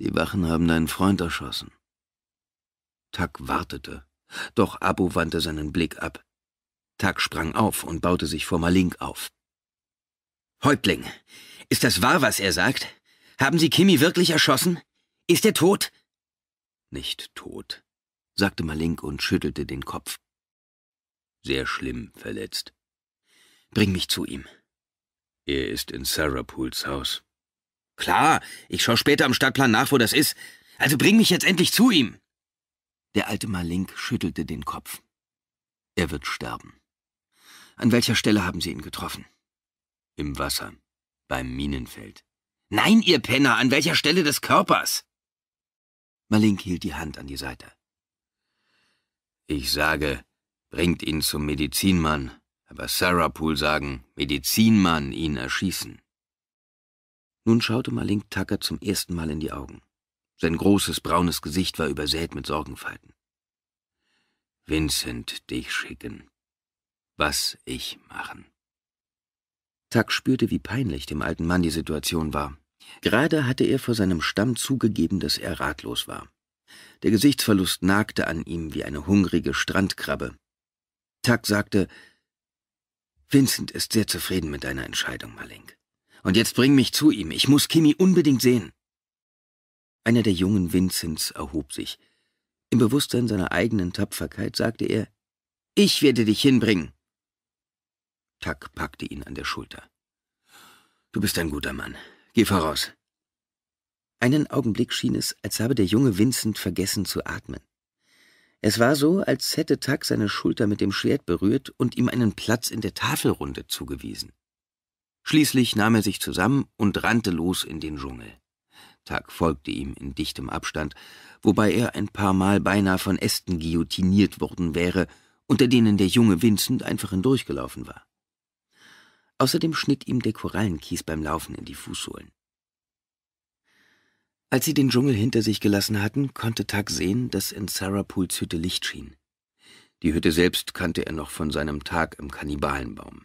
»Die Wachen haben deinen Freund erschossen.« Tak wartete, doch Abo wandte seinen Blick ab. Tak sprang auf und baute sich vor Malink auf. »Häuptling, ist das wahr, was er sagt? Haben Sie Kimi wirklich erschossen? Ist er tot?« »Nicht tot«, sagte Malink und schüttelte den Kopf sehr schlimm verletzt. Bring mich zu ihm. Er ist in Sarapools Haus. Klar, ich schaue später am Stadtplan nach, wo das ist. Also bring mich jetzt endlich zu ihm. Der alte Malink schüttelte den Kopf. Er wird sterben. An welcher Stelle haben Sie ihn getroffen? Im Wasser, beim Minenfeld. Nein, ihr Penner, an welcher Stelle des Körpers? Malink hielt die Hand an die Seite. Ich sage, Bringt ihn zum Medizinmann, aber Sarapul sagen, Medizinmann ihn erschießen. Nun schaute Malink Tucker zum ersten Mal in die Augen. Sein großes braunes Gesicht war übersät mit Sorgenfalten. Vincent dich schicken. Was ich machen. Tuck spürte, wie peinlich dem alten Mann die Situation war. Gerade hatte er vor seinem Stamm zugegeben, dass er ratlos war. Der Gesichtsverlust nagte an ihm wie eine hungrige Strandkrabbe. Tuck sagte, Vincent ist sehr zufrieden mit deiner Entscheidung, Malink. Und jetzt bring mich zu ihm. Ich muss Kimi unbedingt sehen. Einer der jungen Vincents erhob sich. Im Bewusstsein seiner eigenen Tapferkeit sagte er, Ich werde dich hinbringen. Tuck packte ihn an der Schulter. Du bist ein guter Mann. Geh voraus. Einen Augenblick schien es, als habe der junge Vincent vergessen zu atmen. Es war so, als hätte Tuck seine Schulter mit dem Schwert berührt und ihm einen Platz in der Tafelrunde zugewiesen. Schließlich nahm er sich zusammen und rannte los in den Dschungel. Tuck folgte ihm in dichtem Abstand, wobei er ein paar Mal beinahe von Ästen guillotiniert worden wäre, unter denen der junge Vincent einfach hindurchgelaufen war. Außerdem schnitt ihm der Korallenkies beim Laufen in die Fußsohlen. Als sie den Dschungel hinter sich gelassen hatten, konnte Tuck sehen, dass in Sarah Pools Hütte Licht schien. Die Hütte selbst kannte er noch von seinem Tag im Kannibalenbaum.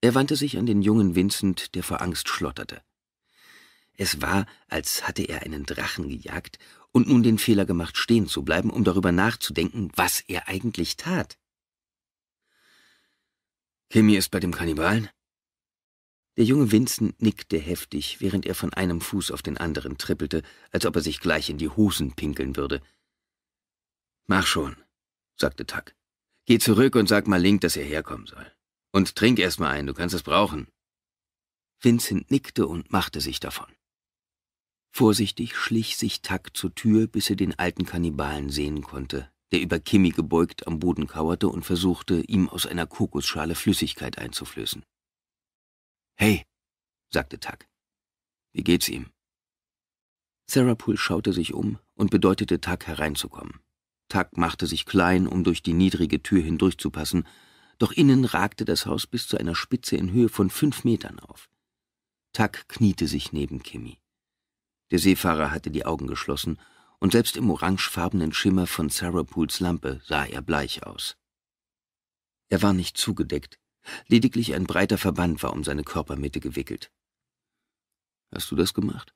Er wandte sich an den jungen Vincent, der vor Angst schlotterte. Es war, als hatte er einen Drachen gejagt und nun den Fehler gemacht, stehen zu bleiben, um darüber nachzudenken, was er eigentlich tat. Kimi ist bei dem Kannibalen? Der junge Vincent nickte heftig, während er von einem Fuß auf den anderen trippelte, als ob er sich gleich in die Hosen pinkeln würde. »Mach schon«, sagte Tuck. »Geh zurück und sag mal Link, dass er herkommen soll. Und trink erst mal ein, du kannst es brauchen.« Vincent nickte und machte sich davon. Vorsichtig schlich sich Tuck zur Tür, bis er den alten Kannibalen sehen konnte, der über Kimi gebeugt am Boden kauerte und versuchte, ihm aus einer Kokosschale Flüssigkeit einzuflößen. Hey, sagte Tuck. Wie geht's ihm? Sarah Poole schaute sich um und bedeutete Tuck hereinzukommen. Tuck machte sich klein, um durch die niedrige Tür hindurchzupassen, doch innen ragte das Haus bis zu einer Spitze in Höhe von fünf Metern auf. Tuck kniete sich neben Kimi. Der Seefahrer hatte die Augen geschlossen, und selbst im orangefarbenen Schimmer von Sarah Pools Lampe sah er bleich aus. Er war nicht zugedeckt, Lediglich ein breiter Verband war um seine Körpermitte gewickelt. Hast du das gemacht?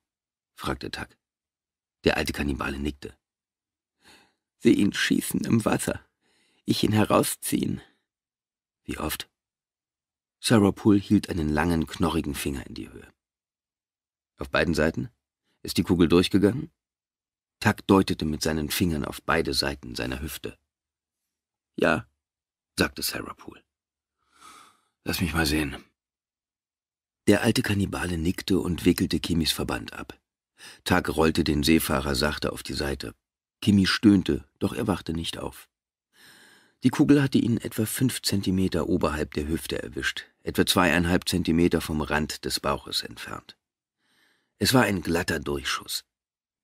fragte Tuck. Der alte Kannibale nickte. Sie ihn schießen im Wasser, ich ihn herausziehen. Wie oft? Sarah Poole hielt einen langen, knorrigen Finger in die Höhe. Auf beiden Seiten? Ist die Kugel durchgegangen? Tuck deutete mit seinen Fingern auf beide Seiten seiner Hüfte. Ja, sagte Sarah Poole. Lass mich mal sehen. Der alte Kannibale nickte und wickelte Kimis Verband ab. Tag rollte den Seefahrer sachte auf die Seite. Kimi stöhnte, doch er wachte nicht auf. Die Kugel hatte ihn etwa fünf Zentimeter oberhalb der Hüfte erwischt, etwa zweieinhalb Zentimeter vom Rand des Bauches entfernt. Es war ein glatter Durchschuss.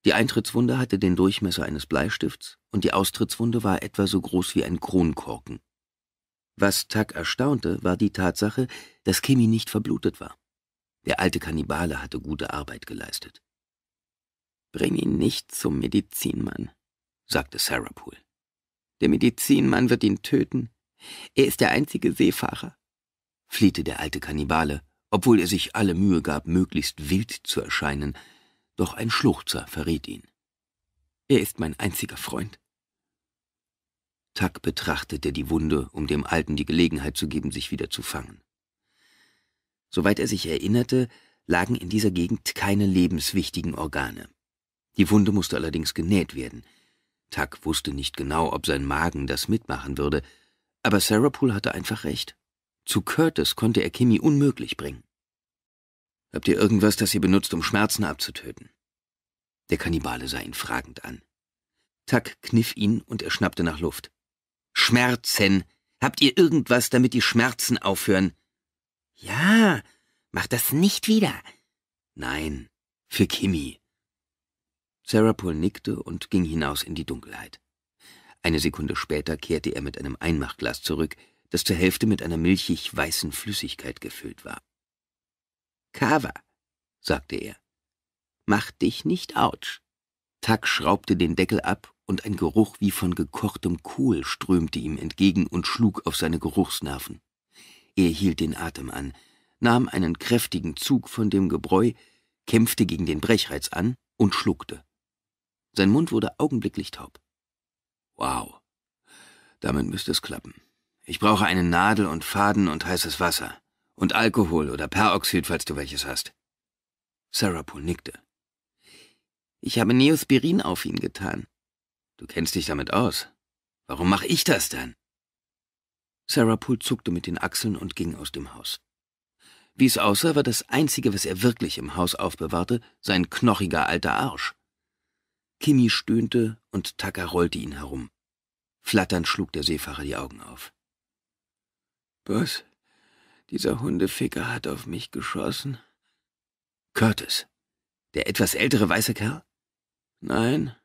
Die Eintrittswunde hatte den Durchmesser eines Bleistifts und die Austrittswunde war etwa so groß wie ein Kronkorken. Was Tuck erstaunte, war die Tatsache, dass Kimi nicht verblutet war. Der alte Kannibale hatte gute Arbeit geleistet. »Bring ihn nicht zum Medizinmann«, sagte Sarah Poole. »Der Medizinmann wird ihn töten. Er ist der einzige Seefahrer«, fliehte der alte Kannibale, obwohl er sich alle Mühe gab, möglichst wild zu erscheinen, doch ein Schluchzer verriet ihn. »Er ist mein einziger Freund. Tak betrachtete die Wunde, um dem Alten die Gelegenheit zu geben, sich wieder zu fangen. Soweit er sich erinnerte, lagen in dieser Gegend keine lebenswichtigen Organe. Die Wunde musste allerdings genäht werden. Tak wusste nicht genau, ob sein Magen das mitmachen würde, aber Sarapool hatte einfach recht. Zu Curtis konnte er Kimi unmöglich bringen. Habt ihr irgendwas, das ihr benutzt, um Schmerzen abzutöten? Der Kannibale sah ihn fragend an. Tack kniff ihn und er schnappte nach Luft. Schmerzen. Habt ihr irgendwas, damit die Schmerzen aufhören? Ja, mach das nicht wieder. Nein, für Kimi. Sarah Poole nickte und ging hinaus in die Dunkelheit. Eine Sekunde später kehrte er mit einem Einmachglas zurück, das zur Hälfte mit einer milchig weißen Flüssigkeit gefüllt war. Kava, sagte er, mach dich nicht ouch. Tack schraubte den Deckel ab und ein Geruch wie von gekochtem Kohl strömte ihm entgegen und schlug auf seine Geruchsnerven. Er hielt den Atem an, nahm einen kräftigen Zug von dem Gebräu, kämpfte gegen den Brechreiz an und schluckte. Sein Mund wurde augenblicklich taub. Wow. Damit müsste es klappen. Ich brauche eine Nadel und Faden und heißes Wasser. Und Alkohol oder Peroxid, falls du welches hast. Sarah Poole nickte. Ich habe Neospirin auf ihn getan, Du kennst dich damit aus. Warum mach ich das dann? Sarah Poole zuckte mit den Achseln und ging aus dem Haus. Wie es aussah, war das Einzige, was er wirklich im Haus aufbewahrte, sein knochiger alter Arsch. Kimi stöhnte und Tucker rollte ihn herum. Flatternd schlug der Seefahrer die Augen auf. Boss, dieser Hundeficker hat auf mich geschossen. Curtis. Der etwas ältere weiße Kerl? Nein,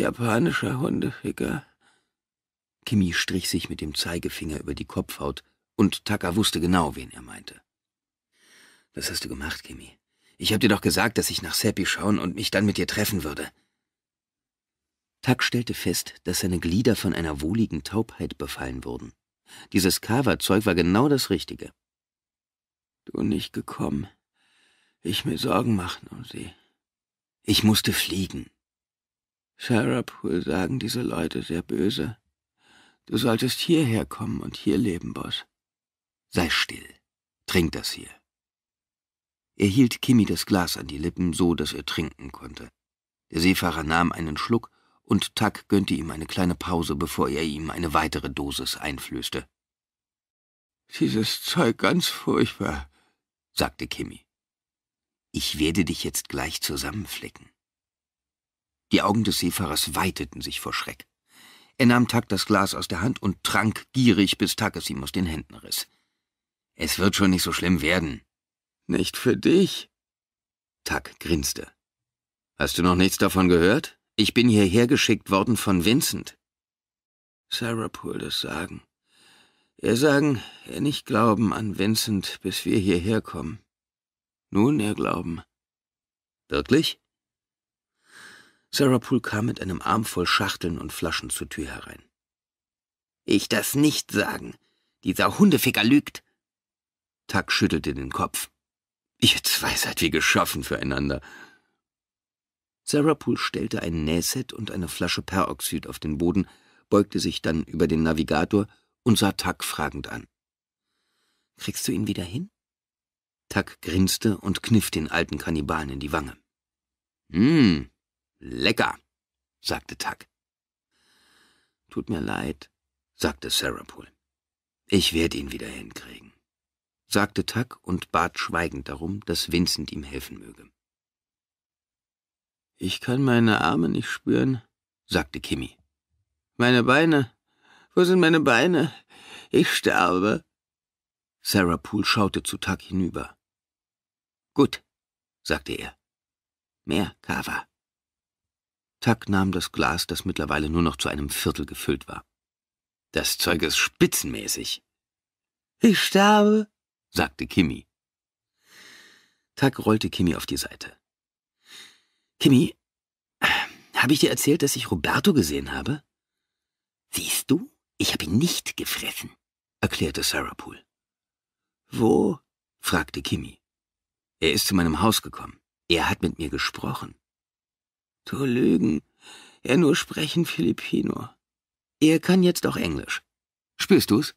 Japanischer Hundeficker. Kimi strich sich mit dem Zeigefinger über die Kopfhaut, und Taka wusste genau, wen er meinte. Was hast du gemacht, Kimi? Ich hab dir doch gesagt, dass ich nach Seppi schauen und mich dann mit dir treffen würde. Tak stellte fest, dass seine Glieder von einer wohligen Taubheit befallen wurden. Dieses Kava-Zeug war genau das Richtige. Du nicht gekommen. Ich mir Sorgen machen um sie. Ich musste fliegen, Sarah Sarapul sagen diese Leute sehr böse. Du solltest hierher kommen und hier leben, Boss. Sei still. Trink das hier. Er hielt Kimi das Glas an die Lippen, so dass er trinken konnte. Der Seefahrer nahm einen Schluck, und Tuck gönnte ihm eine kleine Pause, bevor er ihm eine weitere Dosis einflößte. »Dieses Zeug ganz furchtbar«, sagte Kimi. »Ich werde dich jetzt gleich zusammenflicken.« die Augen des Seefahrers weiteten sich vor Schreck. Er nahm Tak das Glas aus der Hand und trank gierig, bis Tuck es ihm aus den Händen riss. Es wird schon nicht so schlimm werden. Nicht für dich. Tak grinste. Hast du noch nichts davon gehört? Ich bin hierher geschickt worden von Vincent. Sarapul das sagen. Er sagen, er nicht glauben an Vincent, bis wir hierher kommen. Nun er glauben. Wirklich? Sarah Poole kam mit einem Arm voll Schachteln und Flaschen zur Tür herein. Ich das nicht sagen. Dieser Hundeficker lügt. Tuck schüttelte den Kopf. Ihr zwei seid wie geschaffen füreinander. Sarah Poole stellte ein Nähset und eine Flasche Peroxid auf den Boden, beugte sich dann über den Navigator und sah Tuck fragend an. Kriegst du ihn wieder hin? Tuck grinste und kniff den alten Kannibalen in die Wange. Hm, Lecker, sagte Tuck. Tut mir leid, sagte Sarah Poole. Ich werde ihn wieder hinkriegen, sagte Tuck und bat schweigend darum, dass Vincent ihm helfen möge. Ich kann meine Arme nicht spüren, sagte Kimi. Meine Beine. Wo sind meine Beine? Ich sterbe. Sarah Poole schaute zu Tuck hinüber. Gut, sagte er. Mehr Kava. Tuck nahm das Glas, das mittlerweile nur noch zu einem Viertel gefüllt war. Das Zeug ist spitzenmäßig. Ich sterbe, sagte Kimi. Tuck rollte Kimi auf die Seite. Kimi, habe ich dir erzählt, dass ich Roberto gesehen habe? Siehst du, ich habe ihn nicht gefressen, erklärte Sarah Poole. Wo? fragte Kimi. Er ist zu meinem Haus gekommen. Er hat mit mir gesprochen. Du Lügen. Er nur sprechen Filipino. Er kann jetzt auch Englisch. Spürst du's?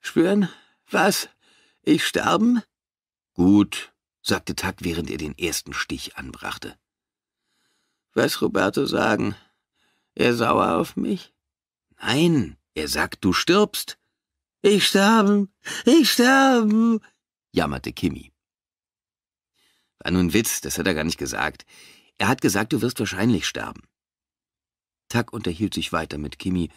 Spüren? Was? Ich sterben? Gut, sagte Tack, während er den ersten Stich anbrachte. Was Roberto sagen? Er sauer auf mich? Nein, er sagt, du stirbst. Ich sterben, ich sterben, jammerte Kimi. War nun Witz, das hat er gar nicht gesagt. Er hat gesagt, du wirst wahrscheinlich sterben. Tak unterhielt sich weiter mit Kimi,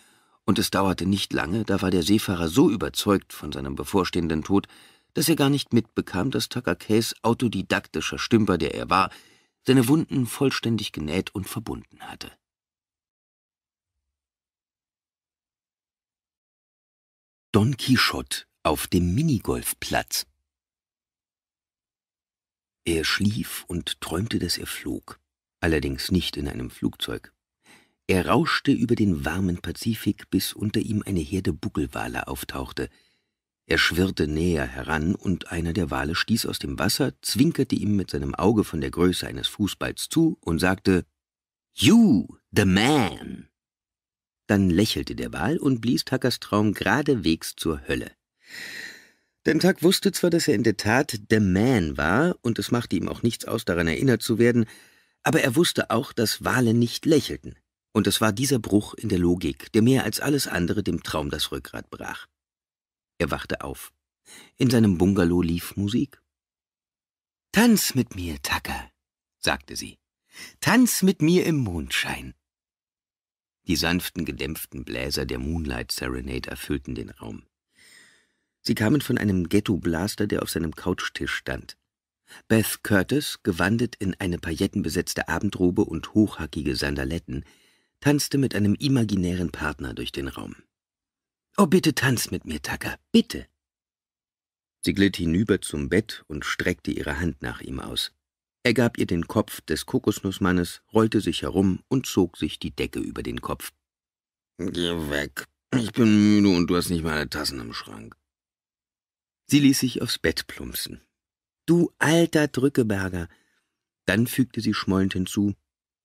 und es dauerte nicht lange, da war der Seefahrer so überzeugt von seinem bevorstehenden Tod, dass er gar nicht mitbekam, dass Takakes autodidaktischer Stümper, der er war, seine Wunden vollständig genäht und verbunden hatte. Don Quixote auf dem Minigolfplatz Er schlief und träumte, dass er flog allerdings nicht in einem Flugzeug. Er rauschte über den warmen Pazifik, bis unter ihm eine Herde Buckelwale auftauchte. Er schwirrte näher heran, und einer der Wale stieß aus dem Wasser, zwinkerte ihm mit seinem Auge von der Größe eines Fußballs zu und sagte, »You, the man!« Dann lächelte der Wal und blies Tuckers Traum geradewegs zur Hölle. Denn Tuck wusste zwar, dass er in der Tat The Man war, und es machte ihm auch nichts aus, daran erinnert zu werden, aber er wusste auch, dass Wale nicht lächelten. Und es war dieser Bruch in der Logik, der mehr als alles andere dem Traum das Rückgrat brach. Er wachte auf. In seinem Bungalow lief Musik. Tanz mit mir, Tucker, sagte sie. Tanz mit mir im Mondschein. Die sanften, gedämpften Bläser der Moonlight Serenade erfüllten den Raum. Sie kamen von einem Ghetto-Blaster, der auf seinem Couchtisch stand. Beth Curtis, gewandet in eine paillettenbesetzte Abendrobe und hochhackige Sandaletten, tanzte mit einem imaginären Partner durch den Raum. »Oh, bitte tanz mit mir, Tucker, bitte!« Sie glitt hinüber zum Bett und streckte ihre Hand nach ihm aus. Er gab ihr den Kopf des Kokosnussmannes, rollte sich herum und zog sich die Decke über den Kopf. »Geh weg. Ich bin müde und du hast nicht meine Tassen im Schrank.« Sie ließ sich aufs Bett plumpsen. Du alter Drückeberger! Dann fügte sie schmollend hinzu,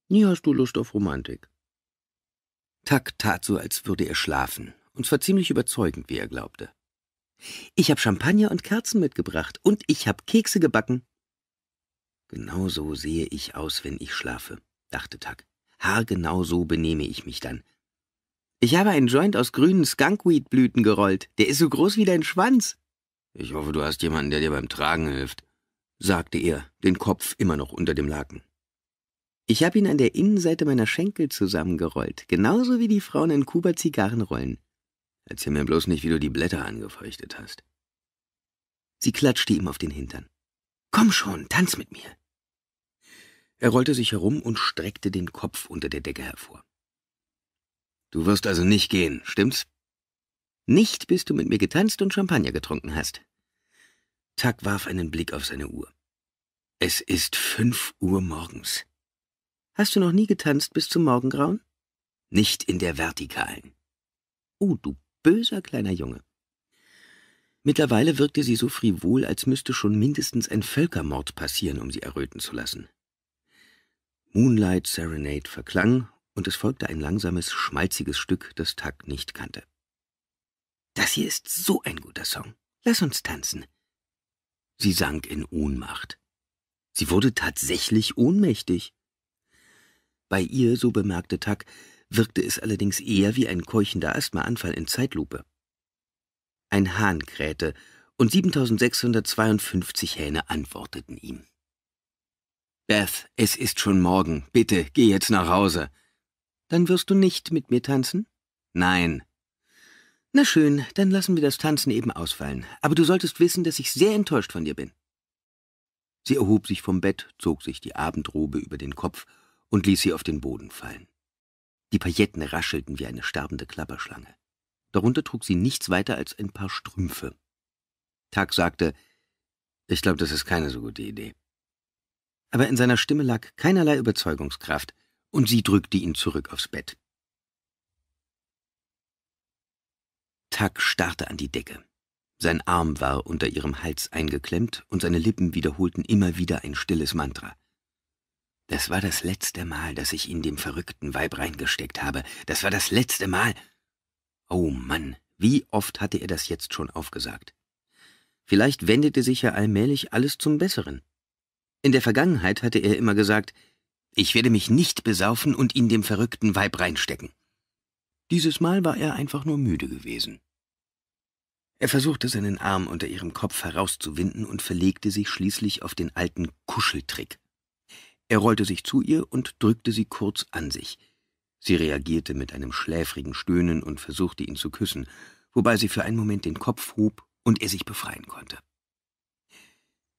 nie hast du Lust auf Romantik. Tack tat so, als würde er schlafen, und zwar ziemlich überzeugend, wie er glaubte. Ich hab Champagner und Kerzen mitgebracht, und ich hab Kekse gebacken. Genau so sehe ich aus, wenn ich schlafe, dachte Tack. Haargenau so benehme ich mich dann. Ich habe einen Joint aus grünen Skunkweed-Blüten gerollt. Der ist so groß wie dein Schwanz. Ich hoffe, du hast jemanden, der dir beim Tragen hilft sagte er, den Kopf immer noch unter dem Laken. Ich habe ihn an der Innenseite meiner Schenkel zusammengerollt, genauso wie die Frauen in Kuba Zigarren rollen. Erzähl mir bloß nicht, wie du die Blätter angefeuchtet hast. Sie klatschte ihm auf den Hintern. Komm schon, tanz mit mir. Er rollte sich herum und streckte den Kopf unter der Decke hervor. Du wirst also nicht gehen, stimmt's? Nicht, bis du mit mir getanzt und Champagner getrunken hast, Tuck warf einen Blick auf seine Uhr. Es ist fünf Uhr morgens. Hast du noch nie getanzt bis zum Morgengrauen? Nicht in der Vertikalen. Oh, du böser kleiner Junge. Mittlerweile wirkte sie so frivol, als müsste schon mindestens ein Völkermord passieren, um sie erröten zu lassen. Moonlight Serenade verklang, und es folgte ein langsames, schmalziges Stück, das Tuck nicht kannte. Das hier ist so ein guter Song. Lass uns tanzen. Sie sank in Ohnmacht. Sie wurde tatsächlich ohnmächtig. Bei ihr, so bemerkte Tuck, wirkte es allerdings eher wie ein keuchender Asthmaanfall in Zeitlupe. Ein Hahn krähte und 7652 Hähne antworteten ihm. Beth, es ist schon morgen. Bitte, geh jetzt nach Hause. Dann wirst du nicht mit mir tanzen? Nein, na schön, dann lassen wir das Tanzen eben ausfallen. Aber du solltest wissen, dass ich sehr enttäuscht von dir bin. Sie erhob sich vom Bett, zog sich die Abendrobe über den Kopf und ließ sie auf den Boden fallen. Die Pailletten raschelten wie eine sterbende Klapperschlange. Darunter trug sie nichts weiter als ein paar Strümpfe. Tag sagte, ich glaube, das ist keine so gute Idee. Aber in seiner Stimme lag keinerlei Überzeugungskraft, und sie drückte ihn zurück aufs Bett. Tuck starrte an die Decke. Sein Arm war unter ihrem Hals eingeklemmt und seine Lippen wiederholten immer wieder ein stilles Mantra. Das war das letzte Mal, dass ich ihn dem verrückten Weib reingesteckt habe. Das war das letzte Mal. Oh Mann, wie oft hatte er das jetzt schon aufgesagt. Vielleicht wendete sich ja allmählich alles zum Besseren. In der Vergangenheit hatte er immer gesagt, ich werde mich nicht besaufen und ihn dem verrückten Weib reinstecken. Dieses Mal war er einfach nur müde gewesen. Er versuchte seinen Arm unter ihrem Kopf herauszuwinden und verlegte sich schließlich auf den alten Kuscheltrick. Er rollte sich zu ihr und drückte sie kurz an sich. Sie reagierte mit einem schläfrigen Stöhnen und versuchte ihn zu küssen, wobei sie für einen Moment den Kopf hob und er sich befreien konnte.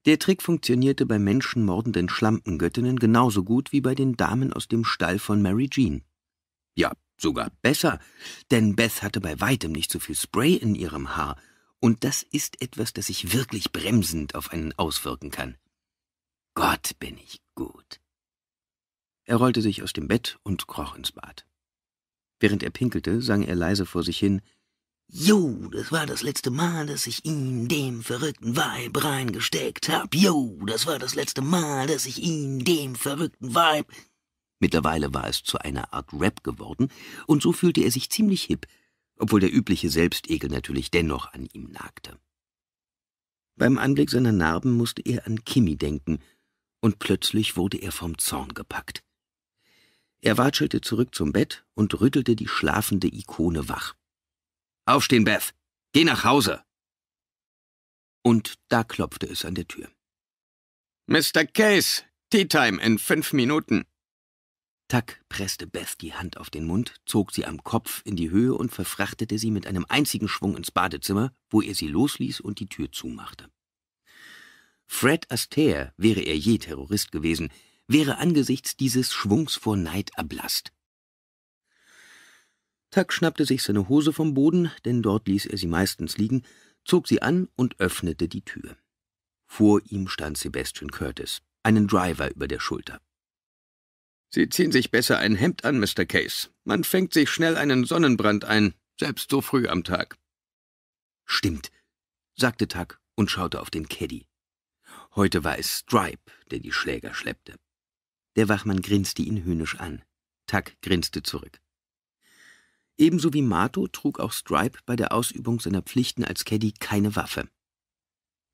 Der Trick funktionierte bei menschenmordenden Schlampengöttinnen genauso gut wie bei den Damen aus dem Stall von Mary Jean. Ja, Sogar besser, denn Beth hatte bei weitem nicht so viel Spray in ihrem Haar, und das ist etwas, das sich wirklich bremsend auf einen auswirken kann. Gott, bin ich gut. Er rollte sich aus dem Bett und kroch ins Bad. Während er pinkelte, sang er leise vor sich hin, Jo, das war das letzte Mal, dass ich ihn dem verrückten Weib reingesteckt hab. Jo, das war das letzte Mal, dass ich ihn dem verrückten Weib... Mittlerweile war es zu einer Art Rap geworden, und so fühlte er sich ziemlich hip, obwohl der übliche Selbstekel natürlich dennoch an ihm nagte. Beim Anblick seiner Narben musste er an Kimi denken, und plötzlich wurde er vom Zorn gepackt. Er watschelte zurück zum Bett und rüttelte die schlafende Ikone wach. »Aufstehen, Beth! Geh nach Hause!« Und da klopfte es an der Tür. »Mr. Case, Tea Time in fünf Minuten.« Tuck presste Beth die Hand auf den Mund, zog sie am Kopf in die Höhe und verfrachtete sie mit einem einzigen Schwung ins Badezimmer, wo er sie losließ und die Tür zumachte. Fred Astaire, wäre er je Terrorist gewesen, wäre angesichts dieses Schwungs vor Neid erblaßt. Tuck schnappte sich seine Hose vom Boden, denn dort ließ er sie meistens liegen, zog sie an und öffnete die Tür. Vor ihm stand Sebastian Curtis, einen Driver über der Schulter. Sie ziehen sich besser ein Hemd an, Mr. Case. Man fängt sich schnell einen Sonnenbrand ein, selbst so früh am Tag. Stimmt, sagte Tuck und schaute auf den Caddy. Heute war es Stripe, der die Schläger schleppte. Der Wachmann grinste ihn höhnisch an. Tuck grinste zurück. Ebenso wie Mato trug auch Stripe bei der Ausübung seiner Pflichten als Caddy keine Waffe.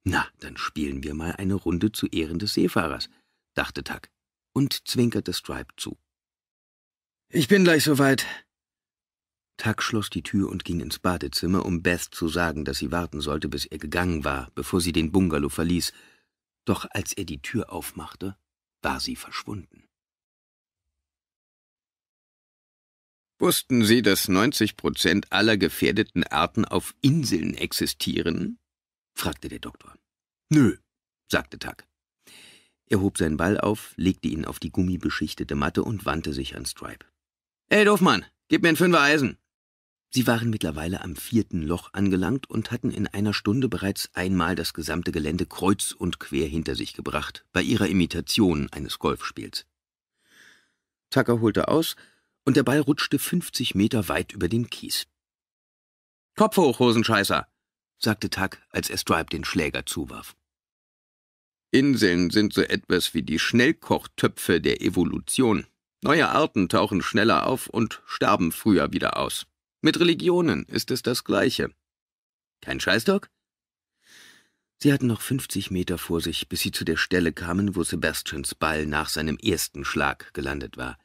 Na, dann spielen wir mal eine Runde zu Ehren des Seefahrers, dachte Tuck und zwinkerte Stripe zu. »Ich bin gleich soweit.« Tuck schloss die Tür und ging ins Badezimmer, um Beth zu sagen, dass sie warten sollte, bis er gegangen war, bevor sie den Bungalow verließ. Doch als er die Tür aufmachte, war sie verschwunden. Wussten Sie, dass 90 Prozent aller gefährdeten Arten auf Inseln existieren? fragte der Doktor. Nö, sagte Tuck. Er hob seinen Ball auf, legte ihn auf die gummibeschichtete Matte und wandte sich an Stripe. Ey, Doofmann, gib mir ein Fünfer Eisen! Sie waren mittlerweile am vierten Loch angelangt und hatten in einer Stunde bereits einmal das gesamte Gelände kreuz und quer hinter sich gebracht, bei ihrer Imitation eines Golfspiels. Tucker holte aus, und der Ball rutschte 50 Meter weit über den Kies. Kopf hoch, Hosenscheißer, sagte Tuck, als er Stripe den Schläger zuwarf. Inseln sind so etwas wie die Schnellkochtöpfe der Evolution. Neue Arten tauchen schneller auf und sterben früher wieder aus. Mit Religionen ist es das Gleiche. Kein Scheißdog? Sie hatten noch 50 Meter vor sich, bis sie zu der Stelle kamen, wo Sebastians Ball nach seinem ersten Schlag gelandet war.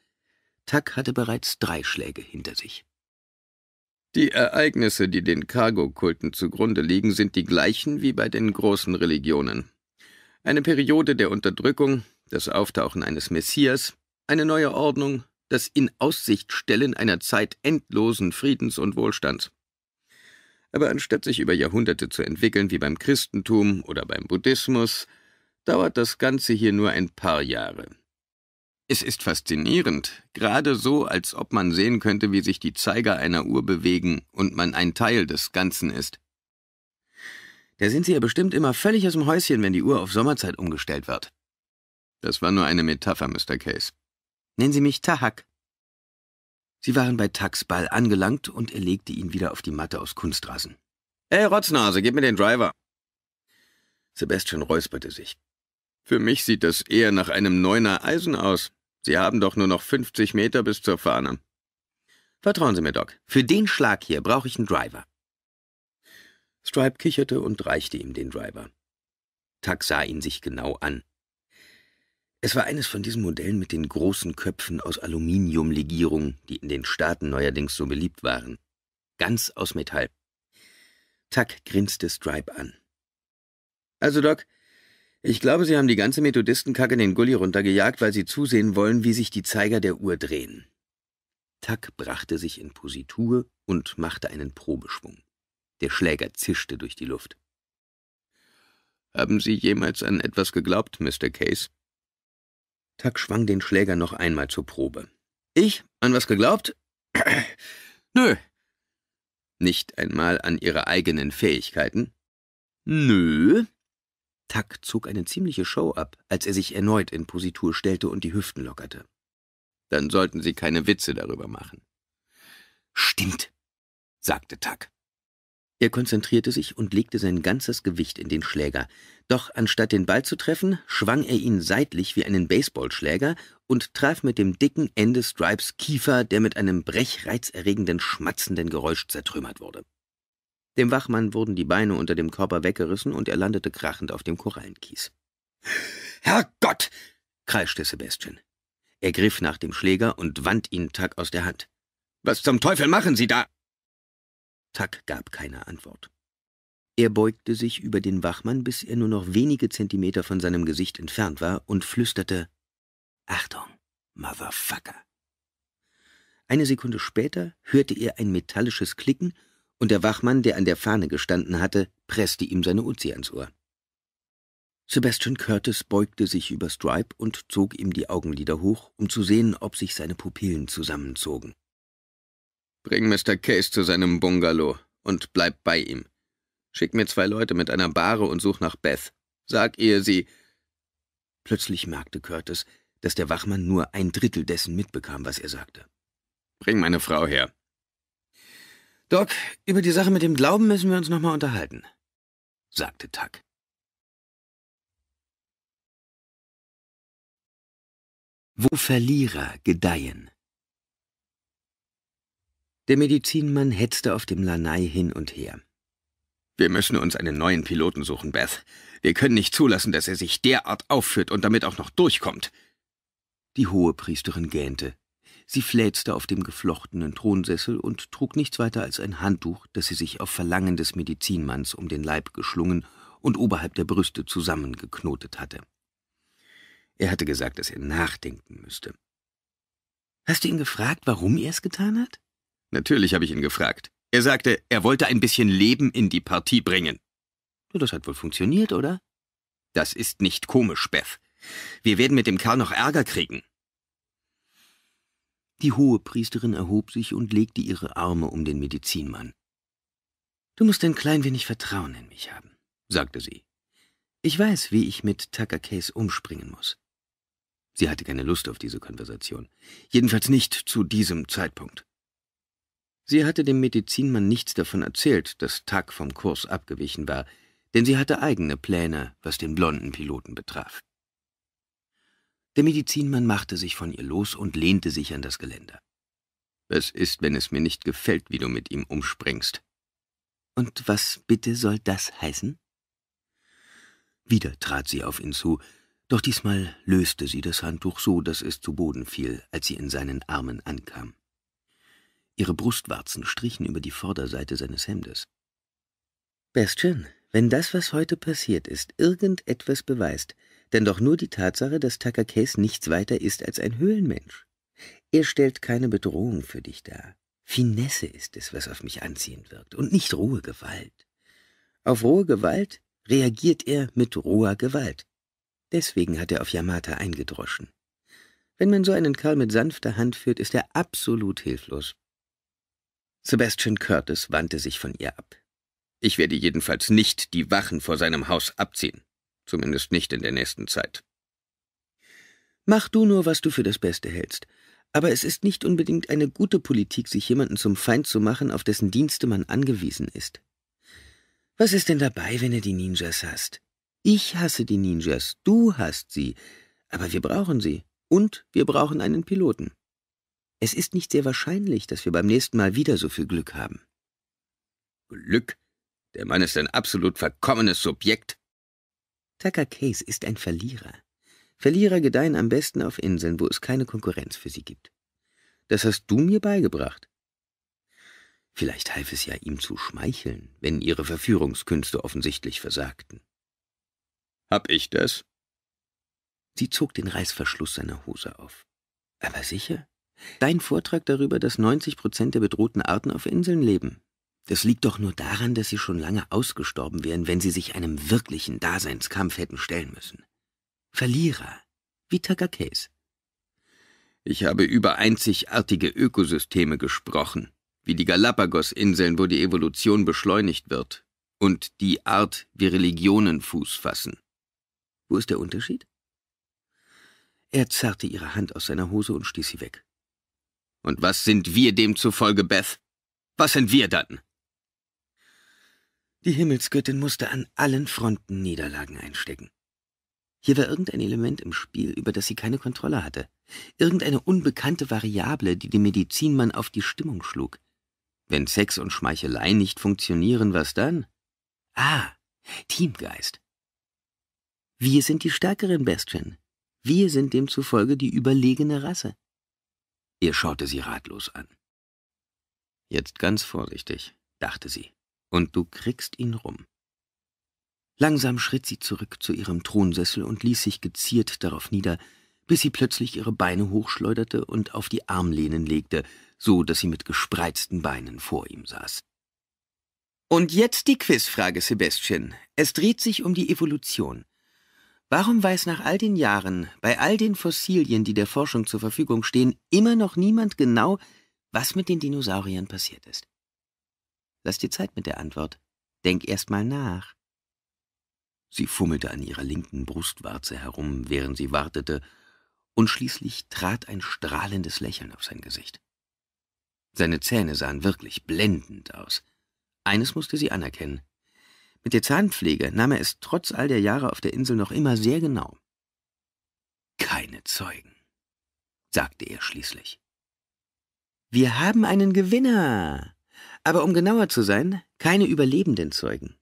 Tuck hatte bereits drei Schläge hinter sich. Die Ereignisse, die den Cargo-Kulten zugrunde liegen, sind die gleichen wie bei den großen Religionen. Eine Periode der Unterdrückung, das Auftauchen eines Messias, eine neue Ordnung, das in Inaussichtstellen einer Zeit endlosen Friedens und Wohlstands. Aber anstatt sich über Jahrhunderte zu entwickeln wie beim Christentum oder beim Buddhismus, dauert das Ganze hier nur ein paar Jahre. Es ist faszinierend, gerade so, als ob man sehen könnte, wie sich die Zeiger einer Uhr bewegen und man ein Teil des Ganzen ist. Da sind Sie ja bestimmt immer völlig aus dem Häuschen, wenn die Uhr auf Sommerzeit umgestellt wird. Das war nur eine Metapher, Mr. Case. Nennen Sie mich Tahak. Sie waren bei Tucks Ball angelangt und er legte ihn wieder auf die Matte aus Kunstrasen. Ey, Rotznase, gib mir den Driver. Sebastian räusperte sich. Für mich sieht das eher nach einem neuner Eisen aus. Sie haben doch nur noch 50 Meter bis zur Fahne. Vertrauen Sie mir, Doc. Für den Schlag hier brauche ich einen Driver. Stripe kicherte und reichte ihm den Driver. Tuck sah ihn sich genau an. Es war eines von diesen Modellen mit den großen Köpfen aus Aluminiumlegierung, die in den Staaten neuerdings so beliebt waren. Ganz aus Metall. Tuck grinste Stripe an. Also, Doc, ich glaube, Sie haben die ganze Methodistenkacke in den Gully runtergejagt, weil Sie zusehen wollen, wie sich die Zeiger der Uhr drehen. Tuck brachte sich in Positur und machte einen Probeschwung. Der Schläger zischte durch die Luft. »Haben Sie jemals an etwas geglaubt, Mr. Case?« Tuck schwang den Schläger noch einmal zur Probe. »Ich? An was geglaubt? Nö.« »Nicht einmal an Ihre eigenen Fähigkeiten?« »Nö.« Tuck zog eine ziemliche Show ab, als er sich erneut in Positur stellte und die Hüften lockerte. »Dann sollten Sie keine Witze darüber machen.« »Stimmt«, sagte Tuck. Er konzentrierte sich und legte sein ganzes Gewicht in den Schläger. Doch anstatt den Ball zu treffen, schwang er ihn seitlich wie einen Baseballschläger und traf mit dem dicken Ende Stripes Kiefer, der mit einem brechreizerregenden, schmatzenden Geräusch zertrümmert wurde. Dem Wachmann wurden die Beine unter dem Körper weggerissen und er landete krachend auf dem Korallenkies. Herrgott! kreischte Sebastian. Er griff nach dem Schläger und wand ihn Tack aus der Hand. Was zum Teufel machen Sie da? Tack gab keine Antwort. Er beugte sich über den Wachmann, bis er nur noch wenige Zentimeter von seinem Gesicht entfernt war und flüsterte Achtung, Motherfucker. Eine Sekunde später hörte er ein metallisches Klicken, und der Wachmann, der an der Fahne gestanden hatte, presste ihm seine Uzi ans Ohr. Sebastian Curtis beugte sich über Stripe und zog ihm die Augenlider hoch, um zu sehen, ob sich seine Pupillen zusammenzogen. Bring Mr. Case zu seinem Bungalow und bleib bei ihm. Schick mir zwei Leute mit einer Bahre und such nach Beth. Sag ihr, sie... Plötzlich merkte Curtis, dass der Wachmann nur ein Drittel dessen mitbekam, was er sagte. Bring meine Frau her. Doc, über die Sache mit dem Glauben müssen wir uns nochmal unterhalten, sagte Tuck. Wo Verlierer gedeihen. Der Medizinmann hetzte auf dem Lanai hin und her. Wir müssen uns einen neuen Piloten suchen, Beth. Wir können nicht zulassen, dass er sich derart aufführt und damit auch noch durchkommt. Die hohe Priesterin gähnte. Sie fläzte auf dem geflochtenen Thronsessel und trug nichts weiter als ein Handtuch, das sie sich auf Verlangen des Medizinmanns um den Leib geschlungen und oberhalb der Brüste zusammengeknotet hatte. Er hatte gesagt, dass er nachdenken müsste. Hast du ihn gefragt, warum er es getan hat? Natürlich habe ich ihn gefragt. Er sagte, er wollte ein bisschen Leben in die Partie bringen. Das hat wohl funktioniert, oder? Das ist nicht komisch, Beth. Wir werden mit dem Kerl noch Ärger kriegen. Die hohe Priesterin erhob sich und legte ihre Arme um den Medizinmann. Du musst ein klein wenig Vertrauen in mich haben, sagte sie. Ich weiß, wie ich mit Tucker Case umspringen muss. Sie hatte keine Lust auf diese Konversation. Jedenfalls nicht zu diesem Zeitpunkt. Sie hatte dem Medizinmann nichts davon erzählt, dass Tuck vom Kurs abgewichen war, denn sie hatte eigene Pläne, was den blonden Piloten betraf. Der Medizinmann machte sich von ihr los und lehnte sich an das Geländer. Was ist, wenn es mir nicht gefällt, wie du mit ihm umspringst? Und was bitte soll das heißen? Wieder trat sie auf ihn zu, doch diesmal löste sie das Handtuch so, dass es zu Boden fiel, als sie in seinen Armen ankam. Ihre Brustwarzen strichen über die Vorderseite seines Hemdes. Bastian, wenn das, was heute passiert ist, irgendetwas beweist, dann doch nur die Tatsache, dass Tucker Case nichts weiter ist als ein Höhlenmensch. Er stellt keine Bedrohung für dich dar. Finesse ist es, was auf mich anziehend wirkt, und nicht rohe Gewalt. Auf rohe Gewalt reagiert er mit roher Gewalt. Deswegen hat er auf Yamata eingedroschen. Wenn man so einen Kerl mit sanfter Hand führt, ist er absolut hilflos. Sebastian Curtis wandte sich von ihr ab. Ich werde jedenfalls nicht die Wachen vor seinem Haus abziehen. Zumindest nicht in der nächsten Zeit. Mach du nur, was du für das Beste hältst. Aber es ist nicht unbedingt eine gute Politik, sich jemanden zum Feind zu machen, auf dessen Dienste man angewiesen ist. Was ist denn dabei, wenn du die Ninjas hasst? Ich hasse die Ninjas, du hast sie, aber wir brauchen sie und wir brauchen einen Piloten. Es ist nicht sehr wahrscheinlich, dass wir beim nächsten Mal wieder so viel Glück haben. Glück? Der Mann ist ein absolut verkommenes Subjekt. Tucker Case ist ein Verlierer. Verlierer gedeihen am besten auf Inseln, wo es keine Konkurrenz für sie gibt. Das hast du mir beigebracht. Vielleicht half es ja ihm zu schmeicheln, wenn ihre Verführungskünste offensichtlich versagten. Hab ich das? Sie zog den Reißverschluss seiner Hose auf. Aber sicher? Dein Vortrag darüber, dass 90 Prozent der bedrohten Arten auf Inseln leben. Das liegt doch nur daran, dass sie schon lange ausgestorben wären, wenn sie sich einem wirklichen Daseinskampf hätten stellen müssen. Verlierer, wie Tagakes. Ich habe über einzigartige Ökosysteme gesprochen, wie die Galapagos-Inseln, wo die Evolution beschleunigt wird, und die Art, wie Religionen Fuß fassen. Wo ist der Unterschied? Er zerrte ihre Hand aus seiner Hose und stieß sie weg. Und was sind wir demzufolge, Beth? Was sind wir dann? Die Himmelsgöttin musste an allen Fronten Niederlagen einstecken. Hier war irgendein Element im Spiel, über das sie keine Kontrolle hatte. Irgendeine unbekannte Variable, die dem Medizinmann auf die Stimmung schlug. Wenn Sex und Schmeichelei nicht funktionieren, was dann? Ah, Teamgeist. Wir sind die stärkeren Bestien. Wir sind demzufolge die überlegene Rasse. Ihr schaute sie ratlos an. Jetzt ganz vorsichtig, dachte sie, und du kriegst ihn rum. Langsam schritt sie zurück zu ihrem Thronsessel und ließ sich geziert darauf nieder, bis sie plötzlich ihre Beine hochschleuderte und auf die Armlehnen legte, so dass sie mit gespreizten Beinen vor ihm saß. Und jetzt die Quizfrage, Sebastian. Es dreht sich um die Evolution. Warum weiß nach all den Jahren, bei all den Fossilien, die der Forschung zur Verfügung stehen, immer noch niemand genau, was mit den Dinosauriern passiert ist? Lass dir Zeit mit der Antwort. Denk erst mal nach. Sie fummelte an ihrer linken Brustwarze herum, während sie wartete, und schließlich trat ein strahlendes Lächeln auf sein Gesicht. Seine Zähne sahen wirklich blendend aus. Eines musste sie anerkennen. Mit der Zahnpflege nahm er es trotz all der Jahre auf der Insel noch immer sehr genau. Keine Zeugen, sagte er schließlich. Wir haben einen Gewinner. Aber um genauer zu sein, keine überlebenden Zeugen.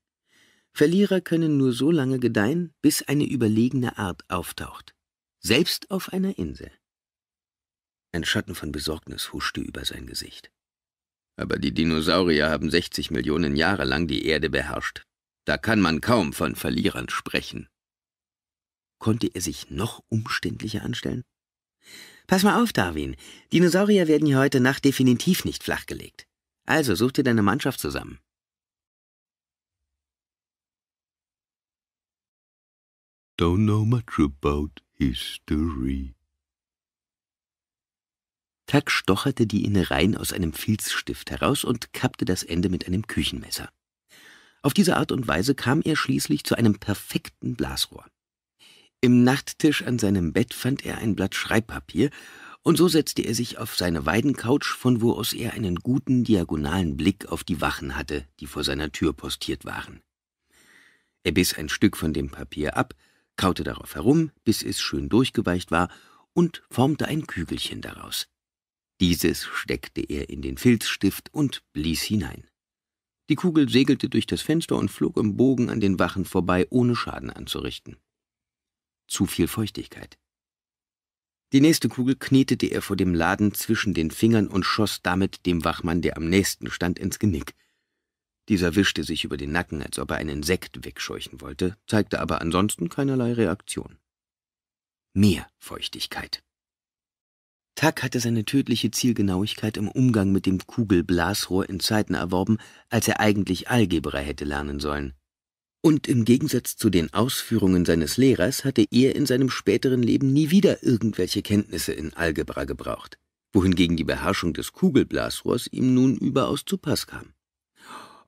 Verlierer können nur so lange gedeihen, bis eine überlegene Art auftaucht. Selbst auf einer Insel. Ein Schatten von Besorgnis huschte über sein Gesicht. Aber die Dinosaurier haben 60 Millionen Jahre lang die Erde beherrscht. Da kann man kaum von Verlierern sprechen. Konnte er sich noch umständlicher anstellen? Pass mal auf, Darwin. Dinosaurier werden hier heute Nacht definitiv nicht flachgelegt. Also such dir deine Mannschaft zusammen. Don't know much about history. Tack stocherte die Innereien aus einem Filzstift heraus und kappte das Ende mit einem Küchenmesser. Auf diese Art und Weise kam er schließlich zu einem perfekten Blasrohr. Im Nachttisch an seinem Bett fand er ein Blatt Schreibpapier, und so setzte er sich auf seine Weidencouch, von wo aus er einen guten diagonalen Blick auf die Wachen hatte, die vor seiner Tür postiert waren. Er biss ein Stück von dem Papier ab, kaute darauf herum, bis es schön durchgeweicht war, und formte ein Kügelchen daraus. Dieses steckte er in den Filzstift und blies hinein. Die Kugel segelte durch das Fenster und flog im Bogen an den Wachen vorbei, ohne Schaden anzurichten. Zu viel Feuchtigkeit. Die nächste Kugel knetete er vor dem Laden zwischen den Fingern und schoss damit dem Wachmann, der am nächsten stand, ins Genick. Dieser wischte sich über den Nacken, als ob er einen Sekt wegscheuchen wollte, zeigte aber ansonsten keinerlei Reaktion. Mehr Feuchtigkeit. Tuck hatte seine tödliche Zielgenauigkeit im Umgang mit dem Kugelblasrohr in Zeiten erworben, als er eigentlich Algebra hätte lernen sollen. Und im Gegensatz zu den Ausführungen seines Lehrers hatte er in seinem späteren Leben nie wieder irgendwelche Kenntnisse in Algebra gebraucht, wohingegen die Beherrschung des Kugelblasrohrs ihm nun überaus zu Pass kam.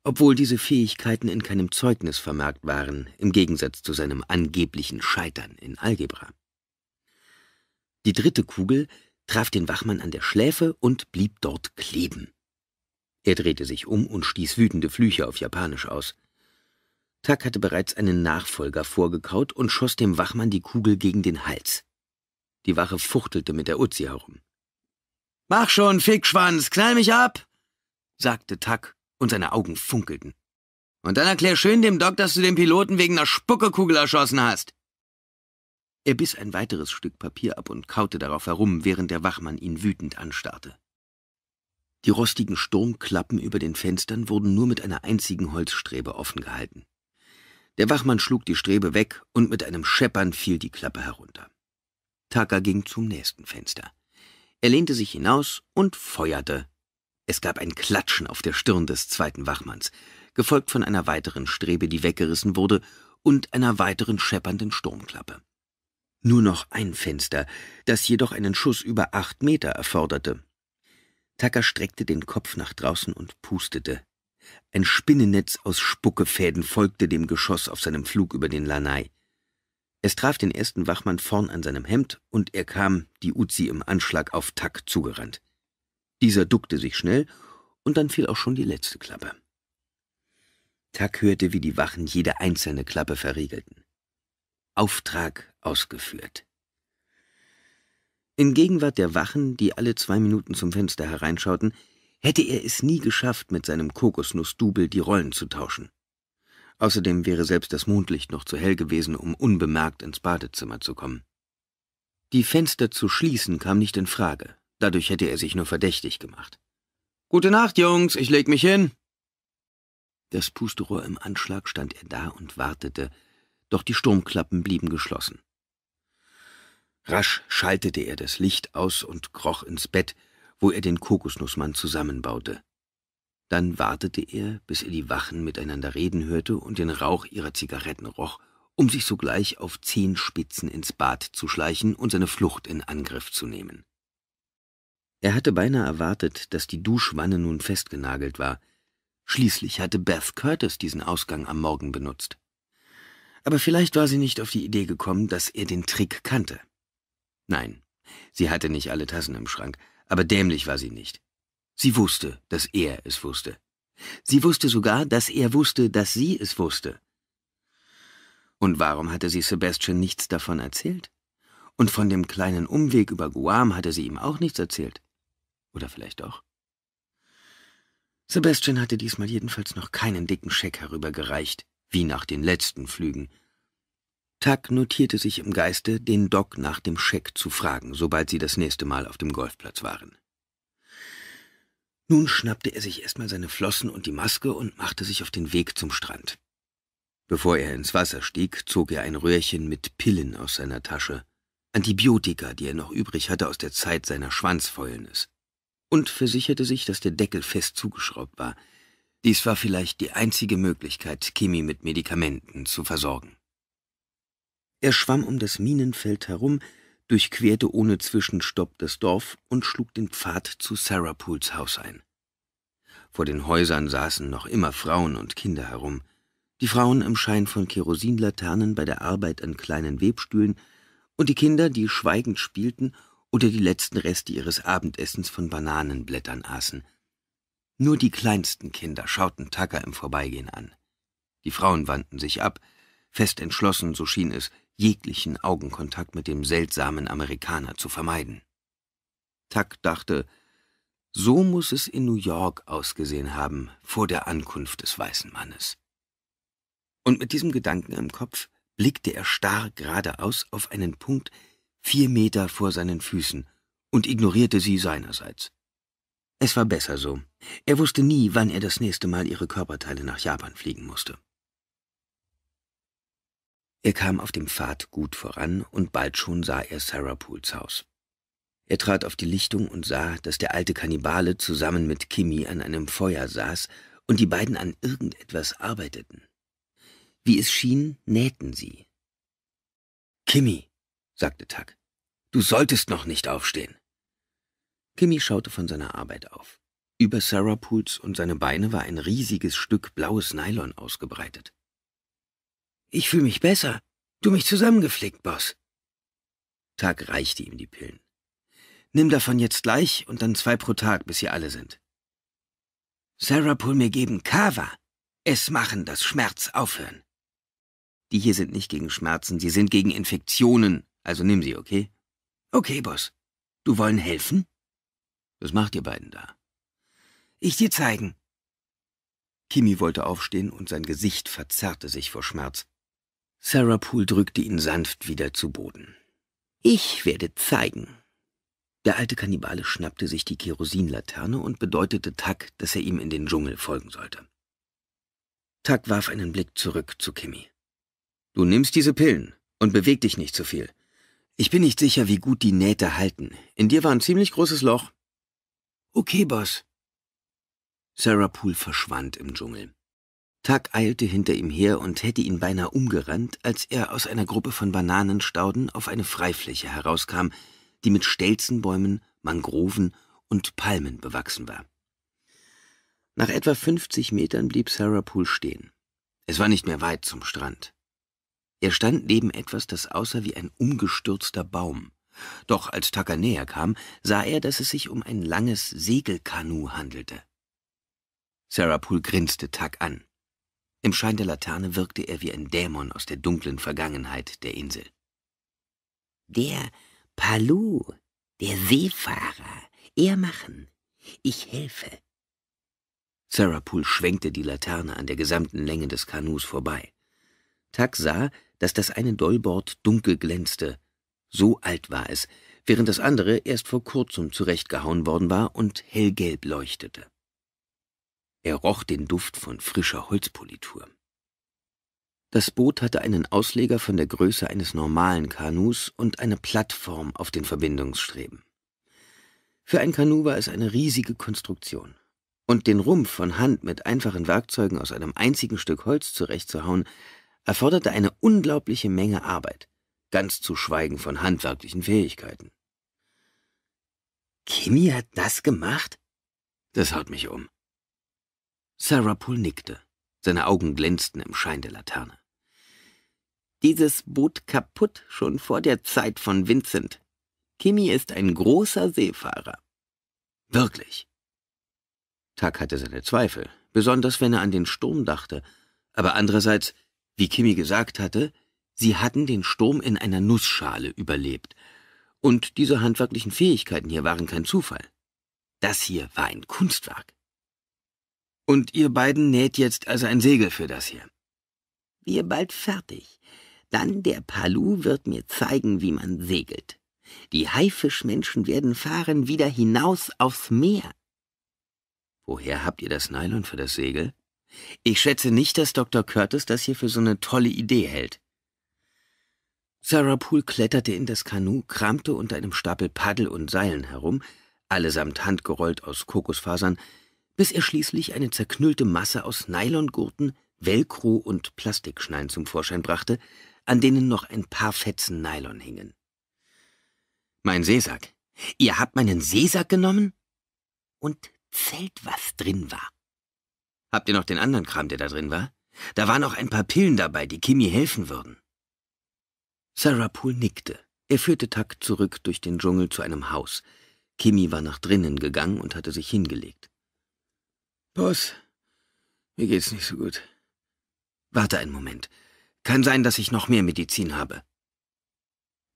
Obwohl diese Fähigkeiten in keinem Zeugnis vermerkt waren, im Gegensatz zu seinem angeblichen Scheitern in Algebra. Die dritte Kugel traf den Wachmann an der Schläfe und blieb dort kleben. Er drehte sich um und stieß wütende Flüche auf Japanisch aus. Tak hatte bereits einen Nachfolger vorgekaut und schoss dem Wachmann die Kugel gegen den Hals. Die Wache fuchtelte mit der Uzi herum. Mach schon, Fickschwanz, knall mich ab! sagte Tak und seine Augen funkelten. Und dann erklär schön dem Doc, dass du den Piloten wegen einer Spuckekugel erschossen hast. Er biss ein weiteres Stück Papier ab und kaute darauf herum, während der Wachmann ihn wütend anstarrte. Die rostigen Sturmklappen über den Fenstern wurden nur mit einer einzigen Holzstrebe offen gehalten. Der Wachmann schlug die Strebe weg und mit einem Scheppern fiel die Klappe herunter. Taka ging zum nächsten Fenster. Er lehnte sich hinaus und feuerte. Es gab ein Klatschen auf der Stirn des zweiten Wachmanns, gefolgt von einer weiteren Strebe, die weggerissen wurde, und einer weiteren scheppernden Sturmklappe nur noch ein Fenster, das jedoch einen Schuss über acht Meter erforderte. Tucker streckte den Kopf nach draußen und pustete. Ein Spinnennetz aus Spuckefäden folgte dem Geschoss auf seinem Flug über den Lanai. Es traf den ersten Wachmann vorn an seinem Hemd und er kam, die Uzi im Anschlag auf Tuck zugerannt. Dieser duckte sich schnell und dann fiel auch schon die letzte Klappe. Tuck hörte, wie die Wachen jede einzelne Klappe verriegelten. Auftrag ausgeführt. In Gegenwart der Wachen, die alle zwei Minuten zum Fenster hereinschauten, hätte er es nie geschafft, mit seinem Kokosnussdubel die Rollen zu tauschen. Außerdem wäre selbst das Mondlicht noch zu hell gewesen, um unbemerkt ins Badezimmer zu kommen. Die Fenster zu schließen kam nicht in Frage, dadurch hätte er sich nur verdächtig gemacht. »Gute Nacht, Jungs, ich leg mich hin!« Das Pusterohr im Anschlag stand er da und wartete, doch die Sturmklappen blieben geschlossen. Rasch schaltete er das Licht aus und kroch ins Bett, wo er den Kokosnussmann zusammenbaute. Dann wartete er, bis er die Wachen miteinander reden hörte und den Rauch ihrer Zigaretten roch, um sich sogleich auf zehn Spitzen ins Bad zu schleichen und seine Flucht in Angriff zu nehmen. Er hatte beinahe erwartet, dass die Duschwanne nun festgenagelt war. Schließlich hatte Beth Curtis diesen Ausgang am Morgen benutzt. Aber vielleicht war sie nicht auf die Idee gekommen, dass er den Trick kannte. Nein, sie hatte nicht alle Tassen im Schrank, aber dämlich war sie nicht. Sie wusste, dass er es wusste. Sie wusste sogar, dass er wusste, dass sie es wusste. Und warum hatte sie Sebastian nichts davon erzählt? Und von dem kleinen Umweg über Guam hatte sie ihm auch nichts erzählt. Oder vielleicht doch? Sebastian hatte diesmal jedenfalls noch keinen dicken Scheck herübergereicht, wie nach den letzten Flügen, Tuck notierte sich im Geiste, den Doc nach dem Scheck zu fragen, sobald sie das nächste Mal auf dem Golfplatz waren. Nun schnappte er sich erstmal seine Flossen und die Maske und machte sich auf den Weg zum Strand. Bevor er ins Wasser stieg, zog er ein Röhrchen mit Pillen aus seiner Tasche, Antibiotika, die er noch übrig hatte aus der Zeit seiner Schwanzfäulnis, und versicherte sich, dass der Deckel fest zugeschraubt war. Dies war vielleicht die einzige Möglichkeit, Kimi mit Medikamenten zu versorgen. Er schwamm um das Minenfeld herum, durchquerte ohne Zwischenstopp das Dorf und schlug den Pfad zu Sarah Pools Haus ein. Vor den Häusern saßen noch immer Frauen und Kinder herum, die Frauen im Schein von Kerosinlaternen bei der Arbeit an kleinen Webstühlen und die Kinder, die schweigend spielten oder die letzten Reste ihres Abendessens von Bananenblättern aßen. Nur die kleinsten Kinder schauten Tucker im Vorbeigehen an. Die Frauen wandten sich ab, fest entschlossen, so schien es, jeglichen Augenkontakt mit dem seltsamen Amerikaner zu vermeiden. Tuck dachte, so muss es in New York ausgesehen haben vor der Ankunft des weißen Mannes. Und mit diesem Gedanken im Kopf blickte er starr geradeaus auf einen Punkt vier Meter vor seinen Füßen und ignorierte sie seinerseits. Es war besser so. Er wusste nie, wann er das nächste Mal ihre Körperteile nach Japan fliegen musste. Er kam auf dem Pfad gut voran und bald schon sah er Sarah Pools Haus. Er trat auf die Lichtung und sah, dass der alte Kannibale zusammen mit Kimi an einem Feuer saß und die beiden an irgendetwas arbeiteten. Wie es schien, nähten sie. Kimi, sagte Tuck, du solltest noch nicht aufstehen. Kimi schaute von seiner Arbeit auf. Über Sarah Pools und seine Beine war ein riesiges Stück blaues Nylon ausgebreitet. Ich fühle mich besser. Du mich zusammengeflickt, Boss. Tag reichte ihm die Pillen. Nimm davon jetzt gleich und dann zwei pro Tag, bis sie alle sind. Sarah Pull mir geben Kava. Es machen, dass Schmerz aufhören. Die hier sind nicht gegen Schmerzen, sie sind gegen Infektionen. Also nimm sie, okay? Okay, Boss. Du wollen helfen? Was macht ihr beiden da? Ich dir zeigen. Kimi wollte aufstehen und sein Gesicht verzerrte sich vor Schmerz. Sarah Poole drückte ihn sanft wieder zu Boden. Ich werde zeigen. Der alte Kannibale schnappte sich die Kerosinlaterne und bedeutete Tuck, dass er ihm in den Dschungel folgen sollte. Tuck warf einen Blick zurück zu Kimmy. Du nimmst diese Pillen und beweg dich nicht zu so viel. Ich bin nicht sicher, wie gut die Nähte halten. In dir war ein ziemlich großes Loch. Okay, Boss. Sarah Poole verschwand im Dschungel. Tag eilte hinter ihm her und hätte ihn beinahe umgerannt, als er aus einer Gruppe von Bananenstauden auf eine Freifläche herauskam, die mit Stelzenbäumen, Mangroven und Palmen bewachsen war. Nach etwa 50 Metern blieb Sarah Poole stehen. Es war nicht mehr weit zum Strand. Er stand neben etwas, das aussah wie ein umgestürzter Baum. Doch als Tucker näher kam, sah er, dass es sich um ein langes Segelkanu handelte. Sarah Poole grinste Tuck an. Im Schein der Laterne wirkte er wie ein Dämon aus der dunklen Vergangenheit der Insel. Der Palu, der Seefahrer, er machen. Ich helfe. Sarah Poole schwenkte die Laterne an der gesamten Länge des Kanus vorbei. Tak sah, dass das eine Dollbord dunkel glänzte. So alt war es, während das andere erst vor kurzem zurechtgehauen worden war und hellgelb leuchtete. Er roch den Duft von frischer Holzpolitur. Das Boot hatte einen Ausleger von der Größe eines normalen Kanus und eine Plattform auf den Verbindungsstreben. Für ein Kanu war es eine riesige Konstruktion. Und den Rumpf von Hand mit einfachen Werkzeugen aus einem einzigen Stück Holz zurechtzuhauen, erforderte eine unglaubliche Menge Arbeit, ganz zu schweigen von handwerklichen Fähigkeiten. Kimi hat das gemacht? Das haut mich um. Sarah Poole nickte. Seine Augen glänzten im Schein der Laterne. Dieses Boot kaputt schon vor der Zeit von Vincent. Kimi ist ein großer Seefahrer. Wirklich. Tuck hatte seine Zweifel, besonders wenn er an den Sturm dachte. Aber andererseits, wie Kimi gesagt hatte, sie hatten den Sturm in einer Nussschale überlebt. Und diese handwerklichen Fähigkeiten hier waren kein Zufall. Das hier war ein Kunstwerk. Und ihr beiden näht jetzt also ein Segel für das hier. Wir bald fertig. Dann der Palu wird mir zeigen, wie man segelt. Die Haifischmenschen werden fahren wieder hinaus aufs Meer. Woher habt ihr das Nylon für das Segel? Ich schätze nicht, dass Dr. Curtis das hier für so eine tolle Idee hält. Sarah Poole kletterte in das Kanu, kramte unter einem Stapel Paddel und Seilen herum, allesamt handgerollt aus Kokosfasern, bis er schließlich eine zerknüllte Masse aus Nylongurten, Velcro und Plastikschneien zum Vorschein brachte, an denen noch ein paar Fetzen Nylon hingen. Mein Seesack. Ihr habt meinen Seesack genommen? Und zählt, was drin war. Habt ihr noch den anderen Kram, der da drin war? Da waren auch ein paar Pillen dabei, die Kimi helfen würden. Sarah Poole nickte. Er führte Tuck zurück durch den Dschungel zu einem Haus. Kimi war nach drinnen gegangen und hatte sich hingelegt. Boss, mir geht's nicht so gut. Warte einen Moment. Kann sein, dass ich noch mehr Medizin habe.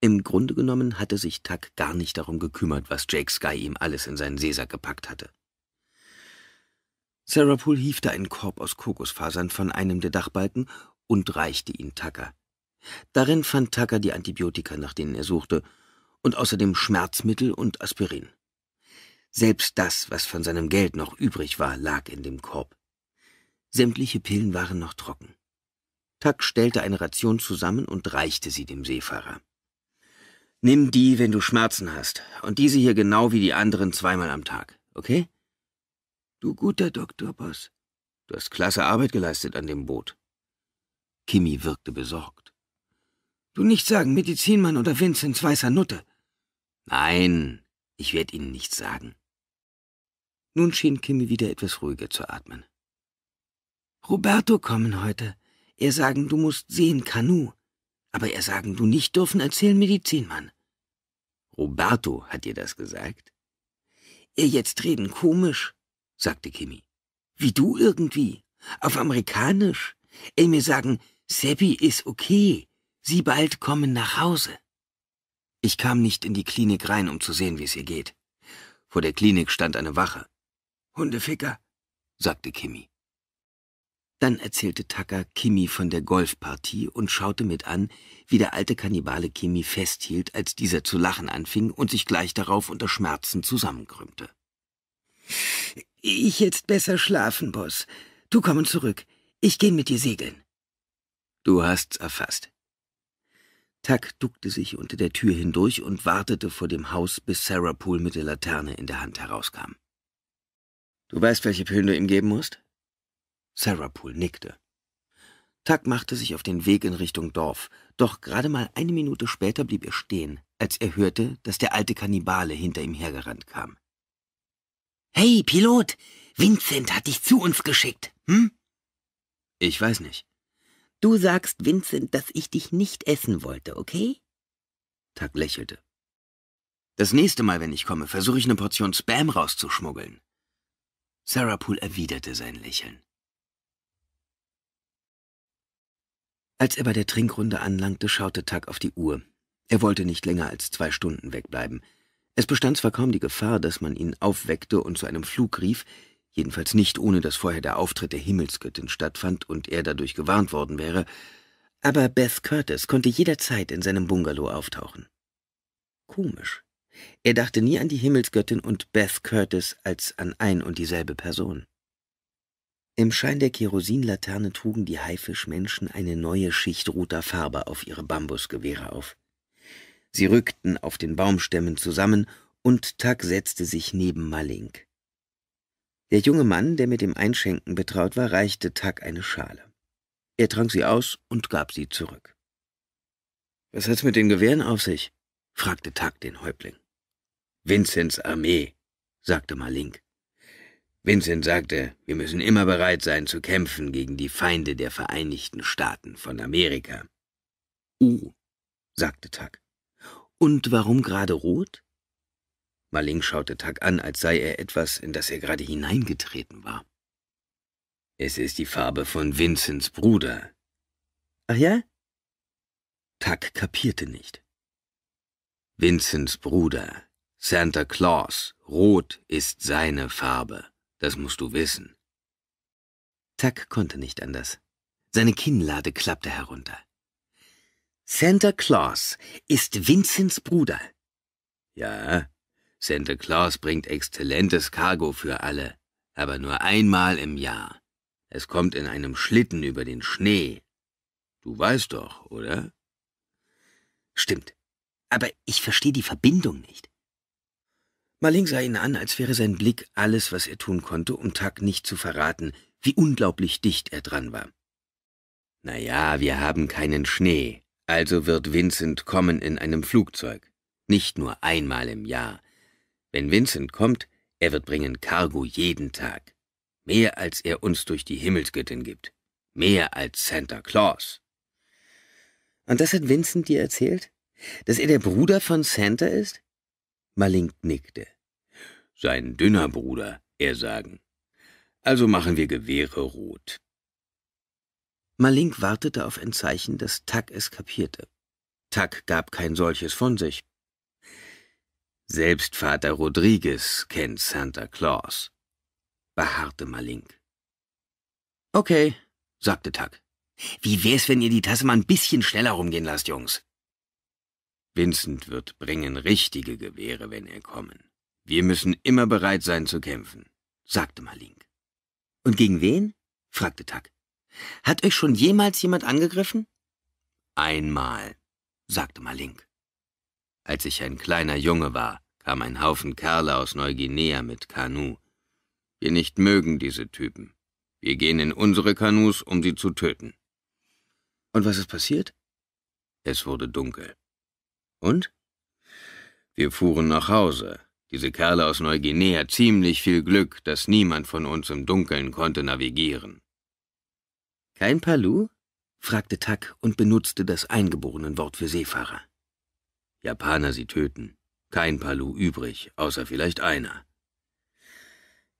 Im Grunde genommen hatte sich Tuck gar nicht darum gekümmert, was Jake Sky ihm alles in seinen Seesack gepackt hatte. Sarah Poole hiefte einen Korb aus Kokosfasern von einem der Dachbalken und reichte ihn Tucker. Darin fand Tucker die Antibiotika, nach denen er suchte, und außerdem Schmerzmittel und Aspirin. Selbst das, was von seinem Geld noch übrig war, lag in dem Korb. Sämtliche Pillen waren noch trocken. Tuck stellte eine Ration zusammen und reichte sie dem Seefahrer. Nimm die, wenn du Schmerzen hast, und diese hier genau wie die anderen zweimal am Tag, okay? Du guter Doktor, Boss. Du hast klasse Arbeit geleistet an dem Boot. Kimi wirkte besorgt. Du nicht sagen, Medizinmann oder Vinzenz weißer Nutte. Nein, ich werde Ihnen nichts sagen. Nun schien Kimi wieder etwas ruhiger zu atmen. Roberto kommen heute. Er sagen, du musst sehen, Kanu. Aber er sagen, du nicht dürfen erzählen, Medizinmann. Roberto hat dir das gesagt? Er jetzt reden komisch, sagte Kimi. Wie du irgendwie. Auf amerikanisch. Ey, mir sagen, Seppi ist okay. Sie bald kommen nach Hause. Ich kam nicht in die Klinik rein, um zu sehen, wie es ihr geht. Vor der Klinik stand eine Wache. Hundeficker, sagte Kimi. Dann erzählte Tucker Kimi von der Golfpartie und schaute mit an, wie der alte Kannibale Kimi festhielt, als dieser zu lachen anfing und sich gleich darauf unter Schmerzen zusammenkrümmte. Ich jetzt besser schlafen, Boss. Du komm zurück. Ich geh mit dir segeln. Du hast's erfasst. Tuck duckte sich unter der Tür hindurch und wartete vor dem Haus, bis Sarah Poole mit der Laterne in der Hand herauskam. Du weißt, welche Pillen du ihm geben musst? Sarah Poole nickte. Tuck machte sich auf den Weg in Richtung Dorf, doch gerade mal eine Minute später blieb er stehen, als er hörte, dass der alte Kannibale hinter ihm hergerannt kam. Hey, Pilot, Vincent hat dich zu uns geschickt, hm? Ich weiß nicht. Du sagst Vincent, dass ich dich nicht essen wollte, okay? Tuck lächelte. Das nächste Mal, wenn ich komme, versuche ich eine Portion Spam rauszuschmuggeln. Sarah Poole erwiderte sein Lächeln. Als er bei der Trinkrunde anlangte, schaute Tuck auf die Uhr. Er wollte nicht länger als zwei Stunden wegbleiben. Es bestand zwar kaum die Gefahr, dass man ihn aufweckte und zu einem Flug rief, jedenfalls nicht ohne dass vorher der Auftritt der Himmelsgöttin stattfand und er dadurch gewarnt worden wäre, aber Beth Curtis konnte jederzeit in seinem Bungalow auftauchen. Komisch. Er dachte nie an die Himmelsgöttin und Beth Curtis als an ein und dieselbe Person. Im Schein der Kerosinlaterne trugen die Haifischmenschen eine neue Schicht roter Farbe auf ihre Bambusgewehre auf. Sie rückten auf den Baumstämmen zusammen und Tuck setzte sich neben Malink. Der junge Mann, der mit dem Einschenken betraut war, reichte Tuck eine Schale. Er trank sie aus und gab sie zurück. Was hat's mit den Gewehren auf sich? fragte Tuck den Häuptling. Vinzens Armee, sagte Malink. Vincent sagte, wir müssen immer bereit sein zu kämpfen gegen die Feinde der Vereinigten Staaten von Amerika. Uh, sagte Tuck. Und warum gerade rot? Maling schaute Tuck an, als sei er etwas, in das er gerade hineingetreten war. Es ist die Farbe von Vincents Bruder. Ach ja? Tuck kapierte nicht. Vincents Bruder Santa Claus, rot ist seine Farbe, das musst du wissen. Tuck konnte nicht anders. Seine Kinnlade klappte herunter. Santa Claus ist Vinzens Bruder. Ja, Santa Claus bringt exzellentes Cargo für alle, aber nur einmal im Jahr. Es kommt in einem Schlitten über den Schnee. Du weißt doch, oder? Stimmt. Aber ich verstehe die Verbindung nicht. Marling sah ihn an, als wäre sein Blick alles, was er tun konnte, um Tak nicht zu verraten, wie unglaublich dicht er dran war. Na ja, wir haben keinen Schnee, also wird Vincent kommen in einem Flugzeug. Nicht nur einmal im Jahr. Wenn Vincent kommt, er wird bringen Cargo jeden Tag. Mehr als er uns durch die Himmelsgöttin gibt. Mehr als Santa Claus. Und das hat Vincent dir erzählt? Dass er der Bruder von Santa ist? Malink nickte. Sein dünner Bruder, er sagen. Also machen wir Gewehre rot. Malink wartete auf ein Zeichen, dass Tak es kapierte. Tak gab kein solches von sich. Selbst Vater Rodriguez kennt Santa Claus, beharrte Malink. Okay, sagte Tak. Wie wär's, wenn ihr die Tasse mal ein bisschen schneller rumgehen lasst, Jungs? Vincent wird bringen richtige Gewehre, wenn er kommen. Wir müssen immer bereit sein zu kämpfen, sagte Malink. Und gegen wen? fragte Tuck. Hat euch schon jemals jemand angegriffen? Einmal, sagte Malink. Als ich ein kleiner Junge war, kam ein Haufen Kerle aus Neuguinea mit Kanu. Wir nicht mögen diese Typen. Wir gehen in unsere Kanus, um sie zu töten. Und was ist passiert? Es wurde dunkel. Und? Wir fuhren nach Hause. Diese Kerle aus Neuguinea ziemlich viel Glück, dass niemand von uns im Dunkeln konnte navigieren. Kein Palu? fragte Tak und benutzte das Wort für Seefahrer. Japaner sie töten. Kein Palu übrig, außer vielleicht einer.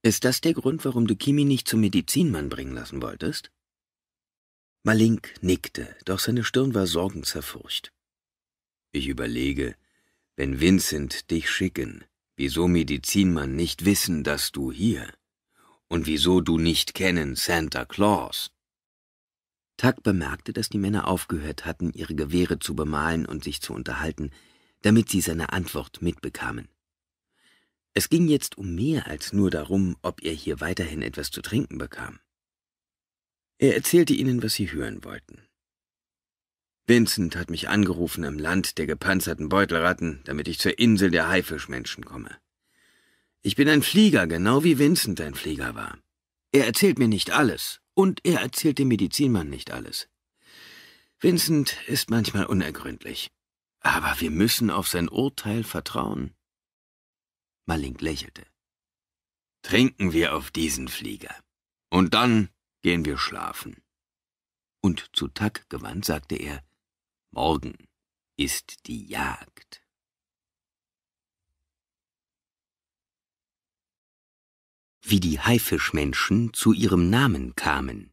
Ist das der Grund, warum du Kimi nicht zum Medizinmann bringen lassen wolltest? Malink nickte, doch seine Stirn war sorgenzerfurcht. Ich überlege, wenn Vincent dich schicken, wieso Medizinmann nicht wissen, dass du hier? Und wieso du nicht kennen Santa Claus? Tuck bemerkte, dass die Männer aufgehört hatten, ihre Gewehre zu bemalen und sich zu unterhalten, damit sie seine Antwort mitbekamen. Es ging jetzt um mehr als nur darum, ob er hier weiterhin etwas zu trinken bekam. Er erzählte ihnen, was sie hören wollten. Vincent hat mich angerufen im Land der gepanzerten Beutelratten, damit ich zur Insel der Haifischmenschen komme. Ich bin ein Flieger, genau wie Vincent ein Flieger war. Er erzählt mir nicht alles, und er erzählt dem Medizinmann nicht alles. Vincent ist manchmal unergründlich, aber wir müssen auf sein Urteil vertrauen. Malink lächelte. Trinken wir auf diesen Flieger. Und dann gehen wir schlafen. Und zu Tack gewandt sagte er, Morgen ist die Jagd. Wie die Haifischmenschen zu ihrem Namen kamen.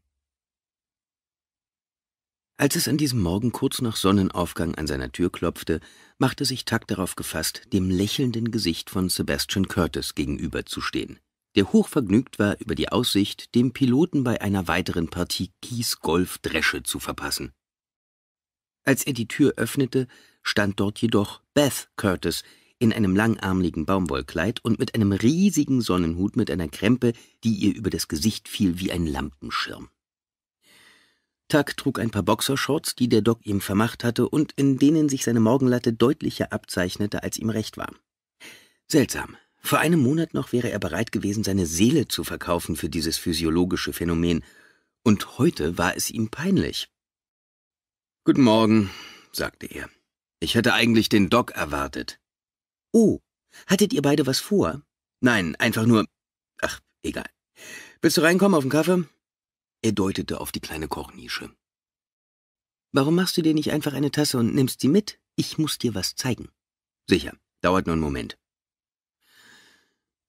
Als es an diesem Morgen kurz nach Sonnenaufgang an seiner Tür klopfte, machte sich Tuck darauf gefasst, dem lächelnden Gesicht von Sebastian Curtis gegenüberzustehen, der hochvergnügt war über die Aussicht, dem Piloten bei einer weiteren Partie Kies Golf Dresche zu verpassen. Als er die Tür öffnete, stand dort jedoch Beth Curtis in einem langarmligen Baumwollkleid und mit einem riesigen Sonnenhut mit einer Krempe, die ihr über das Gesicht fiel wie ein Lampenschirm. Tuck trug ein paar Boxershorts, die der Doc ihm vermacht hatte und in denen sich seine Morgenlatte deutlicher abzeichnete, als ihm recht war. Seltsam. Vor einem Monat noch wäre er bereit gewesen, seine Seele zu verkaufen für dieses physiologische Phänomen, und heute war es ihm peinlich. Guten Morgen, sagte er. Ich hätte eigentlich den Doc erwartet. Oh, hattet ihr beide was vor? Nein, einfach nur. Ach, egal. Willst du reinkommen auf den Kaffee? Er deutete auf die kleine Kochnische. Warum machst du dir nicht einfach eine Tasse und nimmst sie mit? Ich muss dir was zeigen. Sicher, dauert nur einen Moment.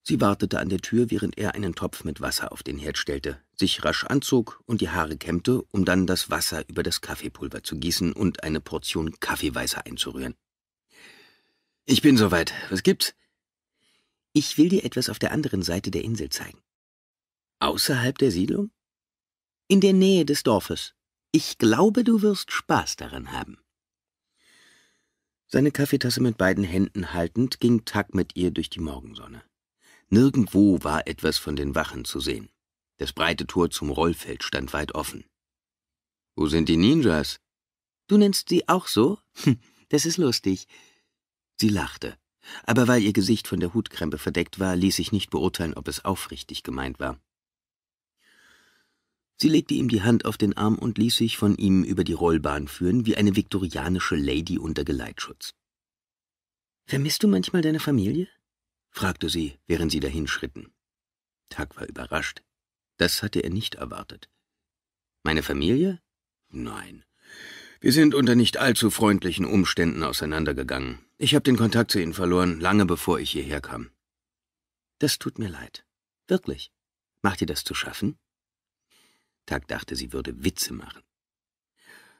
Sie wartete an der Tür, während er einen Topf mit Wasser auf den Herd stellte, sich rasch anzog und die Haare kämmte, um dann das Wasser über das Kaffeepulver zu gießen und eine Portion Kaffeeweißer einzurühren. Ich bin soweit. Was gibt's? Ich will dir etwas auf der anderen Seite der Insel zeigen. Außerhalb der Siedlung? In der Nähe des Dorfes. Ich glaube, du wirst Spaß daran haben. Seine Kaffeetasse mit beiden Händen haltend ging Tuck mit ihr durch die Morgensonne. Nirgendwo war etwas von den Wachen zu sehen. Das breite Tor zum Rollfeld stand weit offen. Wo sind die Ninjas? Du nennst sie auch so? Das ist lustig. Sie lachte. Aber weil ihr Gesicht von der Hutkrempe verdeckt war, ließ ich nicht beurteilen, ob es aufrichtig gemeint war. Sie legte ihm die Hand auf den Arm und ließ sich von ihm über die Rollbahn führen, wie eine viktorianische Lady unter Geleitschutz. Vermisst du manchmal deine Familie? fragte sie, während sie dahinschritten. Tag war überrascht. Das hatte er nicht erwartet. Meine Familie? Nein. Wir sind unter nicht allzu freundlichen Umständen auseinandergegangen. Ich habe den Kontakt zu Ihnen verloren, lange bevor ich hierher kam. Das tut mir leid. Wirklich. Macht ihr das zu schaffen? Tag dachte, sie würde Witze machen.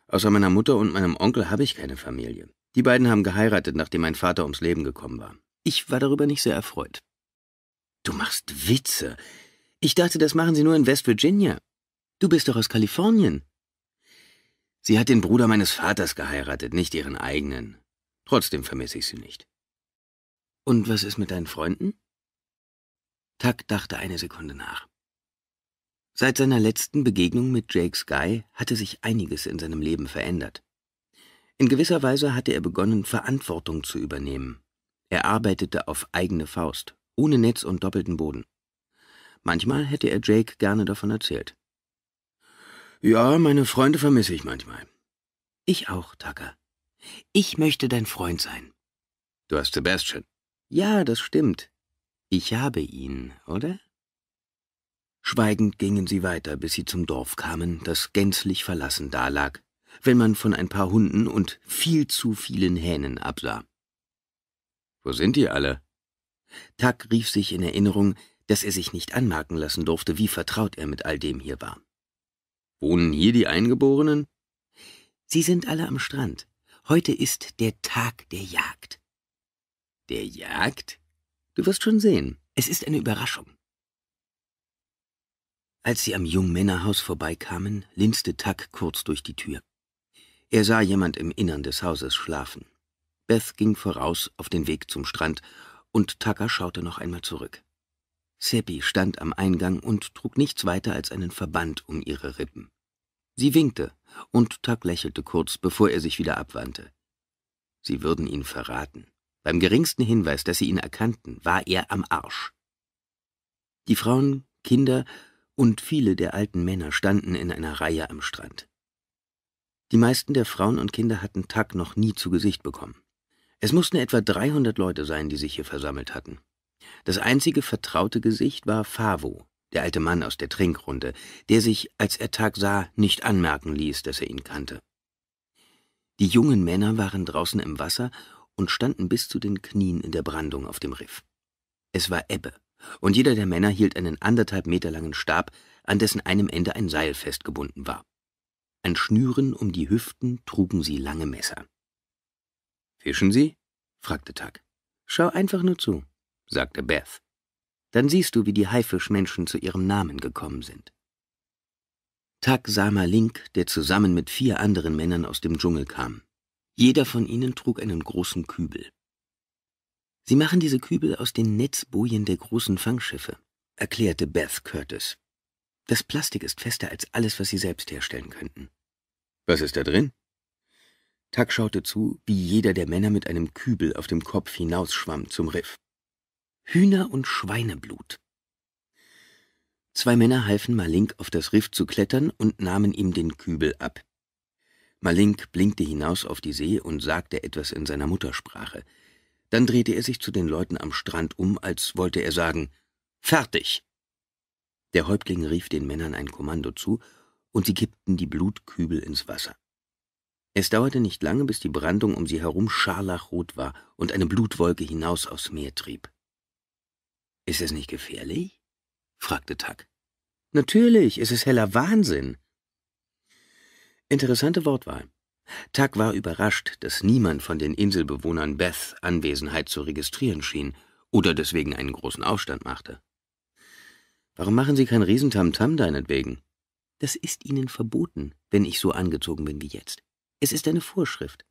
Außer meiner Mutter und meinem Onkel habe ich keine Familie. Die beiden haben geheiratet, nachdem mein Vater ums Leben gekommen war. Ich war darüber nicht sehr erfreut. Du machst Witze. Ich dachte, das machen sie nur in West Virginia. Du bist doch aus Kalifornien. Sie hat den Bruder meines Vaters geheiratet, nicht ihren eigenen. Trotzdem vermisse ich sie nicht. Und was ist mit deinen Freunden? Tuck dachte eine Sekunde nach. Seit seiner letzten Begegnung mit Jake Sky hatte sich einiges in seinem Leben verändert. In gewisser Weise hatte er begonnen, Verantwortung zu übernehmen. Er arbeitete auf eigene Faust, ohne Netz und doppelten Boden. Manchmal hätte er Jake gerne davon erzählt. Ja, meine Freunde vermisse ich manchmal. Ich auch, Tucker. Ich möchte dein Freund sein. Du hast Sebastian. Ja, das stimmt. Ich habe ihn, oder? Schweigend gingen sie weiter, bis sie zum Dorf kamen, das gänzlich verlassen dalag, wenn man von ein paar Hunden und viel zu vielen Hähnen absah. Wo sind die alle? Tuck rief sich in Erinnerung, dass er sich nicht anmerken lassen durfte, wie vertraut er mit all dem hier war. Wohnen hier die Eingeborenen? Sie sind alle am Strand. Heute ist der Tag der Jagd. Der Jagd? Du wirst schon sehen. Es ist eine Überraschung. Als sie am Jungmännerhaus vorbeikamen, linste Tuck kurz durch die Tür. Er sah jemand im Innern des Hauses schlafen. Beth ging voraus auf den Weg zum Strand, und Tucker schaute noch einmal zurück. Seppi stand am Eingang und trug nichts weiter als einen Verband um ihre Rippen. Sie winkte, und Tuck lächelte kurz, bevor er sich wieder abwandte. Sie würden ihn verraten. Beim geringsten Hinweis, dass sie ihn erkannten, war er am Arsch. Die Frauen, Kinder und viele der alten Männer standen in einer Reihe am Strand. Die meisten der Frauen und Kinder hatten Tuck noch nie zu Gesicht bekommen. Es mussten etwa 300 Leute sein, die sich hier versammelt hatten. Das einzige vertraute Gesicht war Favo, der alte Mann aus der Trinkrunde, der sich, als er Tag sah, nicht anmerken ließ, dass er ihn kannte. Die jungen Männer waren draußen im Wasser und standen bis zu den Knien in der Brandung auf dem Riff. Es war Ebbe, und jeder der Männer hielt einen anderthalb Meter langen Stab, an dessen einem Ende ein Seil festgebunden war. An Schnüren um die Hüften trugen sie lange Messer. Fischen Sie? fragte Tuck. Schau einfach nur zu, sagte Beth. Dann siehst du, wie die Haifischmenschen zu ihrem Namen gekommen sind. Tak Sama Link, der zusammen mit vier anderen Männern aus dem Dschungel kam. Jeder von ihnen trug einen großen Kübel. Sie machen diese Kübel aus den Netzbojen der großen Fangschiffe, erklärte Beth Curtis. Das Plastik ist fester als alles, was sie selbst herstellen könnten. Was ist da drin? Tuck schaute zu, wie jeder der Männer mit einem Kübel auf dem Kopf hinausschwamm zum Riff. Hühner- und Schweineblut. Zwei Männer halfen Malink auf das Riff zu klettern und nahmen ihm den Kübel ab. Malink blinkte hinaus auf die See und sagte etwas in seiner Muttersprache. Dann drehte er sich zu den Leuten am Strand um, als wollte er sagen, »Fertig!« Der Häuptling rief den Männern ein Kommando zu, und sie kippten die Blutkübel ins Wasser. Es dauerte nicht lange, bis die Brandung um sie herum scharlachrot war und eine Blutwolke hinaus aufs Meer trieb. »Ist es nicht gefährlich?« fragte Tuck. »Natürlich, es ist heller Wahnsinn.« Interessante Wortwahl. Tuck war überrascht, dass niemand von den Inselbewohnern Beth Anwesenheit zu registrieren schien oder deswegen einen großen Aufstand machte. »Warum machen Sie kein Riesentamtam deinetwegen?« »Das ist Ihnen verboten, wenn ich so angezogen bin wie jetzt. Es ist eine Vorschrift.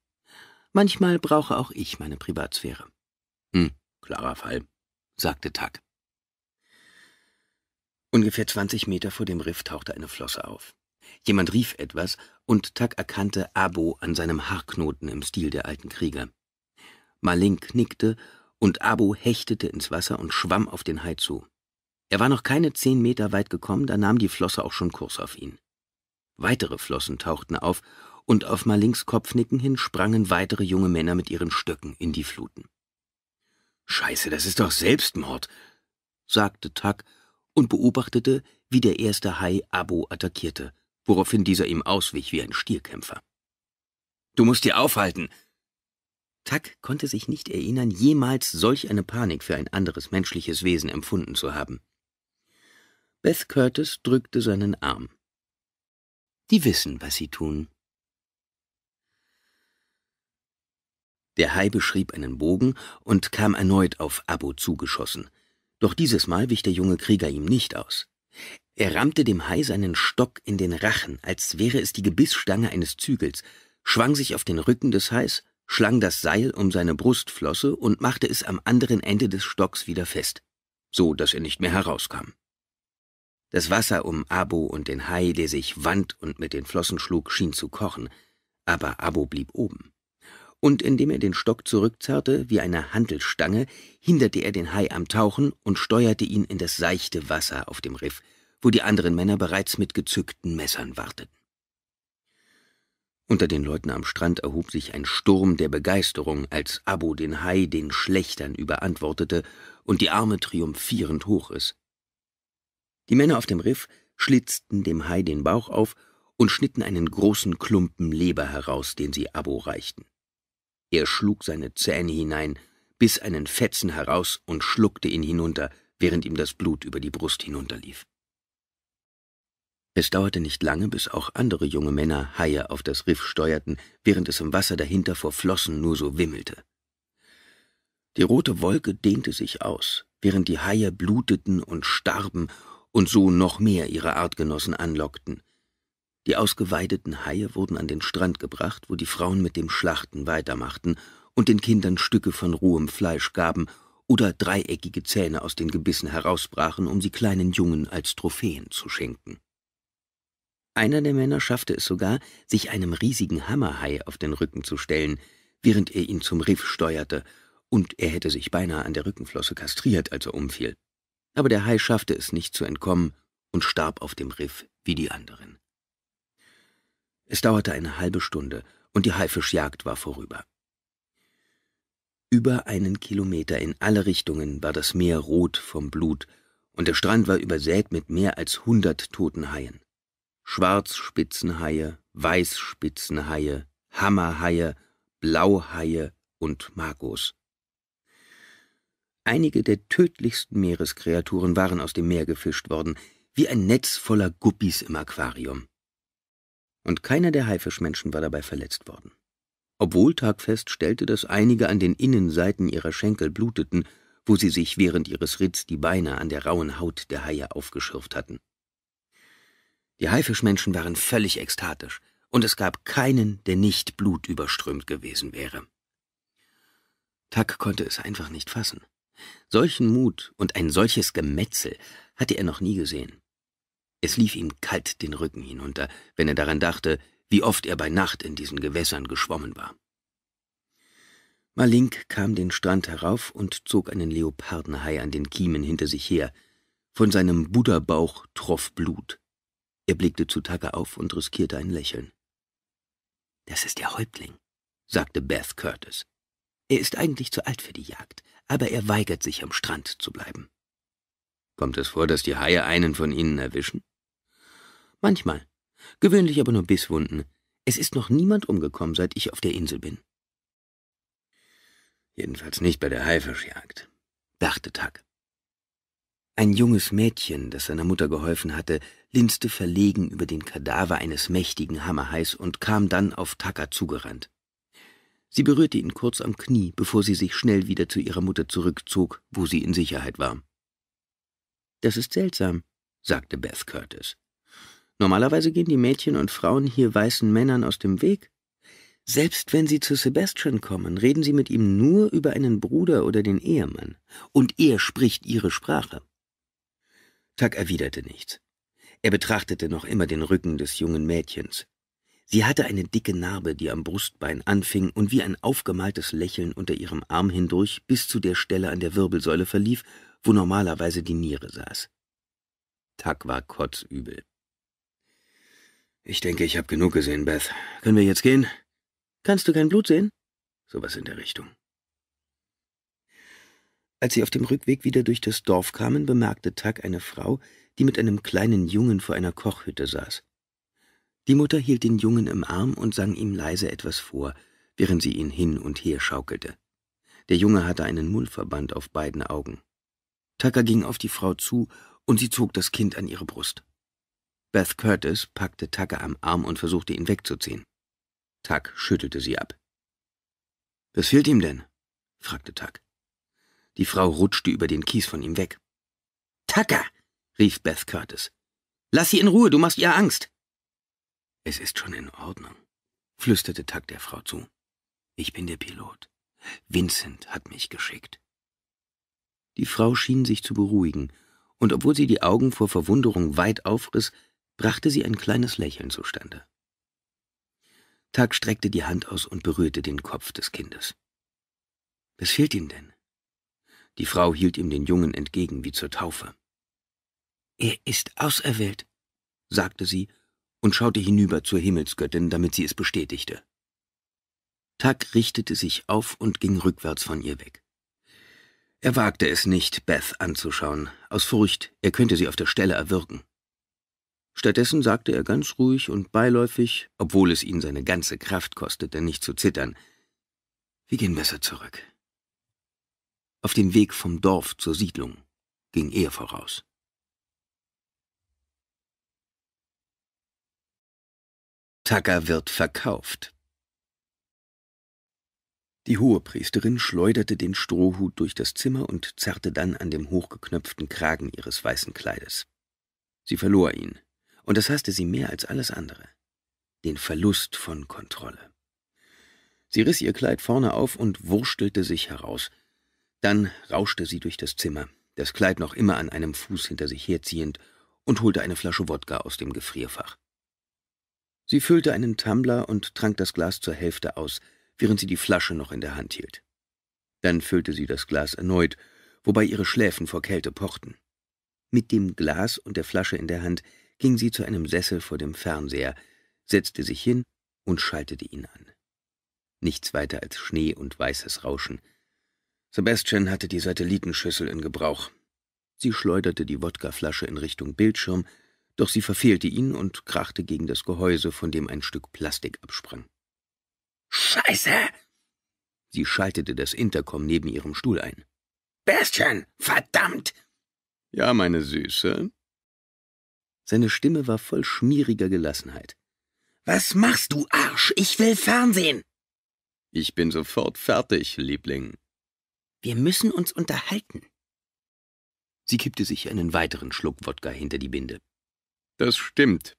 Manchmal brauche auch ich meine Privatsphäre. Hm, klarer Fall, sagte Tuck. Ungefähr 20 Meter vor dem Riff tauchte eine Flosse auf. Jemand rief etwas und Tuck erkannte Abo an seinem Haarknoten im Stil der alten Krieger. Malink nickte und Abo hechtete ins Wasser und schwamm auf den Hai zu. Er war noch keine zehn Meter weit gekommen, da nahm die Flosse auch schon Kurs auf ihn. Weitere Flossen tauchten auf und auf Malings Kopfnicken hin sprangen weitere junge Männer mit ihren Stöcken in die Fluten. Scheiße, das ist doch Selbstmord, sagte Tuck und beobachtete, wie der erste Hai Abo attackierte, woraufhin dieser ihm auswich wie ein Stierkämpfer. Du musst dir aufhalten! Tuck konnte sich nicht erinnern, jemals solch eine Panik für ein anderes menschliches Wesen empfunden zu haben. Beth Curtis drückte seinen Arm. Die wissen, was sie tun, Der Hai beschrieb einen Bogen und kam erneut auf Abo zugeschossen. Doch dieses Mal wich der junge Krieger ihm nicht aus. Er rammte dem Hai seinen Stock in den Rachen, als wäre es die Gebissstange eines Zügels, schwang sich auf den Rücken des Hais, schlang das Seil um seine Brustflosse und machte es am anderen Ende des Stocks wieder fest, so dass er nicht mehr herauskam. Das Wasser um Abo und den Hai, der sich wand und mit den Flossen schlug, schien zu kochen, aber Abo blieb oben und indem er den Stock zurückzerrte wie eine Hantelstange, hinderte er den Hai am Tauchen und steuerte ihn in das seichte Wasser auf dem Riff, wo die anderen Männer bereits mit gezückten Messern warteten. Unter den Leuten am Strand erhob sich ein Sturm der Begeisterung, als Abo den Hai den Schlechtern überantwortete und die Arme triumphierend hochriss. Die Männer auf dem Riff schlitzten dem Hai den Bauch auf und schnitten einen großen Klumpen Leber heraus, den sie Abo reichten. Er schlug seine Zähne hinein, biss einen Fetzen heraus und schluckte ihn hinunter, während ihm das Blut über die Brust hinunterlief. Es dauerte nicht lange, bis auch andere junge Männer Haie auf das Riff steuerten, während es im Wasser dahinter vor Flossen nur so wimmelte. Die rote Wolke dehnte sich aus, während die Haie bluteten und starben und so noch mehr ihre Artgenossen anlockten. Die ausgeweideten Haie wurden an den Strand gebracht, wo die Frauen mit dem Schlachten weitermachten und den Kindern Stücke von rohem Fleisch gaben oder dreieckige Zähne aus den Gebissen herausbrachen, um sie kleinen Jungen als Trophäen zu schenken. Einer der Männer schaffte es sogar, sich einem riesigen Hammerhai auf den Rücken zu stellen, während er ihn zum Riff steuerte, und er hätte sich beinahe an der Rückenflosse kastriert, als er umfiel. Aber der Hai schaffte es nicht zu entkommen und starb auf dem Riff wie die anderen. Es dauerte eine halbe Stunde, und die Haifischjagd war vorüber. Über einen Kilometer in alle Richtungen war das Meer rot vom Blut, und der Strand war übersät mit mehr als hundert toten Haien. Schwarzspitzenhaie, Weißspitzenhaie, Hammerhaie, Blauhaie und Magos. Einige der tödlichsten Meereskreaturen waren aus dem Meer gefischt worden, wie ein Netz voller Guppies im Aquarium und keiner der Haifischmenschen war dabei verletzt worden. Obwohl Tag feststellte, dass einige an den Innenseiten ihrer Schenkel bluteten, wo sie sich während ihres Ritts die Beine an der rauen Haut der Haie aufgeschürft hatten. Die Haifischmenschen waren völlig ekstatisch, und es gab keinen, der nicht blutüberströmt gewesen wäre. Tuck konnte es einfach nicht fassen. Solchen Mut und ein solches Gemetzel hatte er noch nie gesehen. Es lief ihm kalt den Rücken hinunter, wenn er daran dachte, wie oft er bei Nacht in diesen Gewässern geschwommen war. Malink kam den Strand herauf und zog einen Leopardenhai an den Kiemen hinter sich her. Von seinem Buddha-Bauch troff Blut. Er blickte zu Tucker auf und riskierte ein Lächeln. »Das ist der Häuptling«, sagte Beth Curtis. »Er ist eigentlich zu alt für die Jagd, aber er weigert sich, am Strand zu bleiben.« Kommt es vor, dass die Haie einen von ihnen erwischen? Manchmal. Gewöhnlich aber nur Bisswunden. Es ist noch niemand umgekommen, seit ich auf der Insel bin. Jedenfalls nicht bei der Haifischjagd, dachte Tuck. Ein junges Mädchen, das seiner Mutter geholfen hatte, linste verlegen über den Kadaver eines mächtigen Hammerhais und kam dann auf Tucker zugerannt. Sie berührte ihn kurz am Knie, bevor sie sich schnell wieder zu ihrer Mutter zurückzog, wo sie in Sicherheit war. Das ist seltsam, sagte Beth Curtis. Normalerweise gehen die Mädchen und Frauen hier weißen Männern aus dem Weg. Selbst wenn sie zu Sebastian kommen, reden sie mit ihm nur über einen Bruder oder den Ehemann, und er spricht ihre Sprache. Tuck erwiderte nichts. Er betrachtete noch immer den Rücken des jungen Mädchens. Sie hatte eine dicke Narbe, die am Brustbein anfing und wie ein aufgemaltes Lächeln unter ihrem Arm hindurch bis zu der Stelle an der Wirbelsäule verlief, wo normalerweise die Niere saß. Tuck war kotzübel. Ich denke, ich habe genug gesehen, Beth. Können wir jetzt gehen? Kannst du kein Blut sehen? Sowas in der Richtung. Als sie auf dem Rückweg wieder durch das Dorf kamen, bemerkte Tuck eine Frau, die mit einem kleinen Jungen vor einer Kochhütte saß. Die Mutter hielt den Jungen im Arm und sang ihm leise etwas vor, während sie ihn hin und her schaukelte. Der Junge hatte einen Mullverband auf beiden Augen. Tucker ging auf die Frau zu und sie zog das Kind an ihre Brust. Beth Curtis packte Tucker am Arm und versuchte ihn wegzuziehen. Tuck schüttelte sie ab. Was fehlt ihm denn? fragte Tuck. Die Frau rutschte über den Kies von ihm weg. Tucker! rief Beth Curtis. Lass sie in Ruhe, du machst ihr Angst. Es ist schon in Ordnung, flüsterte Tuck der Frau zu. Ich bin der Pilot. Vincent hat mich geschickt. Die Frau schien sich zu beruhigen, und obwohl sie die Augen vor Verwunderung weit aufriss, brachte sie ein kleines Lächeln zustande. Tag streckte die Hand aus und berührte den Kopf des Kindes. Was fehlt ihm denn? Die Frau hielt ihm den Jungen entgegen wie zur Taufe. Er ist auserwählt, sagte sie und schaute hinüber zur Himmelsgöttin, damit sie es bestätigte. Tag richtete sich auf und ging rückwärts von ihr weg. Er wagte es nicht, Beth anzuschauen, aus Furcht, er könnte sie auf der Stelle erwürgen. Stattdessen sagte er ganz ruhig und beiläufig, obwohl es ihn seine ganze Kraft kostete, nicht zu zittern, »Wir gehen besser zurück.« Auf dem Weg vom Dorf zur Siedlung ging er voraus. Tucker wird verkauft. Die Hohepriesterin schleuderte den Strohhut durch das Zimmer und zerrte dann an dem hochgeknöpften Kragen ihres weißen Kleides. Sie verlor ihn, und das hasste sie mehr als alles andere. Den Verlust von Kontrolle. Sie riss ihr Kleid vorne auf und wurstelte sich heraus. Dann rauschte sie durch das Zimmer, das Kleid noch immer an einem Fuß hinter sich herziehend, und holte eine Flasche Wodka aus dem Gefrierfach. Sie füllte einen Tumbler und trank das Glas zur Hälfte aus – während sie die Flasche noch in der Hand hielt. Dann füllte sie das Glas erneut, wobei ihre Schläfen vor Kälte pochten. Mit dem Glas und der Flasche in der Hand ging sie zu einem Sessel vor dem Fernseher, setzte sich hin und schaltete ihn an. Nichts weiter als Schnee und weißes Rauschen. Sebastian hatte die Satellitenschüssel in Gebrauch. Sie schleuderte die Wodkaflasche in Richtung Bildschirm, doch sie verfehlte ihn und krachte gegen das Gehäuse, von dem ein Stück Plastik absprang. Scheiße! Sie schaltete das Intercom neben ihrem Stuhl ein. Bastian, verdammt! Ja, meine Süße. Seine Stimme war voll schmieriger Gelassenheit. Was machst du, Arsch? Ich will Fernsehen! Ich bin sofort fertig, Liebling. Wir müssen uns unterhalten. Sie kippte sich einen weiteren Schluck Wodka hinter die Binde. Das stimmt.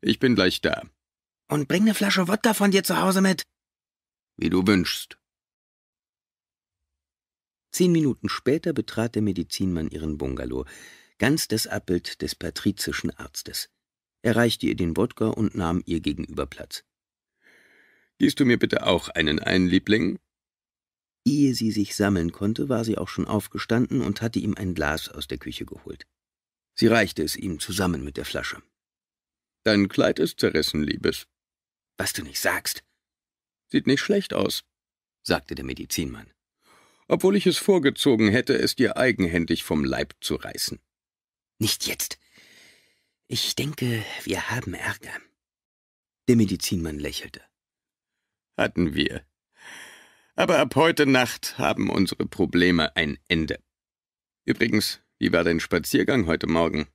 Ich bin gleich da. Und bring ne Flasche Wodka von dir zu Hause mit. Wie du wünschst. Zehn Minuten später betrat der Medizinmann ihren Bungalow, ganz das Abbild des patrizischen Arztes. Er reichte ihr den Wodka und nahm ihr gegenüber Platz. Gießt du mir bitte auch einen ein, Liebling? Ehe sie sich sammeln konnte, war sie auch schon aufgestanden und hatte ihm ein Glas aus der Küche geholt. Sie reichte es ihm zusammen mit der Flasche. Dein Kleid ist zerrissen, Liebes was du nicht sagst. Sieht nicht schlecht aus, sagte der Medizinmann. Obwohl ich es vorgezogen hätte, es dir eigenhändig vom Leib zu reißen. Nicht jetzt. Ich denke, wir haben Ärger. Der Medizinmann lächelte. Hatten wir. Aber ab heute Nacht haben unsere Probleme ein Ende. Übrigens, wie war dein Spaziergang heute Morgen?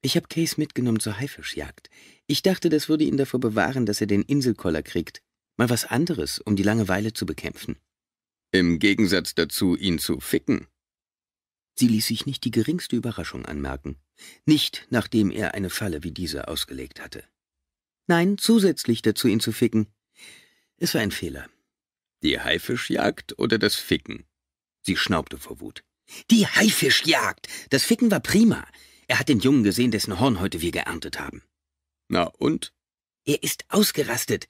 Ich habe Case mitgenommen zur Haifischjagd. Ich dachte, das würde ihn davor bewahren, dass er den Inselkoller kriegt. Mal was anderes, um die Langeweile zu bekämpfen. Im Gegensatz dazu, ihn zu ficken. Sie ließ sich nicht die geringste Überraschung anmerken. Nicht, nachdem er eine Falle wie diese ausgelegt hatte. Nein, zusätzlich dazu, ihn zu ficken. Es war ein Fehler. Die Haifischjagd oder das Ficken? Sie schnaubte vor Wut. Die Haifischjagd! Das Ficken war prima. Er hat den Jungen gesehen, dessen Horn heute wir geerntet haben. Na und? Er ist ausgerastet.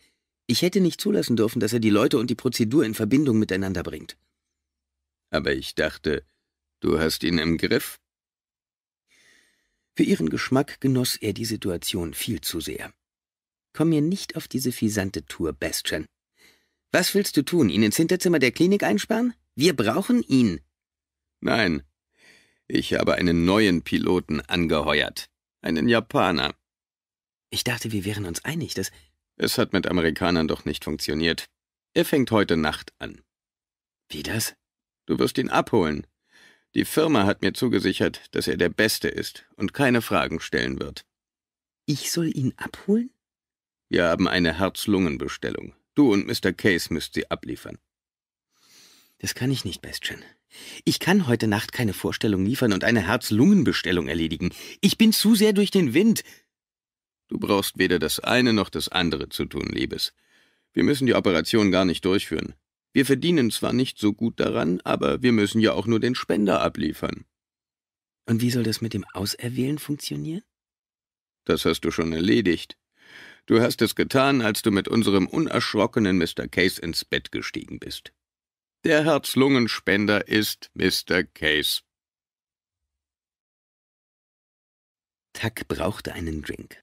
Ich hätte nicht zulassen dürfen, dass er die Leute und die Prozedur in Verbindung miteinander bringt. Aber ich dachte, du hast ihn im Griff. Für ihren Geschmack genoss er die Situation viel zu sehr. Komm mir nicht auf diese fisante Tour, Bastian. Was willst du tun, ihn ins Hinterzimmer der Klinik einsperren? Wir brauchen ihn. Nein, ich habe einen neuen Piloten angeheuert. Einen Japaner. Ich dachte, wir wären uns einig, dass... Es hat mit Amerikanern doch nicht funktioniert. Er fängt heute Nacht an. Wie das? Du wirst ihn abholen. Die Firma hat mir zugesichert, dass er der Beste ist und keine Fragen stellen wird. Ich soll ihn abholen? Wir haben eine Herz-Lungen-Bestellung. Du und Mr. Case müsst sie abliefern. Das kann ich nicht, Bestien. Ich kann heute Nacht keine Vorstellung liefern und eine Herz-Lungen-Bestellung erledigen. Ich bin zu sehr durch den Wind. Du brauchst weder das eine noch das andere zu tun, Liebes. Wir müssen die Operation gar nicht durchführen. Wir verdienen zwar nicht so gut daran, aber wir müssen ja auch nur den Spender abliefern. Und wie soll das mit dem Auserwählen funktionieren? Das hast du schon erledigt. Du hast es getan, als du mit unserem unerschrockenen Mr. Case ins Bett gestiegen bist. Der herz lungen ist Mr. Case. Tuck brauchte einen Drink.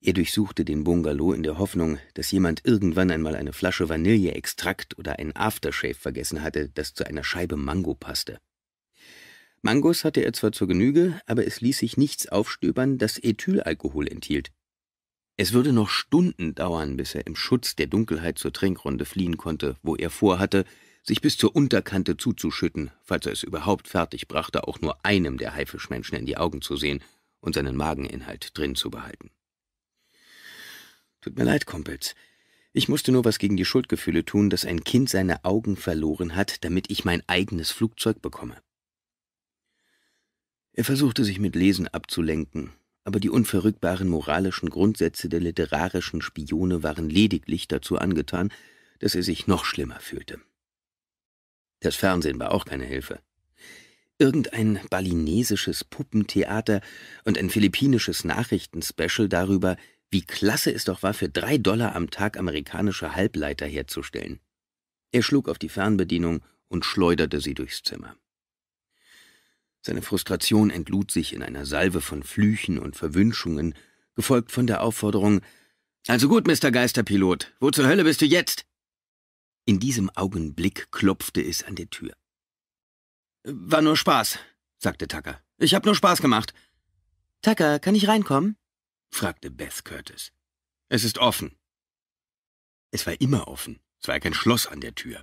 Er durchsuchte den Bungalow in der Hoffnung, dass jemand irgendwann einmal eine Flasche Vanilleextrakt oder ein Aftershave vergessen hatte, das zu einer Scheibe Mango passte. Mangos hatte er zwar zur Genüge, aber es ließ sich nichts aufstöbern, das Ethylalkohol enthielt. Es würde noch Stunden dauern, bis er im Schutz der Dunkelheit zur Trinkrunde fliehen konnte, wo er vorhatte, sich bis zur Unterkante zuzuschütten, falls er es überhaupt fertig brachte, auch nur einem der Haifischmenschen in die Augen zu sehen und seinen Mageninhalt drin zu behalten. Tut mir leid, Kumpels. Ich musste nur was gegen die Schuldgefühle tun, dass ein Kind seine Augen verloren hat, damit ich mein eigenes Flugzeug bekomme. Er versuchte sich mit Lesen abzulenken, aber die unverrückbaren moralischen Grundsätze der literarischen Spione waren lediglich dazu angetan, dass er sich noch schlimmer fühlte. Das Fernsehen war auch keine Hilfe. Irgendein balinesisches Puppentheater und ein philippinisches Nachrichtenspecial darüber, wie klasse es doch war, für drei Dollar am Tag amerikanische Halbleiter herzustellen. Er schlug auf die Fernbedienung und schleuderte sie durchs Zimmer. Seine Frustration entlud sich in einer Salve von Flüchen und Verwünschungen, gefolgt von der Aufforderung: Also gut, Mr. Geisterpilot, wo zur Hölle bist du jetzt? In diesem Augenblick klopfte es an der Tür. War nur Spaß, sagte Tucker. Ich hab nur Spaß gemacht. Tucker, kann ich reinkommen? fragte Beth Curtis. Es ist offen. Es war immer offen. Es war kein Schloss an der Tür.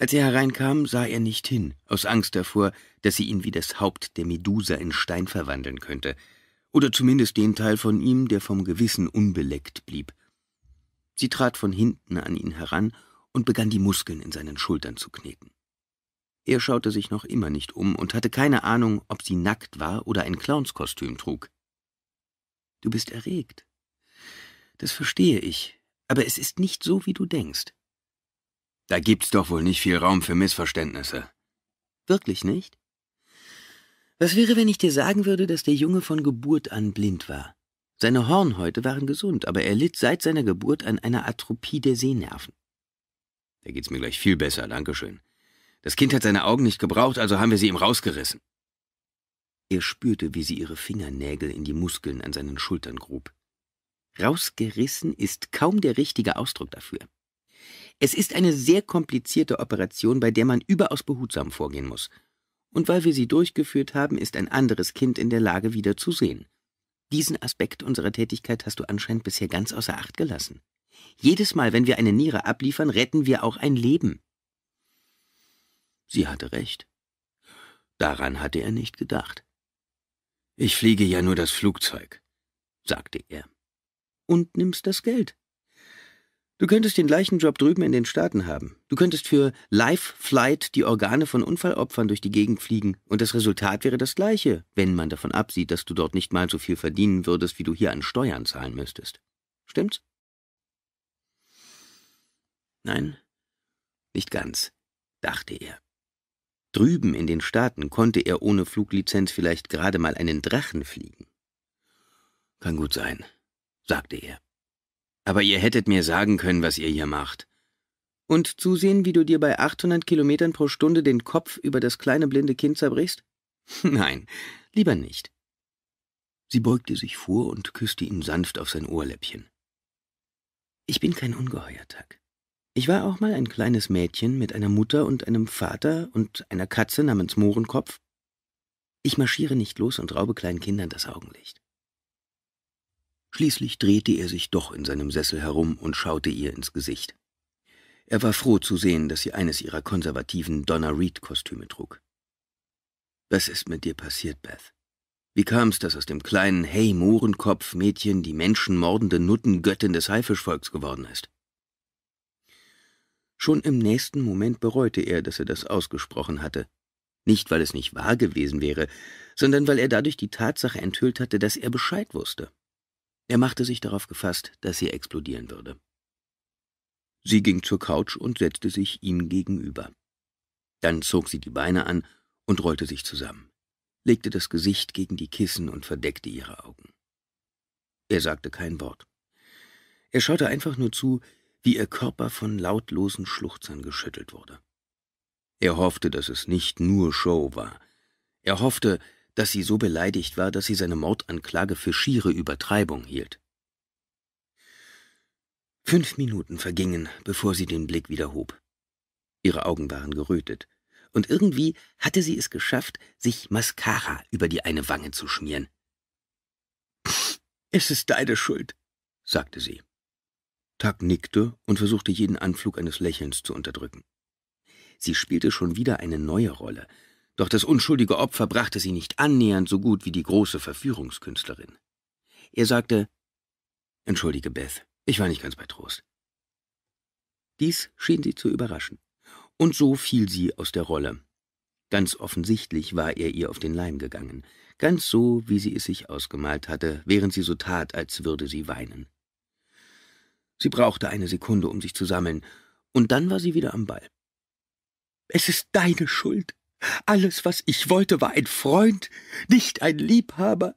Als er hereinkam, sah er nicht hin, aus Angst davor, dass sie ihn wie das Haupt der Medusa in Stein verwandeln könnte, oder zumindest den Teil von ihm, der vom Gewissen unbeleckt blieb Sie trat von hinten an ihn heran und begann die Muskeln in seinen Schultern zu kneten. Er schaute sich noch immer nicht um und hatte keine Ahnung, ob sie nackt war oder ein Clownskostüm trug. Du bist erregt. Das verstehe ich, aber es ist nicht so, wie du denkst. Da gibt's doch wohl nicht viel Raum für Missverständnisse. Wirklich nicht? Was wäre, wenn ich dir sagen würde, dass der Junge von Geburt an blind war? Seine Hornhäute waren gesund, aber er litt seit seiner Geburt an einer Atropie der Sehnerven. Da geht's mir gleich viel besser, danke schön. Das Kind hat seine Augen nicht gebraucht, also haben wir sie ihm rausgerissen. Er spürte, wie sie ihre Fingernägel in die Muskeln an seinen Schultern grub. Rausgerissen ist kaum der richtige Ausdruck dafür. Es ist eine sehr komplizierte Operation, bei der man überaus behutsam vorgehen muss. Und weil wir sie durchgeführt haben, ist ein anderes Kind in der Lage, wieder zu sehen. Diesen Aspekt unserer Tätigkeit hast du anscheinend bisher ganz außer Acht gelassen. Jedes Mal, wenn wir eine Niere abliefern, retten wir auch ein Leben. Sie hatte recht. Daran hatte er nicht gedacht. Ich fliege ja nur das Flugzeug, sagte er. Und nimmst das Geld, Du könntest den gleichen Job drüben in den Staaten haben. Du könntest für Life Flight die Organe von Unfallopfern durch die Gegend fliegen und das Resultat wäre das gleiche, wenn man davon absieht, dass du dort nicht mal so viel verdienen würdest, wie du hier an Steuern zahlen müsstest. Stimmt's? Nein, nicht ganz, dachte er. Drüben in den Staaten konnte er ohne Fluglizenz vielleicht gerade mal einen Drachen fliegen. Kann gut sein, sagte er. Aber ihr hättet mir sagen können, was ihr hier macht. Und zusehen, wie du dir bei 800 Kilometern pro Stunde den Kopf über das kleine blinde Kind zerbrichst? Nein, lieber nicht. Sie beugte sich vor und küsste ihn sanft auf sein Ohrläppchen. Ich bin kein Ungeheuer, Tag. Ich war auch mal ein kleines Mädchen mit einer Mutter und einem Vater und einer Katze namens Mohrenkopf. Ich marschiere nicht los und raube kleinen Kindern das Augenlicht. Schließlich drehte er sich doch in seinem Sessel herum und schaute ihr ins Gesicht. Er war froh zu sehen, dass sie eines ihrer konservativen Donna Reed-Kostüme trug. Was ist mit dir passiert, Beth? Wie kam es, dass aus dem kleinen Hey-Mohrenkopf-Mädchen die menschenmordende Nuttengöttin des Haifischvolks geworden ist? Schon im nächsten Moment bereute er, dass er das ausgesprochen hatte. Nicht, weil es nicht wahr gewesen wäre, sondern weil er dadurch die Tatsache enthüllt hatte, dass er Bescheid wusste. Er machte sich darauf gefasst, dass sie explodieren würde. Sie ging zur Couch und setzte sich ihm gegenüber. Dann zog sie die Beine an und rollte sich zusammen, legte das Gesicht gegen die Kissen und verdeckte ihre Augen. Er sagte kein Wort. Er schaute einfach nur zu, wie ihr Körper von lautlosen Schluchzern geschüttelt wurde. Er hoffte, dass es nicht nur Show war. Er hoffte, dass sie so beleidigt war, dass sie seine Mordanklage für schiere Übertreibung hielt. Fünf Minuten vergingen, bevor sie den Blick wieder hob. Ihre Augen waren gerötet, und irgendwie hatte sie es geschafft, sich Mascara über die eine Wange zu schmieren. Es ist deine Schuld, sagte sie. Tag nickte und versuchte jeden Anflug eines Lächelns zu unterdrücken. Sie spielte schon wieder eine neue Rolle, doch das unschuldige Opfer brachte sie nicht annähernd so gut wie die große Verführungskünstlerin. Er sagte, Entschuldige, Beth, ich war nicht ganz bei Trost. Dies schien sie zu überraschen. Und so fiel sie aus der Rolle. Ganz offensichtlich war er ihr auf den Leim gegangen, ganz so, wie sie es sich ausgemalt hatte, während sie so tat, als würde sie weinen. Sie brauchte eine Sekunde, um sich zu sammeln, und dann war sie wieder am Ball. Es ist deine Schuld, alles, was ich wollte, war ein Freund, nicht ein Liebhaber.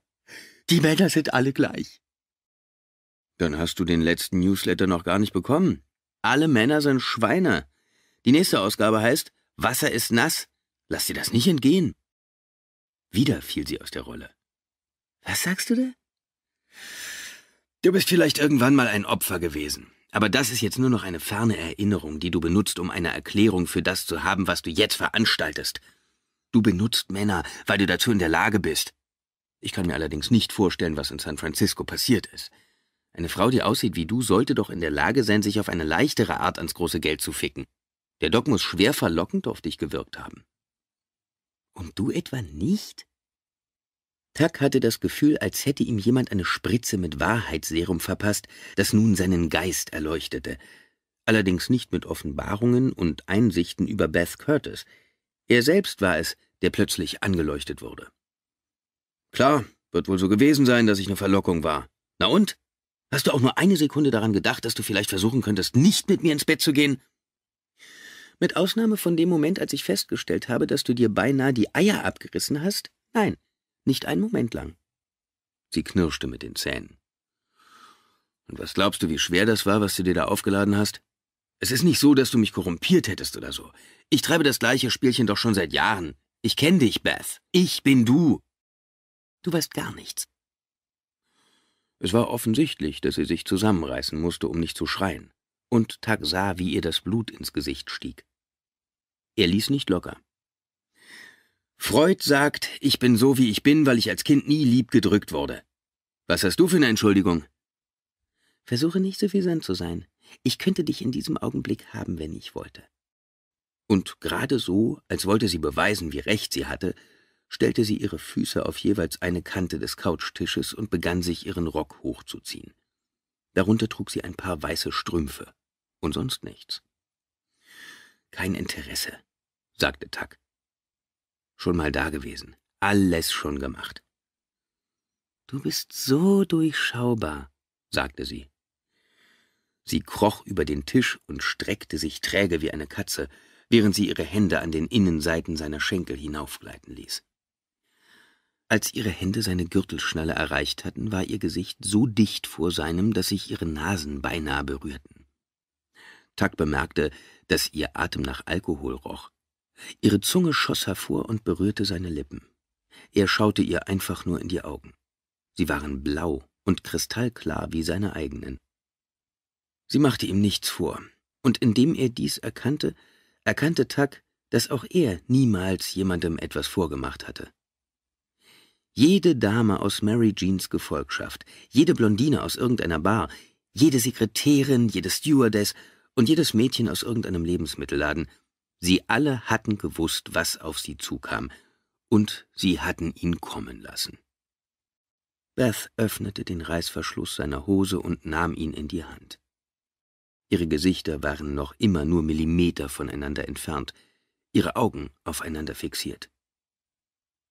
Die Männer sind alle gleich. Dann hast du den letzten Newsletter noch gar nicht bekommen. Alle Männer sind Schweine. Die nächste Ausgabe heißt Wasser ist nass. Lass dir das nicht entgehen. Wieder fiel sie aus der Rolle. Was sagst du da? Du bist vielleicht irgendwann mal ein Opfer gewesen. Aber das ist jetzt nur noch eine ferne Erinnerung, die du benutzt, um eine Erklärung für das zu haben, was du jetzt veranstaltest. Du benutzt Männer, weil du dazu in der Lage bist. Ich kann mir allerdings nicht vorstellen, was in San Francisco passiert ist. Eine Frau, die aussieht wie du, sollte doch in der Lage sein, sich auf eine leichtere Art ans große Geld zu ficken. Der Doc muss schwer verlockend auf dich gewirkt haben. Und du etwa nicht? Tuck hatte das Gefühl, als hätte ihm jemand eine Spritze mit Wahrheitsserum verpasst, das nun seinen Geist erleuchtete. Allerdings nicht mit Offenbarungen und Einsichten über Beth Curtis. Er selbst war es, der plötzlich angeleuchtet wurde. Klar, wird wohl so gewesen sein, dass ich eine Verlockung war. Na und? Hast du auch nur eine Sekunde daran gedacht, dass du vielleicht versuchen könntest, nicht mit mir ins Bett zu gehen? Mit Ausnahme von dem Moment, als ich festgestellt habe, dass du dir beinahe die Eier abgerissen hast? Nein, nicht einen Moment lang. Sie knirschte mit den Zähnen. Und was glaubst du, wie schwer das war, was du dir da aufgeladen hast? Es ist nicht so, dass du mich korrumpiert hättest oder so. Ich treibe das gleiche Spielchen doch schon seit Jahren. Ich kenne dich, Beth. Ich bin du. Du weißt gar nichts. Es war offensichtlich, dass sie sich zusammenreißen musste, um nicht zu schreien, und Tag sah, wie ihr das Blut ins Gesicht stieg. Er ließ nicht locker. Freud sagt, ich bin so, wie ich bin, weil ich als Kind nie lieb gedrückt wurde. Was hast du für eine Entschuldigung? Versuche nicht so viel fisant zu sein. Ich könnte dich in diesem Augenblick haben, wenn ich wollte. Und gerade so, als wollte sie beweisen, wie recht sie hatte, stellte sie ihre Füße auf jeweils eine Kante des Couchtisches und begann sich ihren Rock hochzuziehen. Darunter trug sie ein paar weiße Strümpfe und sonst nichts. Kein Interesse, sagte Tuck schon mal dagewesen, alles schon gemacht. Du bist so durchschaubar, sagte sie. Sie kroch über den Tisch und streckte sich träge wie eine Katze, während sie ihre Hände an den Innenseiten seiner Schenkel hinaufgleiten ließ. Als ihre Hände seine Gürtelschnalle erreicht hatten, war ihr Gesicht so dicht vor seinem, dass sich ihre Nasen beinahe berührten. Tuck bemerkte, dass ihr Atem nach Alkohol roch, Ihre Zunge schoss hervor und berührte seine Lippen. Er schaute ihr einfach nur in die Augen. Sie waren blau und kristallklar wie seine eigenen. Sie machte ihm nichts vor, und indem er dies erkannte, erkannte Tuck, dass auch er niemals jemandem etwas vorgemacht hatte. Jede Dame aus Mary Jeans Gefolgschaft, jede Blondine aus irgendeiner Bar, jede Sekretärin, jede Stewardess und jedes Mädchen aus irgendeinem Lebensmittelladen Sie alle hatten gewusst, was auf sie zukam, und sie hatten ihn kommen lassen. Beth öffnete den Reißverschluss seiner Hose und nahm ihn in die Hand. Ihre Gesichter waren noch immer nur Millimeter voneinander entfernt, ihre Augen aufeinander fixiert.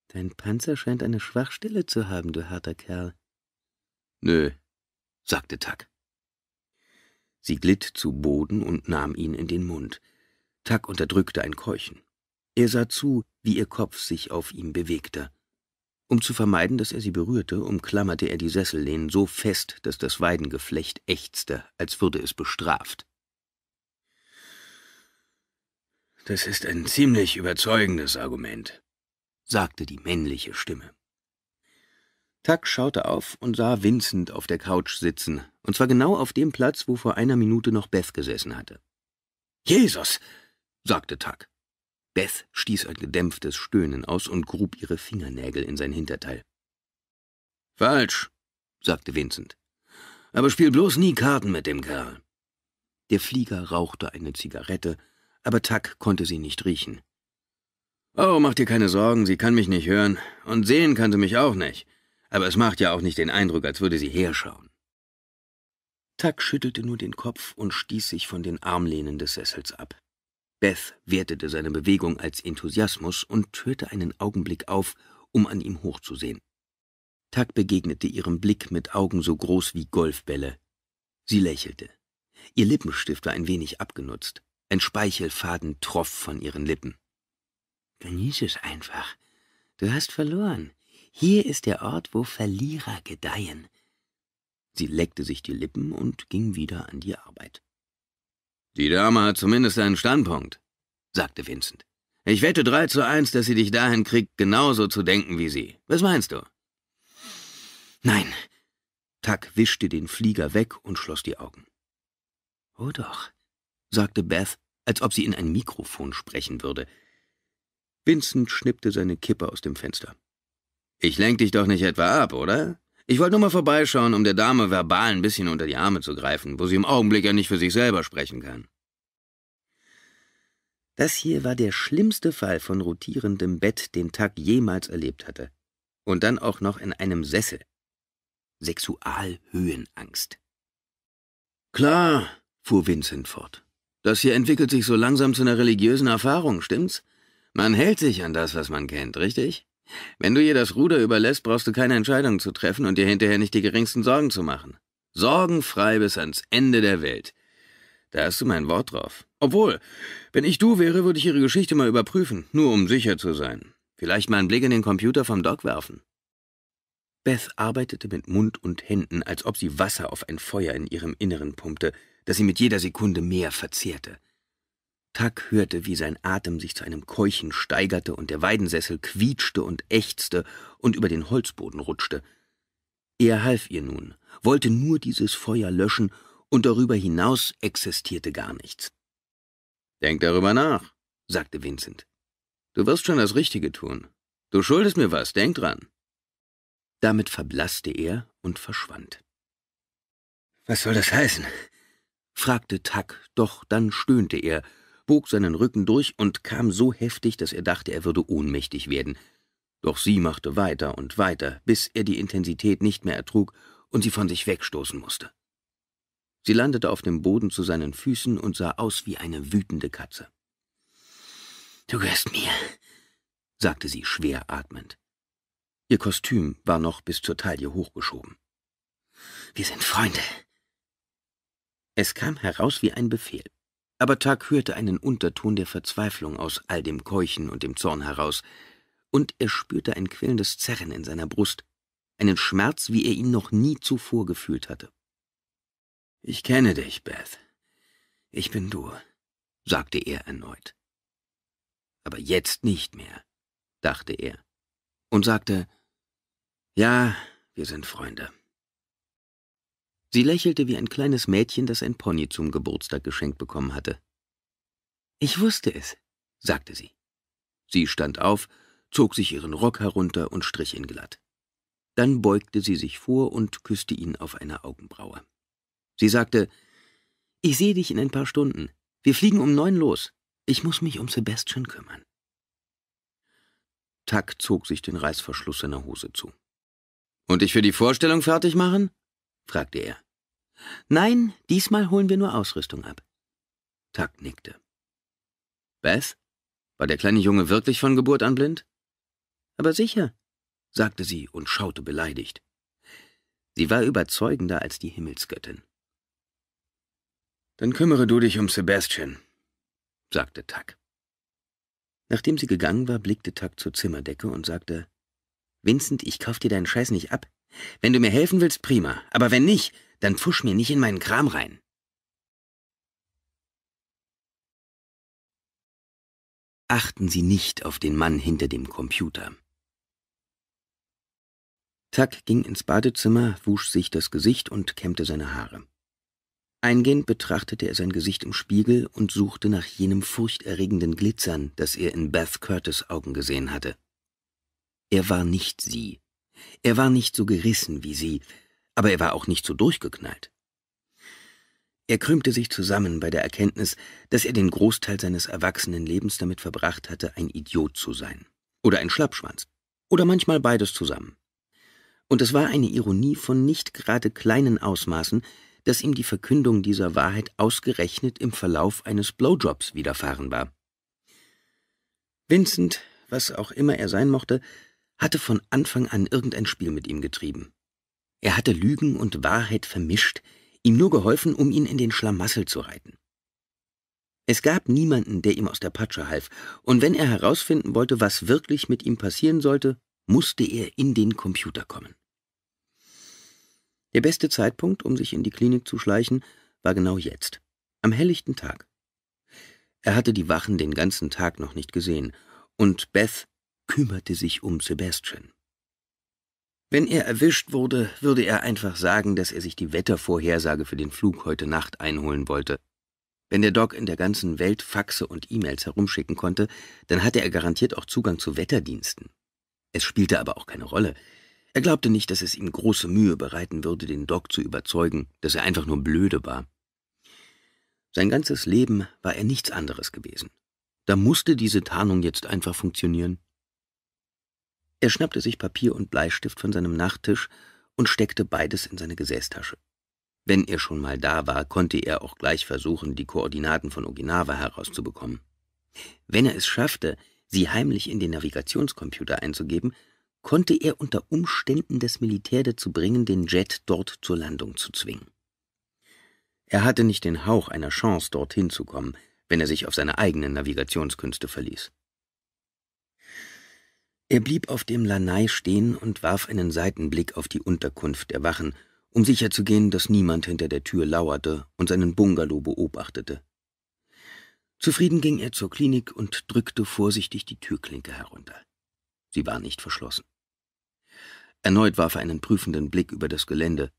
Dein Panzer scheint eine Schwachstelle zu haben, du harter Kerl. Nö, sagte Tuck. Sie glitt zu Boden und nahm ihn in den Mund. Tuck unterdrückte ein Keuchen. Er sah zu, wie ihr Kopf sich auf ihm bewegte. Um zu vermeiden, dass er sie berührte, umklammerte er die Sessellehnen so fest, dass das Weidengeflecht ächzte, als würde es bestraft. Das ist ein ziemlich überzeugendes Argument, sagte die männliche Stimme. Tuck schaute auf und sah Vincent auf der Couch sitzen, und zwar genau auf dem Platz, wo vor einer Minute noch Beth gesessen hatte. Jesus, sagte Tuck. Beth stieß ein gedämpftes Stöhnen aus und grub ihre Fingernägel in sein Hinterteil. Falsch, sagte Vincent. Aber spiel bloß nie Karten mit dem Kerl. Der Flieger rauchte eine Zigarette, aber Tuck konnte sie nicht riechen. Oh, mach dir keine Sorgen, sie kann mich nicht hören. Und sehen kann sie mich auch nicht. Aber es macht ja auch nicht den Eindruck, als würde sie herschauen. Tuck schüttelte nur den Kopf und stieß sich von den Armlehnen des Sessels ab. Beth wertete seine Bewegung als Enthusiasmus und hörte einen Augenblick auf, um an ihm hochzusehen. Tuck begegnete ihrem Blick mit Augen so groß wie Golfbälle. Sie lächelte. Ihr Lippenstift war ein wenig abgenutzt. Ein Speichelfaden troff von ihren Lippen. Genieß es einfach. Du hast verloren. Hier ist der Ort, wo Verlierer gedeihen. Sie leckte sich die Lippen und ging wieder an die Arbeit. Die Dame hat zumindest einen Standpunkt, sagte Vincent. Ich wette 3 zu 1, dass sie dich dahin kriegt, genauso zu denken wie sie. Was meinst du? Nein. Tuck wischte den Flieger weg und schloss die Augen. Oh doch, sagte Beth, als ob sie in ein Mikrofon sprechen würde. Vincent schnippte seine Kippe aus dem Fenster. Ich lenk dich doch nicht etwa ab, oder? Ich wollte nur mal vorbeischauen, um der Dame verbal ein bisschen unter die Arme zu greifen, wo sie im Augenblick ja nicht für sich selber sprechen kann. Das hier war der schlimmste Fall von rotierendem Bett, den Tag jemals erlebt hatte. Und dann auch noch in einem Sessel. Sexualhöhenangst. Klar, fuhr Vincent fort. Das hier entwickelt sich so langsam zu einer religiösen Erfahrung, stimmt's? Man hält sich an das, was man kennt, richtig? Wenn du ihr das Ruder überlässt, brauchst du keine Entscheidung zu treffen und dir hinterher nicht die geringsten Sorgen zu machen. Sorgenfrei bis ans Ende der Welt. Da hast du mein Wort drauf. Obwohl, wenn ich du wäre, würde ich ihre Geschichte mal überprüfen, nur um sicher zu sein. Vielleicht mal einen Blick in den Computer vom Doc werfen. Beth arbeitete mit Mund und Händen, als ob sie Wasser auf ein Feuer in ihrem Inneren pumpte, das sie mit jeder Sekunde mehr verzehrte. Tuck hörte, wie sein Atem sich zu einem Keuchen steigerte und der Weidensessel quietschte und ächzte und über den Holzboden rutschte. Er half ihr nun, wollte nur dieses Feuer löschen, und darüber hinaus existierte gar nichts. Denk darüber nach, sagte Vincent. Du wirst schon das Richtige tun. Du schuldest mir was, denk dran. Damit verblasste er und verschwand. Was soll das heißen? fragte Tuck, doch dann stöhnte er bog seinen Rücken durch und kam so heftig, dass er dachte, er würde ohnmächtig werden. Doch sie machte weiter und weiter, bis er die Intensität nicht mehr ertrug und sie von sich wegstoßen musste. Sie landete auf dem Boden zu seinen Füßen und sah aus wie eine wütende Katze. »Du gehörst mir«, sagte sie schwer atmend. Ihr Kostüm war noch bis zur Taille hochgeschoben. »Wir sind Freunde.« Es kam heraus wie ein Befehl. Aber Tag hörte einen Unterton der Verzweiflung aus all dem Keuchen und dem Zorn heraus, und er spürte ein quälendes Zerren in seiner Brust, einen Schmerz, wie er ihn noch nie zuvor gefühlt hatte. Ich kenne dich, Beth. Ich bin du, sagte er erneut. Aber jetzt nicht mehr, dachte er, und sagte, ja, wir sind Freunde. Sie lächelte wie ein kleines Mädchen, das ein Pony zum Geburtstag geschenkt bekommen hatte. Ich wusste es, sagte sie. Sie stand auf, zog sich ihren Rock herunter und strich ihn glatt. Dann beugte sie sich vor und küsste ihn auf eine Augenbraue. Sie sagte, »Ich sehe dich in ein paar Stunden. Wir fliegen um neun los. Ich muss mich um Sebastian kümmern.« Tack zog sich den Reißverschluss seiner Hose zu. »Und ich für die Vorstellung fertig machen?« fragte er. Nein, diesmal holen wir nur Ausrüstung ab. Tuck nickte. Beth? War der kleine Junge wirklich von Geburt an blind? Aber sicher, sagte sie und schaute beleidigt. Sie war überzeugender als die Himmelsgöttin. Dann kümmere du dich um Sebastian, sagte Tuck. Nachdem sie gegangen war, blickte Tuck zur Zimmerdecke und sagte, Vincent, ich kauf dir deinen Scheiß nicht ab. Wenn du mir helfen willst, prima. Aber wenn nicht, dann pfusch mir nicht in meinen Kram rein. Achten Sie nicht auf den Mann hinter dem Computer. Tuck ging ins Badezimmer, wusch sich das Gesicht und kämmte seine Haare. Eingehend betrachtete er sein Gesicht im Spiegel und suchte nach jenem furchterregenden Glitzern, das er in Beth Curtis Augen gesehen hatte. Er war nicht sie. Er war nicht so gerissen wie sie, aber er war auch nicht so durchgeknallt. Er krümmte sich zusammen bei der Erkenntnis, dass er den Großteil seines erwachsenen Lebens damit verbracht hatte, ein Idiot zu sein. Oder ein Schlappschwanz. Oder manchmal beides zusammen. Und es war eine Ironie von nicht gerade kleinen Ausmaßen, dass ihm die Verkündung dieser Wahrheit ausgerechnet im Verlauf eines Blowjobs widerfahren war. Vincent, was auch immer er sein mochte, hatte von Anfang an irgendein Spiel mit ihm getrieben. Er hatte Lügen und Wahrheit vermischt, ihm nur geholfen, um ihn in den Schlamassel zu reiten. Es gab niemanden, der ihm aus der Patsche half, und wenn er herausfinden wollte, was wirklich mit ihm passieren sollte, musste er in den Computer kommen. Der beste Zeitpunkt, um sich in die Klinik zu schleichen, war genau jetzt, am helllichten Tag. Er hatte die Wachen den ganzen Tag noch nicht gesehen, und Beth kümmerte sich um Sebastian. Wenn er erwischt wurde, würde er einfach sagen, dass er sich die Wettervorhersage für den Flug heute Nacht einholen wollte. Wenn der Doc in der ganzen Welt Faxe und E-Mails herumschicken konnte, dann hatte er garantiert auch Zugang zu Wetterdiensten. Es spielte aber auch keine Rolle. Er glaubte nicht, dass es ihm große Mühe bereiten würde, den Doc zu überzeugen, dass er einfach nur blöde war. Sein ganzes Leben war er nichts anderes gewesen. Da musste diese Tarnung jetzt einfach funktionieren. Er schnappte sich Papier und Bleistift von seinem Nachttisch und steckte beides in seine Gesäßtasche. Wenn er schon mal da war, konnte er auch gleich versuchen, die Koordinaten von Okinawa herauszubekommen. Wenn er es schaffte, sie heimlich in den Navigationscomputer einzugeben, konnte er unter Umständen das Militär dazu bringen, den Jet dort zur Landung zu zwingen. Er hatte nicht den Hauch einer Chance, dorthin zu kommen, wenn er sich auf seine eigenen Navigationskünste verließ. Er blieb auf dem Lanai stehen und warf einen Seitenblick auf die Unterkunft der Wachen, um sicherzugehen, dass niemand hinter der Tür lauerte und seinen Bungalow beobachtete. Zufrieden ging er zur Klinik und drückte vorsichtig die Türklinke herunter. Sie war nicht verschlossen. Erneut warf er einen prüfenden Blick über das Gelände,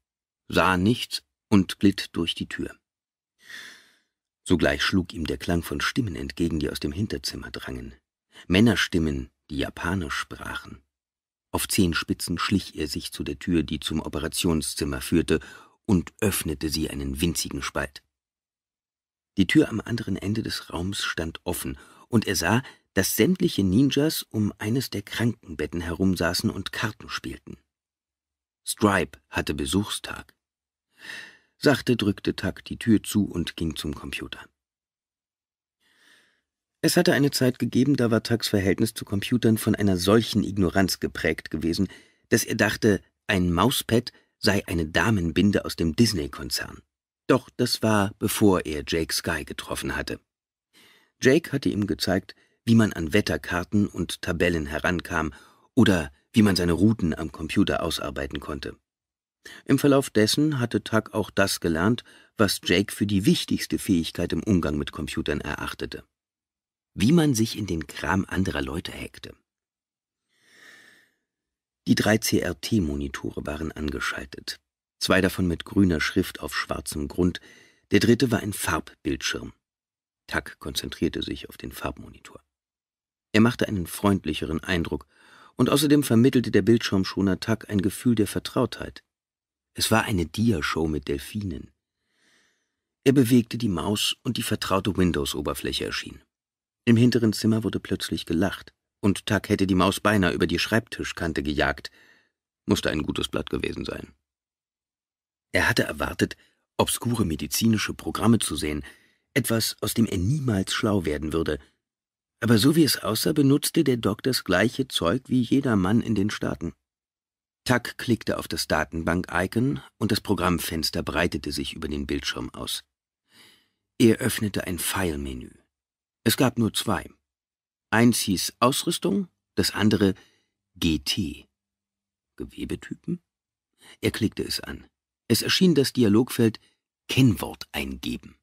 sah nichts und glitt durch die Tür. Sogleich schlug ihm der Klang von Stimmen entgegen, die aus dem Hinterzimmer drangen. Männerstimmen, die Japanisch sprachen. Auf Zehenspitzen schlich er sich zu der Tür, die zum Operationszimmer führte, und öffnete sie einen winzigen Spalt. Die Tür am anderen Ende des Raums stand offen, und er sah, dass sämtliche Ninjas um eines der Krankenbetten herumsaßen und Karten spielten. Stripe hatte Besuchstag. Sachte drückte Tuck die Tür zu und ging zum Computer. Es hatte eine Zeit gegeben, da war Tucks Verhältnis zu Computern von einer solchen Ignoranz geprägt gewesen, dass er dachte, ein Mauspad sei eine Damenbinde aus dem Disney-Konzern. Doch das war, bevor er Jake Sky getroffen hatte. Jake hatte ihm gezeigt, wie man an Wetterkarten und Tabellen herankam oder wie man seine Routen am Computer ausarbeiten konnte. Im Verlauf dessen hatte Tuck auch das gelernt, was Jake für die wichtigste Fähigkeit im Umgang mit Computern erachtete wie man sich in den Kram anderer Leute hackte. Die drei CRT-Monitore waren angeschaltet, zwei davon mit grüner Schrift auf schwarzem Grund, der dritte war ein Farbbildschirm. Tuck konzentrierte sich auf den Farbmonitor. Er machte einen freundlicheren Eindruck, und außerdem vermittelte der Bildschirmschoner Tuck ein Gefühl der Vertrautheit. Es war eine Diashow mit Delfinen. Er bewegte die Maus und die vertraute Windows-Oberfläche erschien. Im hinteren Zimmer wurde plötzlich gelacht, und Tuck hätte die Maus beinahe über die Schreibtischkante gejagt. Musste ein gutes Blatt gewesen sein. Er hatte erwartet, obskure medizinische Programme zu sehen, etwas, aus dem er niemals schlau werden würde. Aber so wie es aussah, benutzte der Doc das gleiche Zeug wie jeder Mann in den Staaten. Tuck klickte auf das Datenbank-Icon und das Programmfenster breitete sich über den Bildschirm aus. Er öffnete ein File-Menü. Es gab nur zwei. Eins hieß Ausrüstung, das andere GT. Gewebetypen? Er klickte es an. Es erschien das Dialogfeld Kennwort eingeben.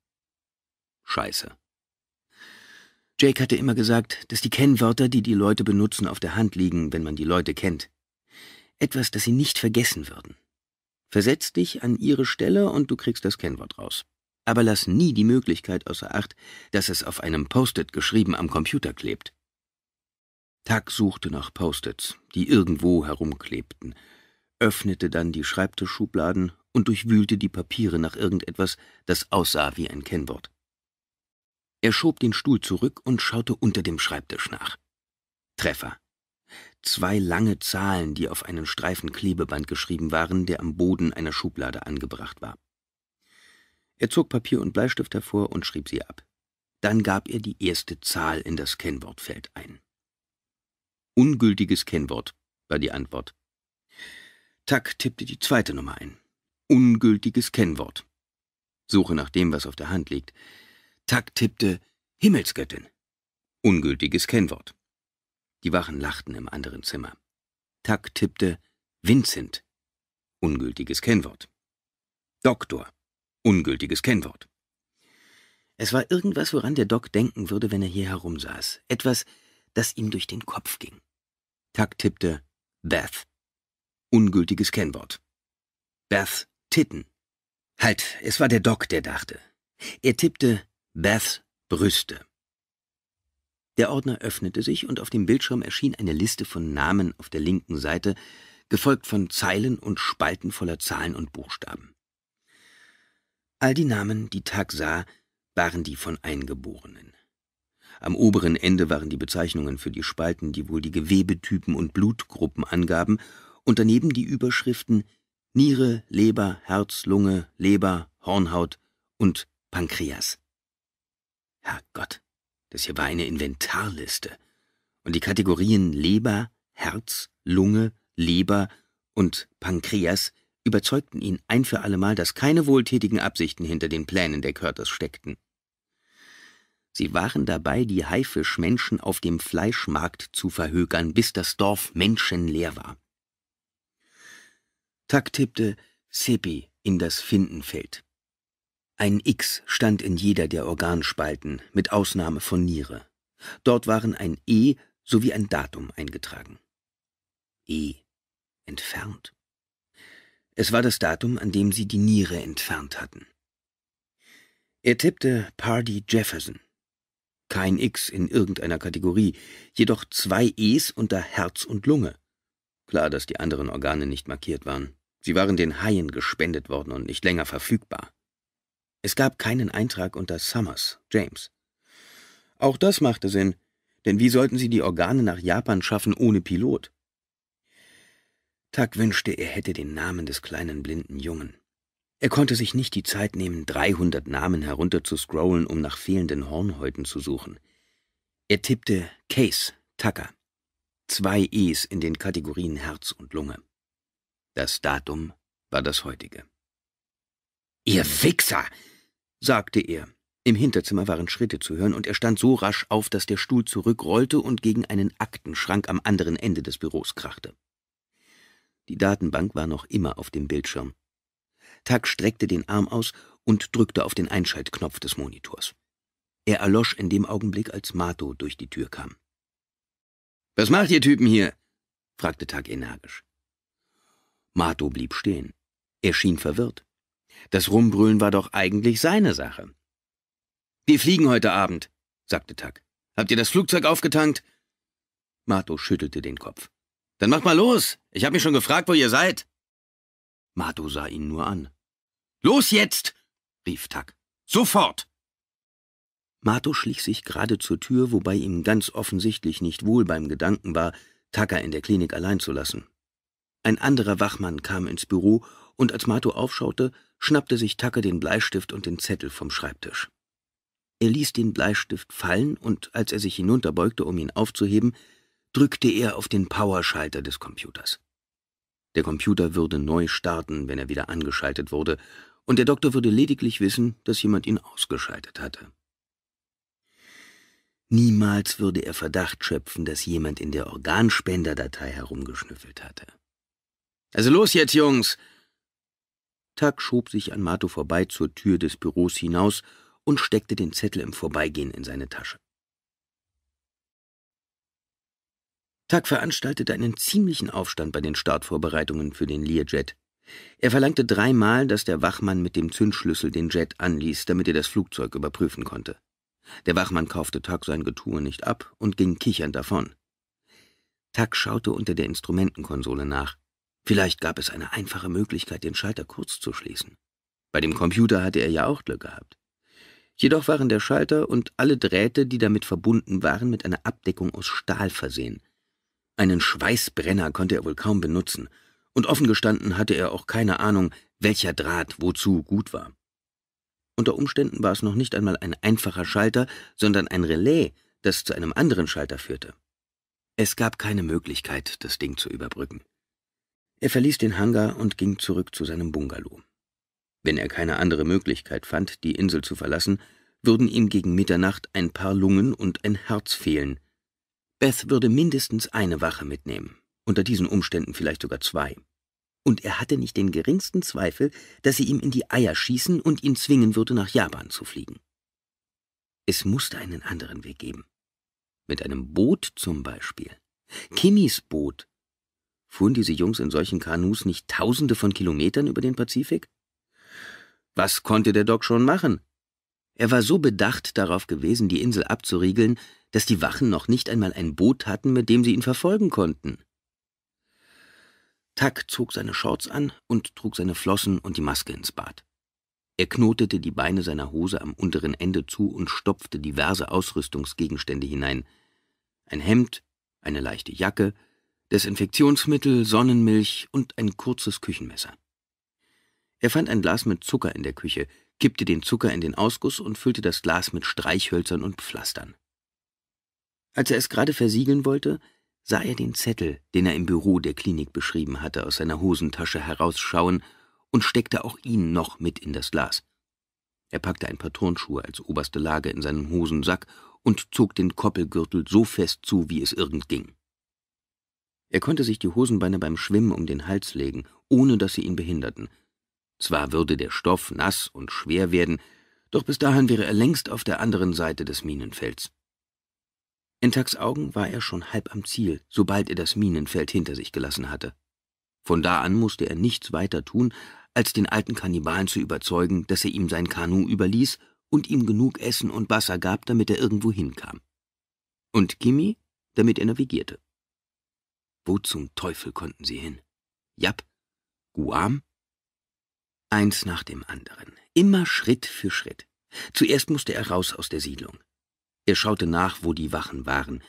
Scheiße. Jake hatte immer gesagt, dass die Kennwörter, die die Leute benutzen, auf der Hand liegen, wenn man die Leute kennt. Etwas, das sie nicht vergessen würden. Versetz dich an ihre Stelle und du kriegst das Kennwort raus aber lass nie die Möglichkeit außer Acht, dass es auf einem Post-it geschrieben am Computer klebt. Tag suchte nach Post-its, die irgendwo herumklebten, öffnete dann die Schreibtischschubladen und durchwühlte die Papiere nach irgendetwas, das aussah wie ein Kennwort. Er schob den Stuhl zurück und schaute unter dem Schreibtisch nach. Treffer. Zwei lange Zahlen, die auf einen Streifen Klebeband geschrieben waren, der am Boden einer Schublade angebracht war. Er zog Papier und Bleistift hervor und schrieb sie ab. Dann gab er die erste Zahl in das Kennwortfeld ein. Ungültiges Kennwort war die Antwort. Tack tippte die zweite Nummer ein. Ungültiges Kennwort. Suche nach dem, was auf der Hand liegt. Tack tippte Himmelsgöttin. Ungültiges Kennwort. Die Wachen lachten im anderen Zimmer. Tack tippte Vincent. Ungültiges Kennwort. Doktor. Ungültiges Kennwort. Es war irgendwas, woran der Doc denken würde, wenn er hier herumsaß. Etwas, das ihm durch den Kopf ging. Tuck tippte Beth. Ungültiges Kennwort. Beth Titten. Halt, es war der Doc, der dachte. Er tippte Beths Brüste. Der Ordner öffnete sich und auf dem Bildschirm erschien eine Liste von Namen auf der linken Seite, gefolgt von Zeilen und Spalten voller Zahlen und Buchstaben. All die Namen, die Tag sah, waren die von Eingeborenen. Am oberen Ende waren die Bezeichnungen für die Spalten, die wohl die Gewebetypen und Blutgruppen angaben, und daneben die Überschriften Niere, Leber, Herz, Lunge, Leber, Hornhaut und Pankreas. Herrgott, das hier war eine Inventarliste. Und die Kategorien Leber, Herz, Lunge, Leber und Pankreas überzeugten ihn ein für allemal, dass keine wohltätigen Absichten hinter den Plänen der Curtis steckten. Sie waren dabei, die Haifischmenschen auf dem Fleischmarkt zu verhökern, bis das Dorf menschenleer war. Tuck tippte Sepi in das Findenfeld. Ein X stand in jeder der Organspalten, mit Ausnahme von Niere. Dort waren ein E sowie ein Datum eingetragen. E. Entfernt. Es war das Datum, an dem sie die Niere entfernt hatten. Er tippte Pardy Jefferson. Kein X in irgendeiner Kategorie, jedoch zwei Es unter Herz und Lunge. Klar, dass die anderen Organe nicht markiert waren. Sie waren den Haien gespendet worden und nicht länger verfügbar. Es gab keinen Eintrag unter Summers, James. Auch das machte Sinn, denn wie sollten sie die Organe nach Japan schaffen ohne Pilot? Tag wünschte, er hätte den Namen des kleinen blinden Jungen. Er konnte sich nicht die Zeit nehmen, 300 Namen herunterzuscrollen, um nach fehlenden Hornhäuten zu suchen. Er tippte Case, Tucker. Zwei E's in den Kategorien Herz und Lunge. Das Datum war das heutige. Ihr Fixer! sagte er. Im Hinterzimmer waren Schritte zu hören, und er stand so rasch auf, dass der Stuhl zurückrollte und gegen einen Aktenschrank am anderen Ende des Büros krachte. Die Datenbank war noch immer auf dem Bildschirm. Tuck streckte den Arm aus und drückte auf den Einschaltknopf des Monitors. Er erlosch in dem Augenblick, als Mato durch die Tür kam. »Was macht ihr Typen hier?« fragte Tuck energisch. Mato blieb stehen. Er schien verwirrt. Das Rumbrüllen war doch eigentlich seine Sache. »Wir fliegen heute Abend«, sagte Tuck. »Habt ihr das Flugzeug aufgetankt?« Mato schüttelte den Kopf. Dann mach mal los. Ich hab mich schon gefragt, wo ihr seid. Mato sah ihn nur an. Los jetzt! rief Tak. Sofort! Mato schlich sich gerade zur Tür, wobei ihm ganz offensichtlich nicht wohl beim Gedanken war, Taka in der Klinik allein zu lassen. Ein anderer Wachmann kam ins Büro, und als Mato aufschaute, schnappte sich Taka den Bleistift und den Zettel vom Schreibtisch. Er ließ den Bleistift fallen, und als er sich hinunterbeugte, um ihn aufzuheben, drückte er auf den Powerschalter des Computers. Der Computer würde neu starten, wenn er wieder angeschaltet wurde, und der Doktor würde lediglich wissen, dass jemand ihn ausgeschaltet hatte. Niemals würde er Verdacht schöpfen, dass jemand in der Organspenderdatei herumgeschnüffelt hatte. Also los jetzt, Jungs! Tuck schob sich an Mato vorbei zur Tür des Büros hinaus und steckte den Zettel im Vorbeigehen in seine Tasche. Tuck veranstaltete einen ziemlichen Aufstand bei den Startvorbereitungen für den Learjet. Er verlangte dreimal, dass der Wachmann mit dem Zündschlüssel den Jet anließ, damit er das Flugzeug überprüfen konnte. Der Wachmann kaufte Tuck sein Getue nicht ab und ging kichernd davon. Tuck schaute unter der Instrumentenkonsole nach. Vielleicht gab es eine einfache Möglichkeit, den Schalter kurz zu schließen. Bei dem Computer hatte er ja auch Glück gehabt. Jedoch waren der Schalter und alle Drähte, die damit verbunden waren, mit einer Abdeckung aus Stahl versehen, einen Schweißbrenner konnte er wohl kaum benutzen, und offen gestanden hatte er auch keine Ahnung, welcher Draht wozu gut war. Unter Umständen war es noch nicht einmal ein einfacher Schalter, sondern ein Relais, das zu einem anderen Schalter führte. Es gab keine Möglichkeit, das Ding zu überbrücken. Er verließ den Hangar und ging zurück zu seinem Bungalow. Wenn er keine andere Möglichkeit fand, die Insel zu verlassen, würden ihm gegen Mitternacht ein paar Lungen und ein Herz fehlen, Beth würde mindestens eine Wache mitnehmen, unter diesen Umständen vielleicht sogar zwei. Und er hatte nicht den geringsten Zweifel, dass sie ihm in die Eier schießen und ihn zwingen würde, nach Japan zu fliegen. Es musste einen anderen Weg geben. Mit einem Boot zum Beispiel. Kimmys Boot. Fuhren diese Jungs in solchen Kanus nicht tausende von Kilometern über den Pazifik? Was konnte der Doc schon machen? Er war so bedacht darauf gewesen, die Insel abzuriegeln, dass die Wachen noch nicht einmal ein Boot hatten, mit dem sie ihn verfolgen konnten. Tack zog seine Shorts an und trug seine Flossen und die Maske ins Bad. Er knotete die Beine seiner Hose am unteren Ende zu und stopfte diverse Ausrüstungsgegenstände hinein. Ein Hemd, eine leichte Jacke, Desinfektionsmittel, Sonnenmilch und ein kurzes Küchenmesser. Er fand ein Glas mit Zucker in der Küche, kippte den Zucker in den Ausguss und füllte das Glas mit Streichhölzern und Pflastern. Als er es gerade versiegeln wollte, sah er den Zettel, den er im Büro der Klinik beschrieben hatte, aus seiner Hosentasche herausschauen und steckte auch ihn noch mit in das Glas. Er packte ein paar Turnschuhe als oberste Lage in seinen Hosensack und zog den Koppelgürtel so fest zu, wie es irgend ging. Er konnte sich die Hosenbeine beim Schwimmen um den Hals legen, ohne dass sie ihn behinderten. Zwar würde der Stoff nass und schwer werden, doch bis dahin wäre er längst auf der anderen Seite des Minenfelds. In Tags Augen war er schon halb am Ziel, sobald er das Minenfeld hinter sich gelassen hatte. Von da an musste er nichts weiter tun, als den alten Kannibalen zu überzeugen, dass er ihm sein Kanu überließ und ihm genug Essen und Wasser gab, damit er irgendwo hinkam. Und Kimi, damit er navigierte. Wo zum Teufel konnten sie hin? Jap? Guam? Eins nach dem anderen, immer Schritt für Schritt. Zuerst musste er raus aus der Siedlung. Er schaute nach, wo die Wachen waren.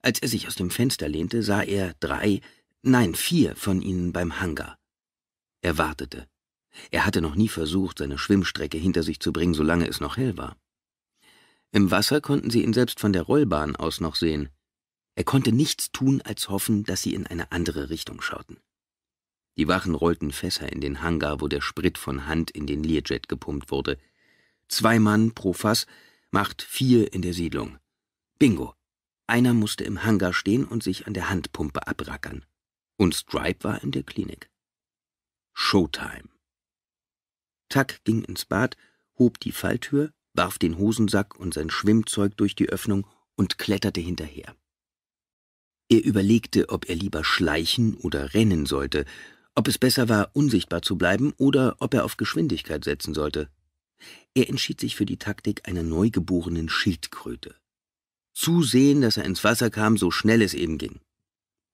Als er sich aus dem Fenster lehnte, sah er drei, nein, vier von ihnen beim Hangar. Er wartete. Er hatte noch nie versucht, seine Schwimmstrecke hinter sich zu bringen, solange es noch hell war. Im Wasser konnten sie ihn selbst von der Rollbahn aus noch sehen. Er konnte nichts tun, als hoffen, dass sie in eine andere Richtung schauten. Die Wachen rollten Fässer in den Hangar, wo der Sprit von Hand in den Learjet gepumpt wurde. Zwei Mann pro Fass, macht vier in der Siedlung. Bingo. Einer musste im Hangar stehen und sich an der Handpumpe abrackern. Und Stripe war in der Klinik. Showtime. Tuck ging ins Bad, hob die Falltür, warf den Hosensack und sein Schwimmzeug durch die Öffnung und kletterte hinterher. Er überlegte, ob er lieber schleichen oder rennen sollte, ob es besser war, unsichtbar zu bleiben oder ob er auf Geschwindigkeit setzen sollte. Er entschied sich für die Taktik einer neugeborenen Schildkröte. Zusehen, dass er ins Wasser kam, so schnell es eben ging.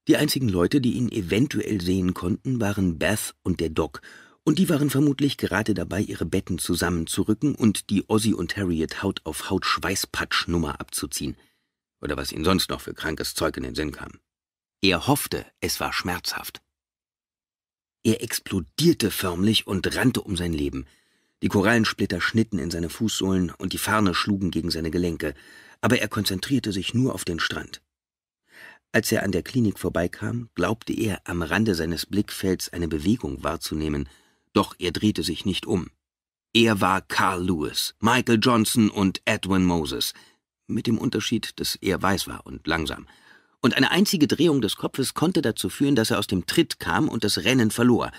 Die einzigen Leute, die ihn eventuell sehen konnten, waren Beth und der Doc, und die waren vermutlich gerade dabei, ihre Betten zusammenzurücken und die Ozzy und Harriet Haut auf Haut Schweißpatschnummer abzuziehen, oder was ihnen sonst noch für krankes Zeug in den Sinn kam. Er hoffte, es war schmerzhaft. Er explodierte förmlich und rannte um sein Leben – die Korallensplitter schnitten in seine Fußsohlen und die Farne schlugen gegen seine Gelenke, aber er konzentrierte sich nur auf den Strand. Als er an der Klinik vorbeikam, glaubte er, am Rande seines Blickfelds eine Bewegung wahrzunehmen, doch er drehte sich nicht um. Er war Carl Lewis, Michael Johnson und Edwin Moses, mit dem Unterschied, dass er weiß war und langsam. Und eine einzige Drehung des Kopfes konnte dazu führen, dass er aus dem Tritt kam und das Rennen verlor.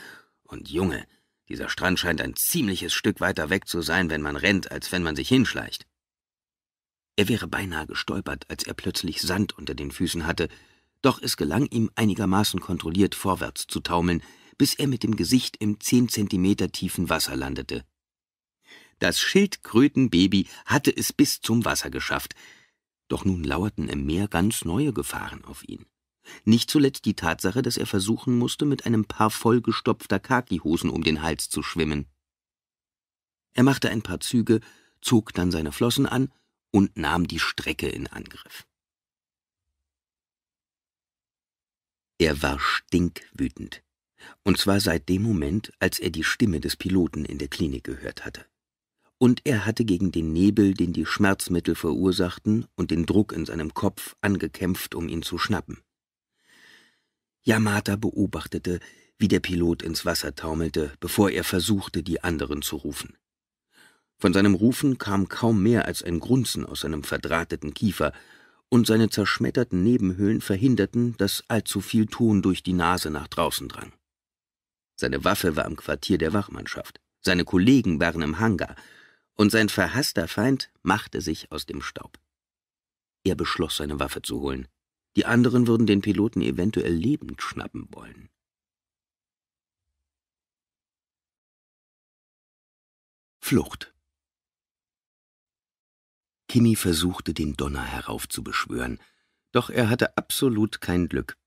Und Junge, dieser Strand scheint ein ziemliches Stück weiter weg zu sein, wenn man rennt, als wenn man sich hinschleicht. Er wäre beinahe gestolpert, als er plötzlich Sand unter den Füßen hatte, doch es gelang ihm einigermaßen kontrolliert vorwärts zu taumeln, bis er mit dem Gesicht im zehn Zentimeter tiefen Wasser landete. Das Schildkrötenbaby hatte es bis zum Wasser geschafft, doch nun lauerten im Meer ganz neue Gefahren auf ihn. Nicht zuletzt die Tatsache, dass er versuchen musste, mit einem Paar vollgestopfter Kakihosen um den Hals zu schwimmen. Er machte ein paar Züge, zog dann seine Flossen an und nahm die Strecke in Angriff. Er war stinkwütend, und zwar seit dem Moment, als er die Stimme des Piloten in der Klinik gehört hatte. Und er hatte gegen den Nebel, den die Schmerzmittel verursachten, und den Druck in seinem Kopf angekämpft, um ihn zu schnappen. Yamata beobachtete, wie der Pilot ins Wasser taumelte, bevor er versuchte, die anderen zu rufen. Von seinem Rufen kam kaum mehr als ein Grunzen aus seinem verdrahteten Kiefer, und seine zerschmetterten Nebenhöhlen verhinderten, dass allzu viel Ton durch die Nase nach draußen drang. Seine Waffe war im Quartier der Wachmannschaft, seine Kollegen waren im Hangar, und sein verhasster Feind machte sich aus dem Staub. Er beschloss, seine Waffe zu holen, die anderen würden den Piloten eventuell lebend schnappen wollen. Flucht Kimi versuchte, den Donner heraufzubeschwören, doch er hatte absolut kein Glück.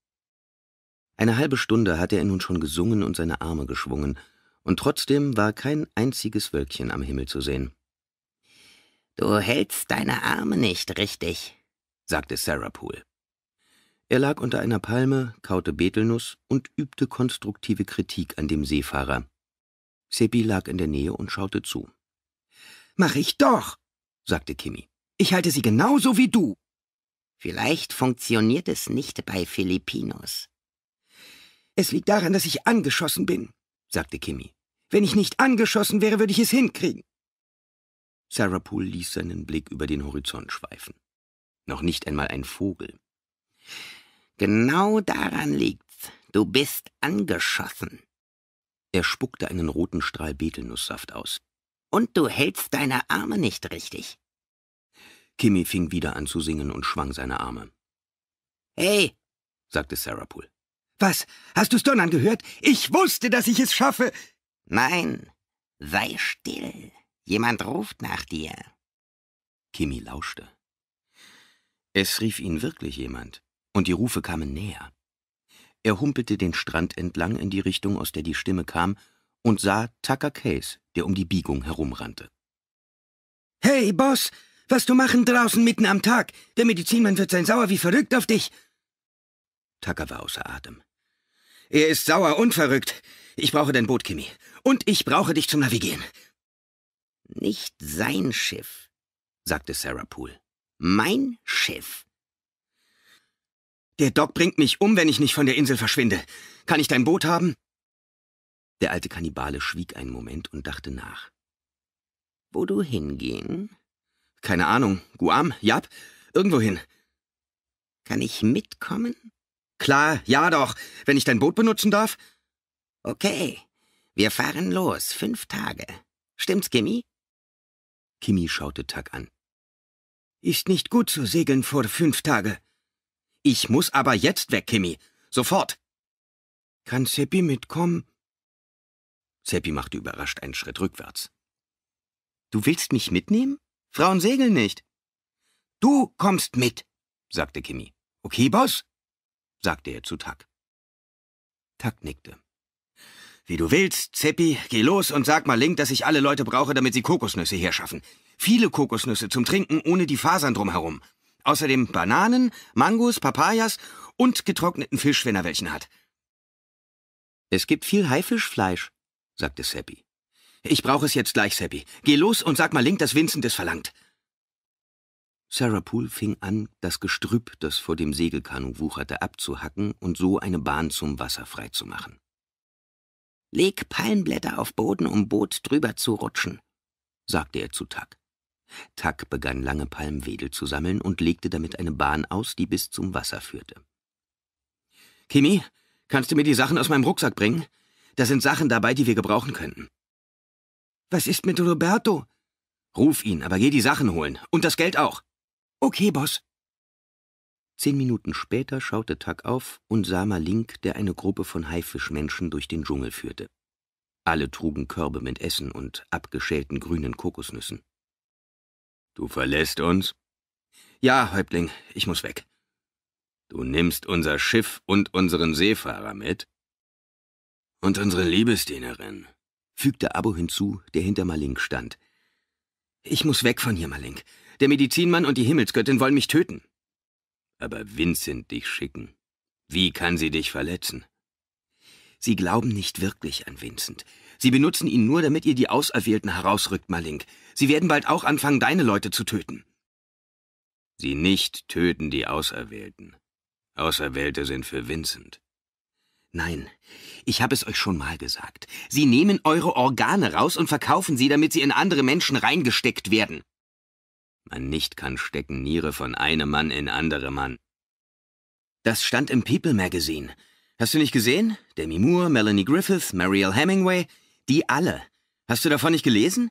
Eine halbe Stunde hatte er nun schon gesungen und seine Arme geschwungen, und trotzdem war kein einziges Wölkchen am Himmel zu sehen. Du hältst deine Arme nicht richtig, sagte Sarah Poole. Er lag unter einer Palme, kaute Betelnuss und übte konstruktive Kritik an dem Seefahrer. Seppi lag in der Nähe und schaute zu. »Mach ich doch«, sagte Kimi. »Ich halte sie genauso wie du.« »Vielleicht funktioniert es nicht bei Philippinos. »Es liegt daran, dass ich angeschossen bin«, sagte Kimi. »Wenn ich nicht angeschossen wäre, würde ich es hinkriegen.« Sarah Poole ließ seinen Blick über den Horizont schweifen. Noch nicht einmal ein Vogel, Genau daran liegt's. Du bist angeschossen. Er spuckte einen roten Strahl Betelnusssaft aus. Und du hältst deine Arme nicht richtig. Kimmy fing wieder an zu singen und schwang seine Arme. Hey, sagte Sarah Poole. Was? Hast du's donnern gehört? Ich wusste, dass ich es schaffe. Nein, sei still. Jemand ruft nach dir. Kimi lauschte. Es rief ihn wirklich jemand und die Rufe kamen näher. Er humpelte den Strand entlang in die Richtung, aus der die Stimme kam, und sah Tucker Case, der um die Biegung herumrannte. Hey, Boss, was du machen draußen mitten am Tag? Der Medizinmann wird sein sauer wie verrückt auf dich. Tucker war außer Atem. Er ist sauer und verrückt. Ich brauche dein Boot, Kimmy. Und ich brauche dich zum Navigieren. Nicht sein Schiff, sagte Sarah Poole. Mein Schiff. Der Doc bringt mich um, wenn ich nicht von der Insel verschwinde. Kann ich dein Boot haben? Der alte Kannibale schwieg einen Moment und dachte nach. Wo du hingehen? Keine Ahnung. Guam? Jap? Irgendwohin. Kann ich mitkommen? Klar, ja doch, wenn ich dein Boot benutzen darf. Okay, wir fahren los, fünf Tage. Stimmt's, Kimi? Kimi schaute Tag an. Ist nicht gut zu segeln vor fünf Tage, ich muss aber jetzt weg, Kimi. Sofort. Kann Seppi mitkommen? Seppi machte überrascht einen Schritt rückwärts. Du willst mich mitnehmen? Frauen segeln nicht. Du kommst mit, sagte Kimi. Okay, Boss? sagte er zu Tak. Tak nickte. Wie du willst, Zeppi, geh los und sag mal Link, dass ich alle Leute brauche, damit sie Kokosnüsse herschaffen. Viele Kokosnüsse zum Trinken ohne die Fasern drumherum. Außerdem Bananen, Mangos, Papayas und getrockneten Fisch, wenn er welchen hat. Es gibt viel Haifischfleisch, sagte Seppi. Ich brauche es jetzt gleich, Seppi. Geh los und sag mal Link, dass Vincent es verlangt. Sarah Poole fing an, das Gestrüpp, das vor dem Segelkanu wucherte, abzuhacken und so eine Bahn zum Wasser freizumachen. Leg Palmblätter auf Boden, um Boot drüber zu rutschen, sagte er zu Tuck. Tack begann lange Palmwedel zu sammeln und legte damit eine Bahn aus, die bis zum Wasser führte. Kimi, kannst du mir die Sachen aus meinem Rucksack bringen? Da sind Sachen dabei, die wir gebrauchen könnten. Was ist mit Roberto? Ruf ihn, aber geh die Sachen holen. Und das Geld auch. Okay, Boss. Zehn Minuten später schaute Tuck auf und sah Malink, der eine Gruppe von Haifischmenschen durch den Dschungel führte. Alle trugen Körbe mit Essen und abgeschälten grünen Kokosnüssen. Du verlässt uns? Ja, Häuptling, ich muss weg. Du nimmst unser Schiff und unseren Seefahrer mit? Und unsere Liebesdienerin, fügte Abo hinzu, der hinter Malink stand. Ich muss weg von hier, Malink. Der Medizinmann und die Himmelsgöttin wollen mich töten. Aber Vincent dich schicken. Wie kann sie dich verletzen? Sie glauben nicht wirklich an Vincent. Sie benutzen ihn nur, damit ihr die Auserwählten herausrückt, Malink. Sie werden bald auch anfangen, deine Leute zu töten. Sie nicht töten die Auserwählten. Auserwählte sind für Vincent. Nein, ich habe es euch schon mal gesagt. Sie nehmen eure Organe raus und verkaufen sie, damit sie in andere Menschen reingesteckt werden. Man nicht kann stecken Niere von einem Mann in andere Mann. Das stand im People Magazine. Hast du nicht gesehen? Demi Moore, Melanie Griffith, Mariel Hemingway, die alle. Hast du davon nicht gelesen?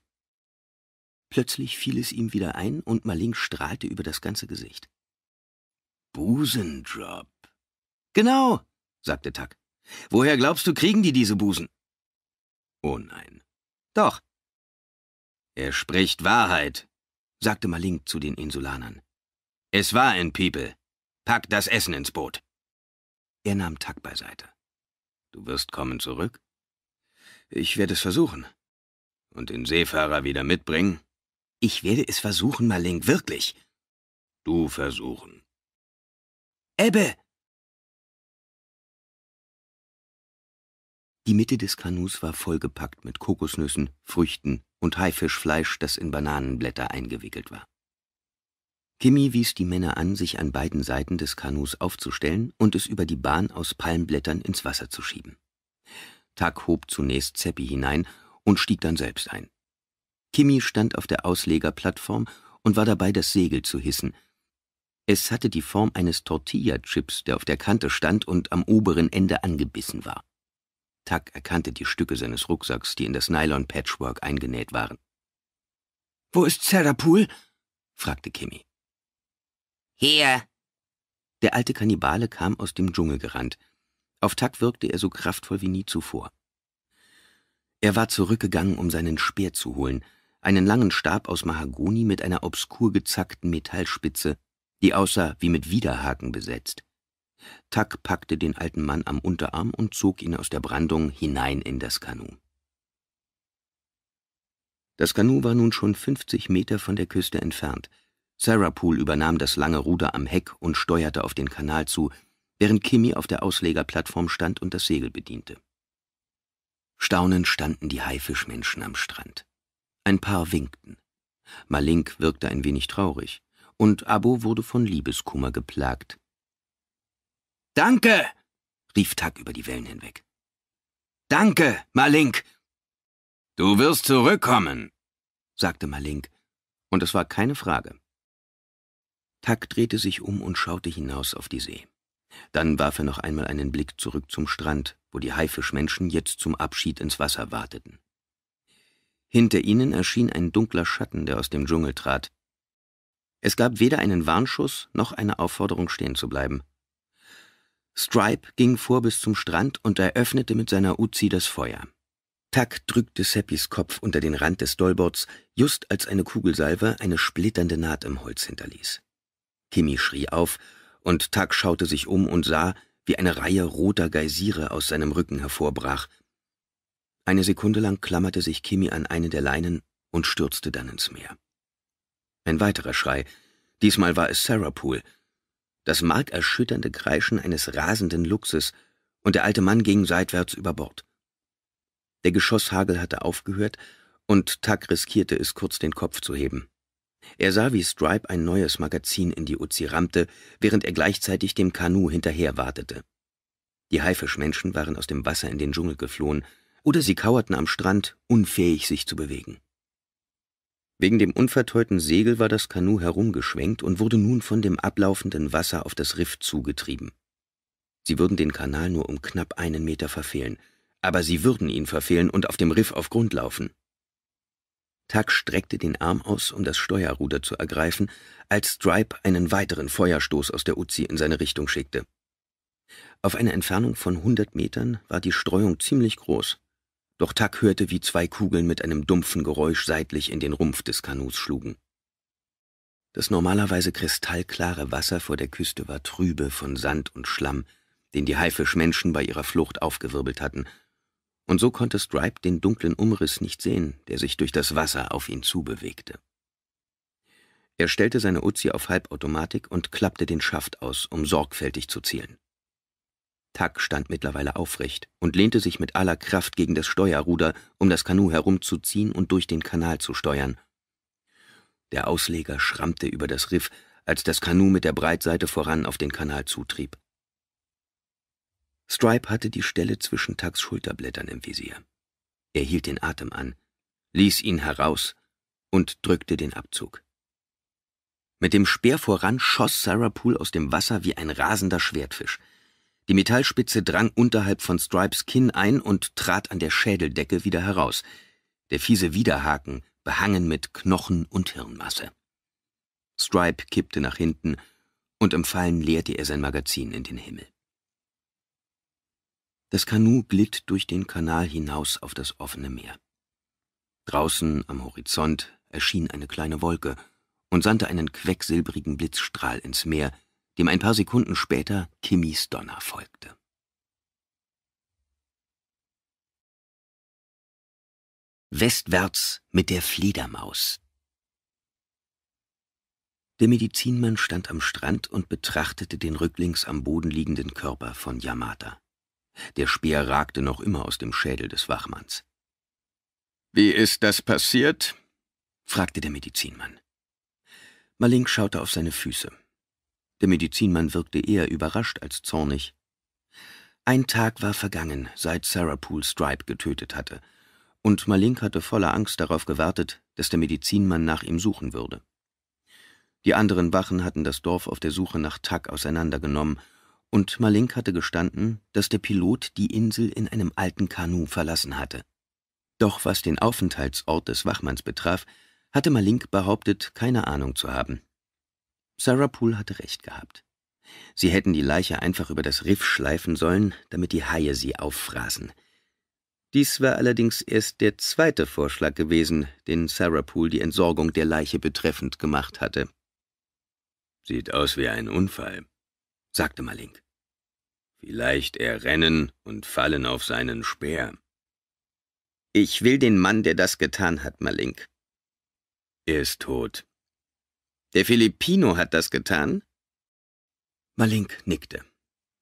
Plötzlich fiel es ihm wieder ein und Malink strahlte über das ganze Gesicht. Busendrop. Genau, sagte Tuck. Woher glaubst du, kriegen die diese Busen? Oh nein. Doch. Er spricht Wahrheit, sagte Malink zu den Insulanern. Es war ein People. Pack das Essen ins Boot. Er nahm Tuck beiseite. Du wirst kommen zurück? Ich werde es versuchen. Und den Seefahrer wieder mitbringen? Ich werde es versuchen, Malink, wirklich. Du versuchen. Ebbe! Die Mitte des Kanus war vollgepackt mit Kokosnüssen, Früchten und Haifischfleisch, das in Bananenblätter eingewickelt war. Kimi wies die Männer an, sich an beiden Seiten des Kanus aufzustellen und es über die Bahn aus Palmblättern ins Wasser zu schieben. Tuck hob zunächst Zeppi hinein und stieg dann selbst ein. Kimi stand auf der Auslegerplattform und war dabei, das Segel zu hissen. Es hatte die Form eines Tortilla-Chips, der auf der Kante stand und am oberen Ende angebissen war. Tuck erkannte die Stücke seines Rucksacks, die in das Nylon-Patchwork eingenäht waren. »Wo ist Serapul?« fragte Kimi. »Hier!« Der alte Kannibale kam aus dem Dschungel gerannt. Auf Tack wirkte er so kraftvoll wie nie zuvor. Er war zurückgegangen, um seinen Speer zu holen, einen langen Stab aus Mahagoni mit einer obskur gezackten Metallspitze, die aussah wie mit Widerhaken besetzt. Tack packte den alten Mann am Unterarm und zog ihn aus der Brandung hinein in das Kanu. Das Kanu war nun schon fünfzig Meter von der Küste entfernt. Sarah Poole übernahm das lange Ruder am Heck und steuerte auf den Kanal zu, während Kimi auf der Auslegerplattform stand und das Segel bediente. Staunend standen die Haifischmenschen am Strand. Ein paar winkten. Malink wirkte ein wenig traurig, und Abo wurde von Liebeskummer geplagt. Danke! rief Tak über die Wellen hinweg. Danke, Malink! Du wirst zurückkommen, sagte Malink, und es war keine Frage. Tak drehte sich um und schaute hinaus auf die See. Dann warf er noch einmal einen Blick zurück zum Strand, wo die Haifischmenschen jetzt zum Abschied ins Wasser warteten. Hinter ihnen erschien ein dunkler Schatten, der aus dem Dschungel trat. Es gab weder einen Warnschuss noch eine Aufforderung, stehen zu bleiben. Stripe ging vor bis zum Strand und eröffnete mit seiner Uzi das Feuer. Tack drückte Seppis Kopf unter den Rand des Dolbots, just als eine Kugelsalve eine splitternde Naht im Holz hinterließ. Kimi schrie auf und Tuck schaute sich um und sah, wie eine Reihe roter Geysire aus seinem Rücken hervorbrach. Eine Sekunde lang klammerte sich Kimi an eine der Leinen und stürzte dann ins Meer. Ein weiterer Schrei, diesmal war es Sarah Pool. Das markerschütternde Kreischen eines rasenden Luchses, und der alte Mann ging seitwärts über Bord. Der Geschosshagel hatte aufgehört, und Tuck riskierte es, kurz den Kopf zu heben. Er sah, wie Stripe ein neues Magazin in die Uzi rammte, während er gleichzeitig dem Kanu hinterher wartete. Die Haifischmenschen waren aus dem Wasser in den Dschungel geflohen, oder sie kauerten am Strand, unfähig sich zu bewegen. Wegen dem unverteuten Segel war das Kanu herumgeschwenkt und wurde nun von dem ablaufenden Wasser auf das Riff zugetrieben. Sie würden den Kanal nur um knapp einen Meter verfehlen, aber sie würden ihn verfehlen und auf dem Riff auf Grund laufen. Tuck streckte den Arm aus, um das Steuerruder zu ergreifen, als Stripe einen weiteren Feuerstoß aus der Uzi in seine Richtung schickte. Auf einer Entfernung von hundert Metern war die Streuung ziemlich groß, doch Tuck hörte, wie zwei Kugeln mit einem dumpfen Geräusch seitlich in den Rumpf des Kanus schlugen. Das normalerweise kristallklare Wasser vor der Küste war trübe von Sand und Schlamm, den die Haifischmenschen bei ihrer Flucht aufgewirbelt hatten, und so konnte Stripe den dunklen Umriss nicht sehen, der sich durch das Wasser auf ihn zubewegte. Er stellte seine Uzi auf Halbautomatik und klappte den Schaft aus, um sorgfältig zu zielen. Tuck stand mittlerweile aufrecht und lehnte sich mit aller Kraft gegen das Steuerruder, um das Kanu herumzuziehen und durch den Kanal zu steuern. Der Ausleger schrammte über das Riff, als das Kanu mit der Breitseite voran auf den Kanal zutrieb. Stripe hatte die Stelle zwischen Tucks Schulterblättern im Visier. Er hielt den Atem an, ließ ihn heraus und drückte den Abzug. Mit dem Speer voran schoss Sarah Poole aus dem Wasser wie ein rasender Schwertfisch. Die Metallspitze drang unterhalb von Stripes Kinn ein und trat an der Schädeldecke wieder heraus. Der fiese Widerhaken behangen mit Knochen und Hirnmasse. Stripe kippte nach hinten und im Fallen leerte er sein Magazin in den Himmel. Das Kanu glitt durch den Kanal hinaus auf das offene Meer. Draußen am Horizont erschien eine kleine Wolke und sandte einen quecksilbrigen Blitzstrahl ins Meer, dem ein paar Sekunden später Kimmys Donner folgte. Westwärts mit der Fledermaus. Der Medizinmann stand am Strand und betrachtete den rücklings am Boden liegenden Körper von Yamata. Der Speer ragte noch immer aus dem Schädel des Wachmanns. »Wie ist das passiert?« fragte der Medizinmann. Malink schaute auf seine Füße. Der Medizinmann wirkte eher überrascht als zornig. Ein Tag war vergangen, seit Sarah Poole Stripe getötet hatte, und Malink hatte voller Angst darauf gewartet, dass der Medizinmann nach ihm suchen würde. Die anderen Wachen hatten das Dorf auf der Suche nach Tuck auseinandergenommen und Malink hatte gestanden, dass der Pilot die Insel in einem alten Kanu verlassen hatte. Doch was den Aufenthaltsort des Wachmanns betraf, hatte Malink behauptet, keine Ahnung zu haben. Sarah Poole hatte recht gehabt. Sie hätten die Leiche einfach über das Riff schleifen sollen, damit die Haie sie auffraßen. Dies war allerdings erst der zweite Vorschlag gewesen, den Sarah Poole die Entsorgung der Leiche betreffend gemacht hatte. Sieht aus wie ein Unfall, sagte Malink vielleicht errennen und fallen auf seinen Speer. Ich will den Mann, der das getan hat, Malink. Er ist tot. Der Filipino hat das getan? Malink nickte.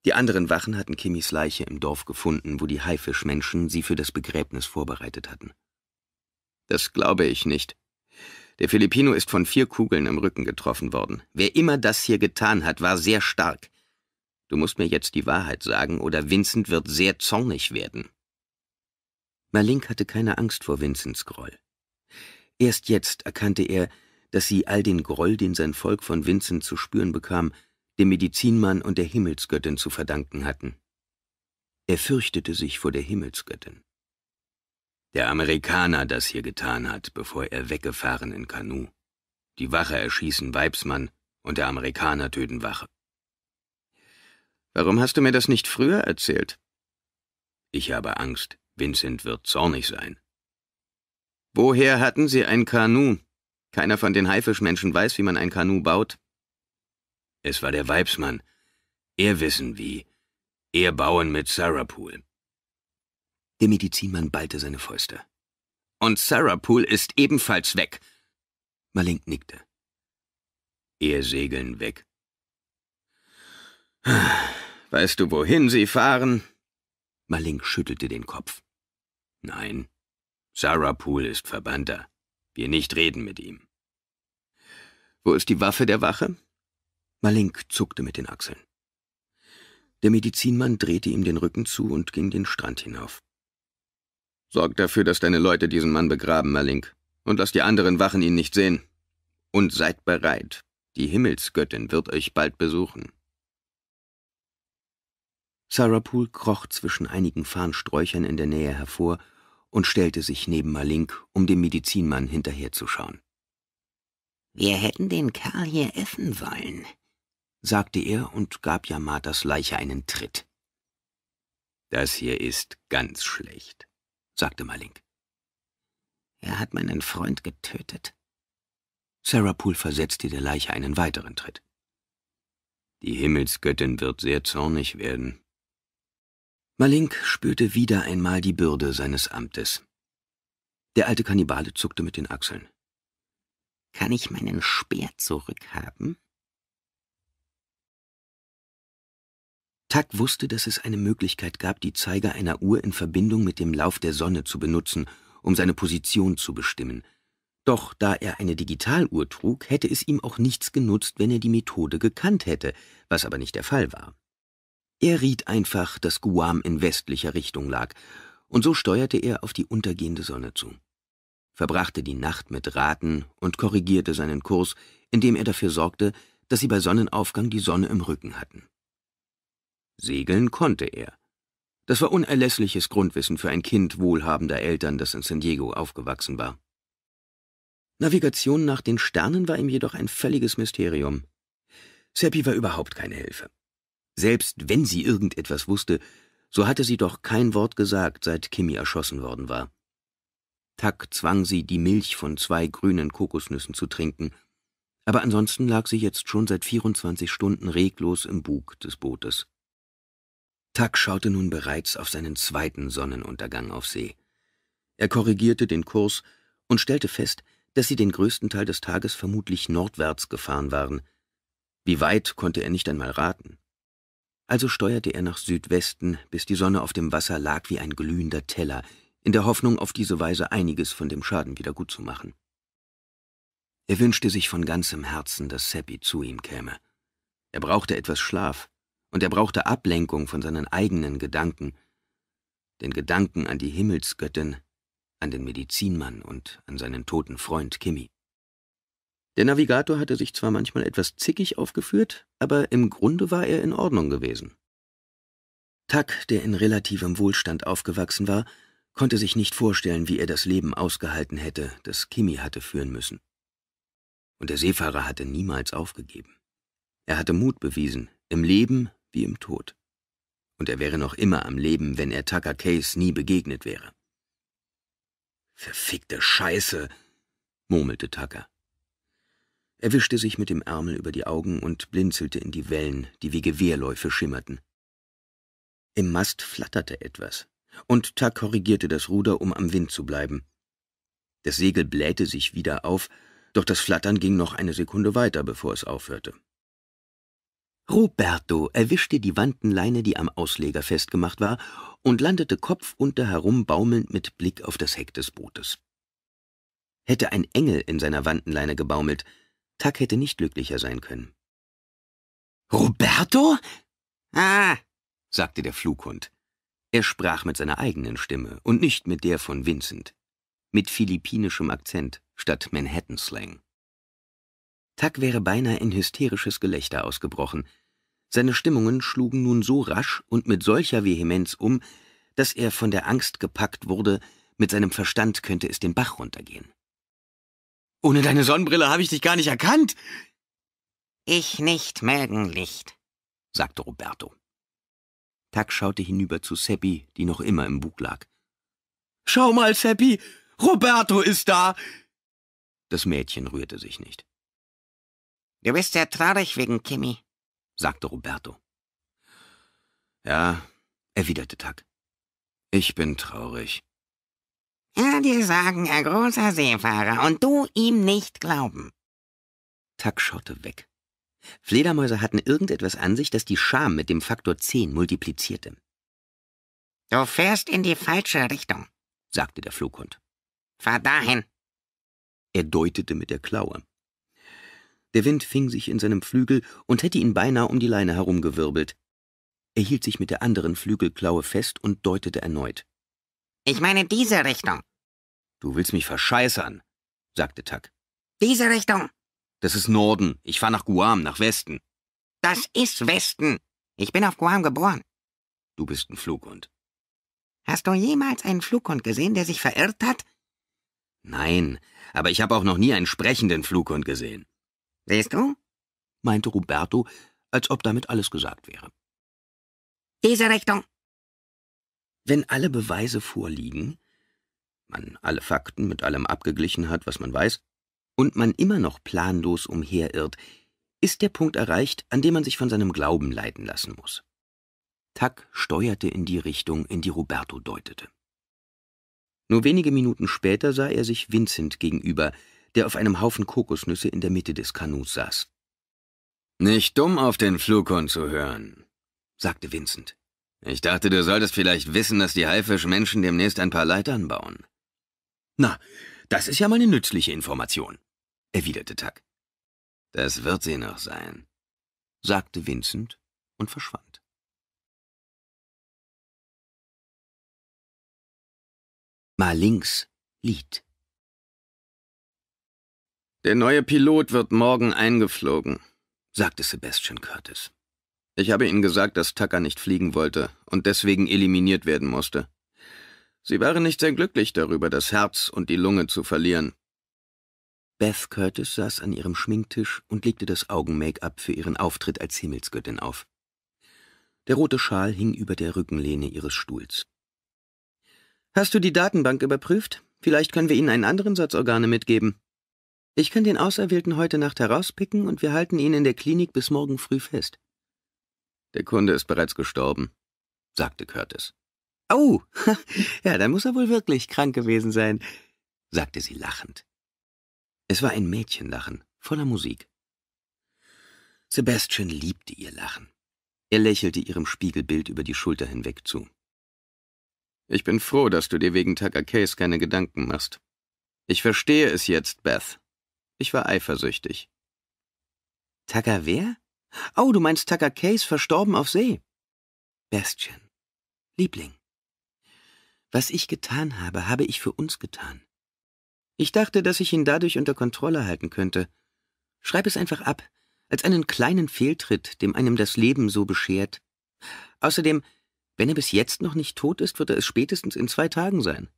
Die anderen Wachen hatten Kimmys Leiche im Dorf gefunden, wo die Haifischmenschen sie für das Begräbnis vorbereitet hatten. Das glaube ich nicht. Der Filipino ist von vier Kugeln im Rücken getroffen worden. Wer immer das hier getan hat, war sehr stark. Du musst mir jetzt die Wahrheit sagen, oder Vincent wird sehr zornig werden. Malink hatte keine Angst vor Vincents Groll. Erst jetzt erkannte er, dass sie all den Groll, den sein Volk von Vincent zu spüren bekam, dem Medizinmann und der Himmelsgöttin zu verdanken hatten. Er fürchtete sich vor der Himmelsgöttin. Der Amerikaner das hier getan hat, bevor er weggefahren in Kanu. Die Wache erschießen Weibsmann und der Amerikaner töten Wache. Warum hast du mir das nicht früher erzählt? Ich habe Angst, Vincent wird zornig sein. Woher hatten Sie ein Kanu? Keiner von den Haifischmenschen weiß, wie man ein Kanu baut. Es war der Weibsmann. Er wissen wie. Er bauen mit Sarapool. Der Medizinmann ballte seine Fäuste. Und Sarapool ist ebenfalls weg. Malink nickte. Er segeln weg. Weißt du, wohin sie fahren? Malink schüttelte den Kopf. Nein, Sarah Poole ist Verbannter. Wir nicht reden mit ihm. Wo ist die Waffe der Wache? Malink zuckte mit den Achseln. Der Medizinmann drehte ihm den Rücken zu und ging den Strand hinauf. Sorg dafür, dass deine Leute diesen Mann begraben, Malink, und lass die anderen Wachen ihn nicht sehen. Und seid bereit, die Himmelsgöttin wird euch bald besuchen. Sarah Poole kroch zwischen einigen Farnsträuchern in der Nähe hervor und stellte sich neben Malink, um dem Medizinmann hinterherzuschauen. »Wir hätten den Kerl hier essen wollen, sagte er und gab Yamatas Leiche einen Tritt. »Das hier ist ganz schlecht«, sagte Malink. »Er hat meinen Freund getötet.« Sarah Poole versetzte der Leiche einen weiteren Tritt. »Die Himmelsgöttin wird sehr zornig werden«, Malink spürte wieder einmal die Bürde seines Amtes. Der alte Kannibale zuckte mit den Achseln. Kann ich meinen Speer zurückhaben? Tak wusste, dass es eine Möglichkeit gab, die Zeiger einer Uhr in Verbindung mit dem Lauf der Sonne zu benutzen, um seine Position zu bestimmen. Doch da er eine Digitaluhr trug, hätte es ihm auch nichts genutzt, wenn er die Methode gekannt hätte, was aber nicht der Fall war. Er riet einfach, dass Guam in westlicher Richtung lag, und so steuerte er auf die untergehende Sonne zu verbrachte die Nacht mit Raten und korrigierte seinen Kurs, indem er dafür sorgte, dass sie bei Sonnenaufgang die Sonne im Rücken hatten. Segeln konnte er. Das war unerlässliches Grundwissen für ein Kind wohlhabender Eltern, das in San Diego aufgewachsen war. Navigation nach den Sternen war ihm jedoch ein völliges Mysterium. Seppi war überhaupt keine Hilfe. Selbst wenn sie irgendetwas wusste, so hatte sie doch kein Wort gesagt, seit Kimi erschossen worden war. Tack zwang sie, die Milch von zwei grünen Kokosnüssen zu trinken, aber ansonsten lag sie jetzt schon seit 24 Stunden reglos im Bug des Bootes. Tack schaute nun bereits auf seinen zweiten Sonnenuntergang auf See. Er korrigierte den Kurs und stellte fest, dass sie den größten Teil des Tages vermutlich nordwärts gefahren waren. Wie weit konnte er nicht einmal raten. Also steuerte er nach Südwesten, bis die Sonne auf dem Wasser lag wie ein glühender Teller, in der Hoffnung, auf diese Weise einiges von dem Schaden wieder gut Er wünschte sich von ganzem Herzen, dass Seppi zu ihm käme. Er brauchte etwas Schlaf, und er brauchte Ablenkung von seinen eigenen Gedanken, den Gedanken an die Himmelsgöttin, an den Medizinmann und an seinen toten Freund Kimi. Der Navigator hatte sich zwar manchmal etwas zickig aufgeführt, aber im Grunde war er in Ordnung gewesen. Tuck, der in relativem Wohlstand aufgewachsen war, konnte sich nicht vorstellen, wie er das Leben ausgehalten hätte, das Kimi hatte führen müssen. Und der Seefahrer hatte niemals aufgegeben. Er hatte Mut bewiesen, im Leben wie im Tod. Und er wäre noch immer am Leben, wenn er Tucker Case nie begegnet wäre. Verfickte Scheiße, murmelte Tucker. Er wischte sich mit dem Ärmel über die Augen und blinzelte in die Wellen, die wie Gewehrläufe schimmerten. Im Mast flatterte etwas, und Tuck korrigierte das Ruder, um am Wind zu bleiben. Das Segel blähte sich wieder auf, doch das Flattern ging noch eine Sekunde weiter, bevor es aufhörte. Roberto erwischte die Wandenleine, die am Ausleger festgemacht war, und landete kopfunter herum baumelnd mit Blick auf das Heck des Bootes. Hätte ein Engel in seiner Wandenleine gebaumelt, Tuck hätte nicht glücklicher sein können. Roberto? Ah, sagte der Flughund. Er sprach mit seiner eigenen Stimme und nicht mit der von Vincent. Mit philippinischem Akzent statt Manhattan-Slang. Tuck wäre beinahe in hysterisches Gelächter ausgebrochen. Seine Stimmungen schlugen nun so rasch und mit solcher Vehemenz um, dass er von der Angst gepackt wurde, mit seinem Verstand könnte es den Bach runtergehen. Ohne deine Sonnenbrille habe ich dich gar nicht erkannt. Ich nicht, Licht, sagte Roberto. Tack schaute hinüber zu Seppi, die noch immer im Bug lag. Schau mal, Seppi, Roberto ist da! Das Mädchen rührte sich nicht. Du bist sehr traurig wegen Kimmy, sagte Roberto. Ja, erwiderte Tack. Ich bin traurig. Ja, dir sagen, er großer Seefahrer, und du ihm nicht glauben. Tack schaute weg. Fledermäuse hatten irgendetwas an sich, das die Scham mit dem Faktor 10 multiplizierte. Du fährst in die falsche Richtung, sagte der Flughund. Fahr dahin. Er deutete mit der Klaue. Der Wind fing sich in seinem Flügel und hätte ihn beinahe um die Leine herumgewirbelt. Er hielt sich mit der anderen Flügelklaue fest und deutete erneut. Ich meine diese Richtung. Du willst mich verscheißern, sagte Tuck. Diese Richtung. Das ist Norden. Ich fahre nach Guam, nach Westen. Das ist Westen. Ich bin auf Guam geboren. Du bist ein Flughund. Hast du jemals einen Flughund gesehen, der sich verirrt hat? Nein, aber ich habe auch noch nie einen sprechenden Flughund gesehen. Siehst du? meinte Roberto, als ob damit alles gesagt wäre. Diese Richtung. Wenn alle Beweise vorliegen, man alle Fakten mit allem abgeglichen hat, was man weiß, und man immer noch planlos umherirrt, ist der Punkt erreicht, an dem man sich von seinem Glauben leiten lassen muss. Tack steuerte in die Richtung, in die Roberto deutete. Nur wenige Minuten später sah er sich Vincent gegenüber, der auf einem Haufen Kokosnüsse in der Mitte des Kanus saß. Nicht dumm auf den Flugkon zu hören, sagte Vincent. Ich dachte, du solltest vielleicht wissen, dass die Haifischmenschen demnächst ein paar Leitern bauen. Na, das ist ja mal eine nützliche Information, erwiderte Tuck. Das wird sie noch sein, sagte Vincent und verschwand. Mal links, Lied. Der neue Pilot wird morgen eingeflogen, sagte Sebastian Curtis. Ich habe Ihnen gesagt, dass Tucker nicht fliegen wollte und deswegen eliminiert werden musste. Sie waren nicht sehr glücklich darüber, das Herz und die Lunge zu verlieren. Beth Curtis saß an ihrem Schminktisch und legte das Augen-Make-up für ihren Auftritt als Himmelsgöttin auf. Der rote Schal hing über der Rückenlehne ihres Stuhls. Hast du die Datenbank überprüft? Vielleicht können wir Ihnen einen anderen Satz Organe mitgeben. Ich kann den Auserwählten heute Nacht herauspicken und wir halten ihn in der Klinik bis morgen früh fest. Der Kunde ist bereits gestorben, sagte Curtis. Oh, ja, dann muss er wohl wirklich krank gewesen sein, sagte sie lachend. Es war ein Mädchenlachen, voller Musik. Sebastian liebte ihr Lachen. Er lächelte ihrem Spiegelbild über die Schulter hinweg zu. Ich bin froh, dass du dir wegen Tucker Case keine Gedanken machst. Ich verstehe es jetzt, Beth. Ich war eifersüchtig. Tucker wer? Oh, du meinst Tucker Case verstorben auf See? Bestien, Liebling, was ich getan habe, habe ich für uns getan. Ich dachte, dass ich ihn dadurch unter Kontrolle halten könnte. Schreib es einfach ab, als einen kleinen Fehltritt, dem einem das Leben so beschert. Außerdem, wenn er bis jetzt noch nicht tot ist, wird er es spätestens in zwei Tagen sein.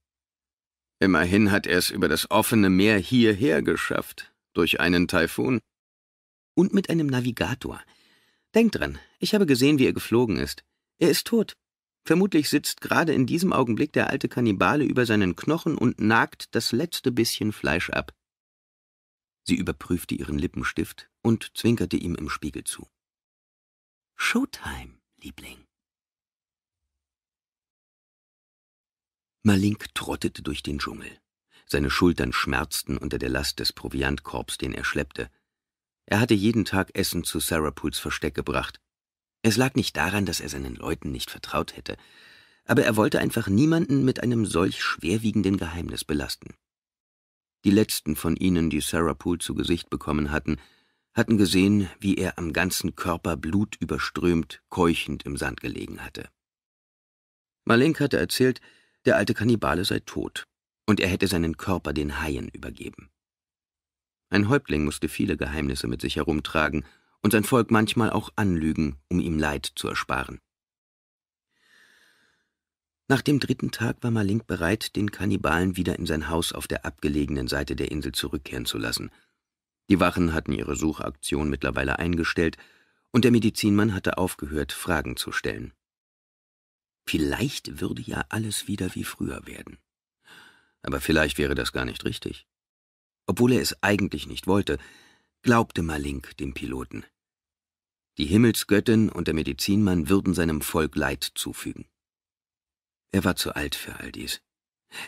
Immerhin hat er es über das offene Meer hierher geschafft, durch einen Taifun und mit einem Navigator. Denkt dran, ich habe gesehen, wie er geflogen ist. Er ist tot. Vermutlich sitzt gerade in diesem Augenblick der alte Kannibale über seinen Knochen und nagt das letzte bisschen Fleisch ab. Sie überprüfte ihren Lippenstift und zwinkerte ihm im Spiegel zu. Showtime, Liebling. Malink trottete durch den Dschungel. Seine Schultern schmerzten unter der Last des Proviantkorbs, den er schleppte. Er hatte jeden Tag Essen zu Sarah Pools Versteck gebracht. Es lag nicht daran, dass er seinen Leuten nicht vertraut hätte, aber er wollte einfach niemanden mit einem solch schwerwiegenden Geheimnis belasten. Die letzten von ihnen, die Sarah Poole zu Gesicht bekommen hatten, hatten gesehen, wie er am ganzen Körper Blut überströmt, keuchend im Sand gelegen hatte. Malink hatte erzählt, der alte Kannibale sei tot, und er hätte seinen Körper den Haien übergeben. Ein Häuptling musste viele Geheimnisse mit sich herumtragen und sein Volk manchmal auch anlügen, um ihm Leid zu ersparen. Nach dem dritten Tag war Malink bereit, den Kannibalen wieder in sein Haus auf der abgelegenen Seite der Insel zurückkehren zu lassen. Die Wachen hatten ihre Suchaktion mittlerweile eingestellt, und der Medizinmann hatte aufgehört, Fragen zu stellen. Vielleicht würde ja alles wieder wie früher werden. Aber vielleicht wäre das gar nicht richtig. Obwohl er es eigentlich nicht wollte, glaubte Malink dem Piloten. Die Himmelsgöttin und der Medizinmann würden seinem Volk Leid zufügen. Er war zu alt für all dies.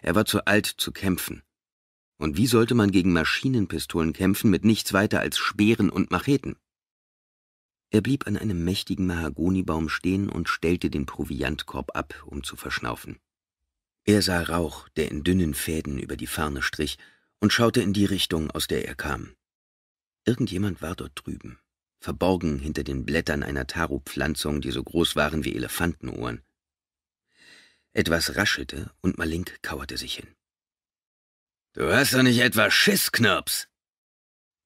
Er war zu alt zu kämpfen. Und wie sollte man gegen Maschinenpistolen kämpfen mit nichts weiter als Speeren und Macheten? Er blieb an einem mächtigen Mahagonibaum stehen und stellte den Proviantkorb ab, um zu verschnaufen. Er sah Rauch, der in dünnen Fäden über die Farne strich, und schaute in die Richtung, aus der er kam. Irgendjemand war dort drüben, verborgen hinter den Blättern einer taru pflanzung die so groß waren wie Elefantenohren. Etwas raschelte und Malink kauerte sich hin. Du hast doch nicht etwa Schiss, Knirps!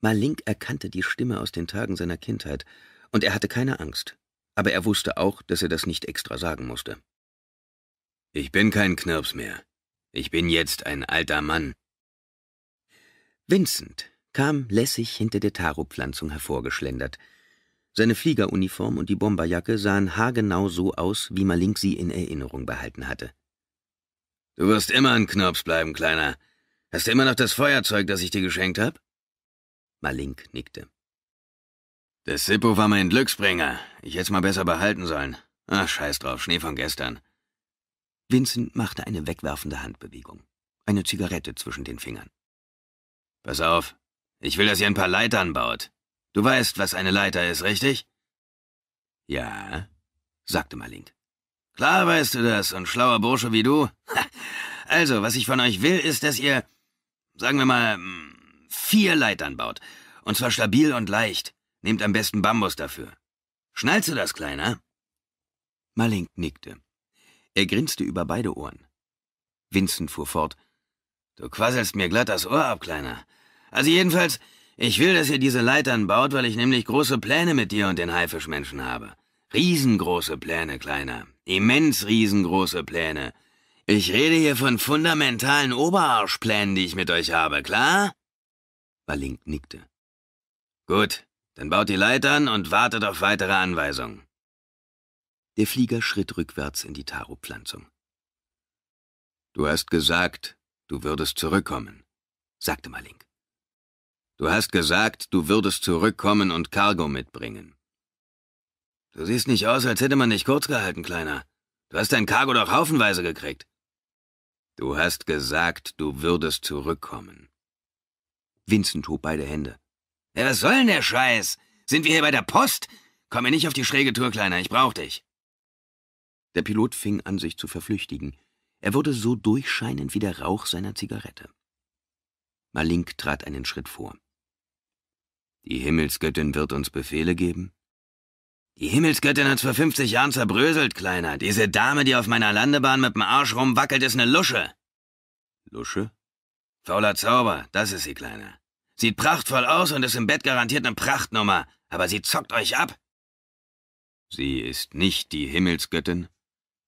Malink erkannte die Stimme aus den Tagen seiner Kindheit, und er hatte keine Angst, aber er wusste auch, dass er das nicht extra sagen musste. Ich bin kein Knirps mehr. Ich bin jetzt ein alter Mann. Vincent kam lässig hinter der Taro-Pflanzung hervorgeschlendert. Seine Fliegeruniform und die Bomberjacke sahen haargenau so aus, wie Malink sie in Erinnerung behalten hatte. »Du wirst immer ein Knirps bleiben, Kleiner. Hast du immer noch das Feuerzeug, das ich dir geschenkt habe?« Malink nickte. »Das Sippo war mein Glücksbringer. Ich hätt's mal besser behalten sollen. Ach, scheiß drauf, Schnee von gestern.« Vincent machte eine wegwerfende Handbewegung, eine Zigarette zwischen den Fingern. Pass auf, ich will, dass ihr ein paar Leitern baut. Du weißt, was eine Leiter ist, richtig? Ja, sagte Malink. Klar weißt du das, und schlauer Bursche wie du. Also, was ich von euch will, ist, dass ihr, sagen wir mal, hm, vier Leitern baut. Und zwar stabil und leicht. Nehmt am besten Bambus dafür. Schnallst du das, Kleiner? Malink nickte. Er grinste über beide Ohren. Vincent fuhr fort. Du quasselst mir glatt das Ohr ab, Kleiner. Also jedenfalls, ich will, dass ihr diese Leitern baut, weil ich nämlich große Pläne mit dir und den Haifischmenschen habe. Riesengroße Pläne, Kleiner. Immens riesengroße Pläne. Ich rede hier von fundamentalen Oberarschplänen, die ich mit euch habe, klar? Balink nickte. Gut, dann baut die Leitern und wartet auf weitere Anweisungen. Der Flieger schritt rückwärts in die Taro-Pflanzung. Du hast gesagt, du würdest zurückkommen, sagte Malink. Du hast gesagt, du würdest zurückkommen und Cargo mitbringen. Du siehst nicht aus, als hätte man dich kurz gehalten, Kleiner. Du hast dein Cargo doch haufenweise gekriegt. Du hast gesagt, du würdest zurückkommen. Vincent hob beide Hände. Ja, was soll denn der Scheiß? Sind wir hier bei der Post? Komm mir nicht auf die schräge Tour, Kleiner, ich brauch dich. Der Pilot fing an, sich zu verflüchtigen. Er wurde so durchscheinend wie der Rauch seiner Zigarette. Malink trat einen Schritt vor. Die Himmelsgöttin wird uns Befehle geben? Die Himmelsgöttin hat's vor 50 Jahren zerbröselt, Kleiner. Diese Dame, die auf meiner Landebahn mit dem Arsch rumwackelt, ist ne Lusche. Lusche? Fauler Zauber, das ist sie, Kleiner. Sieht prachtvoll aus und ist im Bett garantiert ne Prachtnummer, aber sie zockt euch ab. Sie ist nicht die Himmelsgöttin?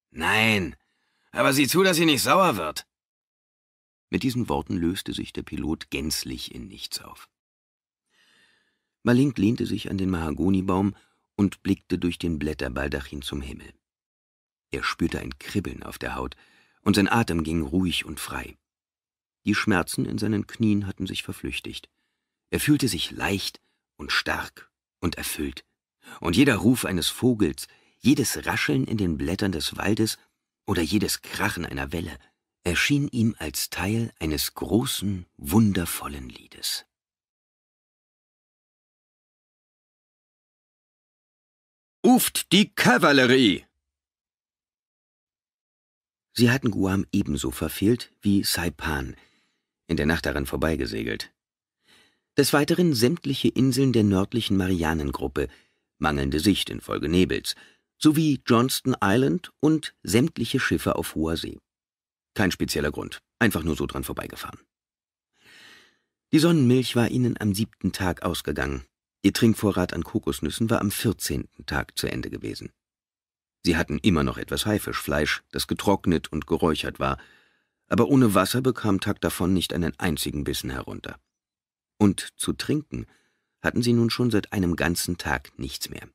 Nein, aber sieh zu, dass sie nicht sauer wird. Mit diesen Worten löste sich der Pilot gänzlich in nichts auf. Malink lehnte sich an den Mahagonibaum und blickte durch den Blätterbaldachin zum Himmel. Er spürte ein Kribbeln auf der Haut, und sein Atem ging ruhig und frei. Die Schmerzen in seinen Knien hatten sich verflüchtigt. Er fühlte sich leicht und stark und erfüllt, und jeder Ruf eines Vogels, jedes Rascheln in den Blättern des Waldes oder jedes Krachen einer Welle erschien ihm als Teil eines großen, wundervollen Liedes. Uft die Kavallerie! Sie hatten Guam ebenso verfehlt wie Saipan, in der Nacht daran vorbeigesegelt. Des Weiteren sämtliche Inseln der nördlichen Marianengruppe, mangelnde Sicht infolge Nebels, sowie Johnston Island und sämtliche Schiffe auf hoher See. Kein spezieller Grund, einfach nur so dran vorbeigefahren. Die Sonnenmilch war ihnen am siebten Tag ausgegangen. Ihr Trinkvorrat an Kokosnüssen war am vierzehnten Tag zu Ende gewesen. Sie hatten immer noch etwas Haifischfleisch, das getrocknet und geräuchert war, aber ohne Wasser bekam Tag davon nicht einen einzigen Bissen herunter. Und zu trinken hatten sie nun schon seit einem ganzen Tag nichts mehr.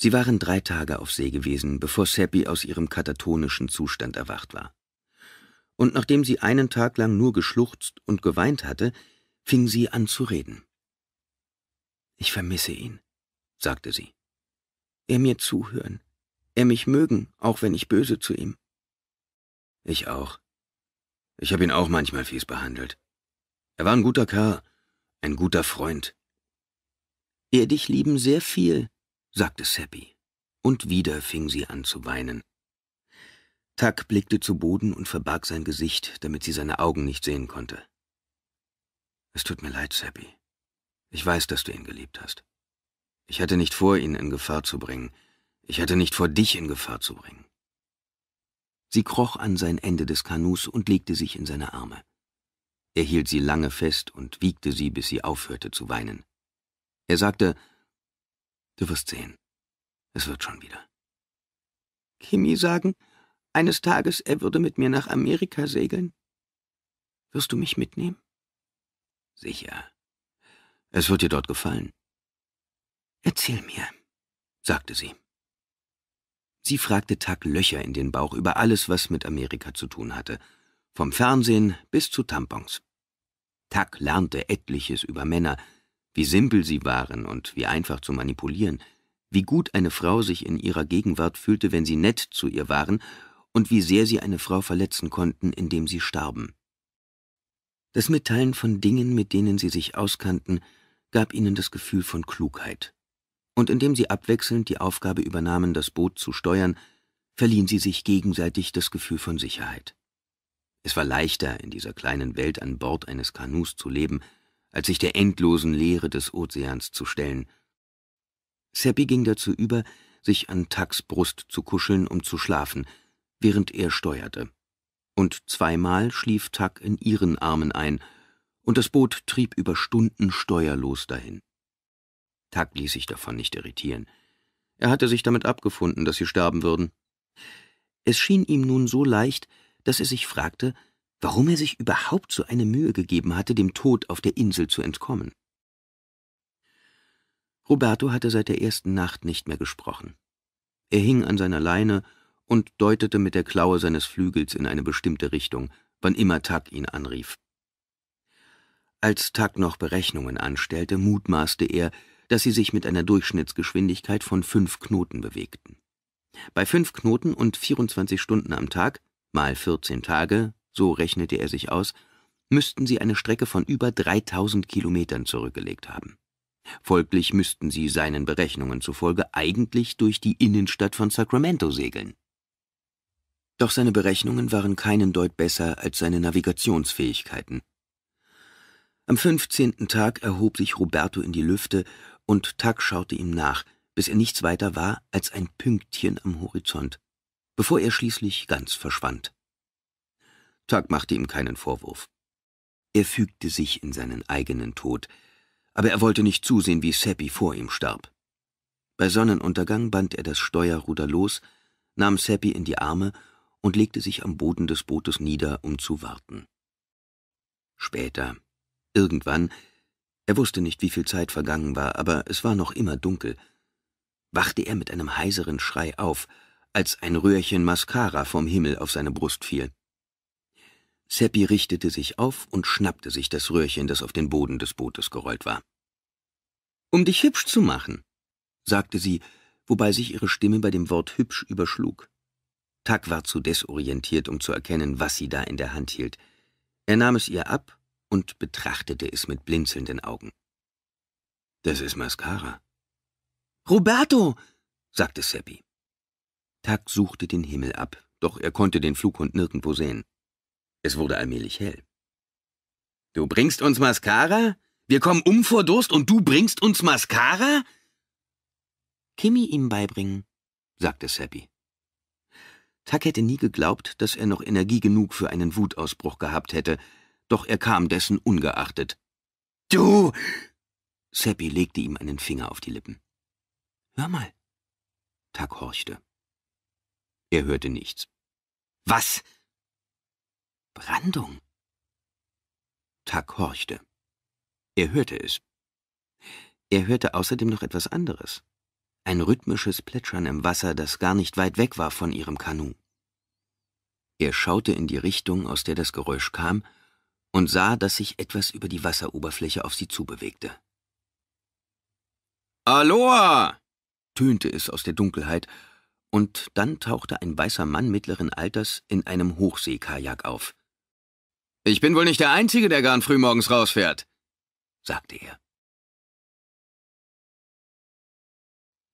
Sie waren drei Tage auf See gewesen, bevor Seppi aus ihrem katatonischen Zustand erwacht war. Und nachdem sie einen Tag lang nur geschluchzt und geweint hatte, fing sie an zu reden. Ich vermisse ihn, sagte sie. Er mir zuhören, er mich mögen, auch wenn ich böse zu ihm. Ich auch. Ich habe ihn auch manchmal fies behandelt. Er war ein guter Kerl, ein guter Freund. Er dich lieben sehr viel, sagte Seppi. Und wieder fing sie an zu weinen. Tuck blickte zu Boden und verbarg sein Gesicht, damit sie seine Augen nicht sehen konnte. Es tut mir leid, Seppi. Ich weiß, dass du ihn geliebt hast. Ich hatte nicht vor, ihn in Gefahr zu bringen. Ich hatte nicht vor, dich in Gefahr zu bringen. Sie kroch an sein Ende des Kanus und legte sich in seine Arme. Er hielt sie lange fest und wiegte sie, bis sie aufhörte zu weinen. Er sagte, Du wirst sehen. Es wird schon wieder. Kimi sagen, eines Tages er würde mit mir nach Amerika segeln. Wirst du mich mitnehmen? Sicher. Es wird dir dort gefallen. Erzähl mir, sagte sie. Sie fragte Tak Löcher in den Bauch über alles, was mit Amerika zu tun hatte, vom Fernsehen bis zu Tampons. Tak lernte etliches über Männer, wie simpel sie waren und wie einfach zu manipulieren, wie gut eine Frau sich in ihrer Gegenwart fühlte, wenn sie nett zu ihr waren, und wie sehr sie eine Frau verletzen konnten, indem sie starben. Das Mitteilen von Dingen, mit denen sie sich auskannten, gab ihnen das Gefühl von Klugheit. Und indem sie abwechselnd die Aufgabe übernahmen, das Boot zu steuern, verliehen sie sich gegenseitig das Gefühl von Sicherheit. Es war leichter, in dieser kleinen Welt an Bord eines Kanus zu leben, als sich der endlosen Leere des Ozeans zu stellen. Seppi ging dazu über, sich an Tucks Brust zu kuscheln, um zu schlafen, während er steuerte. Und zweimal schlief Tuck in ihren Armen ein, und das Boot trieb über Stunden steuerlos dahin. Tuck ließ sich davon nicht irritieren. Er hatte sich damit abgefunden, dass sie sterben würden. Es schien ihm nun so leicht, dass er sich fragte, warum er sich überhaupt so eine Mühe gegeben hatte, dem Tod auf der Insel zu entkommen. Roberto hatte seit der ersten Nacht nicht mehr gesprochen. Er hing an seiner Leine und deutete mit der Klaue seines Flügels in eine bestimmte Richtung, wann immer Tuck ihn anrief. Als Tuck noch Berechnungen anstellte, mutmaßte er, dass sie sich mit einer Durchschnittsgeschwindigkeit von fünf Knoten bewegten. Bei fünf Knoten und 24 Stunden am Tag, mal 14 Tage, so rechnete er sich aus, müssten sie eine Strecke von über 3000 Kilometern zurückgelegt haben. Folglich müssten sie seinen Berechnungen zufolge eigentlich durch die Innenstadt von Sacramento segeln. Doch seine Berechnungen waren keinen Deut besser als seine Navigationsfähigkeiten. Am 15. Tag erhob sich Roberto in die Lüfte und Tag schaute ihm nach, bis er nichts weiter war als ein Pünktchen am Horizont, bevor er schließlich ganz verschwand. Tag machte ihm keinen Vorwurf. Er fügte sich in seinen eigenen Tod, aber er wollte nicht zusehen, wie Seppi vor ihm starb. Bei Sonnenuntergang band er das Steuerruder los, nahm Seppi in die Arme und legte sich am Boden des Bootes nieder, um zu warten. Später, irgendwann, er wusste nicht, wie viel Zeit vergangen war, aber es war noch immer dunkel, wachte er mit einem heiseren Schrei auf, als ein Röhrchen Mascara vom Himmel auf seine Brust fiel. Seppi richtete sich auf und schnappte sich das Röhrchen, das auf den Boden des Bootes gerollt war. Um dich hübsch zu machen, sagte sie, wobei sich ihre Stimme bei dem Wort hübsch überschlug. Tak war zu desorientiert, um zu erkennen, was sie da in der Hand hielt. Er nahm es ihr ab und betrachtete es mit blinzelnden Augen. Das ist Mascara. Roberto, sagte Seppi. Tak suchte den Himmel ab, doch er konnte den Flughund nirgendwo sehen. Es wurde allmählich hell. Du bringst uns Mascara? Wir kommen um vor Durst und du bringst uns Mascara? Kimi ihm beibringen, sagte Seppi. Tuck hätte nie geglaubt, dass er noch Energie genug für einen Wutausbruch gehabt hätte, doch er kam dessen ungeachtet. Du! Seppi legte ihm einen Finger auf die Lippen. Hör mal. Tuck horchte. Er hörte nichts. Was? Brandung? Tuck horchte. Er hörte es. Er hörte außerdem noch etwas anderes. Ein rhythmisches Plätschern im Wasser, das gar nicht weit weg war von ihrem Kanu. Er schaute in die Richtung, aus der das Geräusch kam, und sah, dass sich etwas über die Wasseroberfläche auf sie zubewegte. Aloha! tönte es aus der Dunkelheit, und dann tauchte ein weißer Mann mittleren Alters in einem Hochseekajak auf. Ich bin wohl nicht der Einzige, der gern frühmorgens rausfährt, sagte er.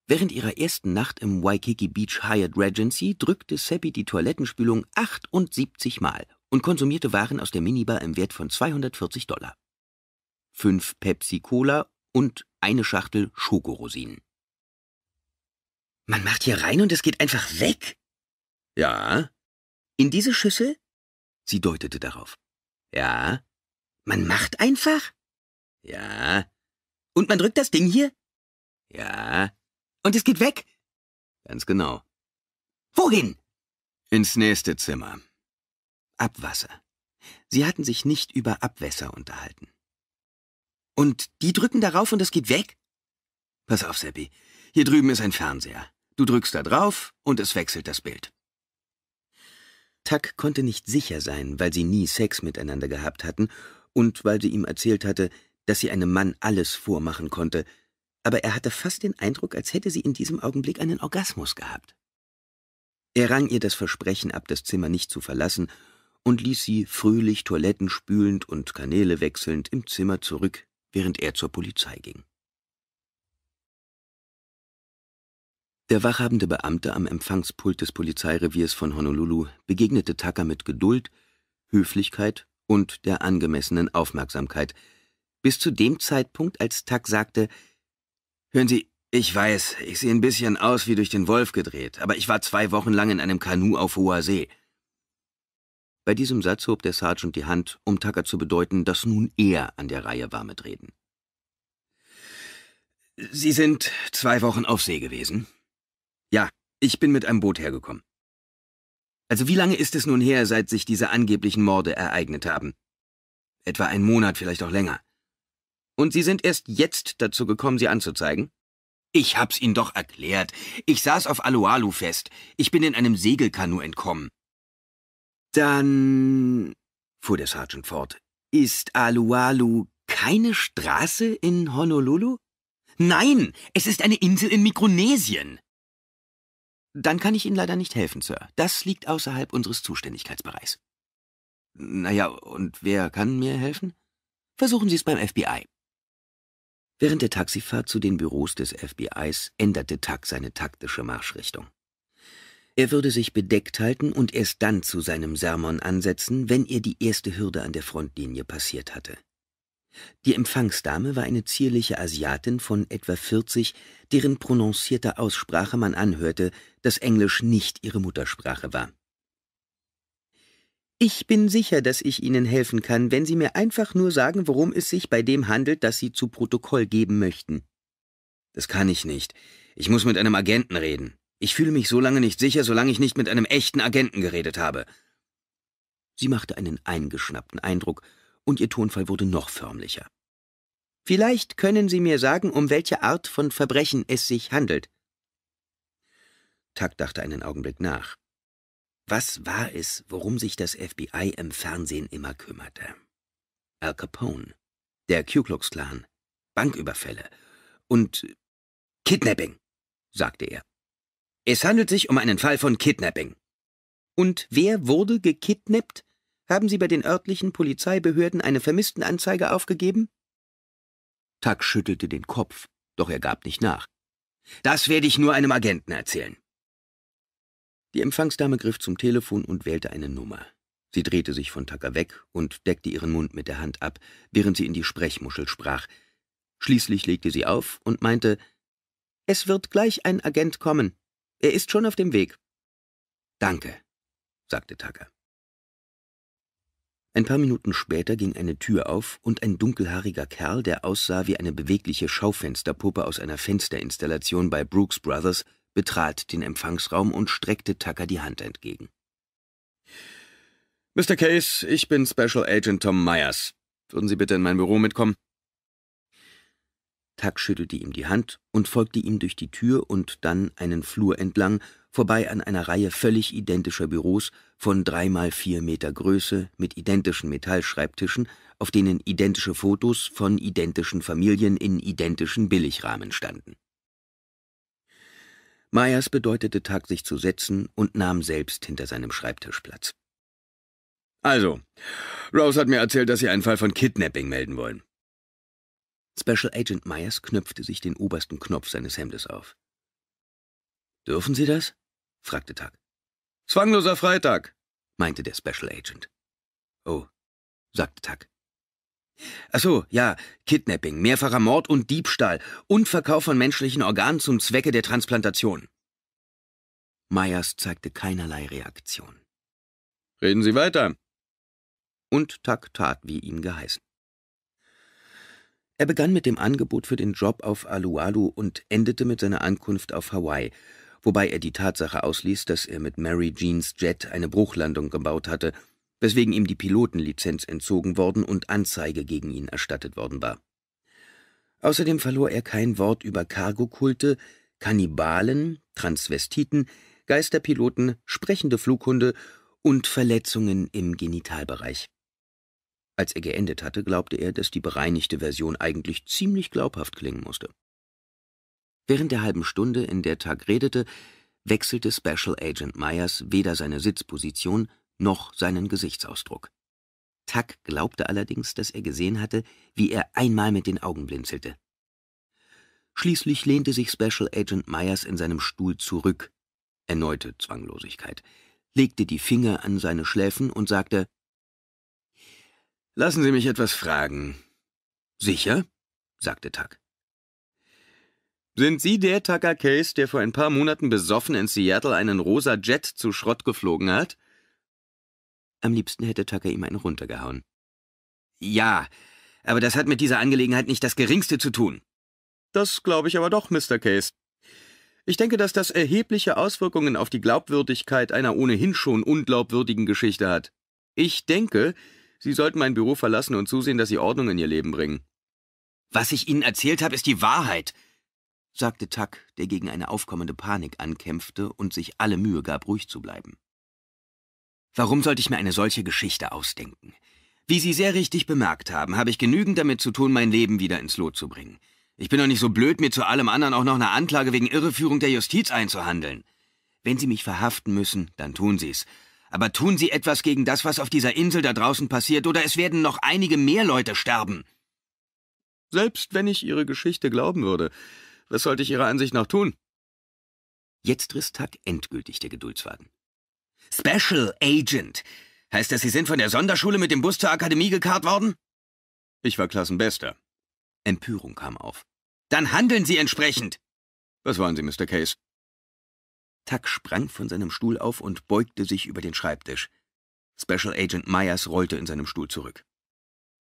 Während ihrer ersten Nacht im Waikiki Beach Hyatt Regency drückte Seppi die Toilettenspülung 78 Mal und konsumierte Waren aus der Minibar im Wert von 240 Dollar. Fünf Pepsi-Cola und eine Schachtel Schokorosinen. Man macht hier rein und es geht einfach weg? Ja. In diese Schüssel? Sie deutete darauf. Ja. Man macht einfach? Ja. Und man drückt das Ding hier? Ja. Und es geht weg? Ganz genau. Wohin? Ins nächste Zimmer. Abwasser. Sie hatten sich nicht über Abwässer unterhalten. Und die drücken darauf und es geht weg? Pass auf, Seppi. Hier drüben ist ein Fernseher. Du drückst da drauf und es wechselt das Bild. Tuck konnte nicht sicher sein, weil sie nie Sex miteinander gehabt hatten und weil sie ihm erzählt hatte, dass sie einem Mann alles vormachen konnte, aber er hatte fast den Eindruck, als hätte sie in diesem Augenblick einen Orgasmus gehabt. Er rang ihr das Versprechen ab, das Zimmer nicht zu verlassen, und ließ sie fröhlich Toiletten spülend und Kanäle wechselnd im Zimmer zurück, während er zur Polizei ging. Der wachhabende Beamte am Empfangspult des Polizeireviers von Honolulu begegnete Tucker mit Geduld, Höflichkeit und der angemessenen Aufmerksamkeit, bis zu dem Zeitpunkt, als Tuck sagte, »Hören Sie, ich weiß, ich sehe ein bisschen aus wie durch den Wolf gedreht, aber ich war zwei Wochen lang in einem Kanu auf hoher See.« Bei diesem Satz hob der Sergeant die Hand, um Tucker zu bedeuten, dass nun er an der Reihe war mit Reden. »Sie sind zwei Wochen auf See gewesen?« ja, ich bin mit einem Boot hergekommen. Also wie lange ist es nun her, seit sich diese angeblichen Morde ereignet haben? Etwa ein Monat, vielleicht auch länger. Und Sie sind erst jetzt dazu gekommen, sie anzuzeigen? Ich hab's Ihnen doch erklärt. Ich saß auf Alualu fest. Ich bin in einem Segelkanu entkommen. Dann, fuhr der Sergeant fort, ist Alualu keine Straße in Honolulu? Nein, es ist eine Insel in Mikronesien. Dann kann ich Ihnen leider nicht helfen, Sir. Das liegt außerhalb unseres Zuständigkeitsbereichs. Naja, und wer kann mir helfen? Versuchen Sie es beim FBI. Während der Taxifahrt zu den Büros des FBIs änderte Tuck seine taktische Marschrichtung. Er würde sich bedeckt halten und erst dann zu seinem Sermon ansetzen, wenn er die erste Hürde an der Frontlinie passiert hatte. Die Empfangsdame war eine zierliche Asiatin von etwa 40, deren prononcierter Aussprache man anhörte, dass Englisch nicht ihre Muttersprache war. Ich bin sicher, dass ich Ihnen helfen kann, wenn Sie mir einfach nur sagen, worum es sich bei dem handelt, das Sie zu Protokoll geben möchten. Das kann ich nicht. Ich muss mit einem Agenten reden. Ich fühle mich so lange nicht sicher, solange ich nicht mit einem echten Agenten geredet habe. Sie machte einen eingeschnappten Eindruck und ihr Tonfall wurde noch förmlicher. Vielleicht können Sie mir sagen, um welche Art von Verbrechen es sich handelt. Tuck dachte einen Augenblick nach. Was war es, worum sich das FBI im Fernsehen immer kümmerte? Al Capone, der Ku Klux Klan, Banküberfälle und Kidnapping, sagte er. Es handelt sich um einen Fall von Kidnapping. Und wer wurde gekidnappt? Haben Sie bei den örtlichen Polizeibehörden eine Vermisstenanzeige aufgegeben? Tuck schüttelte den Kopf, doch er gab nicht nach. Das werde ich nur einem Agenten erzählen. Die Empfangsdame griff zum Telefon und wählte eine Nummer. Sie drehte sich von Tucker weg und deckte ihren Mund mit der Hand ab, während sie in die Sprechmuschel sprach. Schließlich legte sie auf und meinte, es wird gleich ein Agent kommen. Er ist schon auf dem Weg. Danke, sagte Tucker. Ein paar Minuten später ging eine Tür auf, und ein dunkelhaariger Kerl, der aussah wie eine bewegliche Schaufensterpuppe aus einer Fensterinstallation bei Brooks Brothers, betrat den Empfangsraum und streckte Tucker die Hand entgegen. »Mr. Case, ich bin Special Agent Tom Myers. Würden Sie bitte in mein Büro mitkommen?« Tuck schüttelte ihm die Hand und folgte ihm durch die Tür und dann einen Flur entlang, vorbei an einer Reihe völlig identischer Büros, von dreimal vier Meter Größe mit identischen Metallschreibtischen, auf denen identische Fotos von identischen Familien in identischen Billigrahmen standen. Meyers bedeutete Tag, sich zu setzen und nahm selbst hinter seinem Schreibtisch Platz. Also, Rose hat mir erzählt, dass Sie einen Fall von Kidnapping melden wollen. Special Agent Myers knöpfte sich den obersten Knopf seines Hemdes auf. Dürfen Sie das? fragte Tag. Zwangloser Freitag, meinte der Special Agent. Oh, sagte Tuck. Ach so, ja, Kidnapping, mehrfacher Mord und Diebstahl und Verkauf von menschlichen Organen zum Zwecke der Transplantation. Myers zeigte keinerlei Reaktion. Reden Sie weiter. Und Tuck tat, wie ihm geheißen. Er begann mit dem Angebot für den Job auf Alualu und endete mit seiner Ankunft auf Hawaii, wobei er die Tatsache ausließ, dass er mit Mary Jeans Jet eine Bruchlandung gebaut hatte, weswegen ihm die Pilotenlizenz entzogen worden und Anzeige gegen ihn erstattet worden war. Außerdem verlor er kein Wort über Cargokulte, Kannibalen, Transvestiten, Geisterpiloten, sprechende Flughunde und Verletzungen im Genitalbereich. Als er geendet hatte, glaubte er, dass die bereinigte Version eigentlich ziemlich glaubhaft klingen musste. Während der halben Stunde, in der Tag redete, wechselte Special Agent Myers weder seine Sitzposition noch seinen Gesichtsausdruck. Tuck glaubte allerdings, dass er gesehen hatte, wie er einmal mit den Augen blinzelte. Schließlich lehnte sich Special Agent Myers in seinem Stuhl zurück, erneute Zwanglosigkeit, legte die Finger an seine Schläfen und sagte, »Lassen Sie mich etwas fragen.« »Sicher?« sagte Tuck. Sind Sie der Tucker Case, der vor ein paar Monaten besoffen in Seattle einen rosa Jet zu Schrott geflogen hat? Am liebsten hätte Tucker ihm einen runtergehauen. Ja, aber das hat mit dieser Angelegenheit nicht das geringste zu tun. Das glaube ich aber doch, Mr. Case. Ich denke, dass das erhebliche Auswirkungen auf die Glaubwürdigkeit einer ohnehin schon unglaubwürdigen Geschichte hat. Ich denke, Sie sollten mein Büro verlassen und zusehen, dass Sie Ordnung in Ihr Leben bringen. Was ich Ihnen erzählt habe, ist die Wahrheit sagte Tuck, der gegen eine aufkommende Panik ankämpfte und sich alle Mühe gab, ruhig zu bleiben. Warum sollte ich mir eine solche Geschichte ausdenken? Wie Sie sehr richtig bemerkt haben, habe ich genügend damit zu tun, mein Leben wieder ins Lot zu bringen. Ich bin doch nicht so blöd, mir zu allem anderen auch noch eine Anklage wegen Irreführung der Justiz einzuhandeln. Wenn Sie mich verhaften müssen, dann tun Sie's. Aber tun Sie etwas gegen das, was auf dieser Insel da draußen passiert, oder es werden noch einige mehr Leute sterben. Selbst wenn ich Ihre Geschichte glauben würde, was sollte ich Ihrer Ansicht nach tun? Jetzt riss Tuck endgültig der Geduldsfaden. Special Agent! Heißt das, Sie sind von der Sonderschule mit dem Bus zur Akademie gekarrt worden? Ich war Klassenbester. Empörung kam auf. Dann handeln Sie entsprechend! Was wollen Sie, Mr. Case? Tuck sprang von seinem Stuhl auf und beugte sich über den Schreibtisch. Special Agent Myers rollte in seinem Stuhl zurück.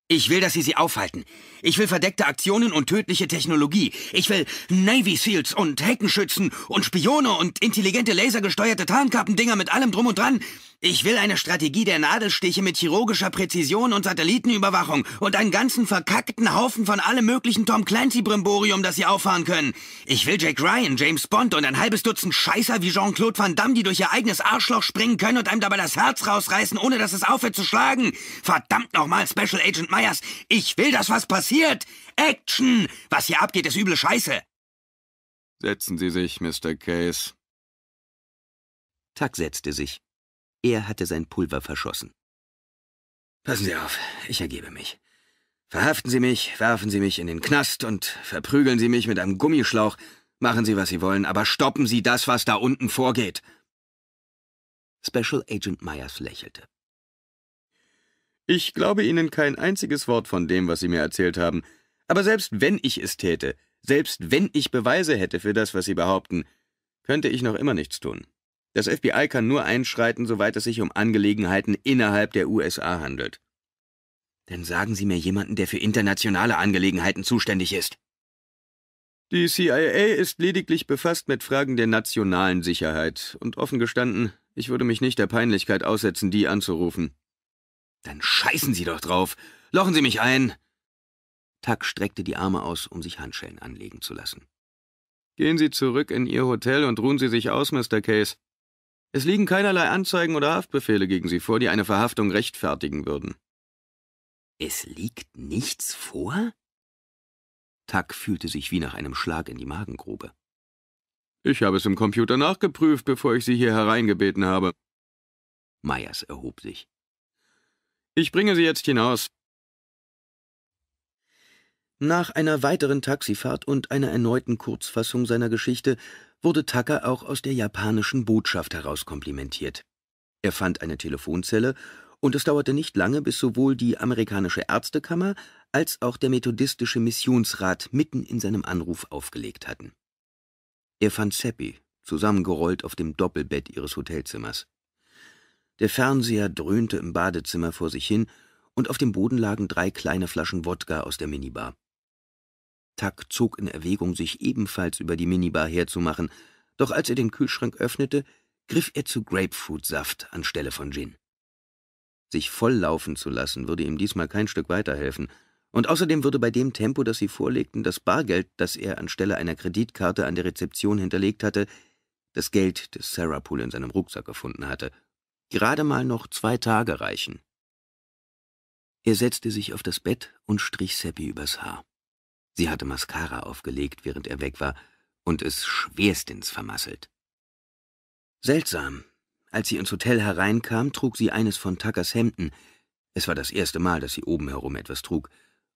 Ich will, dass Sie sie aufhalten. Ich will verdeckte Aktionen und tödliche Technologie. Ich will Navy Seals und Heckenschützen und Spione und intelligente lasergesteuerte Tarnkappendinger mit allem drum und dran. Ich will eine Strategie der Nadelstiche mit chirurgischer Präzision und Satellitenüberwachung und einen ganzen verkackten Haufen von allem möglichen Tom Clancy-Brimborium, das Sie auffahren können. Ich will Jake Ryan, James Bond und ein halbes Dutzend Scheißer wie Jean-Claude Van Damme, die durch ihr eigenes Arschloch springen können und einem dabei das Herz rausreißen, ohne dass es aufhört zu schlagen. Verdammt nochmal, Special Agent Meyers, ich will, dass was passiert. Action! Was hier abgeht, ist üble Scheiße. Setzen Sie sich, Mr. Case. Tuck setzte sich. Er hatte sein Pulver verschossen. Passen Sie auf, ich ergebe mich. Verhaften Sie mich, werfen Sie mich in den Knast und verprügeln Sie mich mit einem Gummischlauch. Machen Sie, was Sie wollen, aber stoppen Sie das, was da unten vorgeht. Special Agent Myers lächelte. Ich glaube Ihnen kein einziges Wort von dem, was Sie mir erzählt haben. Aber selbst wenn ich es täte, selbst wenn ich Beweise hätte für das, was Sie behaupten, könnte ich noch immer nichts tun. Das FBI kann nur einschreiten, soweit es sich um Angelegenheiten innerhalb der USA handelt. Dann sagen Sie mir jemanden, der für internationale Angelegenheiten zuständig ist. Die CIA ist lediglich befasst mit Fragen der nationalen Sicherheit und offen gestanden, ich würde mich nicht der Peinlichkeit aussetzen, die anzurufen. Dann scheißen Sie doch drauf. Lochen Sie mich ein. Tuck streckte die Arme aus, um sich Handschellen anlegen zu lassen. Gehen Sie zurück in Ihr Hotel und ruhen Sie sich aus, Mr. Case. Es liegen keinerlei Anzeigen oder Haftbefehle gegen Sie vor, die eine Verhaftung rechtfertigen würden. Es liegt nichts vor? Tuck fühlte sich wie nach einem Schlag in die Magengrube. Ich habe es im Computer nachgeprüft, bevor ich Sie hier hereingebeten habe. Meyers erhob sich. Ich bringe Sie jetzt hinaus. Nach einer weiteren Taxifahrt und einer erneuten Kurzfassung seiner Geschichte wurde Tucker auch aus der japanischen Botschaft heraus komplimentiert. Er fand eine Telefonzelle, und es dauerte nicht lange, bis sowohl die amerikanische Ärztekammer als auch der methodistische Missionsrat mitten in seinem Anruf aufgelegt hatten. Er fand Seppi, zusammengerollt auf dem Doppelbett ihres Hotelzimmers. Der Fernseher dröhnte im Badezimmer vor sich hin und auf dem Boden lagen drei kleine Flaschen Wodka aus der Minibar. Tuck zog in Erwägung, sich ebenfalls über die Minibar herzumachen, doch als er den Kühlschrank öffnete, griff er zu Grapefruitsaft anstelle von Gin. Sich volllaufen zu lassen, würde ihm diesmal kein Stück weiterhelfen, und außerdem würde bei dem Tempo, das sie vorlegten, das Bargeld, das er anstelle einer Kreditkarte an der Rezeption hinterlegt hatte, das Geld des Sarah Pool in seinem Rucksack gefunden hatte – gerade mal noch zwei Tage reichen. Er setzte sich auf das Bett und strich Seppi übers Haar. Sie hatte Mascara aufgelegt, während er weg war, und es schwerstens vermasselt. Seltsam. Als sie ins Hotel hereinkam, trug sie eines von Tuckers Hemden. Es war das erste Mal, dass sie oben herum etwas trug,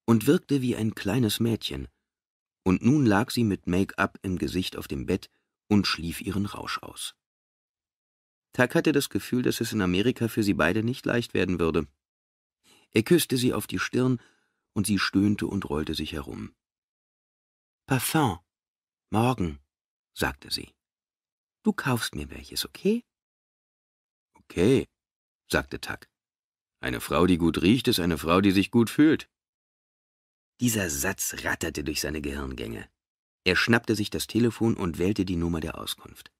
und wirkte wie ein kleines Mädchen. Und nun lag sie mit Make-up im Gesicht auf dem Bett und schlief ihren Rausch aus. Tag hatte das Gefühl, dass es in Amerika für sie beide nicht leicht werden würde. Er küsste sie auf die Stirn, und sie stöhnte und rollte sich herum. Parfum. Morgen, sagte sie. Du kaufst mir welches, okay? Okay, sagte Tuck. Eine Frau, die gut riecht, ist eine Frau, die sich gut fühlt. Dieser Satz ratterte durch seine Gehirngänge. Er schnappte sich das Telefon und wählte die Nummer der Auskunft.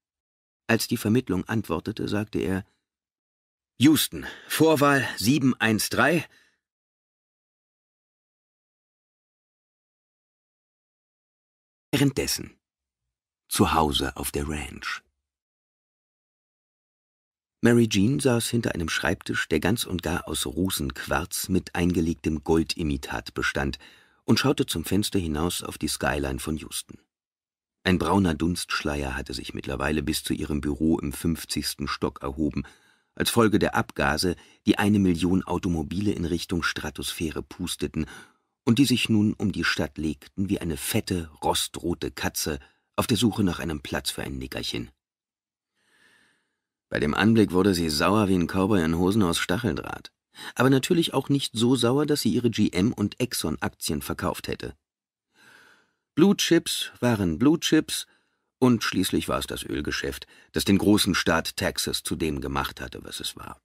Als die Vermittlung antwortete, sagte er Houston, Vorwahl 713. Währenddessen zu Hause auf der Ranch. Mary Jean saß hinter einem Schreibtisch, der ganz und gar aus Rosenquarz mit eingelegtem Goldimitat bestand, und schaute zum Fenster hinaus auf die Skyline von Houston. Ein brauner Dunstschleier hatte sich mittlerweile bis zu ihrem Büro im 50. Stock erhoben, als Folge der Abgase, die eine Million Automobile in Richtung Stratosphäre pusteten und die sich nun um die Stadt legten wie eine fette, rostrote Katze auf der Suche nach einem Platz für ein Nickerchen. Bei dem Anblick wurde sie sauer wie ein Cowboy in Hosen aus Stacheldraht, aber natürlich auch nicht so sauer, dass sie ihre GM- und Exxon-Aktien verkauft hätte. Bluechips waren Bluechips und schließlich war es das Ölgeschäft, das den großen Staat Texas zu dem gemacht hatte, was es war.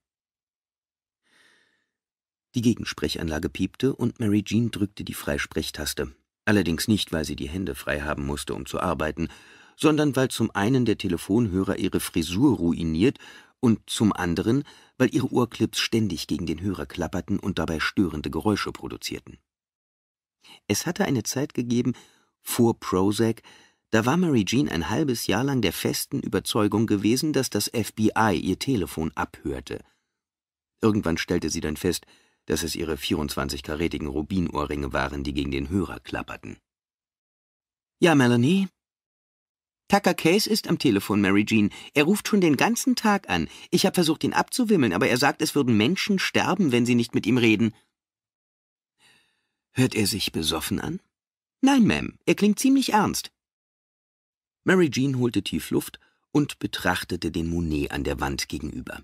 Die Gegensprechanlage piepte und Mary Jean drückte die Freisprechtaste. Allerdings nicht, weil sie die Hände frei haben musste, um zu arbeiten, sondern weil zum einen der Telefonhörer ihre Frisur ruiniert und zum anderen, weil ihre Ohrclips ständig gegen den Hörer klapperten und dabei störende Geräusche produzierten. Es hatte eine Zeit gegeben, vor Prozac, da war Mary Jean ein halbes Jahr lang der festen Überzeugung gewesen, dass das FBI ihr Telefon abhörte. Irgendwann stellte sie dann fest, dass es ihre 24-karätigen Rubinohrringe waren, die gegen den Hörer klapperten. Ja, Melanie? Tucker Case ist am Telefon, Mary Jean. Er ruft schon den ganzen Tag an. Ich habe versucht, ihn abzuwimmeln, aber er sagt, es würden Menschen sterben, wenn sie nicht mit ihm reden. Hört er sich besoffen an? Nein, Ma'am, er klingt ziemlich ernst. Mary Jean holte tief Luft und betrachtete den Monet an der Wand gegenüber.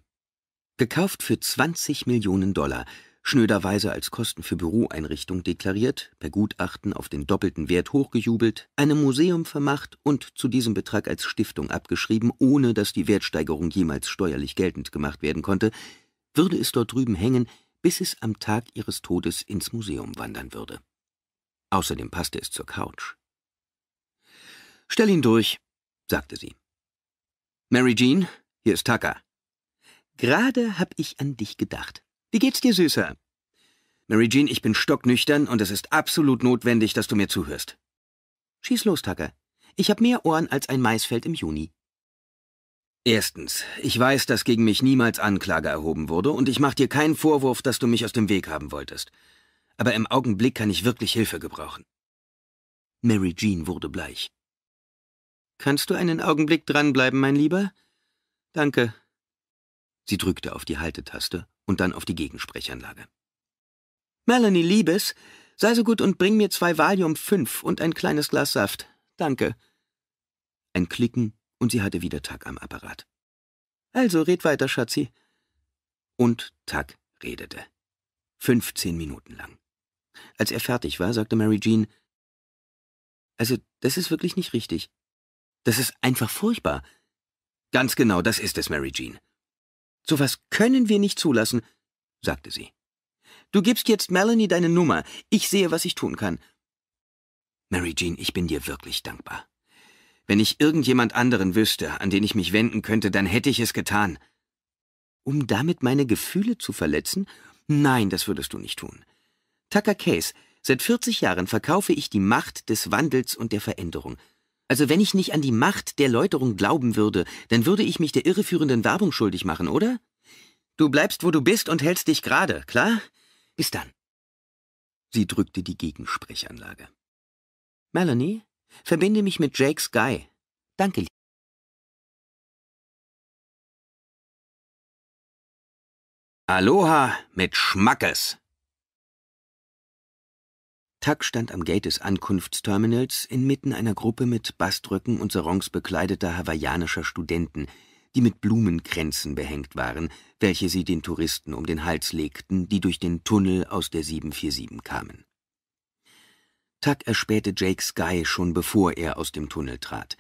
Gekauft für 20 Millionen Dollar, schnöderweise als Kosten für Büroeinrichtung deklariert, per Gutachten auf den doppelten Wert hochgejubelt, einem Museum vermacht und zu diesem Betrag als Stiftung abgeschrieben, ohne dass die Wertsteigerung jemals steuerlich geltend gemacht werden konnte, würde es dort drüben hängen, bis es am Tag ihres Todes ins Museum wandern würde. Außerdem passte es zur Couch. Stell ihn durch, sagte sie. Mary Jean, hier ist Tucker. Gerade hab ich an dich gedacht. Wie geht's dir, Süßer? Mary Jean, ich bin stocknüchtern und es ist absolut notwendig, dass du mir zuhörst. Schieß los, Tucker. Ich hab mehr Ohren als ein Maisfeld im Juni. Erstens, ich weiß, dass gegen mich niemals Anklage erhoben wurde und ich mach dir keinen Vorwurf, dass du mich aus dem Weg haben wolltest aber im Augenblick kann ich wirklich Hilfe gebrauchen. Mary Jean wurde bleich. Kannst du einen Augenblick dranbleiben, mein Lieber? Danke. Sie drückte auf die Haltetaste und dann auf die Gegensprechanlage. Melanie, Liebes, sei so gut und bring mir zwei Valium 5 und ein kleines Glas Saft. Danke. Ein Klicken und sie hatte wieder Tack am Apparat. Also, red weiter, Schatzi. Und Tack redete. 15 Minuten lang. Als er fertig war, sagte Mary Jean, also das ist wirklich nicht richtig. Das ist einfach furchtbar. Ganz genau, das ist es, Mary Jean. So was können wir nicht zulassen, sagte sie. Du gibst jetzt Melanie deine Nummer. Ich sehe, was ich tun kann. Mary Jean, ich bin dir wirklich dankbar. Wenn ich irgendjemand anderen wüsste, an den ich mich wenden könnte, dann hätte ich es getan. Um damit meine Gefühle zu verletzen? Nein, das würdest du nicht tun. Tucker Case, seit 40 Jahren verkaufe ich die Macht des Wandels und der Veränderung. Also wenn ich nicht an die Macht der Läuterung glauben würde, dann würde ich mich der irreführenden Werbung schuldig machen, oder? Du bleibst, wo du bist und hältst dich gerade, klar? Bis dann. Sie drückte die Gegensprechanlage. Melanie, verbinde mich mit Jake's Guy. Danke, Aloha mit Schmackes. Tuck stand am Gate des Ankunftsterminals inmitten einer Gruppe mit Baströcken und Sarongs bekleideter hawaiianischer Studenten, die mit Blumenkränzen behängt waren, welche sie den Touristen um den Hals legten, die durch den Tunnel aus der 747 kamen. Tuck erspähte Jake Sky schon bevor er aus dem Tunnel trat.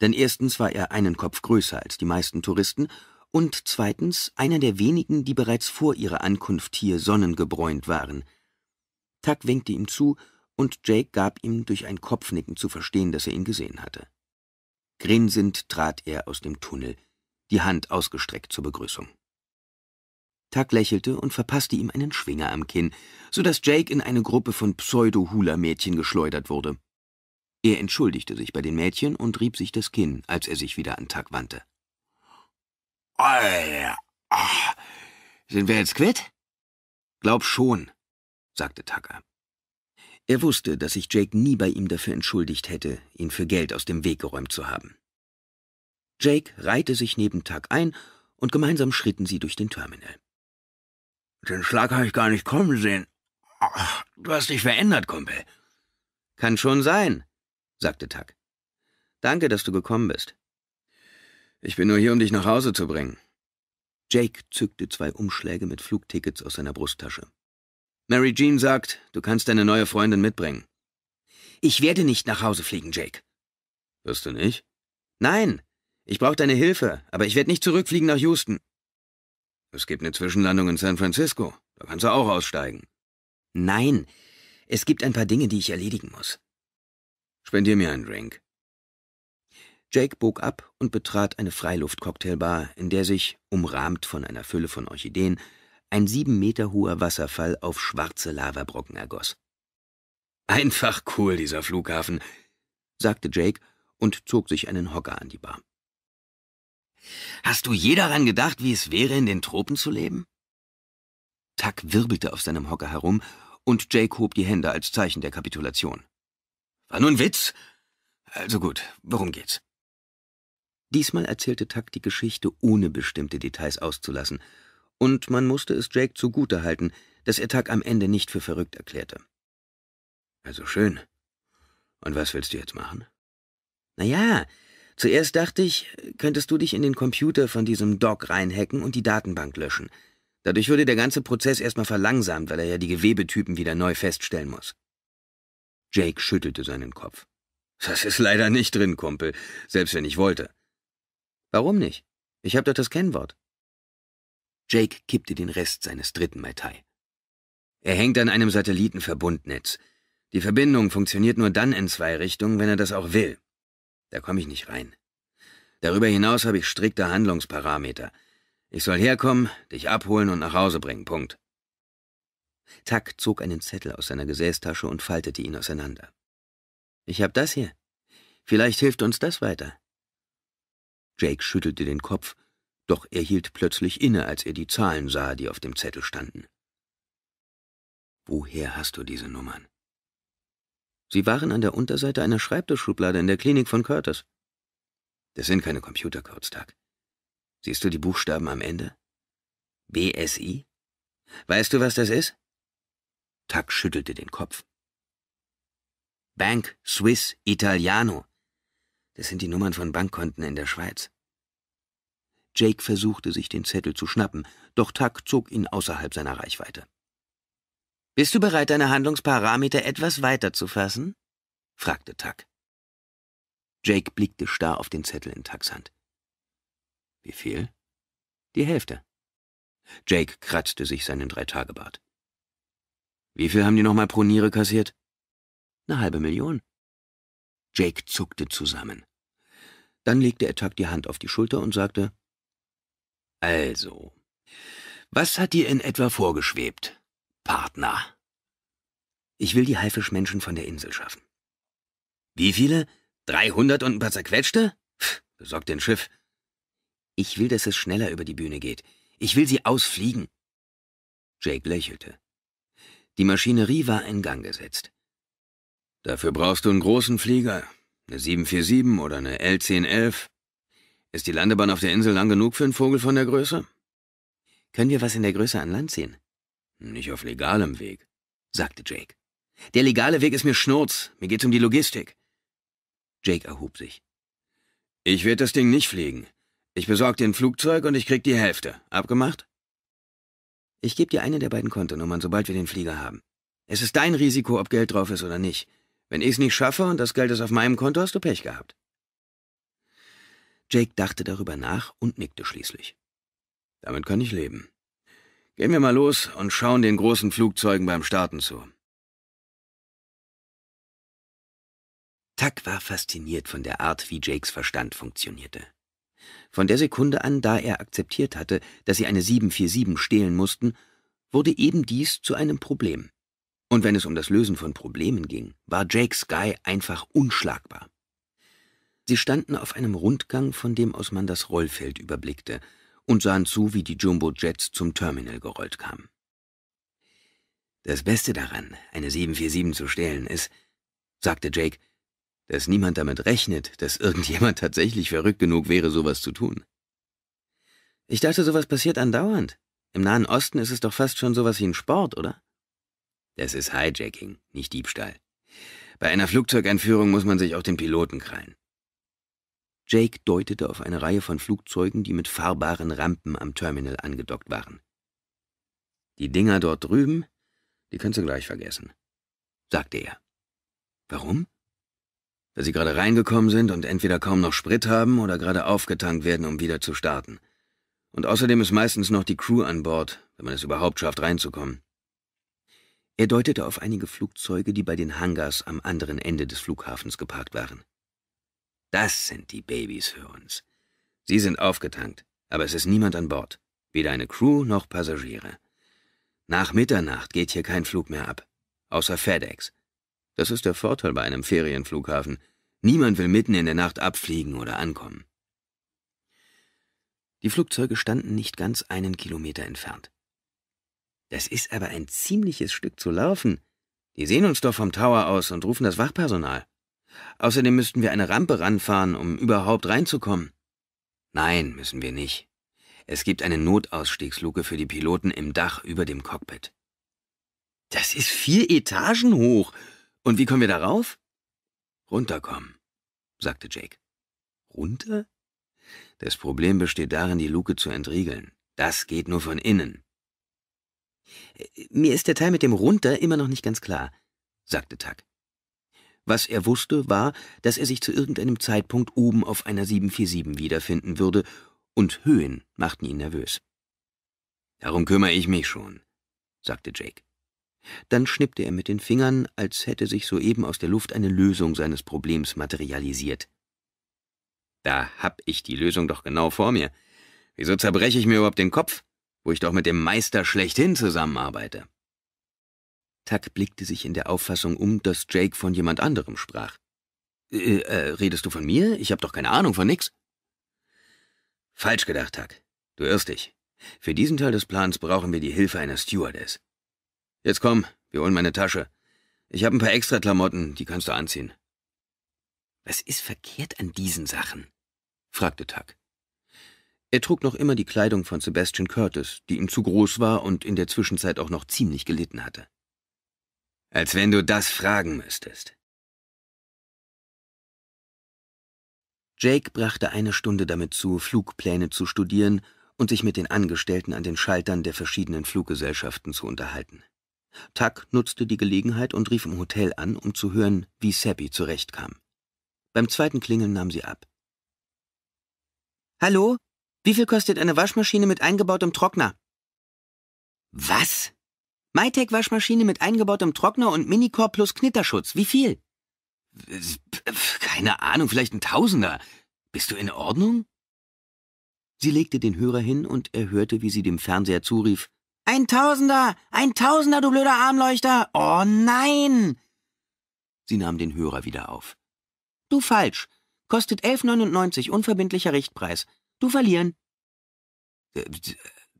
Denn erstens war er einen Kopf größer als die meisten Touristen und zweitens einer der wenigen, die bereits vor ihrer Ankunft hier sonnengebräunt waren – Tuck winkte ihm zu, und Jake gab ihm durch ein Kopfnicken zu verstehen, dass er ihn gesehen hatte. Grinsend trat er aus dem Tunnel, die Hand ausgestreckt zur Begrüßung. Tuck lächelte und verpasste ihm einen Schwinger am Kinn, so dass Jake in eine Gruppe von Pseudo-Hula-Mädchen geschleudert wurde. Er entschuldigte sich bei den Mädchen und rieb sich das Kinn, als er sich wieder an Tuck wandte. Ei, äh, ach, sind wir jetzt quitt? Glaub schon, sagte Tucker. Er wusste, dass sich Jake nie bei ihm dafür entschuldigt hätte, ihn für Geld aus dem Weg geräumt zu haben. Jake reihte sich neben Tuck ein und gemeinsam schritten sie durch den Terminal. Den Schlag habe ich gar nicht kommen sehen. Ach, du hast dich verändert, Kumpel. Kann schon sein, sagte Tuck. Danke, dass du gekommen bist. Ich bin nur hier, um dich nach Hause zu bringen. Jake zückte zwei Umschläge mit Flugtickets aus seiner Brusttasche. Mary Jean sagt, du kannst deine neue Freundin mitbringen. Ich werde nicht nach Hause fliegen, Jake. Wirst du nicht? Nein. Ich brauche deine Hilfe, aber ich werde nicht zurückfliegen nach Houston. Es gibt eine Zwischenlandung in San Francisco. Da kannst du auch aussteigen. Nein. Es gibt ein paar Dinge, die ich erledigen muss. Spendier mir einen Drink. Jake bog ab und betrat eine Freiluft-Cocktailbar, in der sich, umrahmt von einer Fülle von Orchideen, ein sieben Meter hoher Wasserfall auf schwarze Lavabrocken ergoss. Einfach cool, dieser Flughafen, sagte Jake und zog sich einen Hocker an die Bar. Hast du je daran gedacht, wie es wäre, in den Tropen zu leben? Tuck wirbelte auf seinem Hocker herum und Jake hob die Hände als Zeichen der Kapitulation. War nun Witz? Also gut, worum geht's? Diesmal erzählte Tuck die Geschichte, ohne bestimmte Details auszulassen, und man musste es Jake zugutehalten, dass er Tag am Ende nicht für verrückt erklärte. Also schön. Und was willst du jetzt machen? Na ja, zuerst dachte ich, könntest du dich in den Computer von diesem Doc reinhacken und die Datenbank löschen. Dadurch würde der ganze Prozess erstmal verlangsamt, weil er ja die Gewebetypen wieder neu feststellen muss. Jake schüttelte seinen Kopf. Das ist leider nicht drin, Kumpel, selbst wenn ich wollte. Warum nicht? Ich habe doch das Kennwort. Jake kippte den Rest seines dritten Mai Tai. Er hängt an einem Satellitenverbundnetz. Die Verbindung funktioniert nur dann in zwei Richtungen, wenn er das auch will. Da komme ich nicht rein. Darüber hinaus habe ich strikte Handlungsparameter. Ich soll herkommen, dich abholen und nach Hause bringen. Punkt. Tack zog einen Zettel aus seiner Gesäßtasche und faltete ihn auseinander. Ich hab das hier. Vielleicht hilft uns das weiter. Jake schüttelte den Kopf doch er hielt plötzlich inne, als er die Zahlen sah, die auf dem Zettel standen. Woher hast du diese Nummern? Sie waren an der Unterseite einer Schreibtischschublade in der Klinik von Curtis. Das sind keine Computercodes, Doug. Siehst du die Buchstaben am Ende? BSI? Weißt du, was das ist? Tuck schüttelte den Kopf. Bank Swiss Italiano. Das sind die Nummern von Bankkonten in der Schweiz. Jake versuchte, sich den Zettel zu schnappen, doch Tuck zog ihn außerhalb seiner Reichweite. Bist du bereit, deine Handlungsparameter etwas weiterzufassen? fragte Tuck. Jake blickte starr auf den Zettel in Tucks Hand. Wie viel? Die Hälfte. Jake kratzte sich seinen Dreitagebart. Wie viel haben die nochmal pro Niere kassiert? Eine halbe Million. Jake zuckte zusammen. Dann legte er Tuck die Hand auf die Schulter und sagte, also, was hat dir in etwa vorgeschwebt, Partner? Ich will die Haifischmenschen von der Insel schaffen. Wie viele? 300 und ein paar zerquetschte? Pff, besorgt den Schiff. Ich will, dass es schneller über die Bühne geht. Ich will sie ausfliegen. Jake lächelte. Die Maschinerie war in Gang gesetzt. Dafür brauchst du einen großen Flieger, eine 747 oder eine L1011. Ist die Landebahn auf der Insel lang genug für einen Vogel von der Größe? Können wir was in der Größe an Land ziehen? Nicht auf legalem Weg, sagte Jake. Der legale Weg ist mir Schnurz. Mir geht's um die Logistik. Jake erhob sich. Ich werde das Ding nicht fliegen. Ich besorge dir ein Flugzeug und ich krieg die Hälfte. Abgemacht? Ich gebe dir eine der beiden Kontonummern, sobald wir den Flieger haben. Es ist dein Risiko, ob Geld drauf ist oder nicht. Wenn ich's nicht schaffe und das Geld ist auf meinem Konto, hast du Pech gehabt. Jake dachte darüber nach und nickte schließlich. Damit kann ich leben. Gehen wir mal los und schauen den großen Flugzeugen beim Starten zu. Tuck war fasziniert von der Art, wie Jakes Verstand funktionierte. Von der Sekunde an, da er akzeptiert hatte, dass sie eine 747 stehlen mussten, wurde eben dies zu einem Problem. Und wenn es um das Lösen von Problemen ging, war Jake Sky einfach unschlagbar. Sie standen auf einem Rundgang, von dem aus man das Rollfeld überblickte, und sahen zu, wie die Jumbo-Jets zum Terminal gerollt kamen. Das Beste daran, eine 747 zu stehlen, ist, sagte Jake, dass niemand damit rechnet, dass irgendjemand tatsächlich verrückt genug wäre, sowas zu tun. Ich dachte, sowas passiert andauernd. Im Nahen Osten ist es doch fast schon sowas wie ein Sport, oder? Das ist Hijacking, nicht Diebstahl. Bei einer Flugzeugeinführung muss man sich auch den Piloten krallen. Jake deutete auf eine Reihe von Flugzeugen, die mit fahrbaren Rampen am Terminal angedockt waren. Die Dinger dort drüben, die kannst du gleich vergessen, sagte er. Warum? Weil sie gerade reingekommen sind und entweder kaum noch Sprit haben oder gerade aufgetankt werden, um wieder zu starten. Und außerdem ist meistens noch die Crew an Bord, wenn man es überhaupt schafft, reinzukommen. Er deutete auf einige Flugzeuge, die bei den Hangars am anderen Ende des Flughafens geparkt waren. Das sind die Babys für uns. Sie sind aufgetankt, aber es ist niemand an Bord. Weder eine Crew noch Passagiere. Nach Mitternacht geht hier kein Flug mehr ab. Außer FedEx. Das ist der Vorteil bei einem Ferienflughafen. Niemand will mitten in der Nacht abfliegen oder ankommen. Die Flugzeuge standen nicht ganz einen Kilometer entfernt. Das ist aber ein ziemliches Stück zu laufen. Die sehen uns doch vom Tower aus und rufen das Wachpersonal. Außerdem müssten wir eine Rampe ranfahren, um überhaupt reinzukommen. Nein, müssen wir nicht. Es gibt eine Notausstiegsluke für die Piloten im Dach über dem Cockpit. Das ist vier Etagen hoch. Und wie kommen wir darauf? Runterkommen, sagte Jake. Runter? Das Problem besteht darin, die Luke zu entriegeln. Das geht nur von innen. Äh, mir ist der Teil mit dem runter immer noch nicht ganz klar, sagte Tuck. Was er wusste, war, dass er sich zu irgendeinem Zeitpunkt oben auf einer 747 wiederfinden würde, und Höhen machten ihn nervös. »Darum kümmere ich mich schon«, sagte Jake. Dann schnippte er mit den Fingern, als hätte sich soeben aus der Luft eine Lösung seines Problems materialisiert. »Da hab ich die Lösung doch genau vor mir. Wieso zerbreche ich mir überhaupt den Kopf, wo ich doch mit dem Meister schlechthin zusammenarbeite?« Tuck blickte sich in der Auffassung um, dass Jake von jemand anderem sprach. Äh, äh, redest du von mir? Ich hab doch keine Ahnung von nix. Falsch gedacht, Tuck. Du irrst dich. Für diesen Teil des Plans brauchen wir die Hilfe einer Stewardess. Jetzt komm, wir holen meine Tasche. Ich hab ein paar extra Klamotten, die kannst du anziehen. Was ist verkehrt an diesen Sachen? fragte Tuck. Er trug noch immer die Kleidung von Sebastian Curtis, die ihm zu groß war und in der Zwischenzeit auch noch ziemlich gelitten hatte. Als wenn du das fragen müsstest. Jake brachte eine Stunde damit zu, Flugpläne zu studieren und sich mit den Angestellten an den Schaltern der verschiedenen Fluggesellschaften zu unterhalten. Tuck nutzte die Gelegenheit und rief im Hotel an, um zu hören, wie Sabby zurechtkam. Beim zweiten Klingeln nahm sie ab. Hallo? Wie viel kostet eine Waschmaschine mit eingebautem Trockner? Was? MyTech-Waschmaschine mit eingebautem Trockner und Minikorb plus Knitterschutz. Wie viel? Keine Ahnung, vielleicht ein Tausender. Bist du in Ordnung? Sie legte den Hörer hin und er hörte, wie sie dem Fernseher zurief. Ein Tausender! Ein Tausender, du blöder Armleuchter! Oh nein! Sie nahm den Hörer wieder auf. Du falsch. Kostet 11,99, unverbindlicher Richtpreis. Du verlieren. Äh,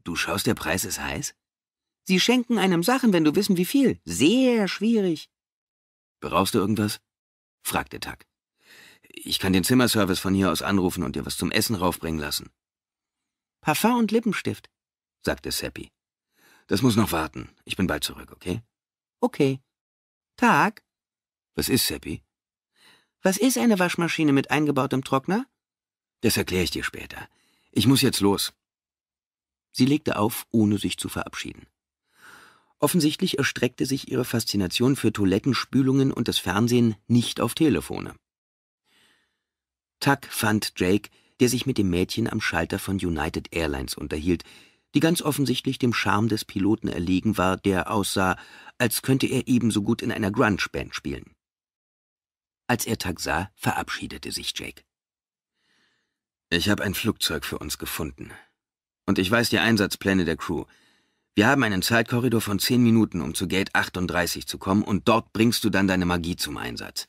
du schaust, der Preis ist heiß? Sie schenken einem Sachen, wenn du wissen, wie viel. Sehr schwierig. Brauchst du irgendwas? fragte Tuck. Ich kann den Zimmerservice von hier aus anrufen und dir was zum Essen raufbringen lassen. Parfum und Lippenstift, sagte Seppi. Das muss noch warten. Ich bin bald zurück, okay? Okay. Tag. Was ist, Seppi? Was ist eine Waschmaschine mit eingebautem Trockner? Das erkläre ich dir später. Ich muss jetzt los. Sie legte auf, ohne sich zu verabschieden. Offensichtlich erstreckte sich ihre Faszination für Toilettenspülungen und das Fernsehen nicht auf Telefone. Tuck fand Jake, der sich mit dem Mädchen am Schalter von United Airlines unterhielt, die ganz offensichtlich dem Charme des Piloten erlegen war, der aussah, als könnte er ebenso gut in einer Grunge-Band spielen. Als er Tuck sah, verabschiedete sich Jake. Ich habe ein Flugzeug für uns gefunden. Und ich weiß die Einsatzpläne der Crew. Wir haben einen Zeitkorridor von zehn Minuten, um zu Gate 38 zu kommen, und dort bringst du dann deine Magie zum Einsatz.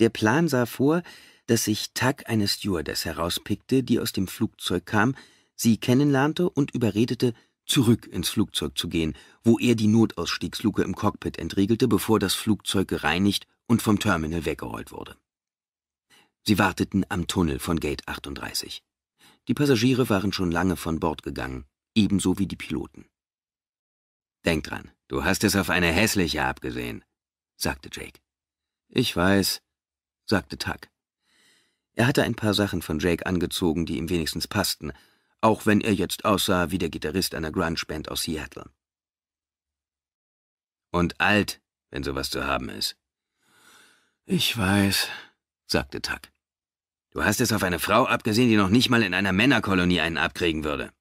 Der Plan sah vor, dass sich Tuck eine Stewardess herauspickte, die aus dem Flugzeug kam, sie kennenlernte und überredete, zurück ins Flugzeug zu gehen, wo er die Notausstiegsluke im Cockpit entriegelte, bevor das Flugzeug gereinigt und vom Terminal weggerollt wurde. Sie warteten am Tunnel von Gate 38. Die Passagiere waren schon lange von Bord gegangen ebenso wie die Piloten. Denk dran, du hast es auf eine hässliche abgesehen, sagte Jake. Ich weiß, sagte Tuck. Er hatte ein paar Sachen von Jake angezogen, die ihm wenigstens passten, auch wenn er jetzt aussah wie der Gitarrist einer Grunge-Band aus Seattle. Und alt, wenn sowas zu haben ist. Ich weiß, sagte Tuck. Du hast es auf eine Frau abgesehen, die noch nicht mal in einer Männerkolonie einen abkriegen würde.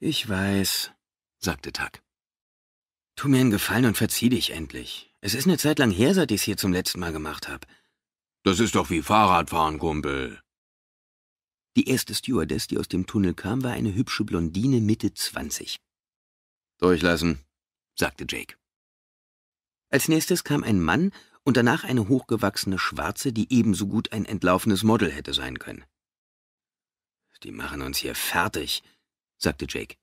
Ich weiß, sagte Tuck. Tu mir einen Gefallen und verzieh dich endlich. Es ist eine Zeit lang her, seit ich's hier zum letzten Mal gemacht hab. Das ist doch wie Fahrradfahren, Kumpel. Die erste Stewardess, die aus dem Tunnel kam, war eine hübsche Blondine Mitte 20. Durchlassen, sagte Jake. Als nächstes kam ein Mann und danach eine hochgewachsene Schwarze, die ebenso gut ein entlaufenes Model hätte sein können. Die machen uns hier fertig, sagte Jake.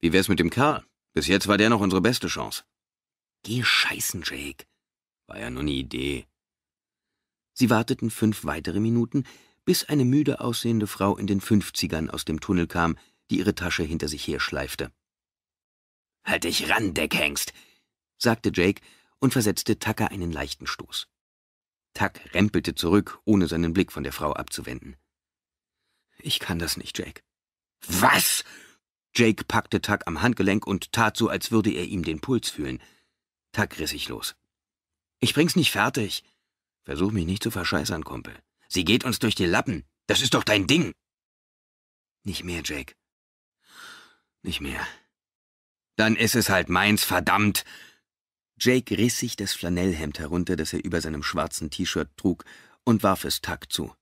Wie wär's mit dem Karl? Bis jetzt war der noch unsere beste Chance. Geh scheißen, Jake. War ja nur ne Idee. Sie warteten fünf weitere Minuten, bis eine müde aussehende Frau in den Fünfzigern aus dem Tunnel kam, die ihre Tasche hinter sich herschleifte. Halt dich ran, Deckhengst, sagte Jake und versetzte Tucker einen leichten Stoß. Tuck rempelte zurück, ohne seinen Blick von der Frau abzuwenden. Ich kann das nicht, Jake. Was? Jake packte Tuck am Handgelenk und tat so, als würde er ihm den Puls fühlen. Tuck riss sich los. Ich bring's nicht fertig. Versuch mich nicht zu verscheißern, Kumpel. Sie geht uns durch die Lappen. Das ist doch dein Ding. Nicht mehr, Jake. Nicht mehr. Dann ist es halt meins, verdammt. Jake riss sich das Flanellhemd herunter, das er über seinem schwarzen T-Shirt trug, und warf es Tuck zu.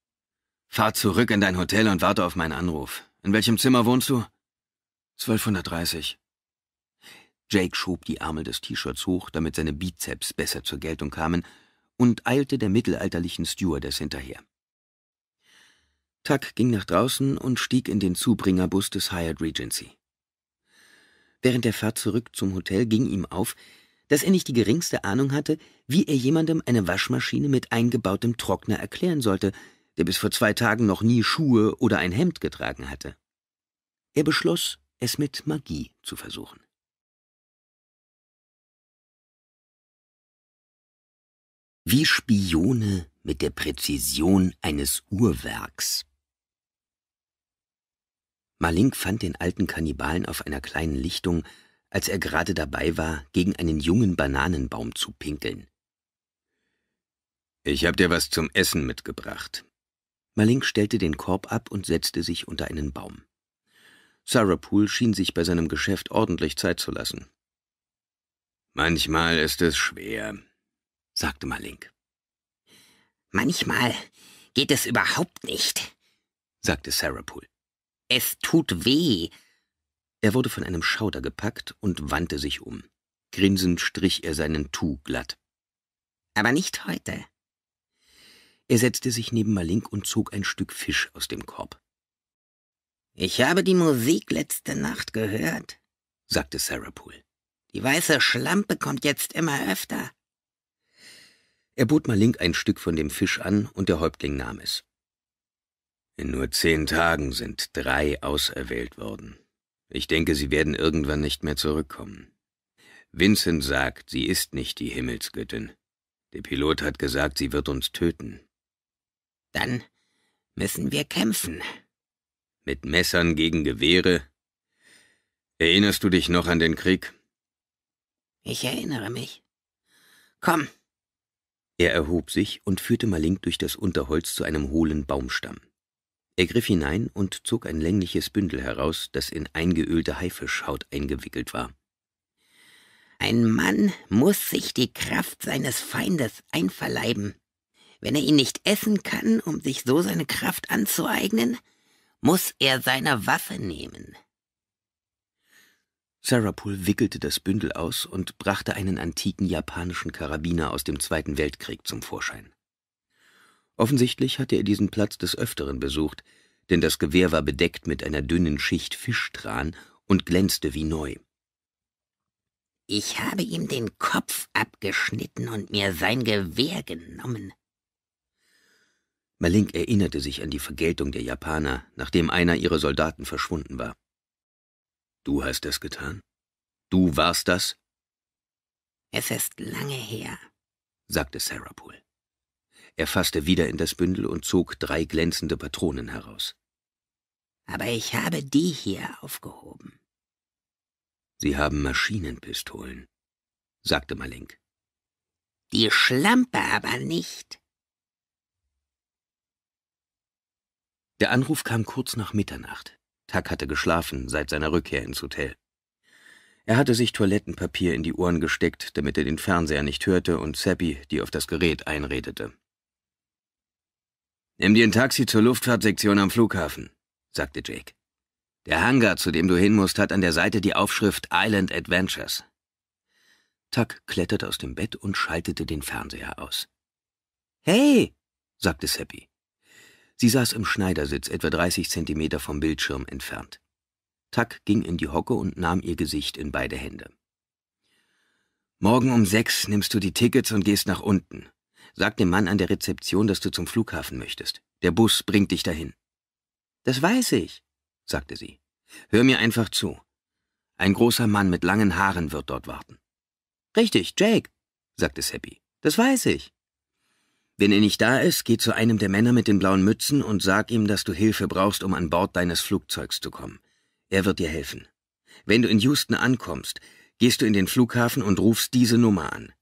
Fahr zurück in dein Hotel und warte auf meinen Anruf. In welchem Zimmer wohnst du? 1230. Jake schob die Ärmel des T-Shirts hoch, damit seine Bizeps besser zur Geltung kamen, und eilte der mittelalterlichen Stewardess hinterher. Tuck ging nach draußen und stieg in den Zubringerbus des Hyatt Regency. Während der Fahrt zurück zum Hotel ging ihm auf, dass er nicht die geringste Ahnung hatte, wie er jemandem eine Waschmaschine mit eingebautem Trockner erklären sollte, der bis vor zwei Tagen noch nie Schuhe oder ein Hemd getragen hatte. Er beschloss, es mit Magie zu versuchen. Wie Spione mit der Präzision eines Uhrwerks. Malink fand den alten Kannibalen auf einer kleinen Lichtung, als er gerade dabei war, gegen einen jungen Bananenbaum zu pinkeln. »Ich hab dir was zum Essen mitgebracht.« Malink stellte den Korb ab und setzte sich unter einen Baum. Sarah Poole schien sich bei seinem Geschäft ordentlich Zeit zu lassen. Manchmal ist es schwer, sagte Malink. Manchmal geht es überhaupt nicht, sagte Sarah Poole. Es tut weh. Er wurde von einem Schauder gepackt und wandte sich um. Grinsend strich er seinen Tu glatt. Aber nicht heute. Er setzte sich neben Malink und zog ein Stück Fisch aus dem Korb. Ich habe die Musik letzte Nacht gehört, sagte Sarah Poole. Die weiße Schlampe kommt jetzt immer öfter. Er bot Malink ein Stück von dem Fisch an, und der Häuptling nahm es. In nur zehn Tagen sind drei auserwählt worden. Ich denke, sie werden irgendwann nicht mehr zurückkommen. Vincent sagt, sie ist nicht die Himmelsgöttin. Der Pilot hat gesagt, sie wird uns töten. Dann müssen wir kämpfen, mit Messern gegen Gewehre. Erinnerst du dich noch an den Krieg? Ich erinnere mich. Komm. Er erhob sich und führte Malink durch das Unterholz zu einem hohlen Baumstamm. Er griff hinein und zog ein längliches Bündel heraus, das in eingeölte Haifischhaut eingewickelt war. Ein Mann muss sich die Kraft seines Feindes einverleiben. Wenn er ihn nicht essen kann, um sich so seine Kraft anzueignen, muss er seine Waffe nehmen. Sarah Poole wickelte das Bündel aus und brachte einen antiken japanischen Karabiner aus dem Zweiten Weltkrieg zum Vorschein. Offensichtlich hatte er diesen Platz des Öfteren besucht, denn das Gewehr war bedeckt mit einer dünnen Schicht Fischtran und glänzte wie neu. Ich habe ihm den Kopf abgeschnitten und mir sein Gewehr genommen, Malink erinnerte sich an die Vergeltung der Japaner, nachdem einer ihrer Soldaten verschwunden war. Du hast das getan? Du warst das? Es ist lange her, sagte Sarah Poole. Er fasste wieder in das Bündel und zog drei glänzende Patronen heraus. Aber ich habe die hier aufgehoben. Sie haben Maschinenpistolen, sagte Malink. Die Schlampe aber nicht. Der Anruf kam kurz nach Mitternacht. Tuck hatte geschlafen seit seiner Rückkehr ins Hotel. Er hatte sich Toilettenpapier in die Ohren gesteckt, damit er den Fernseher nicht hörte und Seppi, die auf das Gerät einredete. Nimm dir ein Taxi zur Luftfahrtsektion am Flughafen, sagte Jake. Der Hangar, zu dem du hin musst, hat an der Seite die Aufschrift Island Adventures. Tuck kletterte aus dem Bett und schaltete den Fernseher aus. Hey, sagte Seppi. Sie saß im Schneidersitz, etwa 30 Zentimeter vom Bildschirm entfernt. Tuck ging in die Hocke und nahm ihr Gesicht in beide Hände. Morgen um sechs nimmst du die Tickets und gehst nach unten. Sag dem Mann an der Rezeption, dass du zum Flughafen möchtest. Der Bus bringt dich dahin. Das weiß ich, sagte sie. Hör mir einfach zu. Ein großer Mann mit langen Haaren wird dort warten. Richtig, Jake, sagte Seppi. Das weiß ich. Wenn er nicht da ist, geh zu einem der Männer mit den blauen Mützen und sag ihm, dass du Hilfe brauchst, um an Bord deines Flugzeugs zu kommen. Er wird dir helfen. Wenn du in Houston ankommst, gehst du in den Flughafen und rufst diese Nummer an.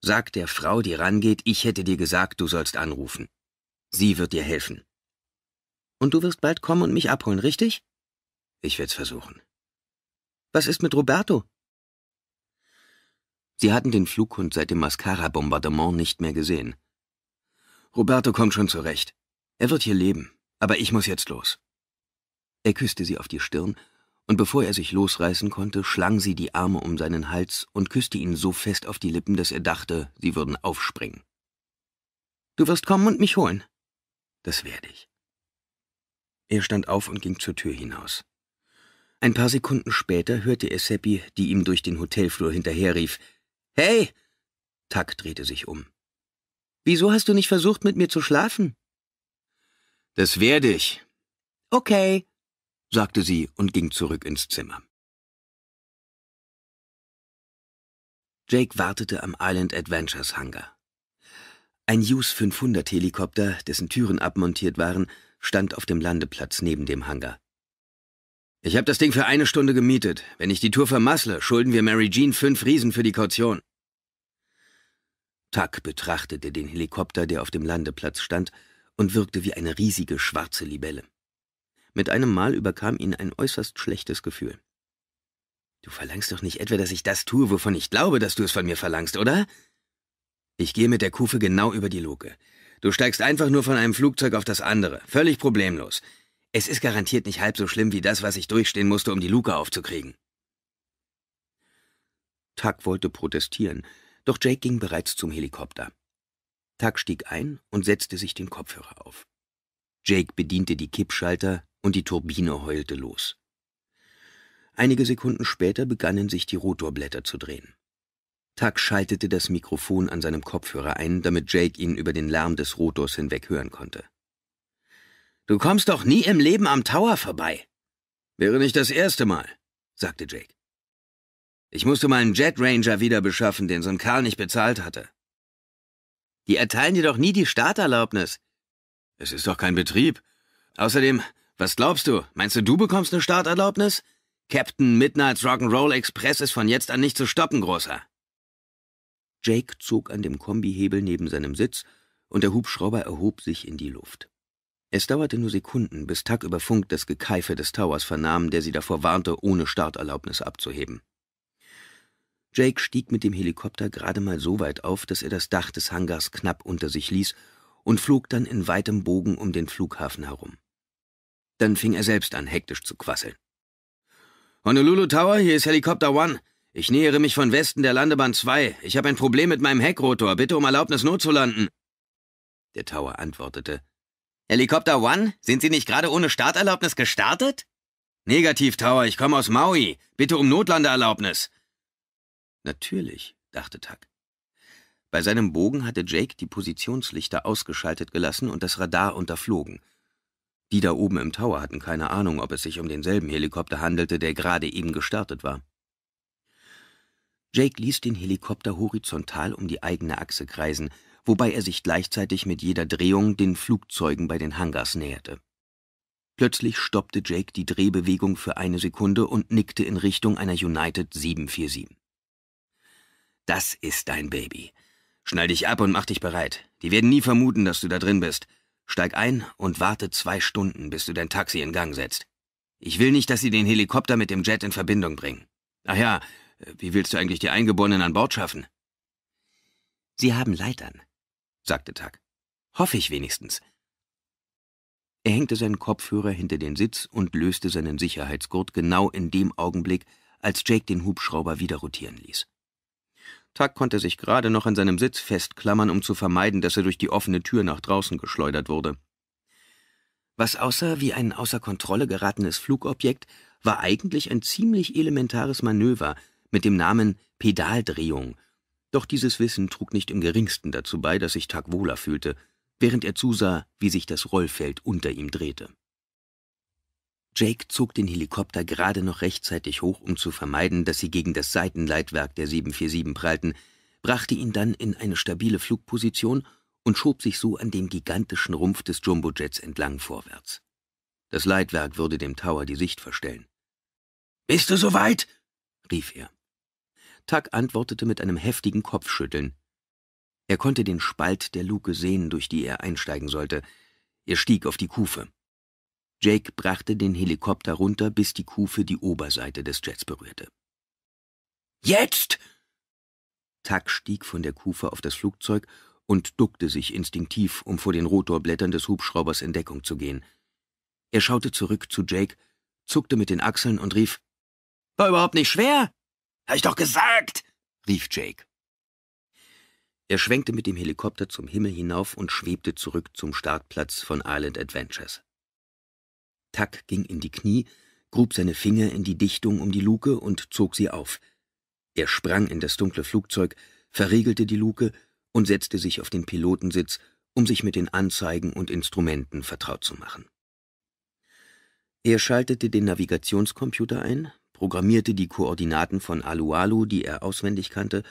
Sag der Frau, die rangeht, ich hätte dir gesagt, du sollst anrufen. Sie wird dir helfen. Und du wirst bald kommen und mich abholen, richtig? Ich werd's versuchen. Was ist mit Roberto? Sie hatten den Flughund seit dem Mascara-Bombardement nicht mehr gesehen. Roberto kommt schon zurecht. Er wird hier leben, aber ich muss jetzt los. Er küsste sie auf die Stirn, und bevor er sich losreißen konnte, schlang sie die Arme um seinen Hals und küsste ihn so fest auf die Lippen, dass er dachte, sie würden aufspringen. Du wirst kommen und mich holen. Das werde ich. Er stand auf und ging zur Tür hinaus. Ein paar Sekunden später hörte er Seppi, die ihm durch den Hotelflur hinterherrief. Hey! Tuck drehte sich um. Wieso hast du nicht versucht, mit mir zu schlafen? Das werde ich. Okay, sagte sie und ging zurück ins Zimmer. Jake wartete am Island Adventures Hangar. Ein Hughes 500 Helikopter, dessen Türen abmontiert waren, stand auf dem Landeplatz neben dem Hangar. Ich habe das Ding für eine Stunde gemietet. Wenn ich die Tour vermassle, schulden wir Mary Jean fünf Riesen für die Kaution. Tuck betrachtete den Helikopter, der auf dem Landeplatz stand, und wirkte wie eine riesige schwarze Libelle. Mit einem Mal überkam ihn ein äußerst schlechtes Gefühl. Du verlangst doch nicht etwa, dass ich das tue, wovon ich glaube, dass du es von mir verlangst, oder? Ich gehe mit der Kufe genau über die Luke. Du steigst einfach nur von einem Flugzeug auf das andere, völlig problemlos. Es ist garantiert nicht halb so schlimm wie das, was ich durchstehen musste, um die Luke aufzukriegen. Tuck wollte protestieren, doch Jake ging bereits zum Helikopter. Tuck stieg ein und setzte sich den Kopfhörer auf. Jake bediente die Kippschalter und die Turbine heulte los. Einige Sekunden später begannen sich die Rotorblätter zu drehen. Tuck schaltete das Mikrofon an seinem Kopfhörer ein, damit Jake ihn über den Lärm des Rotors hinweg hören konnte. Du kommst doch nie im Leben am Tower vorbei. Wäre nicht das erste Mal, sagte Jake. Ich musste meinen Jet Ranger wieder beschaffen, den so ein Karl nicht bezahlt hatte. Die erteilen dir doch nie die Starterlaubnis. Es ist doch kein Betrieb. Außerdem, was glaubst du? Meinst du, du bekommst eine Starterlaubnis? Captain Midnight's Rock'n'Roll Express ist von jetzt an nicht zu stoppen, Großer. Jake zog an dem Kombihebel neben seinem Sitz und der Hubschrauber erhob sich in die Luft. Es dauerte nur Sekunden, bis Tuck über Funk das Gekeife des Towers vernahm, der sie davor warnte, ohne Starterlaubnis abzuheben. Jake stieg mit dem Helikopter gerade mal so weit auf, dass er das Dach des Hangars knapp unter sich ließ und flog dann in weitem Bogen um den Flughafen herum. Dann fing er selbst an, hektisch zu quasseln. Honolulu Tower, hier ist Helikopter One. Ich nähere mich von Westen der Landebahn 2. Ich habe ein Problem mit meinem Heckrotor. Bitte um Erlaubnis, notzulanden. Der Tower antwortete. Helikopter One, sind Sie nicht gerade ohne Starterlaubnis gestartet? Negativ, Tower, ich komme aus Maui. Bitte um Notlandeerlaubnis. Natürlich, dachte Tuck. Bei seinem Bogen hatte Jake die Positionslichter ausgeschaltet gelassen und das Radar unterflogen. Die da oben im Tower hatten keine Ahnung, ob es sich um denselben Helikopter handelte, der gerade eben gestartet war. Jake ließ den Helikopter horizontal um die eigene Achse kreisen, wobei er sich gleichzeitig mit jeder Drehung den Flugzeugen bei den Hangars näherte. Plötzlich stoppte Jake die Drehbewegung für eine Sekunde und nickte in Richtung einer United 747. Das ist dein Baby. Schnall dich ab und mach dich bereit. Die werden nie vermuten, dass du da drin bist. Steig ein und warte zwei Stunden, bis du dein Taxi in Gang setzt. Ich will nicht, dass sie den Helikopter mit dem Jet in Verbindung bringen. Ach ja, wie willst du eigentlich die Eingeborenen an Bord schaffen? Sie haben Leitern, sagte Tuck. Hoffe ich wenigstens. Er hängte seinen Kopfhörer hinter den Sitz und löste seinen Sicherheitsgurt genau in dem Augenblick, als Jake den Hubschrauber wieder rotieren ließ. Tuck konnte sich gerade noch an seinem Sitz festklammern, um zu vermeiden, dass er durch die offene Tür nach draußen geschleudert wurde. Was aussah wie ein außer Kontrolle geratenes Flugobjekt, war eigentlich ein ziemlich elementares Manöver mit dem Namen Pedaldrehung. Doch dieses Wissen trug nicht im geringsten dazu bei, dass sich Tuck wohler fühlte, während er zusah, wie sich das Rollfeld unter ihm drehte. Jake zog den Helikopter gerade noch rechtzeitig hoch, um zu vermeiden, dass sie gegen das Seitenleitwerk der 747 prallten, brachte ihn dann in eine stabile Flugposition und schob sich so an dem gigantischen Rumpf des Jumbojets entlang vorwärts. Das Leitwerk würde dem Tower die Sicht verstellen. Bist du soweit? rief er. Tuck antwortete mit einem heftigen Kopfschütteln. Er konnte den Spalt der Luke sehen, durch die er einsteigen sollte. Er stieg auf die Kufe. Jake brachte den Helikopter runter, bis die Kufe die Oberseite des Jets berührte. Jetzt! Tuck stieg von der Kufe auf das Flugzeug und duckte sich instinktiv, um vor den Rotorblättern des Hubschraubers in Deckung zu gehen. Er schaute zurück zu Jake, zuckte mit den Achseln und rief, »War überhaupt nicht schwer? Hab ich doch gesagt!« rief Jake. Er schwenkte mit dem Helikopter zum Himmel hinauf und schwebte zurück zum Startplatz von Island Adventures. Tack ging in die Knie, grub seine Finger in die Dichtung um die Luke und zog sie auf. Er sprang in das dunkle Flugzeug, verriegelte die Luke und setzte sich auf den Pilotensitz, um sich mit den Anzeigen und Instrumenten vertraut zu machen. Er schaltete den Navigationscomputer ein, programmierte die Koordinaten von Alualu, die er auswendig kannte,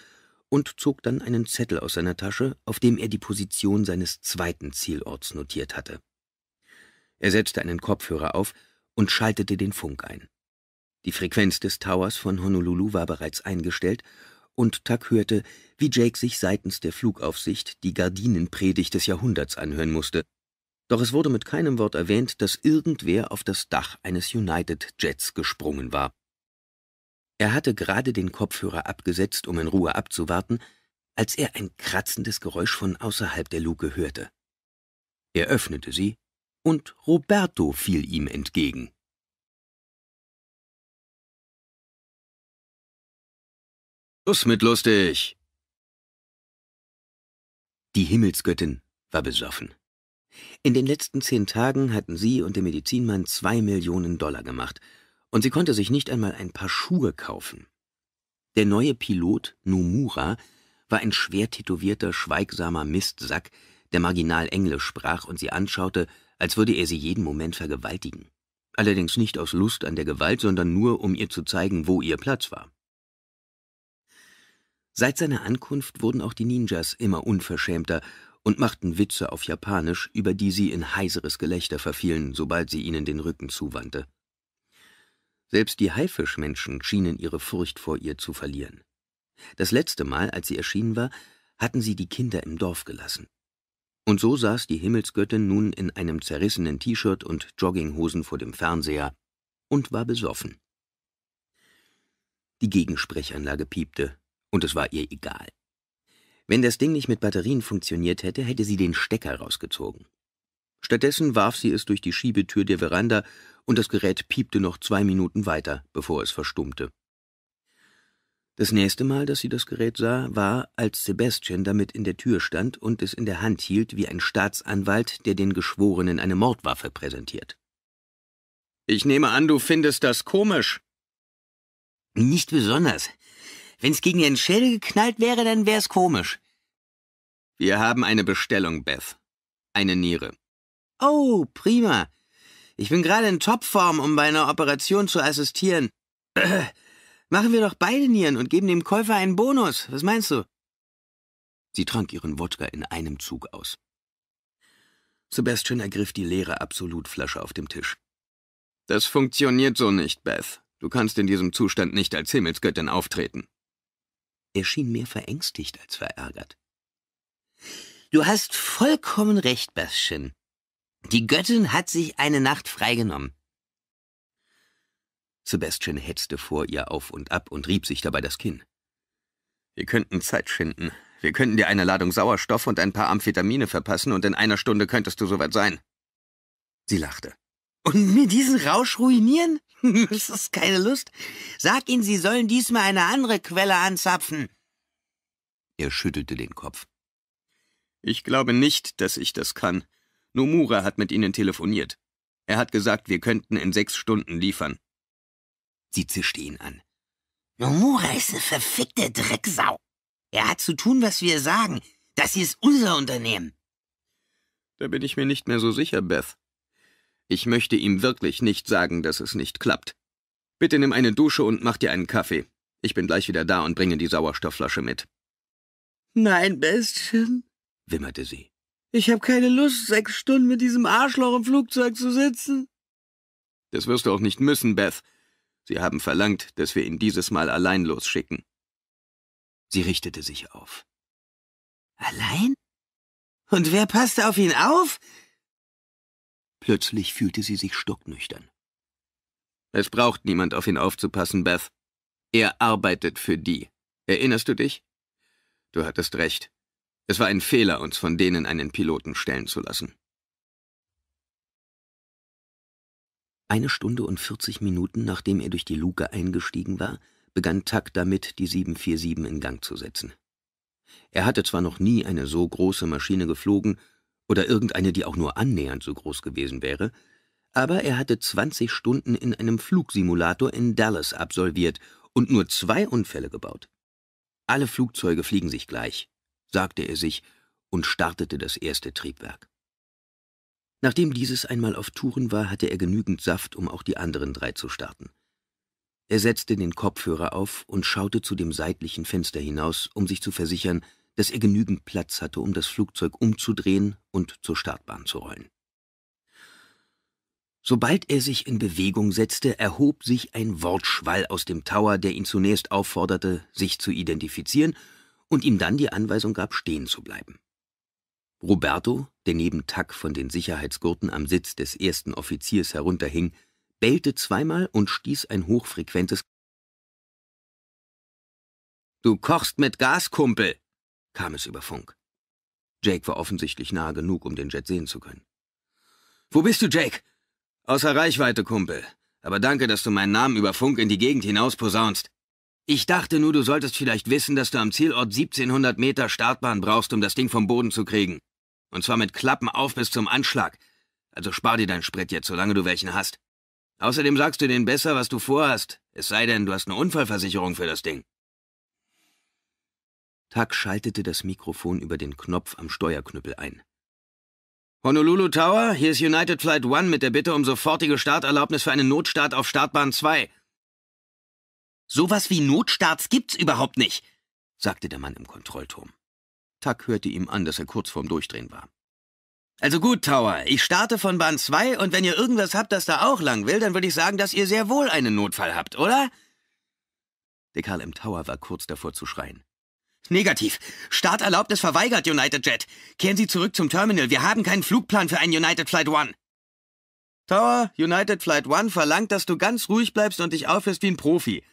und zog dann einen Zettel aus seiner Tasche, auf dem er die Position seines zweiten Zielorts notiert hatte. Er setzte einen Kopfhörer auf und schaltete den Funk ein. Die Frequenz des Towers von Honolulu war bereits eingestellt, und Tuck hörte, wie Jake sich seitens der Flugaufsicht die Gardinenpredigt des Jahrhunderts anhören musste. Doch es wurde mit keinem Wort erwähnt, dass irgendwer auf das Dach eines United Jets gesprungen war. Er hatte gerade den Kopfhörer abgesetzt, um in Ruhe abzuwarten, als er ein kratzendes Geräusch von außerhalb der Luke hörte. Er öffnete sie und Roberto fiel ihm entgegen. Schluss mit lustig! Die Himmelsgöttin war besoffen. In den letzten zehn Tagen hatten sie und der Medizinmann zwei Millionen Dollar gemacht, und sie konnte sich nicht einmal ein paar Schuhe kaufen. Der neue Pilot, Numura, war ein schwer tätowierter, schweigsamer Mistsack, der marginal Englisch sprach und sie anschaute, als würde er sie jeden Moment vergewaltigen. Allerdings nicht aus Lust an der Gewalt, sondern nur, um ihr zu zeigen, wo ihr Platz war. Seit seiner Ankunft wurden auch die Ninjas immer unverschämter und machten Witze auf Japanisch, über die sie in heiseres Gelächter verfielen, sobald sie ihnen den Rücken zuwandte. Selbst die Haifischmenschen schienen ihre Furcht vor ihr zu verlieren. Das letzte Mal, als sie erschienen war, hatten sie die Kinder im Dorf gelassen. Und so saß die Himmelsgöttin nun in einem zerrissenen T-Shirt und Jogginghosen vor dem Fernseher und war besoffen. Die Gegensprechanlage piepte, und es war ihr egal. Wenn das Ding nicht mit Batterien funktioniert hätte, hätte sie den Stecker rausgezogen. Stattdessen warf sie es durch die Schiebetür der Veranda und das Gerät piepte noch zwei Minuten weiter, bevor es verstummte. Das nächste Mal, dass sie das Gerät sah, war, als Sebastian damit in der Tür stand und es in der Hand hielt wie ein Staatsanwalt, der den Geschworenen eine Mordwaffe präsentiert. Ich nehme an, du findest das komisch. Nicht besonders. Wenn's gegen ihren Schädel geknallt wäre, dann wär's komisch. Wir haben eine Bestellung, Beth. Eine Niere. Oh, prima. Ich bin gerade in Topform, um bei einer Operation zu assistieren. Machen wir doch beide Nieren und geben dem Käufer einen Bonus. Was meinst du? Sie trank ihren Wodka in einem Zug aus. Sebastian ergriff die leere Absolutflasche auf dem Tisch. Das funktioniert so nicht, Beth. Du kannst in diesem Zustand nicht als Himmelsgöttin auftreten. Er schien mehr verängstigt als verärgert. Du hast vollkommen recht, Bastian. Die Göttin hat sich eine Nacht freigenommen. Sebastian hetzte vor ihr auf und ab und rieb sich dabei das Kinn. Wir könnten Zeit schinden. Wir könnten dir eine Ladung Sauerstoff und ein paar Amphetamine verpassen und in einer Stunde könntest du soweit sein. Sie lachte. Und mir diesen Rausch ruinieren? das ist keine Lust. Sag ihnen, sie sollen diesmal eine andere Quelle anzapfen. Er schüttelte den Kopf. Ich glaube nicht, dass ich das kann. Nomura hat mit ihnen telefoniert. Er hat gesagt, wir könnten in sechs Stunden liefern. Sie zischte ihn an. Nomura ist eine verfickte Drecksau. Er hat zu tun, was wir sagen. Das hier ist unser Unternehmen. Da bin ich mir nicht mehr so sicher, Beth. Ich möchte ihm wirklich nicht sagen, dass es nicht klappt. Bitte nimm eine Dusche und mach dir einen Kaffee. Ich bin gleich wieder da und bringe die Sauerstoffflasche mit. Nein, Bestchen, wimmerte sie. Ich habe keine Lust, sechs Stunden mit diesem Arschloch im Flugzeug zu sitzen. Das wirst du auch nicht müssen, Beth. Sie haben verlangt, dass wir ihn dieses Mal allein losschicken. Sie richtete sich auf. Allein? Und wer passte auf ihn auf? Plötzlich fühlte sie sich stocknüchtern. Es braucht niemand auf ihn aufzupassen, Beth. Er arbeitet für die. Erinnerst du dich? Du hattest recht. Es war ein Fehler, uns von denen einen Piloten stellen zu lassen. Eine Stunde und 40 Minuten, nachdem er durch die Luke eingestiegen war, begann Tuck damit, die 747 in Gang zu setzen. Er hatte zwar noch nie eine so große Maschine geflogen oder irgendeine, die auch nur annähernd so groß gewesen wäre, aber er hatte 20 Stunden in einem Flugsimulator in Dallas absolviert und nur zwei Unfälle gebaut. Alle Flugzeuge fliegen sich gleich, sagte er sich und startete das erste Triebwerk. Nachdem dieses einmal auf Touren war, hatte er genügend Saft, um auch die anderen drei zu starten. Er setzte den Kopfhörer auf und schaute zu dem seitlichen Fenster hinaus, um sich zu versichern, dass er genügend Platz hatte, um das Flugzeug umzudrehen und zur Startbahn zu rollen. Sobald er sich in Bewegung setzte, erhob sich ein Wortschwall aus dem Tower, der ihn zunächst aufforderte, sich zu identifizieren und ihm dann die Anweisung gab, stehen zu bleiben. Roberto, der neben Tack von den Sicherheitsgurten am Sitz des ersten Offiziers herunterhing, bellte zweimal und stieß ein hochfrequentes Du kochst mit Gas, Kumpel, kam es über Funk. Jake war offensichtlich nahe genug, um den Jet sehen zu können. Wo bist du, Jake? Außer Reichweite, Kumpel. Aber danke, dass du meinen Namen über Funk in die Gegend hinaus posaunst. Ich dachte nur, du solltest vielleicht wissen, dass du am Zielort 1700 Meter Startbahn brauchst, um das Ding vom Boden zu kriegen. Und zwar mit Klappen auf bis zum Anschlag. Also spar dir deinen Sprit jetzt, solange du welchen hast. Außerdem sagst du denen besser, was du vorhast. Es sei denn, du hast eine Unfallversicherung für das Ding. Tuck schaltete das Mikrofon über den Knopf am Steuerknüppel ein. Honolulu Tower, hier ist United Flight One mit der Bitte um sofortige Starterlaubnis für einen Notstart auf Startbahn 2. Sowas wie Notstarts gibt's überhaupt nicht, sagte der Mann im Kontrollturm. Tuck hörte ihm an, dass er kurz vorm Durchdrehen war. Also gut, Tower, ich starte von Bahn 2 und wenn ihr irgendwas habt, das da auch lang will, dann würde ich sagen, dass ihr sehr wohl einen Notfall habt, oder? Der Karl im Tower war kurz davor zu schreien. Negativ. Start erlaubt ist verweigert, United Jet. Kehren Sie zurück zum Terminal. Wir haben keinen Flugplan für einen United Flight One. Tower, United Flight One verlangt, dass du ganz ruhig bleibst und dich aufhörst wie ein Profi.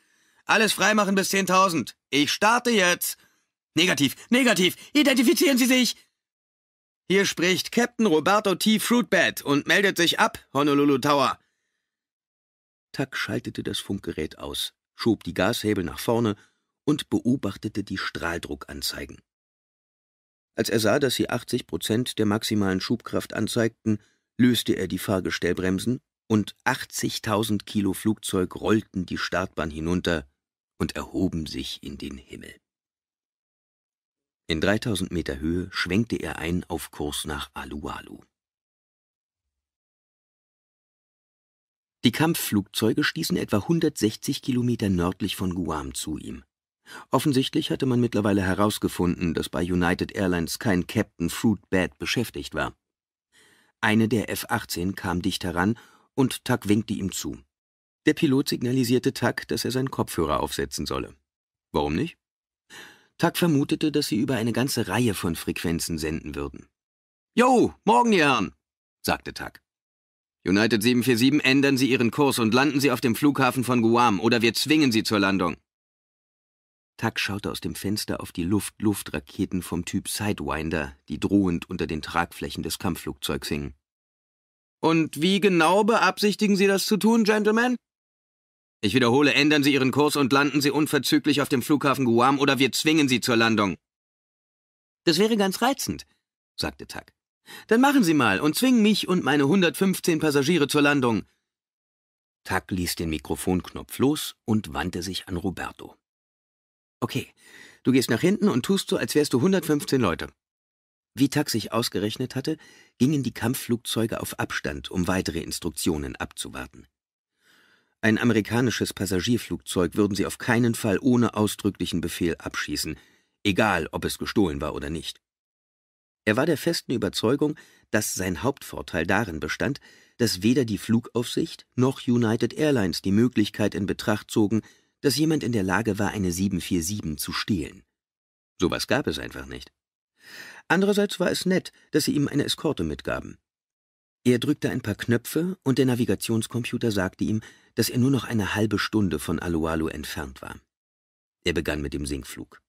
Alles freimachen bis 10.000. Ich starte jetzt. Negativ, negativ, identifizieren Sie sich! Hier spricht Captain Roberto T. Fruitbat und meldet sich ab, Honolulu Tower. Tuck schaltete das Funkgerät aus, schob die Gashebel nach vorne und beobachtete die Strahldruckanzeigen. Als er sah, dass sie 80 Prozent der maximalen Schubkraft anzeigten, löste er die Fahrgestellbremsen und 80.000 Kilo Flugzeug rollten die Startbahn hinunter und erhoben sich in den Himmel. In 3000 Meter Höhe schwenkte er ein auf Kurs nach Alualu. Die Kampfflugzeuge stießen etwa 160 Kilometer nördlich von Guam zu ihm. Offensichtlich hatte man mittlerweile herausgefunden, dass bei United Airlines kein Captain Fruit Bad beschäftigt war. Eine der F-18 kam dicht heran und Tuck winkte ihm zu. Der Pilot signalisierte Tuck, dass er seinen Kopfhörer aufsetzen solle. Warum nicht? Tuck vermutete, dass sie über eine ganze Reihe von Frequenzen senden würden. Jo, morgen, ihr Herren, sagte Tuck. United 747 ändern Sie Ihren Kurs und landen Sie auf dem Flughafen von Guam oder wir zwingen Sie zur Landung. Tuck schaute aus dem Fenster auf die Luft-Luft-Raketen vom Typ Sidewinder, die drohend unter den Tragflächen des Kampfflugzeugs hingen. Und wie genau beabsichtigen Sie das zu tun, Gentlemen? Ich wiederhole, ändern Sie Ihren Kurs und landen Sie unverzüglich auf dem Flughafen Guam oder wir zwingen Sie zur Landung. Das wäre ganz reizend, sagte Tuck. Dann machen Sie mal und zwingen mich und meine 115 Passagiere zur Landung. Tuck ließ den Mikrofonknopf los und wandte sich an Roberto. Okay, du gehst nach hinten und tust so, als wärst du 115 Leute. Wie Tuck sich ausgerechnet hatte, gingen die Kampfflugzeuge auf Abstand, um weitere Instruktionen abzuwarten. Ein amerikanisches Passagierflugzeug würden sie auf keinen Fall ohne ausdrücklichen Befehl abschießen, egal ob es gestohlen war oder nicht. Er war der festen Überzeugung, dass sein Hauptvorteil darin bestand, dass weder die Flugaufsicht noch United Airlines die Möglichkeit in Betracht zogen, dass jemand in der Lage war, eine 747 zu stehlen. Sowas gab es einfach nicht. Andererseits war es nett, dass sie ihm eine Eskorte mitgaben. Er drückte ein paar Knöpfe und der Navigationscomputer sagte ihm, dass er nur noch eine halbe Stunde von Aloalo entfernt war. Er begann mit dem Sinkflug.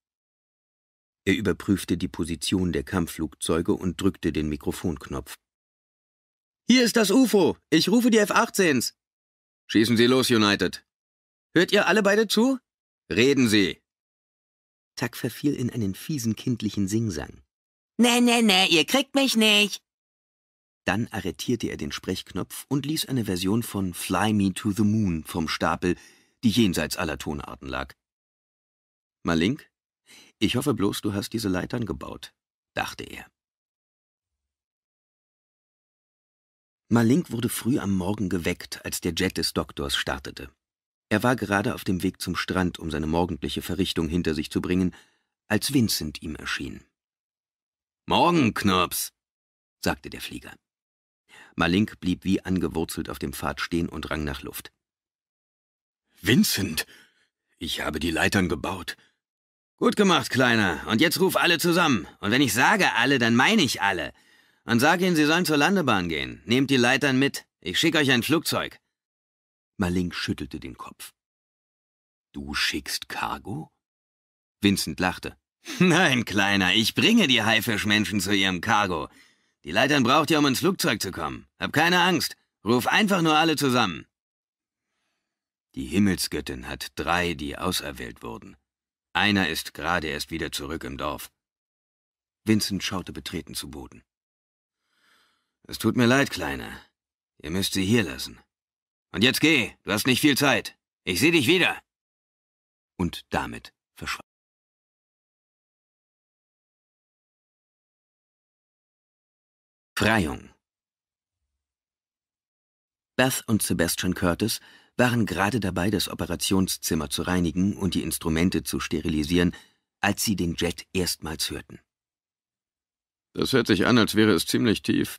Er überprüfte die Position der Kampfflugzeuge und drückte den Mikrofonknopf. Hier ist das UFO. Ich rufe die F-18s. Schießen Sie los, United. Hört ihr alle beide zu? Reden Sie. Tuck verfiel in einen fiesen kindlichen Singsang. Nee, nee, nee, ihr kriegt mich nicht. Dann arretierte er den Sprechknopf und ließ eine Version von Fly Me to the Moon vom Stapel, die jenseits aller Tonarten lag. Malink, ich hoffe bloß, du hast diese Leitern gebaut, dachte er. Malink wurde früh am Morgen geweckt, als der Jet des Doktors startete. Er war gerade auf dem Weg zum Strand, um seine morgendliche Verrichtung hinter sich zu bringen, als Vincent ihm erschien. Morgen, Knirps, sagte der Flieger. Malink blieb wie angewurzelt auf dem Pfad stehen und rang nach Luft. »Vincent! Ich habe die Leitern gebaut.« »Gut gemacht, Kleiner. Und jetzt ruf alle zusammen. Und wenn ich sage alle, dann meine ich alle. Und sag ihnen, sie sollen zur Landebahn gehen. Nehmt die Leitern mit. Ich schicke euch ein Flugzeug.« Malink schüttelte den Kopf. »Du schickst Cargo?« Vincent lachte. Nein, Kleiner, ich bringe die Haifischmenschen zu ihrem Cargo. Die Leitern braucht ihr, um ins Flugzeug zu kommen. Hab keine Angst. Ruf einfach nur alle zusammen. Die Himmelsgöttin hat drei, die auserwählt wurden. Einer ist gerade erst wieder zurück im Dorf. Vincent schaute betreten zu Boden. Es tut mir leid, Kleiner. Ihr müsst sie hier lassen. Und jetzt geh, du hast nicht viel Zeit. Ich seh dich wieder. Und damit verschwand. Freiung Beth und Sebastian Curtis waren gerade dabei, das Operationszimmer zu reinigen und die Instrumente zu sterilisieren, als sie den Jet erstmals hörten. Das hört sich an, als wäre es ziemlich tief,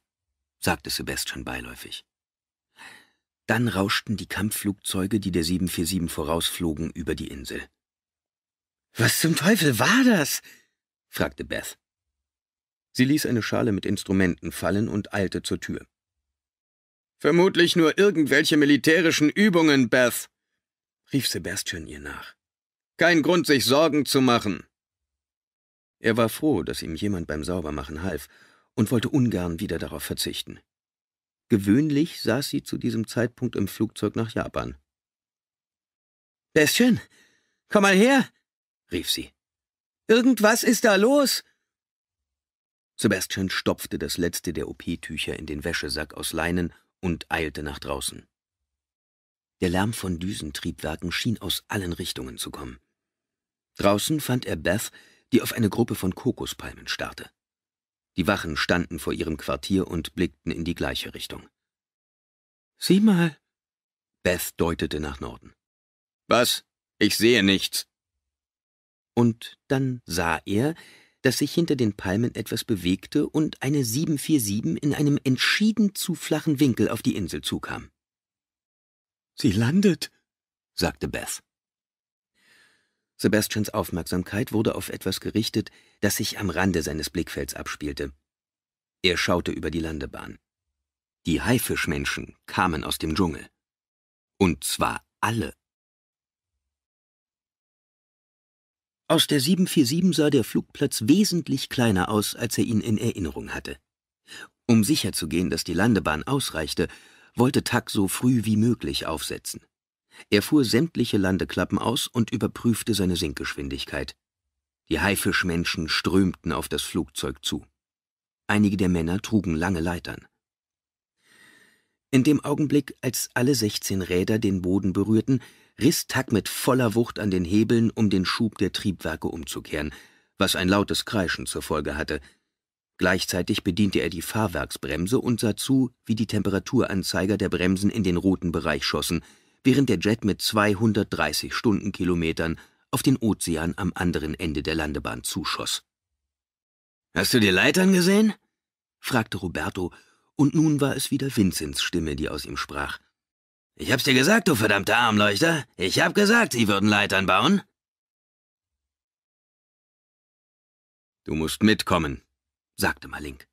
sagte Sebastian beiläufig. Dann rauschten die Kampfflugzeuge, die der 747 vorausflogen, über die Insel. Was zum Teufel war das? fragte Beth. Sie ließ eine Schale mit Instrumenten fallen und eilte zur Tür. Vermutlich nur irgendwelche militärischen Übungen, Beth, rief Sebastian ihr nach. Kein Grund, sich Sorgen zu machen. Er war froh, dass ihm jemand beim Saubermachen half und wollte ungern wieder darauf verzichten. Gewöhnlich saß sie zu diesem Zeitpunkt im Flugzeug nach Japan. Bestchen, komm mal her, rief sie. Irgendwas ist da los. Sebastian stopfte das letzte der OP-Tücher in den Wäschesack aus Leinen und eilte nach draußen. Der Lärm von Düsentriebwerken schien aus allen Richtungen zu kommen. Draußen fand er Beth, die auf eine Gruppe von Kokospalmen starrte. Die Wachen standen vor ihrem Quartier und blickten in die gleiche Richtung. Sieh mal! Beth deutete nach Norden. Was? Ich sehe nichts. Und dann sah er, dass sich hinter den Palmen etwas bewegte und eine 747 in einem entschieden zu flachen Winkel auf die Insel zukam. Sie landet, sagte Beth. Sebastians Aufmerksamkeit wurde auf etwas gerichtet, das sich am Rande seines Blickfelds abspielte. Er schaute über die Landebahn. Die Haifischmenschen kamen aus dem Dschungel. Und zwar alle. Aus der 747 sah der Flugplatz wesentlich kleiner aus, als er ihn in Erinnerung hatte. Um sicherzugehen, dass die Landebahn ausreichte, wollte Tuck so früh wie möglich aufsetzen. Er fuhr sämtliche Landeklappen aus und überprüfte seine Sinkgeschwindigkeit. Die Haifischmenschen strömten auf das Flugzeug zu. Einige der Männer trugen lange Leitern. In dem Augenblick, als alle 16 Räder den Boden berührten, riss Tack mit voller Wucht an den Hebeln, um den Schub der Triebwerke umzukehren, was ein lautes Kreischen zur Folge hatte. Gleichzeitig bediente er die Fahrwerksbremse und sah zu, wie die Temperaturanzeiger der Bremsen in den roten Bereich schossen, während der Jet mit 230 Stundenkilometern auf den Ozean am anderen Ende der Landebahn zuschoss. Hast du die Leitern gesehen? fragte Roberto, und nun war es wieder Vinzens Stimme, die aus ihm sprach. Ich hab's dir gesagt, du verdammter Armleuchter. Ich hab gesagt, sie würden Leitern bauen. Du musst mitkommen, sagte Malink.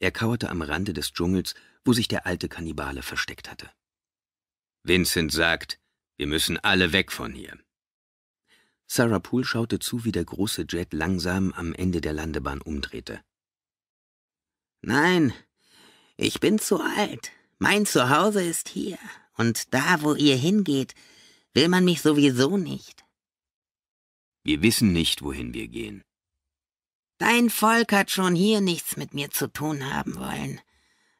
Er kauerte am Rande des Dschungels, wo sich der alte Kannibale versteckt hatte. Vincent sagt, wir müssen alle weg von hier. Sarah Poole schaute zu, wie der große Jet langsam am Ende der Landebahn umdrehte. Nein, ich bin zu alt. Mein Zuhause ist hier, und da, wo ihr hingeht, will man mich sowieso nicht. Wir wissen nicht, wohin wir gehen. Dein Volk hat schon hier nichts mit mir zu tun haben wollen.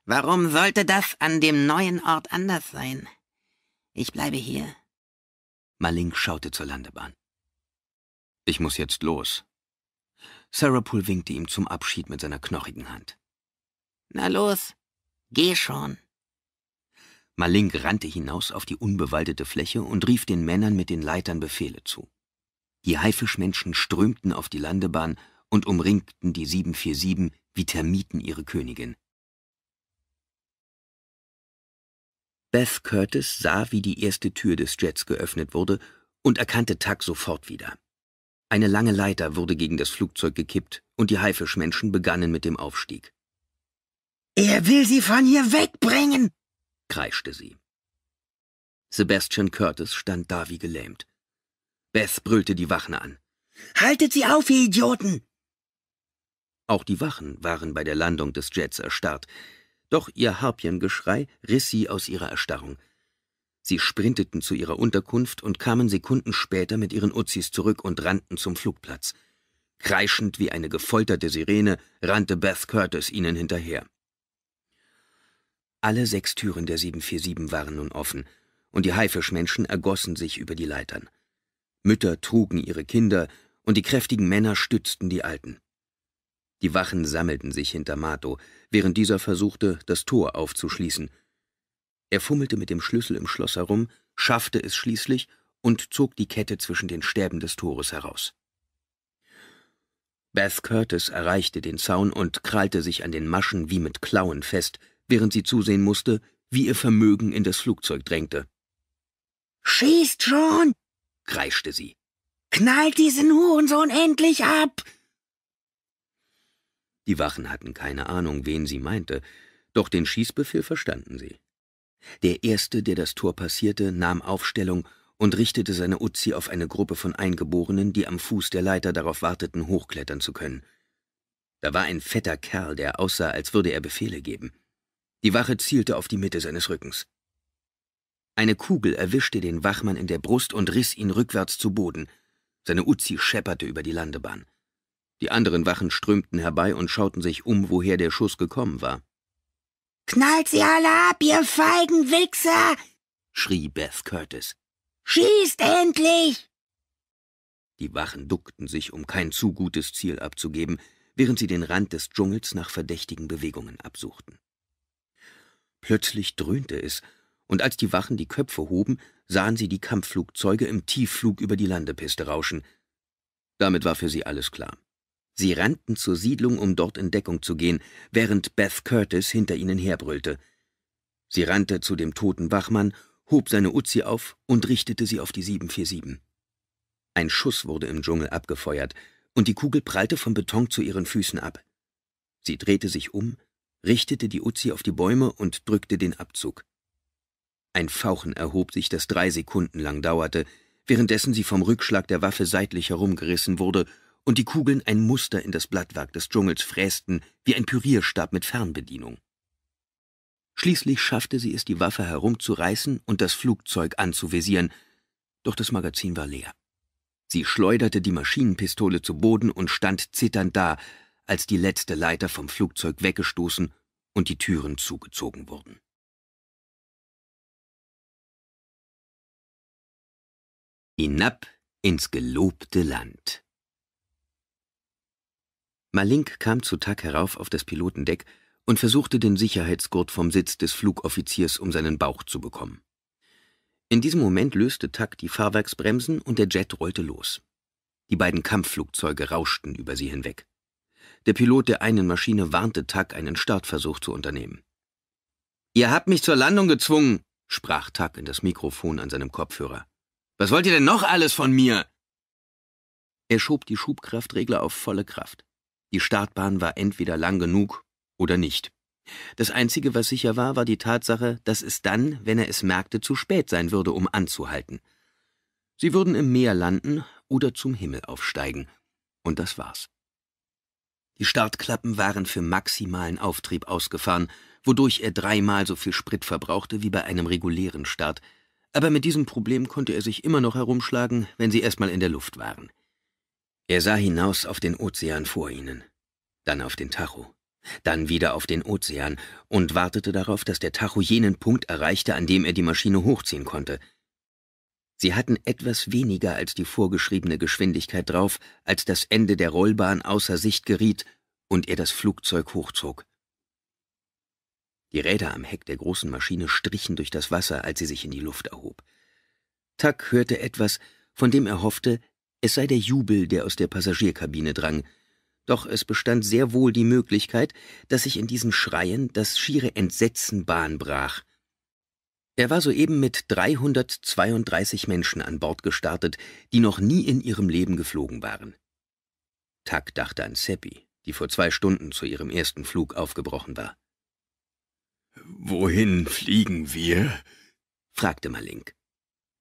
Warum sollte das an dem neuen Ort anders sein? Ich bleibe hier. Malink schaute zur Landebahn. Ich muss jetzt los. Sarahpool winkte ihm zum Abschied mit seiner knochigen Hand. Na los, geh schon. Malink rannte hinaus auf die unbewaldete Fläche und rief den Männern mit den Leitern Befehle zu. Die Haifischmenschen strömten auf die Landebahn und umringten die 747 wie Termiten ihre Königin. Beth Curtis sah, wie die erste Tür des Jets geöffnet wurde und erkannte Tuck sofort wieder. Eine lange Leiter wurde gegen das Flugzeug gekippt und die Haifischmenschen begannen mit dem Aufstieg. Er will sie von hier wegbringen, kreischte sie. Sebastian Curtis stand da wie gelähmt. Beth brüllte die Wachen an. Haltet sie auf, ihr Idioten! Auch die Wachen waren bei der Landung des Jets erstarrt, doch ihr Harpjengeschrei riss sie aus ihrer Erstarrung. Sie sprinteten zu ihrer Unterkunft und kamen Sekunden später mit ihren Uzzis zurück und rannten zum Flugplatz. Kreischend wie eine gefolterte Sirene rannte Beth Curtis ihnen hinterher. Alle sechs Türen der 747 waren nun offen, und die Haifischmenschen ergossen sich über die Leitern. Mütter trugen ihre Kinder, und die kräftigen Männer stützten die Alten. Die Wachen sammelten sich hinter Mato, während dieser versuchte, das Tor aufzuschließen. Er fummelte mit dem Schlüssel im Schloss herum, schaffte es schließlich und zog die Kette zwischen den Stäben des Tores heraus. Beth Curtis erreichte den Zaun und krallte sich an den Maschen wie mit Klauen fest, während sie zusehen musste, wie ihr Vermögen in das Flugzeug drängte. Schießt schon! kreischte sie. Knallt diesen Hurensohn endlich ab! Die Wachen hatten keine Ahnung, wen sie meinte, doch den Schießbefehl verstanden sie. Der Erste, der das Tor passierte, nahm Aufstellung und richtete seine Uzi auf eine Gruppe von Eingeborenen, die am Fuß der Leiter darauf warteten, hochklettern zu können. Da war ein fetter Kerl, der aussah, als würde er Befehle geben. Die Wache zielte auf die Mitte seines Rückens. Eine Kugel erwischte den Wachmann in der Brust und riss ihn rückwärts zu Boden. Seine Uzi schepperte über die Landebahn. Die anderen Wachen strömten herbei und schauten sich um, woher der Schuss gekommen war. Knallt sie alle ab, ihr feigen Wichser! schrie Beth Curtis. Schießt endlich! Die Wachen duckten sich, um kein zu gutes Ziel abzugeben, während sie den Rand des Dschungels nach verdächtigen Bewegungen absuchten. Plötzlich dröhnte es, und als die Wachen die Köpfe hoben, sahen sie die Kampfflugzeuge im Tiefflug über die Landepiste rauschen. Damit war für sie alles klar. Sie rannten zur Siedlung, um dort in Deckung zu gehen, während Beth Curtis hinter ihnen herbrüllte. Sie rannte zu dem toten Wachmann, hob seine Uzi auf und richtete sie auf die 747. Ein Schuss wurde im Dschungel abgefeuert, und die Kugel prallte vom Beton zu ihren Füßen ab. Sie drehte sich um richtete die Uzi auf die Bäume und drückte den Abzug. Ein Fauchen erhob sich, das drei Sekunden lang dauerte, währenddessen sie vom Rückschlag der Waffe seitlich herumgerissen wurde und die Kugeln ein Muster in das Blattwerk des Dschungels frästen, wie ein Pürierstab mit Fernbedienung. Schließlich schaffte sie es, die Waffe herumzureißen und das Flugzeug anzuvisieren, doch das Magazin war leer. Sie schleuderte die Maschinenpistole zu Boden und stand zitternd da, als die letzte Leiter vom Flugzeug weggestoßen und die Türen zugezogen wurden. Hinab ins gelobte Land. Malink kam zu Tag herauf auf das Pilotendeck und versuchte den Sicherheitsgurt vom Sitz des Flugoffiziers um seinen Bauch zu bekommen. In diesem Moment löste Tuck die Fahrwerksbremsen und der Jet rollte los. Die beiden Kampfflugzeuge rauschten über sie hinweg. Der Pilot der einen Maschine warnte Tuck, einen Startversuch zu unternehmen. Ihr habt mich zur Landung gezwungen, sprach Tuck in das Mikrofon an seinem Kopfhörer. Was wollt ihr denn noch alles von mir? Er schob die Schubkraftregler auf volle Kraft. Die Startbahn war entweder lang genug oder nicht. Das Einzige, was sicher war, war die Tatsache, dass es dann, wenn er es merkte, zu spät sein würde, um anzuhalten. Sie würden im Meer landen oder zum Himmel aufsteigen. Und das war's. Die Startklappen waren für maximalen Auftrieb ausgefahren, wodurch er dreimal so viel Sprit verbrauchte wie bei einem regulären Start, aber mit diesem Problem konnte er sich immer noch herumschlagen, wenn sie erstmal in der Luft waren. Er sah hinaus auf den Ozean vor ihnen, dann auf den Tacho, dann wieder auf den Ozean und wartete darauf, dass der Tacho jenen Punkt erreichte, an dem er die Maschine hochziehen konnte – Sie hatten etwas weniger als die vorgeschriebene Geschwindigkeit drauf, als das Ende der Rollbahn außer Sicht geriet und er das Flugzeug hochzog. Die Räder am Heck der großen Maschine strichen durch das Wasser, als sie sich in die Luft erhob. Tuck hörte etwas, von dem er hoffte, es sei der Jubel, der aus der Passagierkabine drang, doch es bestand sehr wohl die Möglichkeit, dass sich in diesem Schreien das schiere Entsetzen Bahn brach. Er war soeben mit 332 Menschen an Bord gestartet, die noch nie in ihrem Leben geflogen waren. Tuck dachte an Seppi, die vor zwei Stunden zu ihrem ersten Flug aufgebrochen war. Wohin fliegen wir? fragte Malink.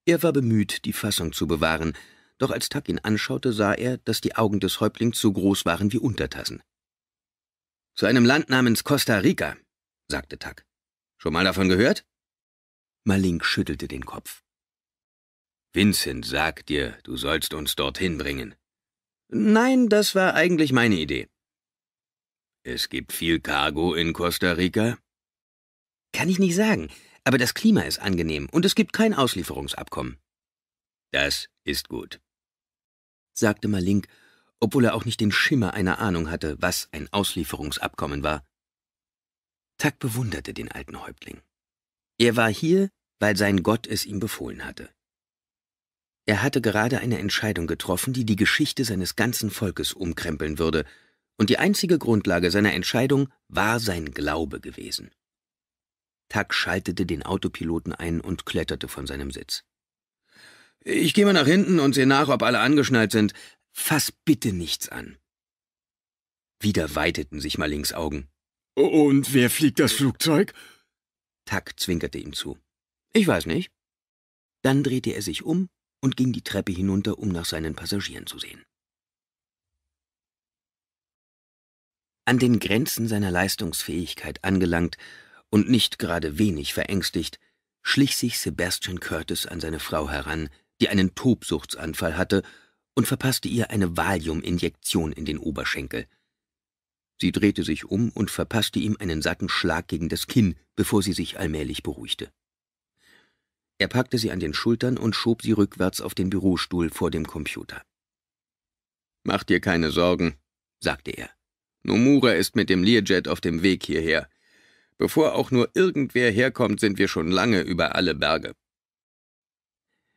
Er war bemüht, die Fassung zu bewahren, doch als Tuck ihn anschaute, sah er, dass die Augen des Häuptlings so groß waren wie Untertassen. Zu einem Land namens Costa Rica, sagte Tuck. Schon mal davon gehört? Malink schüttelte den Kopf. Vincent sagt dir, du sollst uns dorthin bringen. Nein, das war eigentlich meine Idee. Es gibt viel Cargo in Costa Rica? Kann ich nicht sagen, aber das Klima ist angenehm und es gibt kein Auslieferungsabkommen. Das ist gut, sagte Malink, obwohl er auch nicht den Schimmer einer Ahnung hatte, was ein Auslieferungsabkommen war. Tack bewunderte den alten Häuptling. Er war hier, weil sein Gott es ihm befohlen hatte. Er hatte gerade eine Entscheidung getroffen, die die Geschichte seines ganzen Volkes umkrempeln würde, und die einzige Grundlage seiner Entscheidung war sein Glaube gewesen. Tuck schaltete den Autopiloten ein und kletterte von seinem Sitz. Ich gehe mal nach hinten und sehe nach, ob alle angeschnallt sind. Fass bitte nichts an. Wieder weiteten sich Malings Augen. Und wer fliegt das Flugzeug? Tuck zwinkerte ihm zu. Ich weiß nicht. Dann drehte er sich um und ging die Treppe hinunter, um nach seinen Passagieren zu sehen. An den Grenzen seiner Leistungsfähigkeit angelangt und nicht gerade wenig verängstigt, schlich sich Sebastian Curtis an seine Frau heran, die einen Tobsuchtsanfall hatte, und verpasste ihr eine Valium-Injektion in den Oberschenkel. Sie drehte sich um und verpasste ihm einen satten Schlag gegen das Kinn, bevor sie sich allmählich beruhigte. Er packte sie an den Schultern und schob sie rückwärts auf den Bürostuhl vor dem Computer. Mach dir keine Sorgen, sagte er. Nomura ist mit dem Learjet auf dem Weg hierher. Bevor auch nur irgendwer herkommt, sind wir schon lange über alle Berge.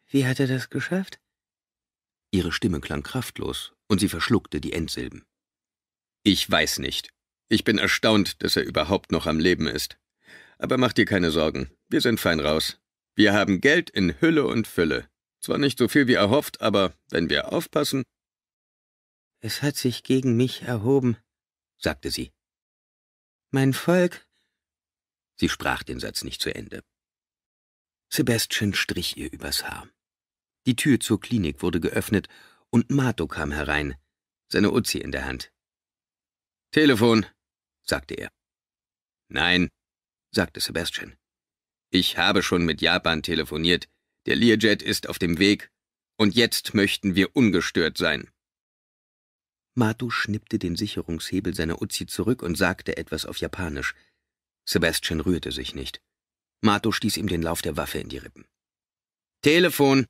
Wie hat er das geschafft? Ihre Stimme klang kraftlos, und sie verschluckte die Endsilben. Ich weiß nicht. Ich bin erstaunt, dass er überhaupt noch am Leben ist. Aber mach dir keine Sorgen, wir sind fein raus. Wir haben Geld in Hülle und Fülle. Zwar nicht so viel wie erhofft, aber wenn wir aufpassen... Es hat sich gegen mich erhoben, sagte sie. Mein Volk... Sie sprach den Satz nicht zu Ende. Sebastian strich ihr übers Haar. Die Tür zur Klinik wurde geöffnet und Mato kam herein, seine Uzi in der Hand. Telefon, sagte er. Nein, sagte Sebastian. Ich habe schon mit Japan telefoniert. Der Learjet ist auf dem Weg. Und jetzt möchten wir ungestört sein. Matu schnippte den Sicherungshebel seiner Uzi zurück und sagte etwas auf Japanisch. Sebastian rührte sich nicht. Mato stieß ihm den Lauf der Waffe in die Rippen. Telefon,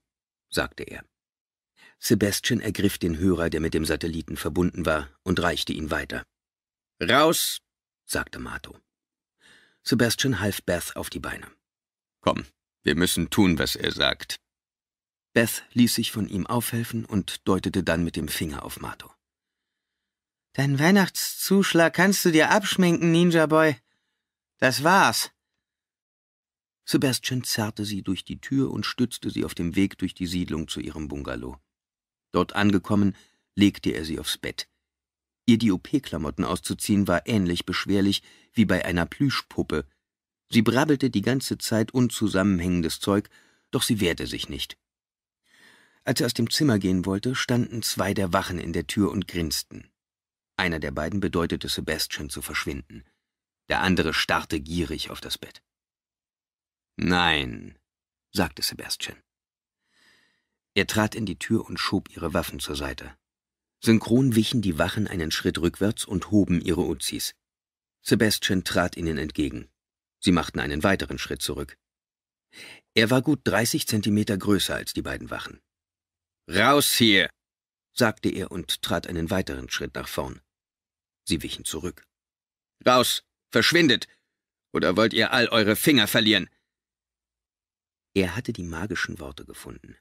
sagte er. Sebastian ergriff den Hörer, der mit dem Satelliten verbunden war, und reichte ihn weiter. Raus, sagte Mato. Sebastian half Beth auf die Beine. Komm, wir müssen tun, was er sagt. Beth ließ sich von ihm aufhelfen und deutete dann mit dem Finger auf Mato. Deinen Weihnachtszuschlag kannst du dir abschminken, Ninja Boy. Das war's. Sebastian zerrte sie durch die Tür und stützte sie auf dem Weg durch die Siedlung zu ihrem Bungalow. Dort angekommen, legte er sie aufs Bett. Ihr die OP-Klamotten auszuziehen war ähnlich beschwerlich wie bei einer Plüschpuppe, Sie brabbelte die ganze Zeit unzusammenhängendes Zeug, doch sie wehrte sich nicht. Als er aus dem Zimmer gehen wollte, standen zwei der Wachen in der Tür und grinsten. Einer der beiden bedeutete Sebastian zu verschwinden. Der andere starrte gierig auf das Bett. Nein, sagte Sebastian. Er trat in die Tür und schob ihre Waffen zur Seite. Synchron wichen die Wachen einen Schritt rückwärts und hoben ihre Uzis. Sebastian trat ihnen entgegen. Sie machten einen weiteren Schritt zurück. Er war gut 30 Zentimeter größer als die beiden Wachen. Raus hier! sagte er und trat einen weiteren Schritt nach vorn. Sie wichen zurück. Raus! Verschwindet! Oder wollt ihr all eure Finger verlieren? Er hatte die magischen Worte gefunden.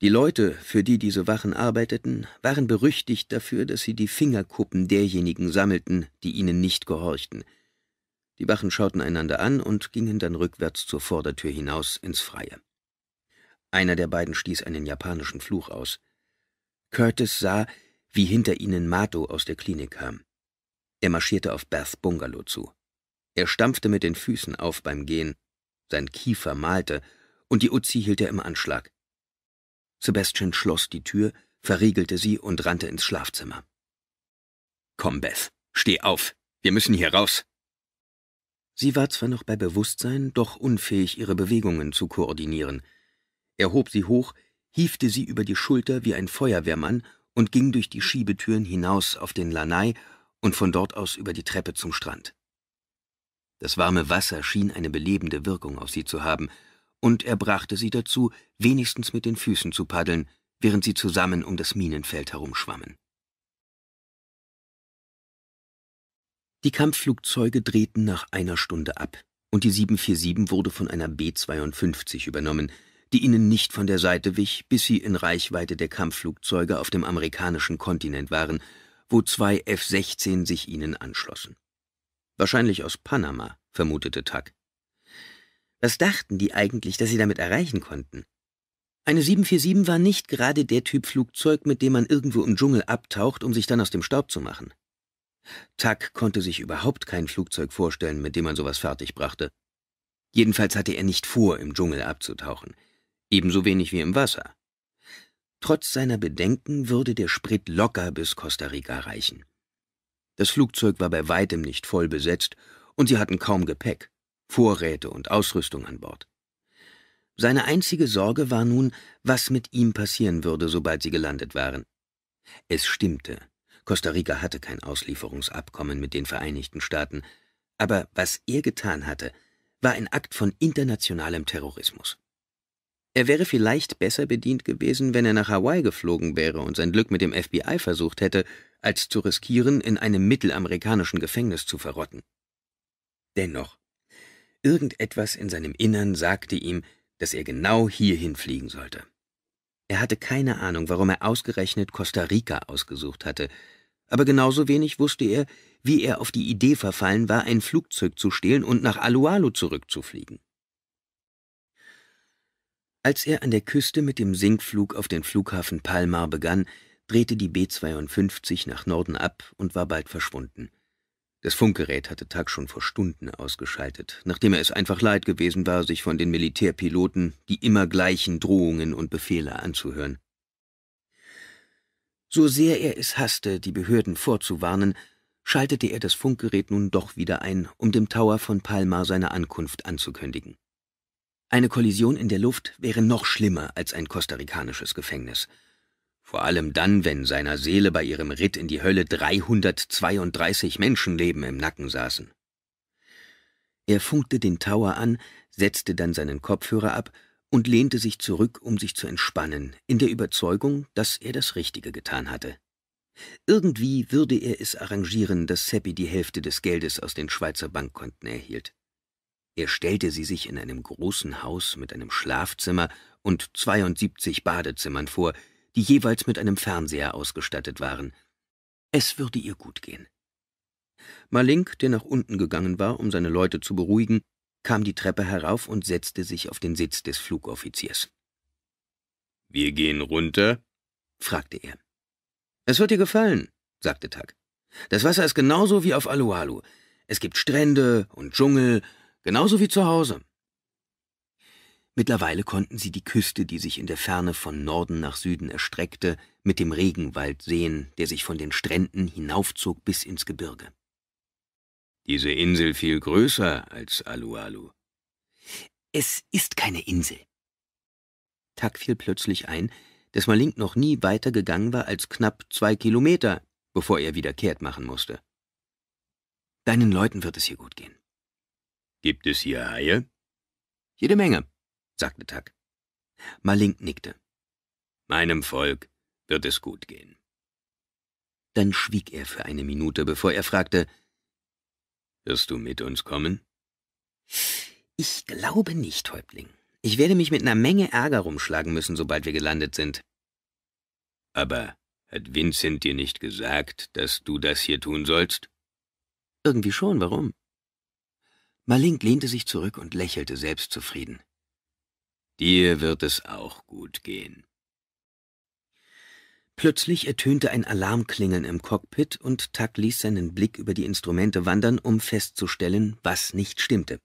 Die Leute, für die diese Wachen arbeiteten, waren berüchtigt dafür, dass sie die Fingerkuppen derjenigen sammelten, die ihnen nicht gehorchten – die Wachen schauten einander an und gingen dann rückwärts zur Vordertür hinaus ins Freie. Einer der beiden stieß einen japanischen Fluch aus. Curtis sah, wie hinter ihnen Mato aus der Klinik kam. Er marschierte auf Beths Bungalow zu. Er stampfte mit den Füßen auf beim Gehen, sein Kiefer malte, und die Uzi hielt er im Anschlag. Sebastian schloss die Tür, verriegelte sie und rannte ins Schlafzimmer. Komm, Beth, steh auf, wir müssen hier raus. Sie war zwar noch bei Bewusstsein, doch unfähig, ihre Bewegungen zu koordinieren. Er hob sie hoch, hiefte sie über die Schulter wie ein Feuerwehrmann und ging durch die Schiebetüren hinaus auf den Lanai und von dort aus über die Treppe zum Strand. Das warme Wasser schien eine belebende Wirkung auf sie zu haben, und er brachte sie dazu, wenigstens mit den Füßen zu paddeln, während sie zusammen um das Minenfeld herumschwammen. Die Kampfflugzeuge drehten nach einer Stunde ab und die 747 wurde von einer B-52 übernommen, die ihnen nicht von der Seite wich, bis sie in Reichweite der Kampfflugzeuge auf dem amerikanischen Kontinent waren, wo zwei F-16 sich ihnen anschlossen. Wahrscheinlich aus Panama, vermutete Tuck. Was dachten die eigentlich, dass sie damit erreichen konnten? Eine 747 war nicht gerade der Typ Flugzeug, mit dem man irgendwo im Dschungel abtaucht, um sich dann aus dem Staub zu machen. Tuck konnte sich überhaupt kein Flugzeug vorstellen, mit dem man sowas fertigbrachte. Jedenfalls hatte er nicht vor, im Dschungel abzutauchen. Ebenso wenig wie im Wasser. Trotz seiner Bedenken würde der Sprit locker bis Costa Rica reichen. Das Flugzeug war bei weitem nicht voll besetzt und sie hatten kaum Gepäck, Vorräte und Ausrüstung an Bord. Seine einzige Sorge war nun, was mit ihm passieren würde, sobald sie gelandet waren. Es stimmte. Costa Rica hatte kein Auslieferungsabkommen mit den Vereinigten Staaten, aber was er getan hatte, war ein Akt von internationalem Terrorismus. Er wäre vielleicht besser bedient gewesen, wenn er nach Hawaii geflogen wäre und sein Glück mit dem FBI versucht hätte, als zu riskieren, in einem mittelamerikanischen Gefängnis zu verrotten. Dennoch, irgendetwas in seinem Innern sagte ihm, dass er genau hierhin fliegen sollte. Er hatte keine Ahnung, warum er ausgerechnet Costa Rica ausgesucht hatte, aber genauso wenig wusste er, wie er auf die Idee verfallen war, ein Flugzeug zu stehlen und nach Alualo zurückzufliegen. Als er an der Küste mit dem Sinkflug auf den Flughafen Palmar begann, drehte die B-52 nach Norden ab und war bald verschwunden. Das Funkgerät hatte Tag schon vor Stunden ausgeschaltet, nachdem er es einfach leid gewesen war, sich von den Militärpiloten die immer gleichen Drohungen und Befehle anzuhören. So sehr er es hasste, die Behörden vorzuwarnen, schaltete er das Funkgerät nun doch wieder ein, um dem Tower von Palma seine Ankunft anzukündigen. Eine Kollision in der Luft wäre noch schlimmer als ein kostarikanisches Gefängnis – vor allem dann, wenn seiner Seele bei ihrem Ritt in die Hölle 332 Menschenleben im Nacken saßen. Er funkte den Tower an, setzte dann seinen Kopfhörer ab und lehnte sich zurück, um sich zu entspannen, in der Überzeugung, dass er das Richtige getan hatte. Irgendwie würde er es arrangieren, dass Seppi die Hälfte des Geldes aus den Schweizer Bankkonten erhielt. Er stellte sie sich in einem großen Haus mit einem Schlafzimmer und 72 Badezimmern vor, die jeweils mit einem Fernseher ausgestattet waren. Es würde ihr gut gehen. Malink, der nach unten gegangen war, um seine Leute zu beruhigen, kam die Treppe herauf und setzte sich auf den Sitz des Flugoffiziers. »Wir gehen runter?« fragte er. »Es wird dir gefallen«, sagte Tag. »Das Wasser ist genauso wie auf Alualu. Es gibt Strände und Dschungel, genauso wie zu Hause. Mittlerweile konnten sie die Küste, die sich in der Ferne von Norden nach Süden erstreckte, mit dem Regenwald sehen, der sich von den Stränden hinaufzog bis ins Gebirge. Diese Insel viel größer als Alualu. -Alu. Es ist keine Insel. Tak fiel plötzlich ein, dass Malink noch nie weiter gegangen war als knapp zwei Kilometer, bevor er wieder kehrt machen musste. Deinen Leuten wird es hier gut gehen. Gibt es hier Haie? Jede Menge sagte Tak. Malink nickte. Meinem Volk wird es gut gehen. Dann schwieg er für eine Minute, bevor er fragte, »Wirst du mit uns kommen?« »Ich glaube nicht, Häuptling. Ich werde mich mit einer Menge Ärger rumschlagen müssen, sobald wir gelandet sind.« »Aber hat Vincent dir nicht gesagt, dass du das hier tun sollst?« »Irgendwie schon, warum?« Malink lehnte sich zurück und lächelte selbstzufrieden. Dir wird es auch gut gehen. Plötzlich ertönte ein Alarmklingeln im Cockpit und Tuck ließ seinen Blick über die Instrumente wandern, um festzustellen, was nicht stimmte.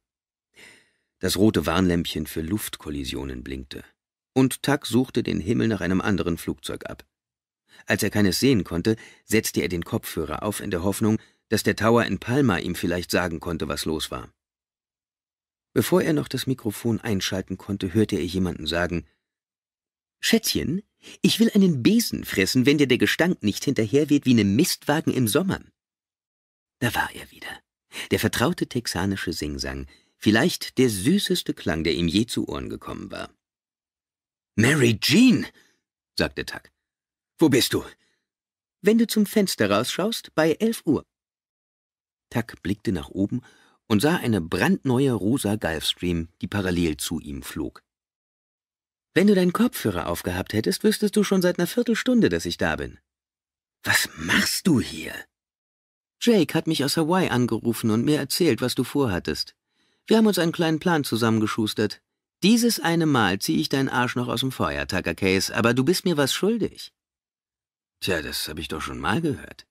Das rote Warnlämpchen für Luftkollisionen blinkte. Und Tuck suchte den Himmel nach einem anderen Flugzeug ab. Als er keines sehen konnte, setzte er den Kopfhörer auf in der Hoffnung, dass der Tower in Palma ihm vielleicht sagen konnte, was los war. Bevor er noch das Mikrofon einschalten konnte, hörte er jemanden sagen Schätzchen, ich will einen Besen fressen, wenn dir der Gestank nicht hinterher weht wie einem Mistwagen im Sommer. Da war er wieder, der vertraute texanische Singsang, vielleicht der süßeste Klang, der ihm je zu Ohren gekommen war. Mary Jean, sagte Tuck. Wo bist du? Wenn du zum Fenster rausschaust, bei elf Uhr. Tuck blickte nach oben und sah eine brandneue rosa Gulfstream, die parallel zu ihm flog. Wenn du deinen Kopfhörer aufgehabt hättest, wüsstest du schon seit einer Viertelstunde, dass ich da bin. Was machst du hier? Jake hat mich aus Hawaii angerufen und mir erzählt, was du vorhattest. Wir haben uns einen kleinen Plan zusammengeschustert. Dieses eine Mal ziehe ich deinen Arsch noch aus dem Feuer, Tucker Case, aber du bist mir was schuldig. Tja, das habe ich doch schon mal gehört.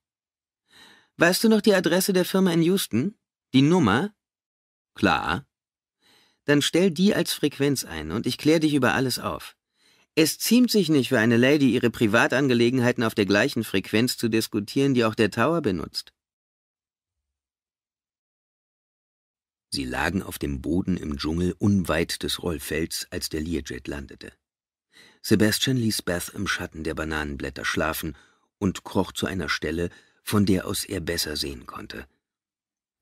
Weißt du noch die Adresse der Firma in Houston? Die Nummer? Klar. Dann stell die als Frequenz ein und ich klär dich über alles auf. Es ziemt sich nicht für eine Lady, ihre Privatangelegenheiten auf der gleichen Frequenz zu diskutieren, die auch der Tower benutzt. Sie lagen auf dem Boden im Dschungel unweit des Rollfelds, als der Learjet landete. Sebastian ließ Beth im Schatten der Bananenblätter schlafen und kroch zu einer Stelle, von der aus er besser sehen konnte.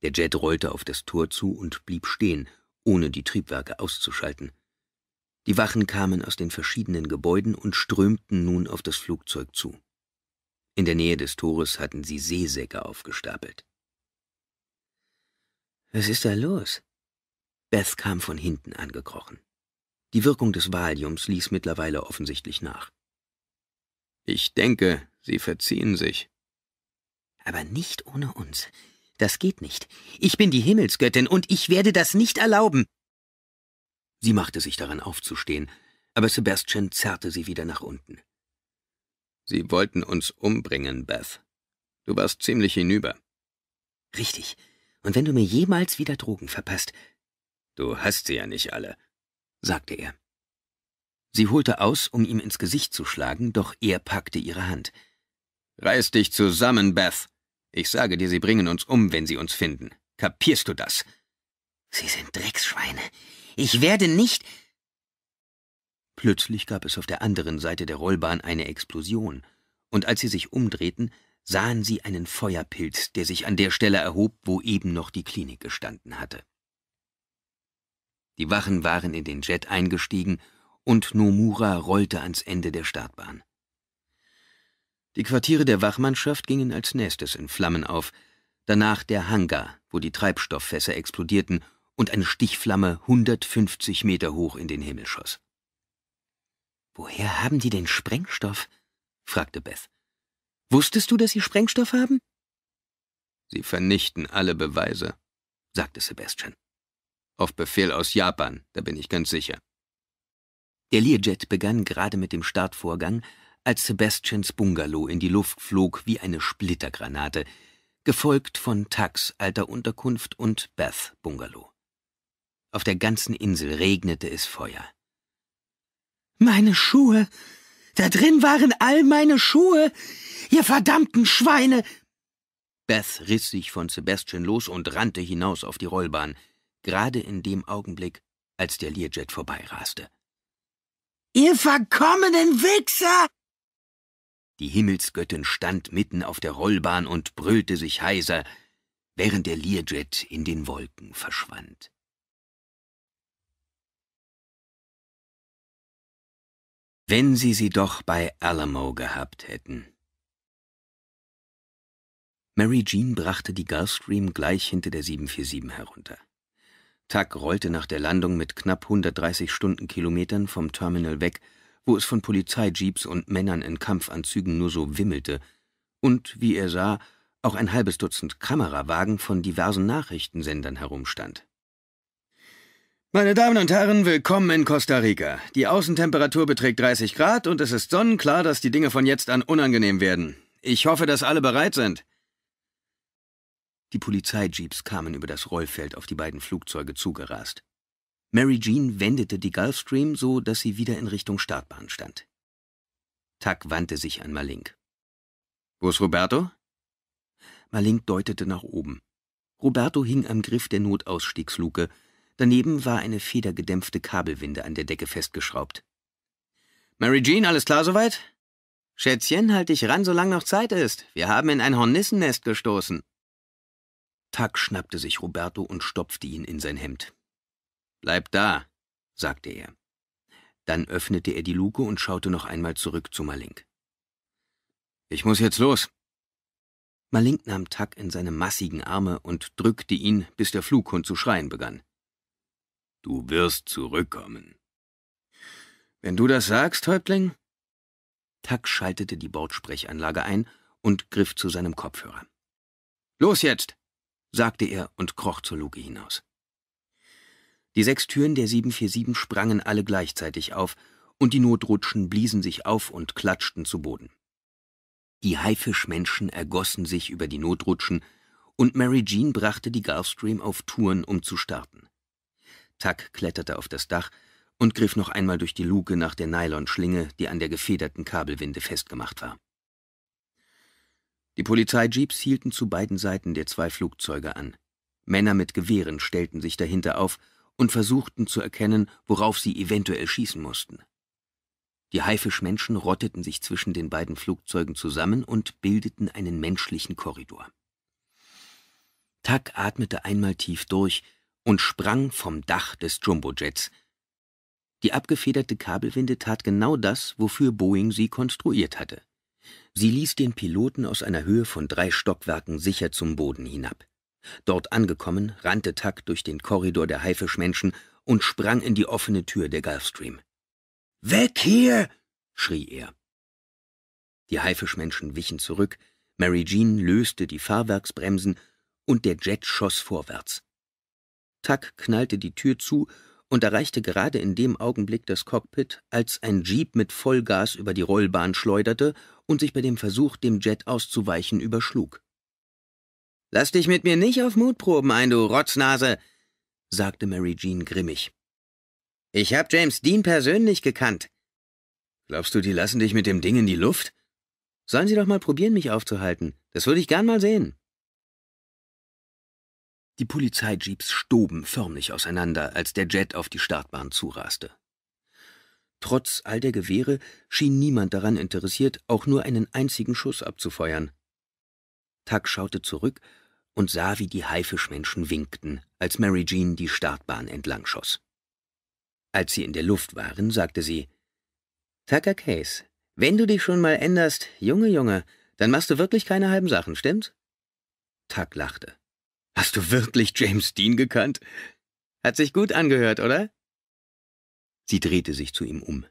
Der Jet rollte auf das Tor zu und blieb stehen, ohne die Triebwerke auszuschalten. Die Wachen kamen aus den verschiedenen Gebäuden und strömten nun auf das Flugzeug zu. In der Nähe des Tores hatten sie Seesäcke aufgestapelt. Was ist da los? Beth kam von hinten angekrochen. Die Wirkung des Valiums ließ mittlerweile offensichtlich nach. Ich denke, Sie verziehen sich. Aber nicht ohne uns. Das geht nicht. Ich bin die Himmelsgöttin und ich werde das nicht erlauben. Sie machte sich daran aufzustehen, aber Sebastian zerrte sie wieder nach unten. Sie wollten uns umbringen, Beth. Du warst ziemlich hinüber. Richtig. Und wenn du mir jemals wieder Drogen verpasst. Du hast sie ja nicht alle, sagte er. Sie holte aus, um ihm ins Gesicht zu schlagen, doch er packte ihre Hand. Reiß dich zusammen, Beth. Ich sage dir, sie bringen uns um, wenn sie uns finden. Kapierst du das? Sie sind Drecksschweine. Ich werde nicht. Plötzlich gab es auf der anderen Seite der Rollbahn eine Explosion, und als sie sich umdrehten, sahen sie einen Feuerpilz, der sich an der Stelle erhob, wo eben noch die Klinik gestanden hatte. Die Wachen waren in den Jet eingestiegen, und Nomura rollte ans Ende der Startbahn. Die Quartiere der Wachmannschaft gingen als nächstes in Flammen auf, danach der Hangar, wo die Treibstofffässer explodierten und eine Stichflamme 150 Meter hoch in den Himmel schoss. Woher haben die denn Sprengstoff? fragte Beth. Wusstest du, dass sie Sprengstoff haben? Sie vernichten alle Beweise, sagte Sebastian. Auf Befehl aus Japan, da bin ich ganz sicher. Der Learjet begann gerade mit dem Startvorgang, als Sebastians Bungalow in die Luft flog wie eine Splittergranate, gefolgt von Tucks alter Unterkunft und Beth Bungalow. Auf der ganzen Insel regnete es Feuer. Meine Schuhe! Da drin waren all meine Schuhe! Ihr verdammten Schweine! Beth riss sich von Sebastian los und rannte hinaus auf die Rollbahn, gerade in dem Augenblick, als der Learjet vorbeiraste. Ihr verkommenen Wichser! Die Himmelsgöttin stand mitten auf der Rollbahn und brüllte sich heiser, während der Learjet in den Wolken verschwand. Wenn sie sie doch bei Alamo gehabt hätten. Mary Jean brachte die Gulfstream gleich hinter der 747 herunter. Tuck rollte nach der Landung mit knapp 130 Stundenkilometern vom Terminal weg wo es von Polizeijeeps und Männern in Kampfanzügen nur so wimmelte, und, wie er sah, auch ein halbes Dutzend Kamerawagen von diversen Nachrichtensendern herumstand. Meine Damen und Herren, willkommen in Costa Rica. Die Außentemperatur beträgt 30 Grad und es ist sonnenklar, dass die Dinge von jetzt an unangenehm werden. Ich hoffe, dass alle bereit sind. Die Polizeijeeps kamen über das Rollfeld auf die beiden Flugzeuge zugerast. Mary Jean wendete die Gulfstream so, dass sie wieder in Richtung Startbahn stand. Tuck wandte sich an Malink. Wo ist Roberto? Malink deutete nach oben. Roberto hing am Griff der Notausstiegsluke. Daneben war eine federgedämpfte Kabelwinde an der Decke festgeschraubt. Mary Jean, alles klar soweit? Schätzchen, halt dich ran, solange noch Zeit ist. Wir haben in ein Hornissennest gestoßen. Tuck schnappte sich Roberto und stopfte ihn in sein Hemd. Bleib da, sagte er. Dann öffnete er die Luke und schaute noch einmal zurück zu Malink. Ich muss jetzt los. Malink nahm Tuck in seine massigen Arme und drückte ihn, bis der Flughund zu schreien begann. Du wirst zurückkommen. Wenn du das sagst, Häuptling? Tuck schaltete die Bordsprechanlage ein und griff zu seinem Kopfhörer. Los jetzt! sagte er und kroch zur Luke hinaus. Die sechs Türen der 747 sprangen alle gleichzeitig auf, und die Notrutschen bliesen sich auf und klatschten zu Boden. Die Haifischmenschen ergossen sich über die Notrutschen, und Mary Jean brachte die Gulfstream auf Touren, um zu starten. Tuck kletterte auf das Dach und griff noch einmal durch die Luke nach der Nylonschlinge, die an der gefederten Kabelwinde festgemacht war. Die Polizeijeeps hielten zu beiden Seiten der zwei Flugzeuge an. Männer mit Gewehren stellten sich dahinter auf und versuchten zu erkennen, worauf sie eventuell schießen mussten. Die Haifischmenschen rotteten sich zwischen den beiden Flugzeugen zusammen und bildeten einen menschlichen Korridor. Tuck atmete einmal tief durch und sprang vom Dach des Jumbojets. Die abgefederte Kabelwinde tat genau das, wofür Boeing sie konstruiert hatte. Sie ließ den Piloten aus einer Höhe von drei Stockwerken sicher zum Boden hinab. Dort angekommen, rannte Tuck durch den Korridor der Haifischmenschen und sprang in die offene Tür der Gulfstream. Weg hier! schrie er. Die Haifischmenschen wichen zurück, Mary Jean löste die Fahrwerksbremsen und der Jet schoss vorwärts. Tuck knallte die Tür zu und erreichte gerade in dem Augenblick das Cockpit, als ein Jeep mit Vollgas über die Rollbahn schleuderte und sich bei dem Versuch, dem Jet auszuweichen, überschlug. Lass dich mit mir nicht auf Mutproben ein, du Rotznase, sagte Mary Jean grimmig. Ich hab James Dean persönlich gekannt. Glaubst du, die lassen dich mit dem Ding in die Luft? Sollen sie doch mal probieren, mich aufzuhalten. Das würde ich gern mal sehen. Die Polizeijeeps stoben förmlich auseinander, als der Jet auf die Startbahn zuraste. Trotz all der Gewehre schien niemand daran interessiert, auch nur einen einzigen Schuss abzufeuern. Tuck schaute zurück und sah, wie die Haifischmenschen winkten, als Mary Jean die Startbahn entlang schoss. Als sie in der Luft waren, sagte sie, Tucker Case, wenn du dich schon mal änderst, Junge, Junge, dann machst du wirklich keine halben Sachen, stimmt's? Tuck lachte. Hast du wirklich James Dean gekannt? Hat sich gut angehört, oder? Sie drehte sich zu ihm um.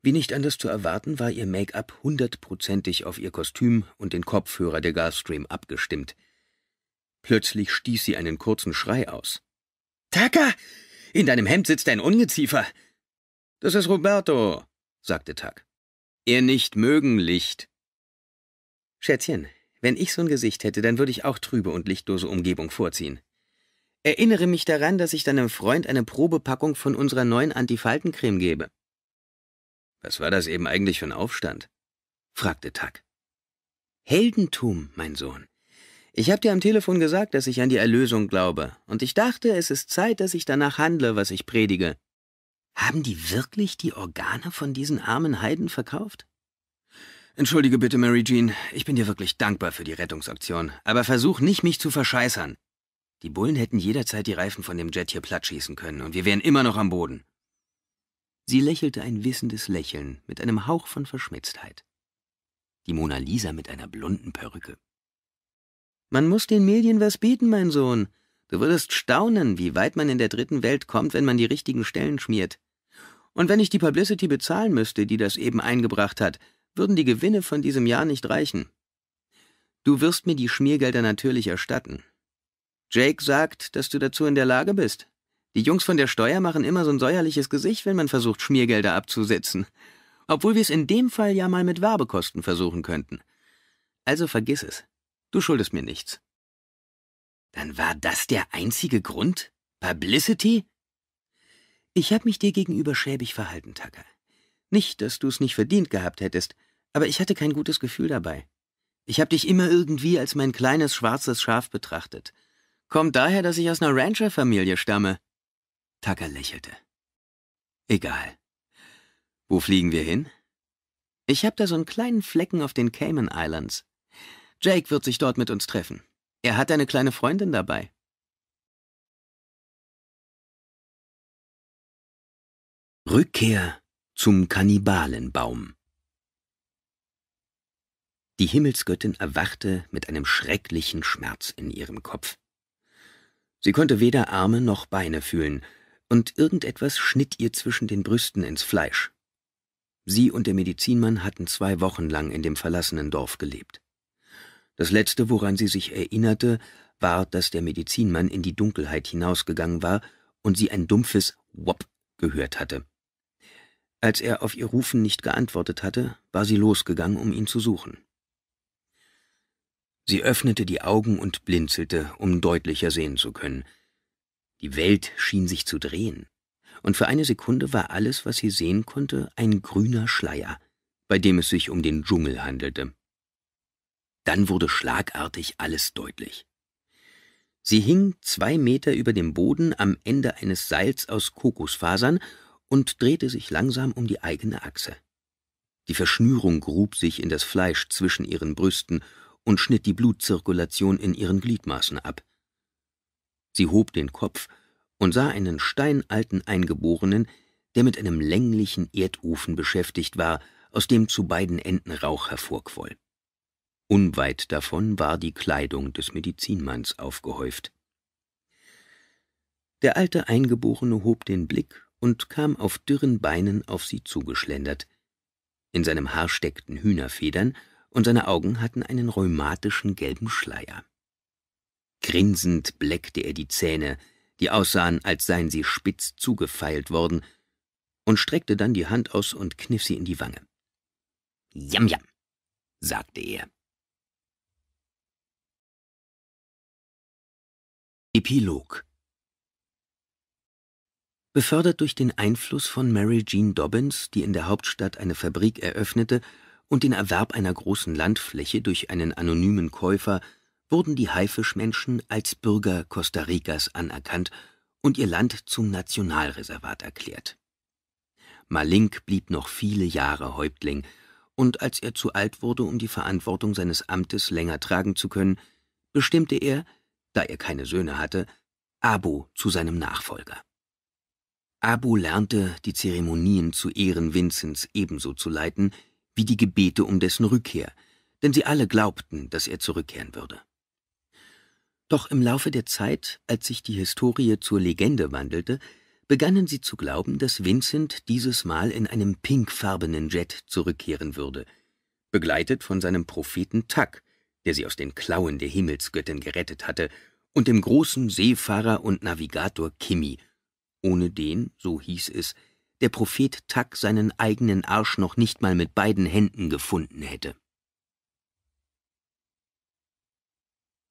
Wie nicht anders zu erwarten, war ihr Make-up hundertprozentig auf ihr Kostüm und den Kopfhörer der Gulfstream abgestimmt, Plötzlich stieß sie einen kurzen Schrei aus. Taka! In deinem Hemd sitzt ein Ungeziefer! Das ist Roberto, sagte Tak. Er nicht mögen Licht. Schätzchen, wenn ich so ein Gesicht hätte, dann würde ich auch trübe und lichtlose Umgebung vorziehen. Erinnere mich daran, dass ich deinem Freund eine Probepackung von unserer neuen Antifaltencreme gebe. Was war das eben eigentlich für ein Aufstand? fragte Tak. Heldentum, mein Sohn. Ich habe dir am Telefon gesagt, dass ich an die Erlösung glaube, und ich dachte, es ist Zeit, dass ich danach handle, was ich predige. Haben die wirklich die Organe von diesen armen Heiden verkauft? Entschuldige bitte, Mary Jean, ich bin dir wirklich dankbar für die Rettungsaktion, aber versuch nicht, mich zu verscheißern. Die Bullen hätten jederzeit die Reifen von dem Jet hier plattschießen können, und wir wären immer noch am Boden. Sie lächelte ein wissendes Lächeln mit einem Hauch von Verschmitztheit. Die Mona Lisa mit einer blonden Perücke. Man muss den Medien was bieten, mein Sohn. Du würdest staunen, wie weit man in der dritten Welt kommt, wenn man die richtigen Stellen schmiert. Und wenn ich die Publicity bezahlen müsste, die das eben eingebracht hat, würden die Gewinne von diesem Jahr nicht reichen. Du wirst mir die Schmiergelder natürlich erstatten. Jake sagt, dass du dazu in der Lage bist. Die Jungs von der Steuer machen immer so ein säuerliches Gesicht, wenn man versucht, Schmiergelder abzusetzen. Obwohl wir es in dem Fall ja mal mit Werbekosten versuchen könnten. Also vergiss es. Du schuldest mir nichts. Dann war das der einzige Grund? Publicity? Ich habe mich dir gegenüber schäbig verhalten, Tucker. Nicht, dass du es nicht verdient gehabt hättest, aber ich hatte kein gutes Gefühl dabei. Ich habe dich immer irgendwie als mein kleines schwarzes Schaf betrachtet. Kommt daher, dass ich aus einer Rancherfamilie stamme. Tucker lächelte. Egal. Wo fliegen wir hin? Ich habe da so einen kleinen Flecken auf den Cayman Islands. Jake wird sich dort mit uns treffen. Er hat eine kleine Freundin dabei. Rückkehr zum Kannibalenbaum. Die Himmelsgöttin erwachte mit einem schrecklichen Schmerz in ihrem Kopf. Sie konnte weder Arme noch Beine fühlen, und irgendetwas schnitt ihr zwischen den Brüsten ins Fleisch. Sie und der Medizinmann hatten zwei Wochen lang in dem verlassenen Dorf gelebt. Das Letzte, woran sie sich erinnerte, war, dass der Medizinmann in die Dunkelheit hinausgegangen war und sie ein dumpfes Wop gehört hatte. Als er auf ihr Rufen nicht geantwortet hatte, war sie losgegangen, um ihn zu suchen. Sie öffnete die Augen und blinzelte, um deutlicher sehen zu können. Die Welt schien sich zu drehen, und für eine Sekunde war alles, was sie sehen konnte, ein grüner Schleier, bei dem es sich um den Dschungel handelte. Dann wurde schlagartig alles deutlich. Sie hing zwei Meter über dem Boden am Ende eines Seils aus Kokosfasern und drehte sich langsam um die eigene Achse. Die Verschnürung grub sich in das Fleisch zwischen ihren Brüsten und schnitt die Blutzirkulation in ihren Gliedmaßen ab. Sie hob den Kopf und sah einen steinalten Eingeborenen, der mit einem länglichen Erdofen beschäftigt war, aus dem zu beiden Enden Rauch hervorquoll. Unweit davon war die Kleidung des Medizinmanns aufgehäuft. Der alte Eingeborene hob den Blick und kam auf dürren Beinen auf sie zugeschlendert. In seinem Haar steckten Hühnerfedern, und seine Augen hatten einen rheumatischen gelben Schleier. Grinsend bleckte er die Zähne, die aussahen, als seien sie spitz zugefeilt worden, und streckte dann die Hand aus und kniff sie in die Wange. Jam, jam, sagte er. Epilog Befördert durch den Einfluss von Mary Jean Dobbins, die in der Hauptstadt eine Fabrik eröffnete, und den Erwerb einer großen Landfläche durch einen anonymen Käufer, wurden die Haifischmenschen als Bürger Costa Ricas anerkannt und ihr Land zum Nationalreservat erklärt. Malink blieb noch viele Jahre Häuptling, und als er zu alt wurde, um die Verantwortung seines Amtes länger tragen zu können, bestimmte er, da er keine Söhne hatte, Abu zu seinem Nachfolger. Abu lernte, die Zeremonien zu Ehren Vinzens ebenso zu leiten, wie die Gebete um dessen Rückkehr, denn sie alle glaubten, dass er zurückkehren würde. Doch im Laufe der Zeit, als sich die Historie zur Legende wandelte, begannen sie zu glauben, dass Vincent dieses Mal in einem pinkfarbenen Jet zurückkehren würde, begleitet von seinem Propheten Tak, der sie aus den Klauen der Himmelsgöttin gerettet hatte und dem großen Seefahrer und Navigator Kimi, ohne den, so hieß es, der Prophet Tak seinen eigenen Arsch noch nicht mal mit beiden Händen gefunden hätte.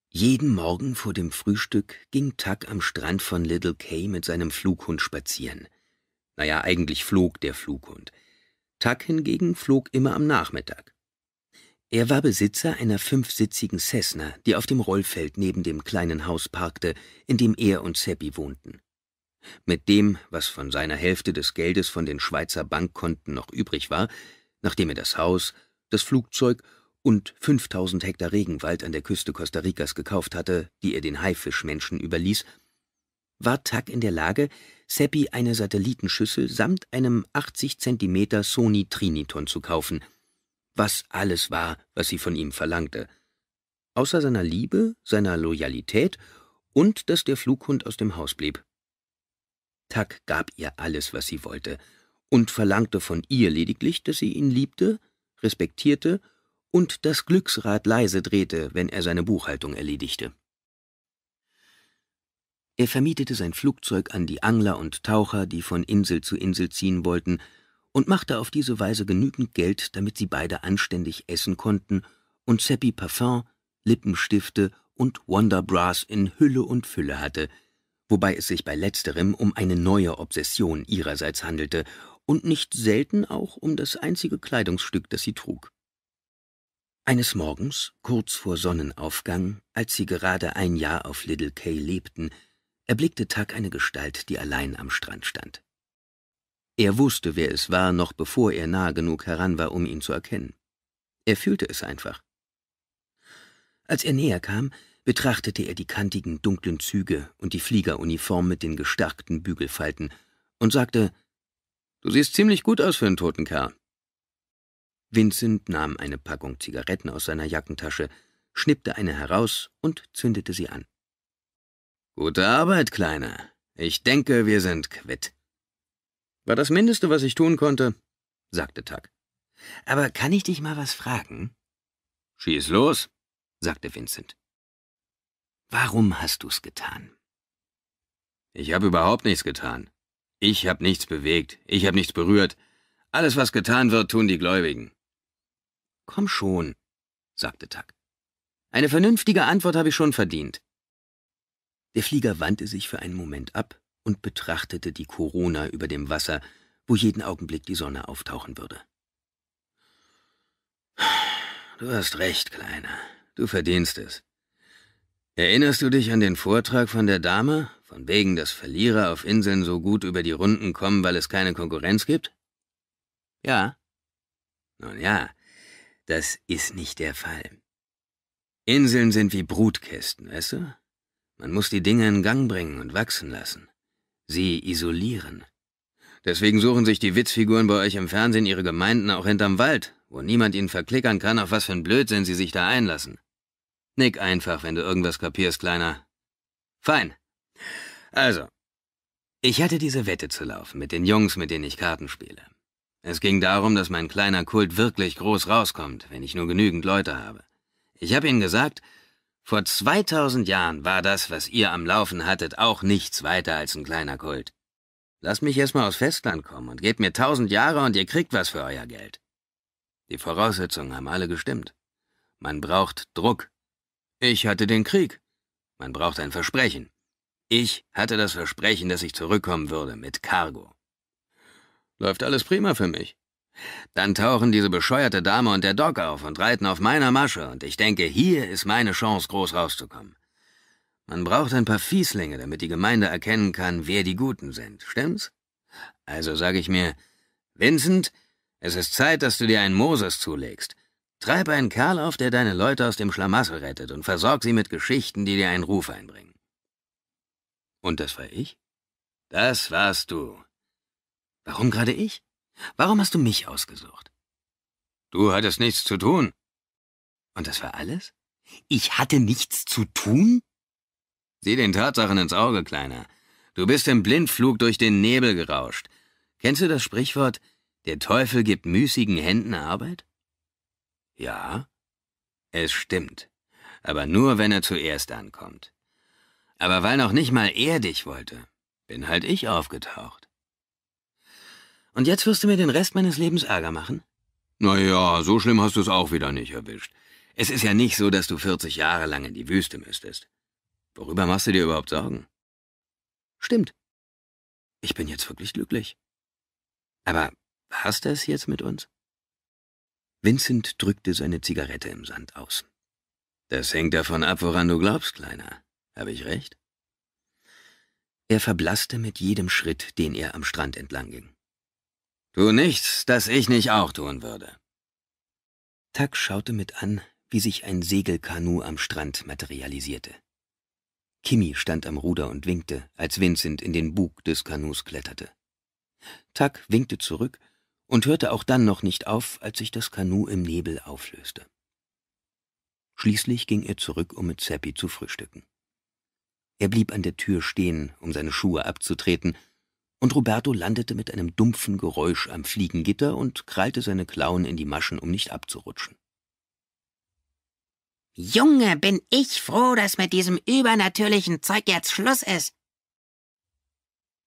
Jeden Morgen vor dem Frühstück ging Tak am Strand von Little Kay mit seinem Flughund spazieren. Naja, eigentlich flog der Flughund. Tak hingegen flog immer am Nachmittag. Er war Besitzer einer fünfsitzigen Cessna, die auf dem Rollfeld neben dem kleinen Haus parkte, in dem er und Seppi wohnten. Mit dem, was von seiner Hälfte des Geldes von den Schweizer Bankkonten noch übrig war, nachdem er das Haus, das Flugzeug und 5000 Hektar Regenwald an der Küste Costa Ricas gekauft hatte, die er den Haifischmenschen überließ, war Tuck in der Lage, Seppi eine Satellitenschüssel samt einem 80 Zentimeter Sony Triniton zu kaufen – was alles war, was sie von ihm verlangte. Außer seiner Liebe, seiner Loyalität und dass der Flughund aus dem Haus blieb. Tack gab ihr alles, was sie wollte, und verlangte von ihr lediglich, dass sie ihn liebte, respektierte und das Glücksrad leise drehte, wenn er seine Buchhaltung erledigte. Er vermietete sein Flugzeug an die Angler und Taucher, die von Insel zu Insel ziehen wollten, und machte auf diese Weise genügend Geld, damit sie beide anständig essen konnten und Seppi Parfum, Lippenstifte und Wonderbras in Hülle und Fülle hatte, wobei es sich bei letzterem um eine neue Obsession ihrerseits handelte und nicht selten auch um das einzige Kleidungsstück, das sie trug. Eines Morgens, kurz vor Sonnenaufgang, als sie gerade ein Jahr auf Little Kay lebten, erblickte Tuck eine Gestalt, die allein am Strand stand. Er wusste, wer es war, noch bevor er nah genug heran war, um ihn zu erkennen. Er fühlte es einfach. Als er näher kam, betrachtete er die kantigen, dunklen Züge und die Fliegeruniform mit den gestarkten Bügelfalten und sagte, »Du siehst ziemlich gut aus für einen toten Kerl.« Vincent nahm eine Packung Zigaretten aus seiner Jackentasche, schnippte eine heraus und zündete sie an. »Gute Arbeit, Kleiner. Ich denke, wir sind quitt.« war das Mindeste, was ich tun konnte, sagte Tuck. Aber kann ich dich mal was fragen? Schieß los, sagte Vincent. Warum hast du's getan? Ich habe überhaupt nichts getan. Ich habe nichts bewegt, ich habe nichts berührt. Alles, was getan wird, tun die Gläubigen. Komm schon, sagte Tuck. Eine vernünftige Antwort habe ich schon verdient. Der Flieger wandte sich für einen Moment ab und betrachtete die Corona über dem Wasser, wo jeden Augenblick die Sonne auftauchen würde. Du hast recht, Kleiner. Du verdienst es. Erinnerst du dich an den Vortrag von der Dame, von wegen, dass Verlierer auf Inseln so gut über die Runden kommen, weil es keine Konkurrenz gibt? Ja. Nun ja, das ist nicht der Fall. Inseln sind wie Brutkästen, weißt du? Man muss die Dinge in Gang bringen und wachsen lassen. Sie isolieren. Deswegen suchen sich die Witzfiguren bei euch im Fernsehen ihre Gemeinden auch hinterm Wald, wo niemand ihnen verklickern kann, auf was für ein Blödsinn sie sich da einlassen. Nick einfach, wenn du irgendwas kapierst, Kleiner. Fein. Also, ich hatte diese Wette zu laufen mit den Jungs, mit denen ich Karten spiele. Es ging darum, dass mein kleiner Kult wirklich groß rauskommt, wenn ich nur genügend Leute habe. Ich habe ihnen gesagt, vor 2000 Jahren war das, was ihr am Laufen hattet, auch nichts weiter als ein kleiner Kult. Lasst mich erstmal aus Festland kommen und gebt mir 1000 Jahre und ihr kriegt was für euer Geld. Die Voraussetzungen haben alle gestimmt. Man braucht Druck. Ich hatte den Krieg. Man braucht ein Versprechen. Ich hatte das Versprechen, dass ich zurückkommen würde mit Cargo. Läuft alles prima für mich. Dann tauchen diese bescheuerte Dame und der Doc auf und reiten auf meiner Masche, und ich denke, hier ist meine Chance, groß rauszukommen. Man braucht ein paar Fieslinge, damit die Gemeinde erkennen kann, wer die Guten sind, stimmt's? Also sage ich mir, Vincent, es ist Zeit, dass du dir einen Moses zulegst. Treib einen Kerl auf, der deine Leute aus dem Schlamassel rettet und versorg sie mit Geschichten, die dir einen Ruf einbringen. Und das war ich? Das warst du. Warum gerade ich? Warum hast du mich ausgesucht? Du hattest nichts zu tun. Und das war alles? Ich hatte nichts zu tun? Sieh den Tatsachen ins Auge, Kleiner. Du bist im Blindflug durch den Nebel gerauscht. Kennst du das Sprichwort, der Teufel gibt müßigen Händen Arbeit? Ja, es stimmt. Aber nur, wenn er zuerst ankommt. Aber weil noch nicht mal er dich wollte, bin halt ich aufgetaucht. Und jetzt wirst du mir den Rest meines Lebens Ärger machen? Naja, so schlimm hast du es auch wieder nicht erwischt. Es ist ja nicht so, dass du 40 Jahre lang in die Wüste müsstest. Worüber machst du dir überhaupt Sorgen? Stimmt. Ich bin jetzt wirklich glücklich. Aber du es jetzt mit uns? Vincent drückte seine Zigarette im Sand aus. Das hängt davon ab, woran du glaubst, Kleiner. Habe ich recht? Er verblasste mit jedem Schritt, den er am Strand entlang ging. Tu nichts, das ich nicht auch tun würde. Tuck schaute mit an, wie sich ein Segelkanu am Strand materialisierte. Kimi stand am Ruder und winkte, als Vincent in den Bug des Kanus kletterte. Tuck winkte zurück und hörte auch dann noch nicht auf, als sich das Kanu im Nebel auflöste. Schließlich ging er zurück, um mit Seppi zu frühstücken. Er blieb an der Tür stehen, um seine Schuhe abzutreten und Roberto landete mit einem dumpfen Geräusch am Fliegengitter und krallte seine Klauen in die Maschen, um nicht abzurutschen. Junge, bin ich froh, dass mit diesem übernatürlichen Zeug jetzt Schluss ist,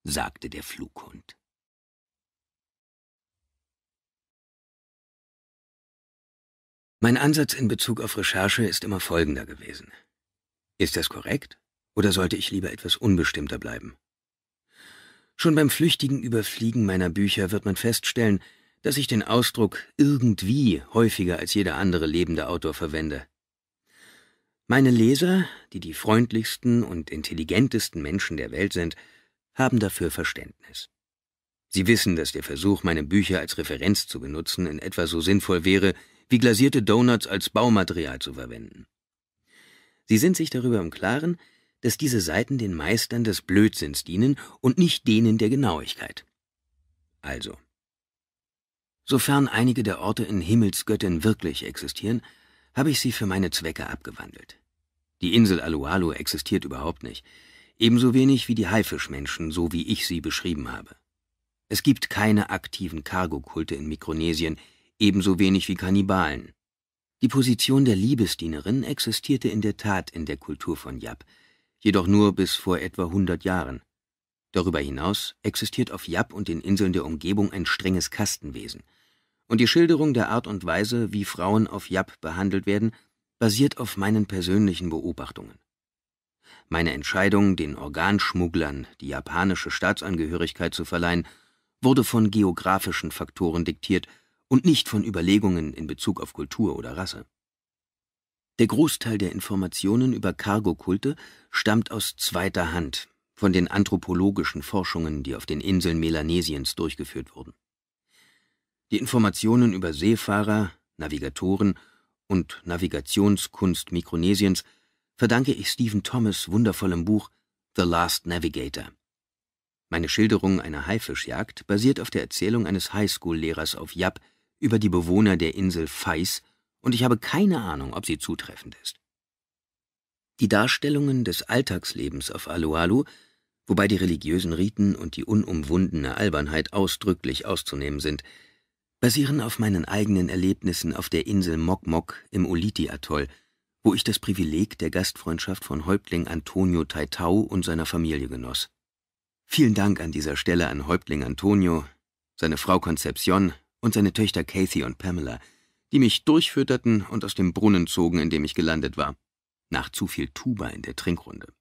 sagte der Flughund. Mein Ansatz in Bezug auf Recherche ist immer folgender gewesen. Ist das korrekt oder sollte ich lieber etwas unbestimmter bleiben? Schon beim flüchtigen Überfliegen meiner Bücher wird man feststellen, dass ich den Ausdruck irgendwie häufiger als jeder andere lebende Autor verwende. Meine Leser, die die freundlichsten und intelligentesten Menschen der Welt sind, haben dafür Verständnis. Sie wissen, dass der Versuch, meine Bücher als Referenz zu benutzen, in etwa so sinnvoll wäre, wie glasierte Donuts als Baumaterial zu verwenden. Sie sind sich darüber im Klaren, dass diese Seiten den Meistern des Blödsinns dienen und nicht denen der Genauigkeit. Also, sofern einige der Orte in Himmelsgöttin wirklich existieren, habe ich sie für meine Zwecke abgewandelt. Die Insel Alualu existiert überhaupt nicht, ebenso wenig wie die Haifischmenschen, so wie ich sie beschrieben habe. Es gibt keine aktiven Kargo-Kulte in Mikronesien, ebenso wenig wie Kannibalen. Die Position der Liebesdienerin existierte in der Tat in der Kultur von Yap, jedoch nur bis vor etwa 100 Jahren. Darüber hinaus existiert auf Yap und den Inseln der Umgebung ein strenges Kastenwesen. Und die Schilderung der Art und Weise, wie Frauen auf Yap behandelt werden, basiert auf meinen persönlichen Beobachtungen. Meine Entscheidung, den Organschmugglern die japanische Staatsangehörigkeit zu verleihen, wurde von geografischen Faktoren diktiert und nicht von Überlegungen in Bezug auf Kultur oder Rasse. Der Großteil der Informationen über Cargo-Kulte stammt aus zweiter Hand, von den anthropologischen Forschungen, die auf den Inseln Melanesiens durchgeführt wurden. Die Informationen über Seefahrer, Navigatoren und Navigationskunst Mikronesiens verdanke ich Stephen Thomas wundervollem Buch The Last Navigator. Meine Schilderung einer Haifischjagd basiert auf der Erzählung eines Highschool-Lehrers auf Yap über die Bewohner der Insel Fais und ich habe keine Ahnung, ob sie zutreffend ist. Die Darstellungen des Alltagslebens auf Alualu, wobei die religiösen Riten und die unumwundene Albernheit ausdrücklich auszunehmen sind, basieren auf meinen eigenen Erlebnissen auf der Insel Mokmok im Oliti-Atoll, wo ich das Privileg der Gastfreundschaft von Häuptling Antonio Taitau und seiner Familie genoss. Vielen Dank an dieser Stelle an Häuptling Antonio, seine Frau Concepcion und seine Töchter Cathy und Pamela, die mich durchfütterten und aus dem Brunnen zogen, in dem ich gelandet war, nach zu viel Tuba in der Trinkrunde.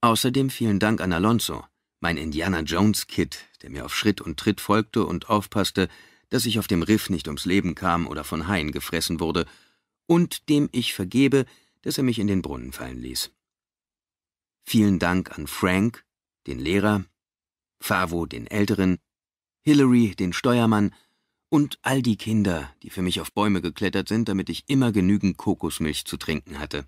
Außerdem vielen Dank an Alonso, mein Indiana Jones-Kid, der mir auf Schritt und Tritt folgte und aufpasste, dass ich auf dem Riff nicht ums Leben kam oder von Haien gefressen wurde, und dem ich vergebe, dass er mich in den Brunnen fallen ließ. Vielen Dank an Frank, den Lehrer, Favo, den Älteren, Hillary, den Steuermann und all die Kinder, die für mich auf Bäume geklettert sind, damit ich immer genügend Kokosmilch zu trinken hatte.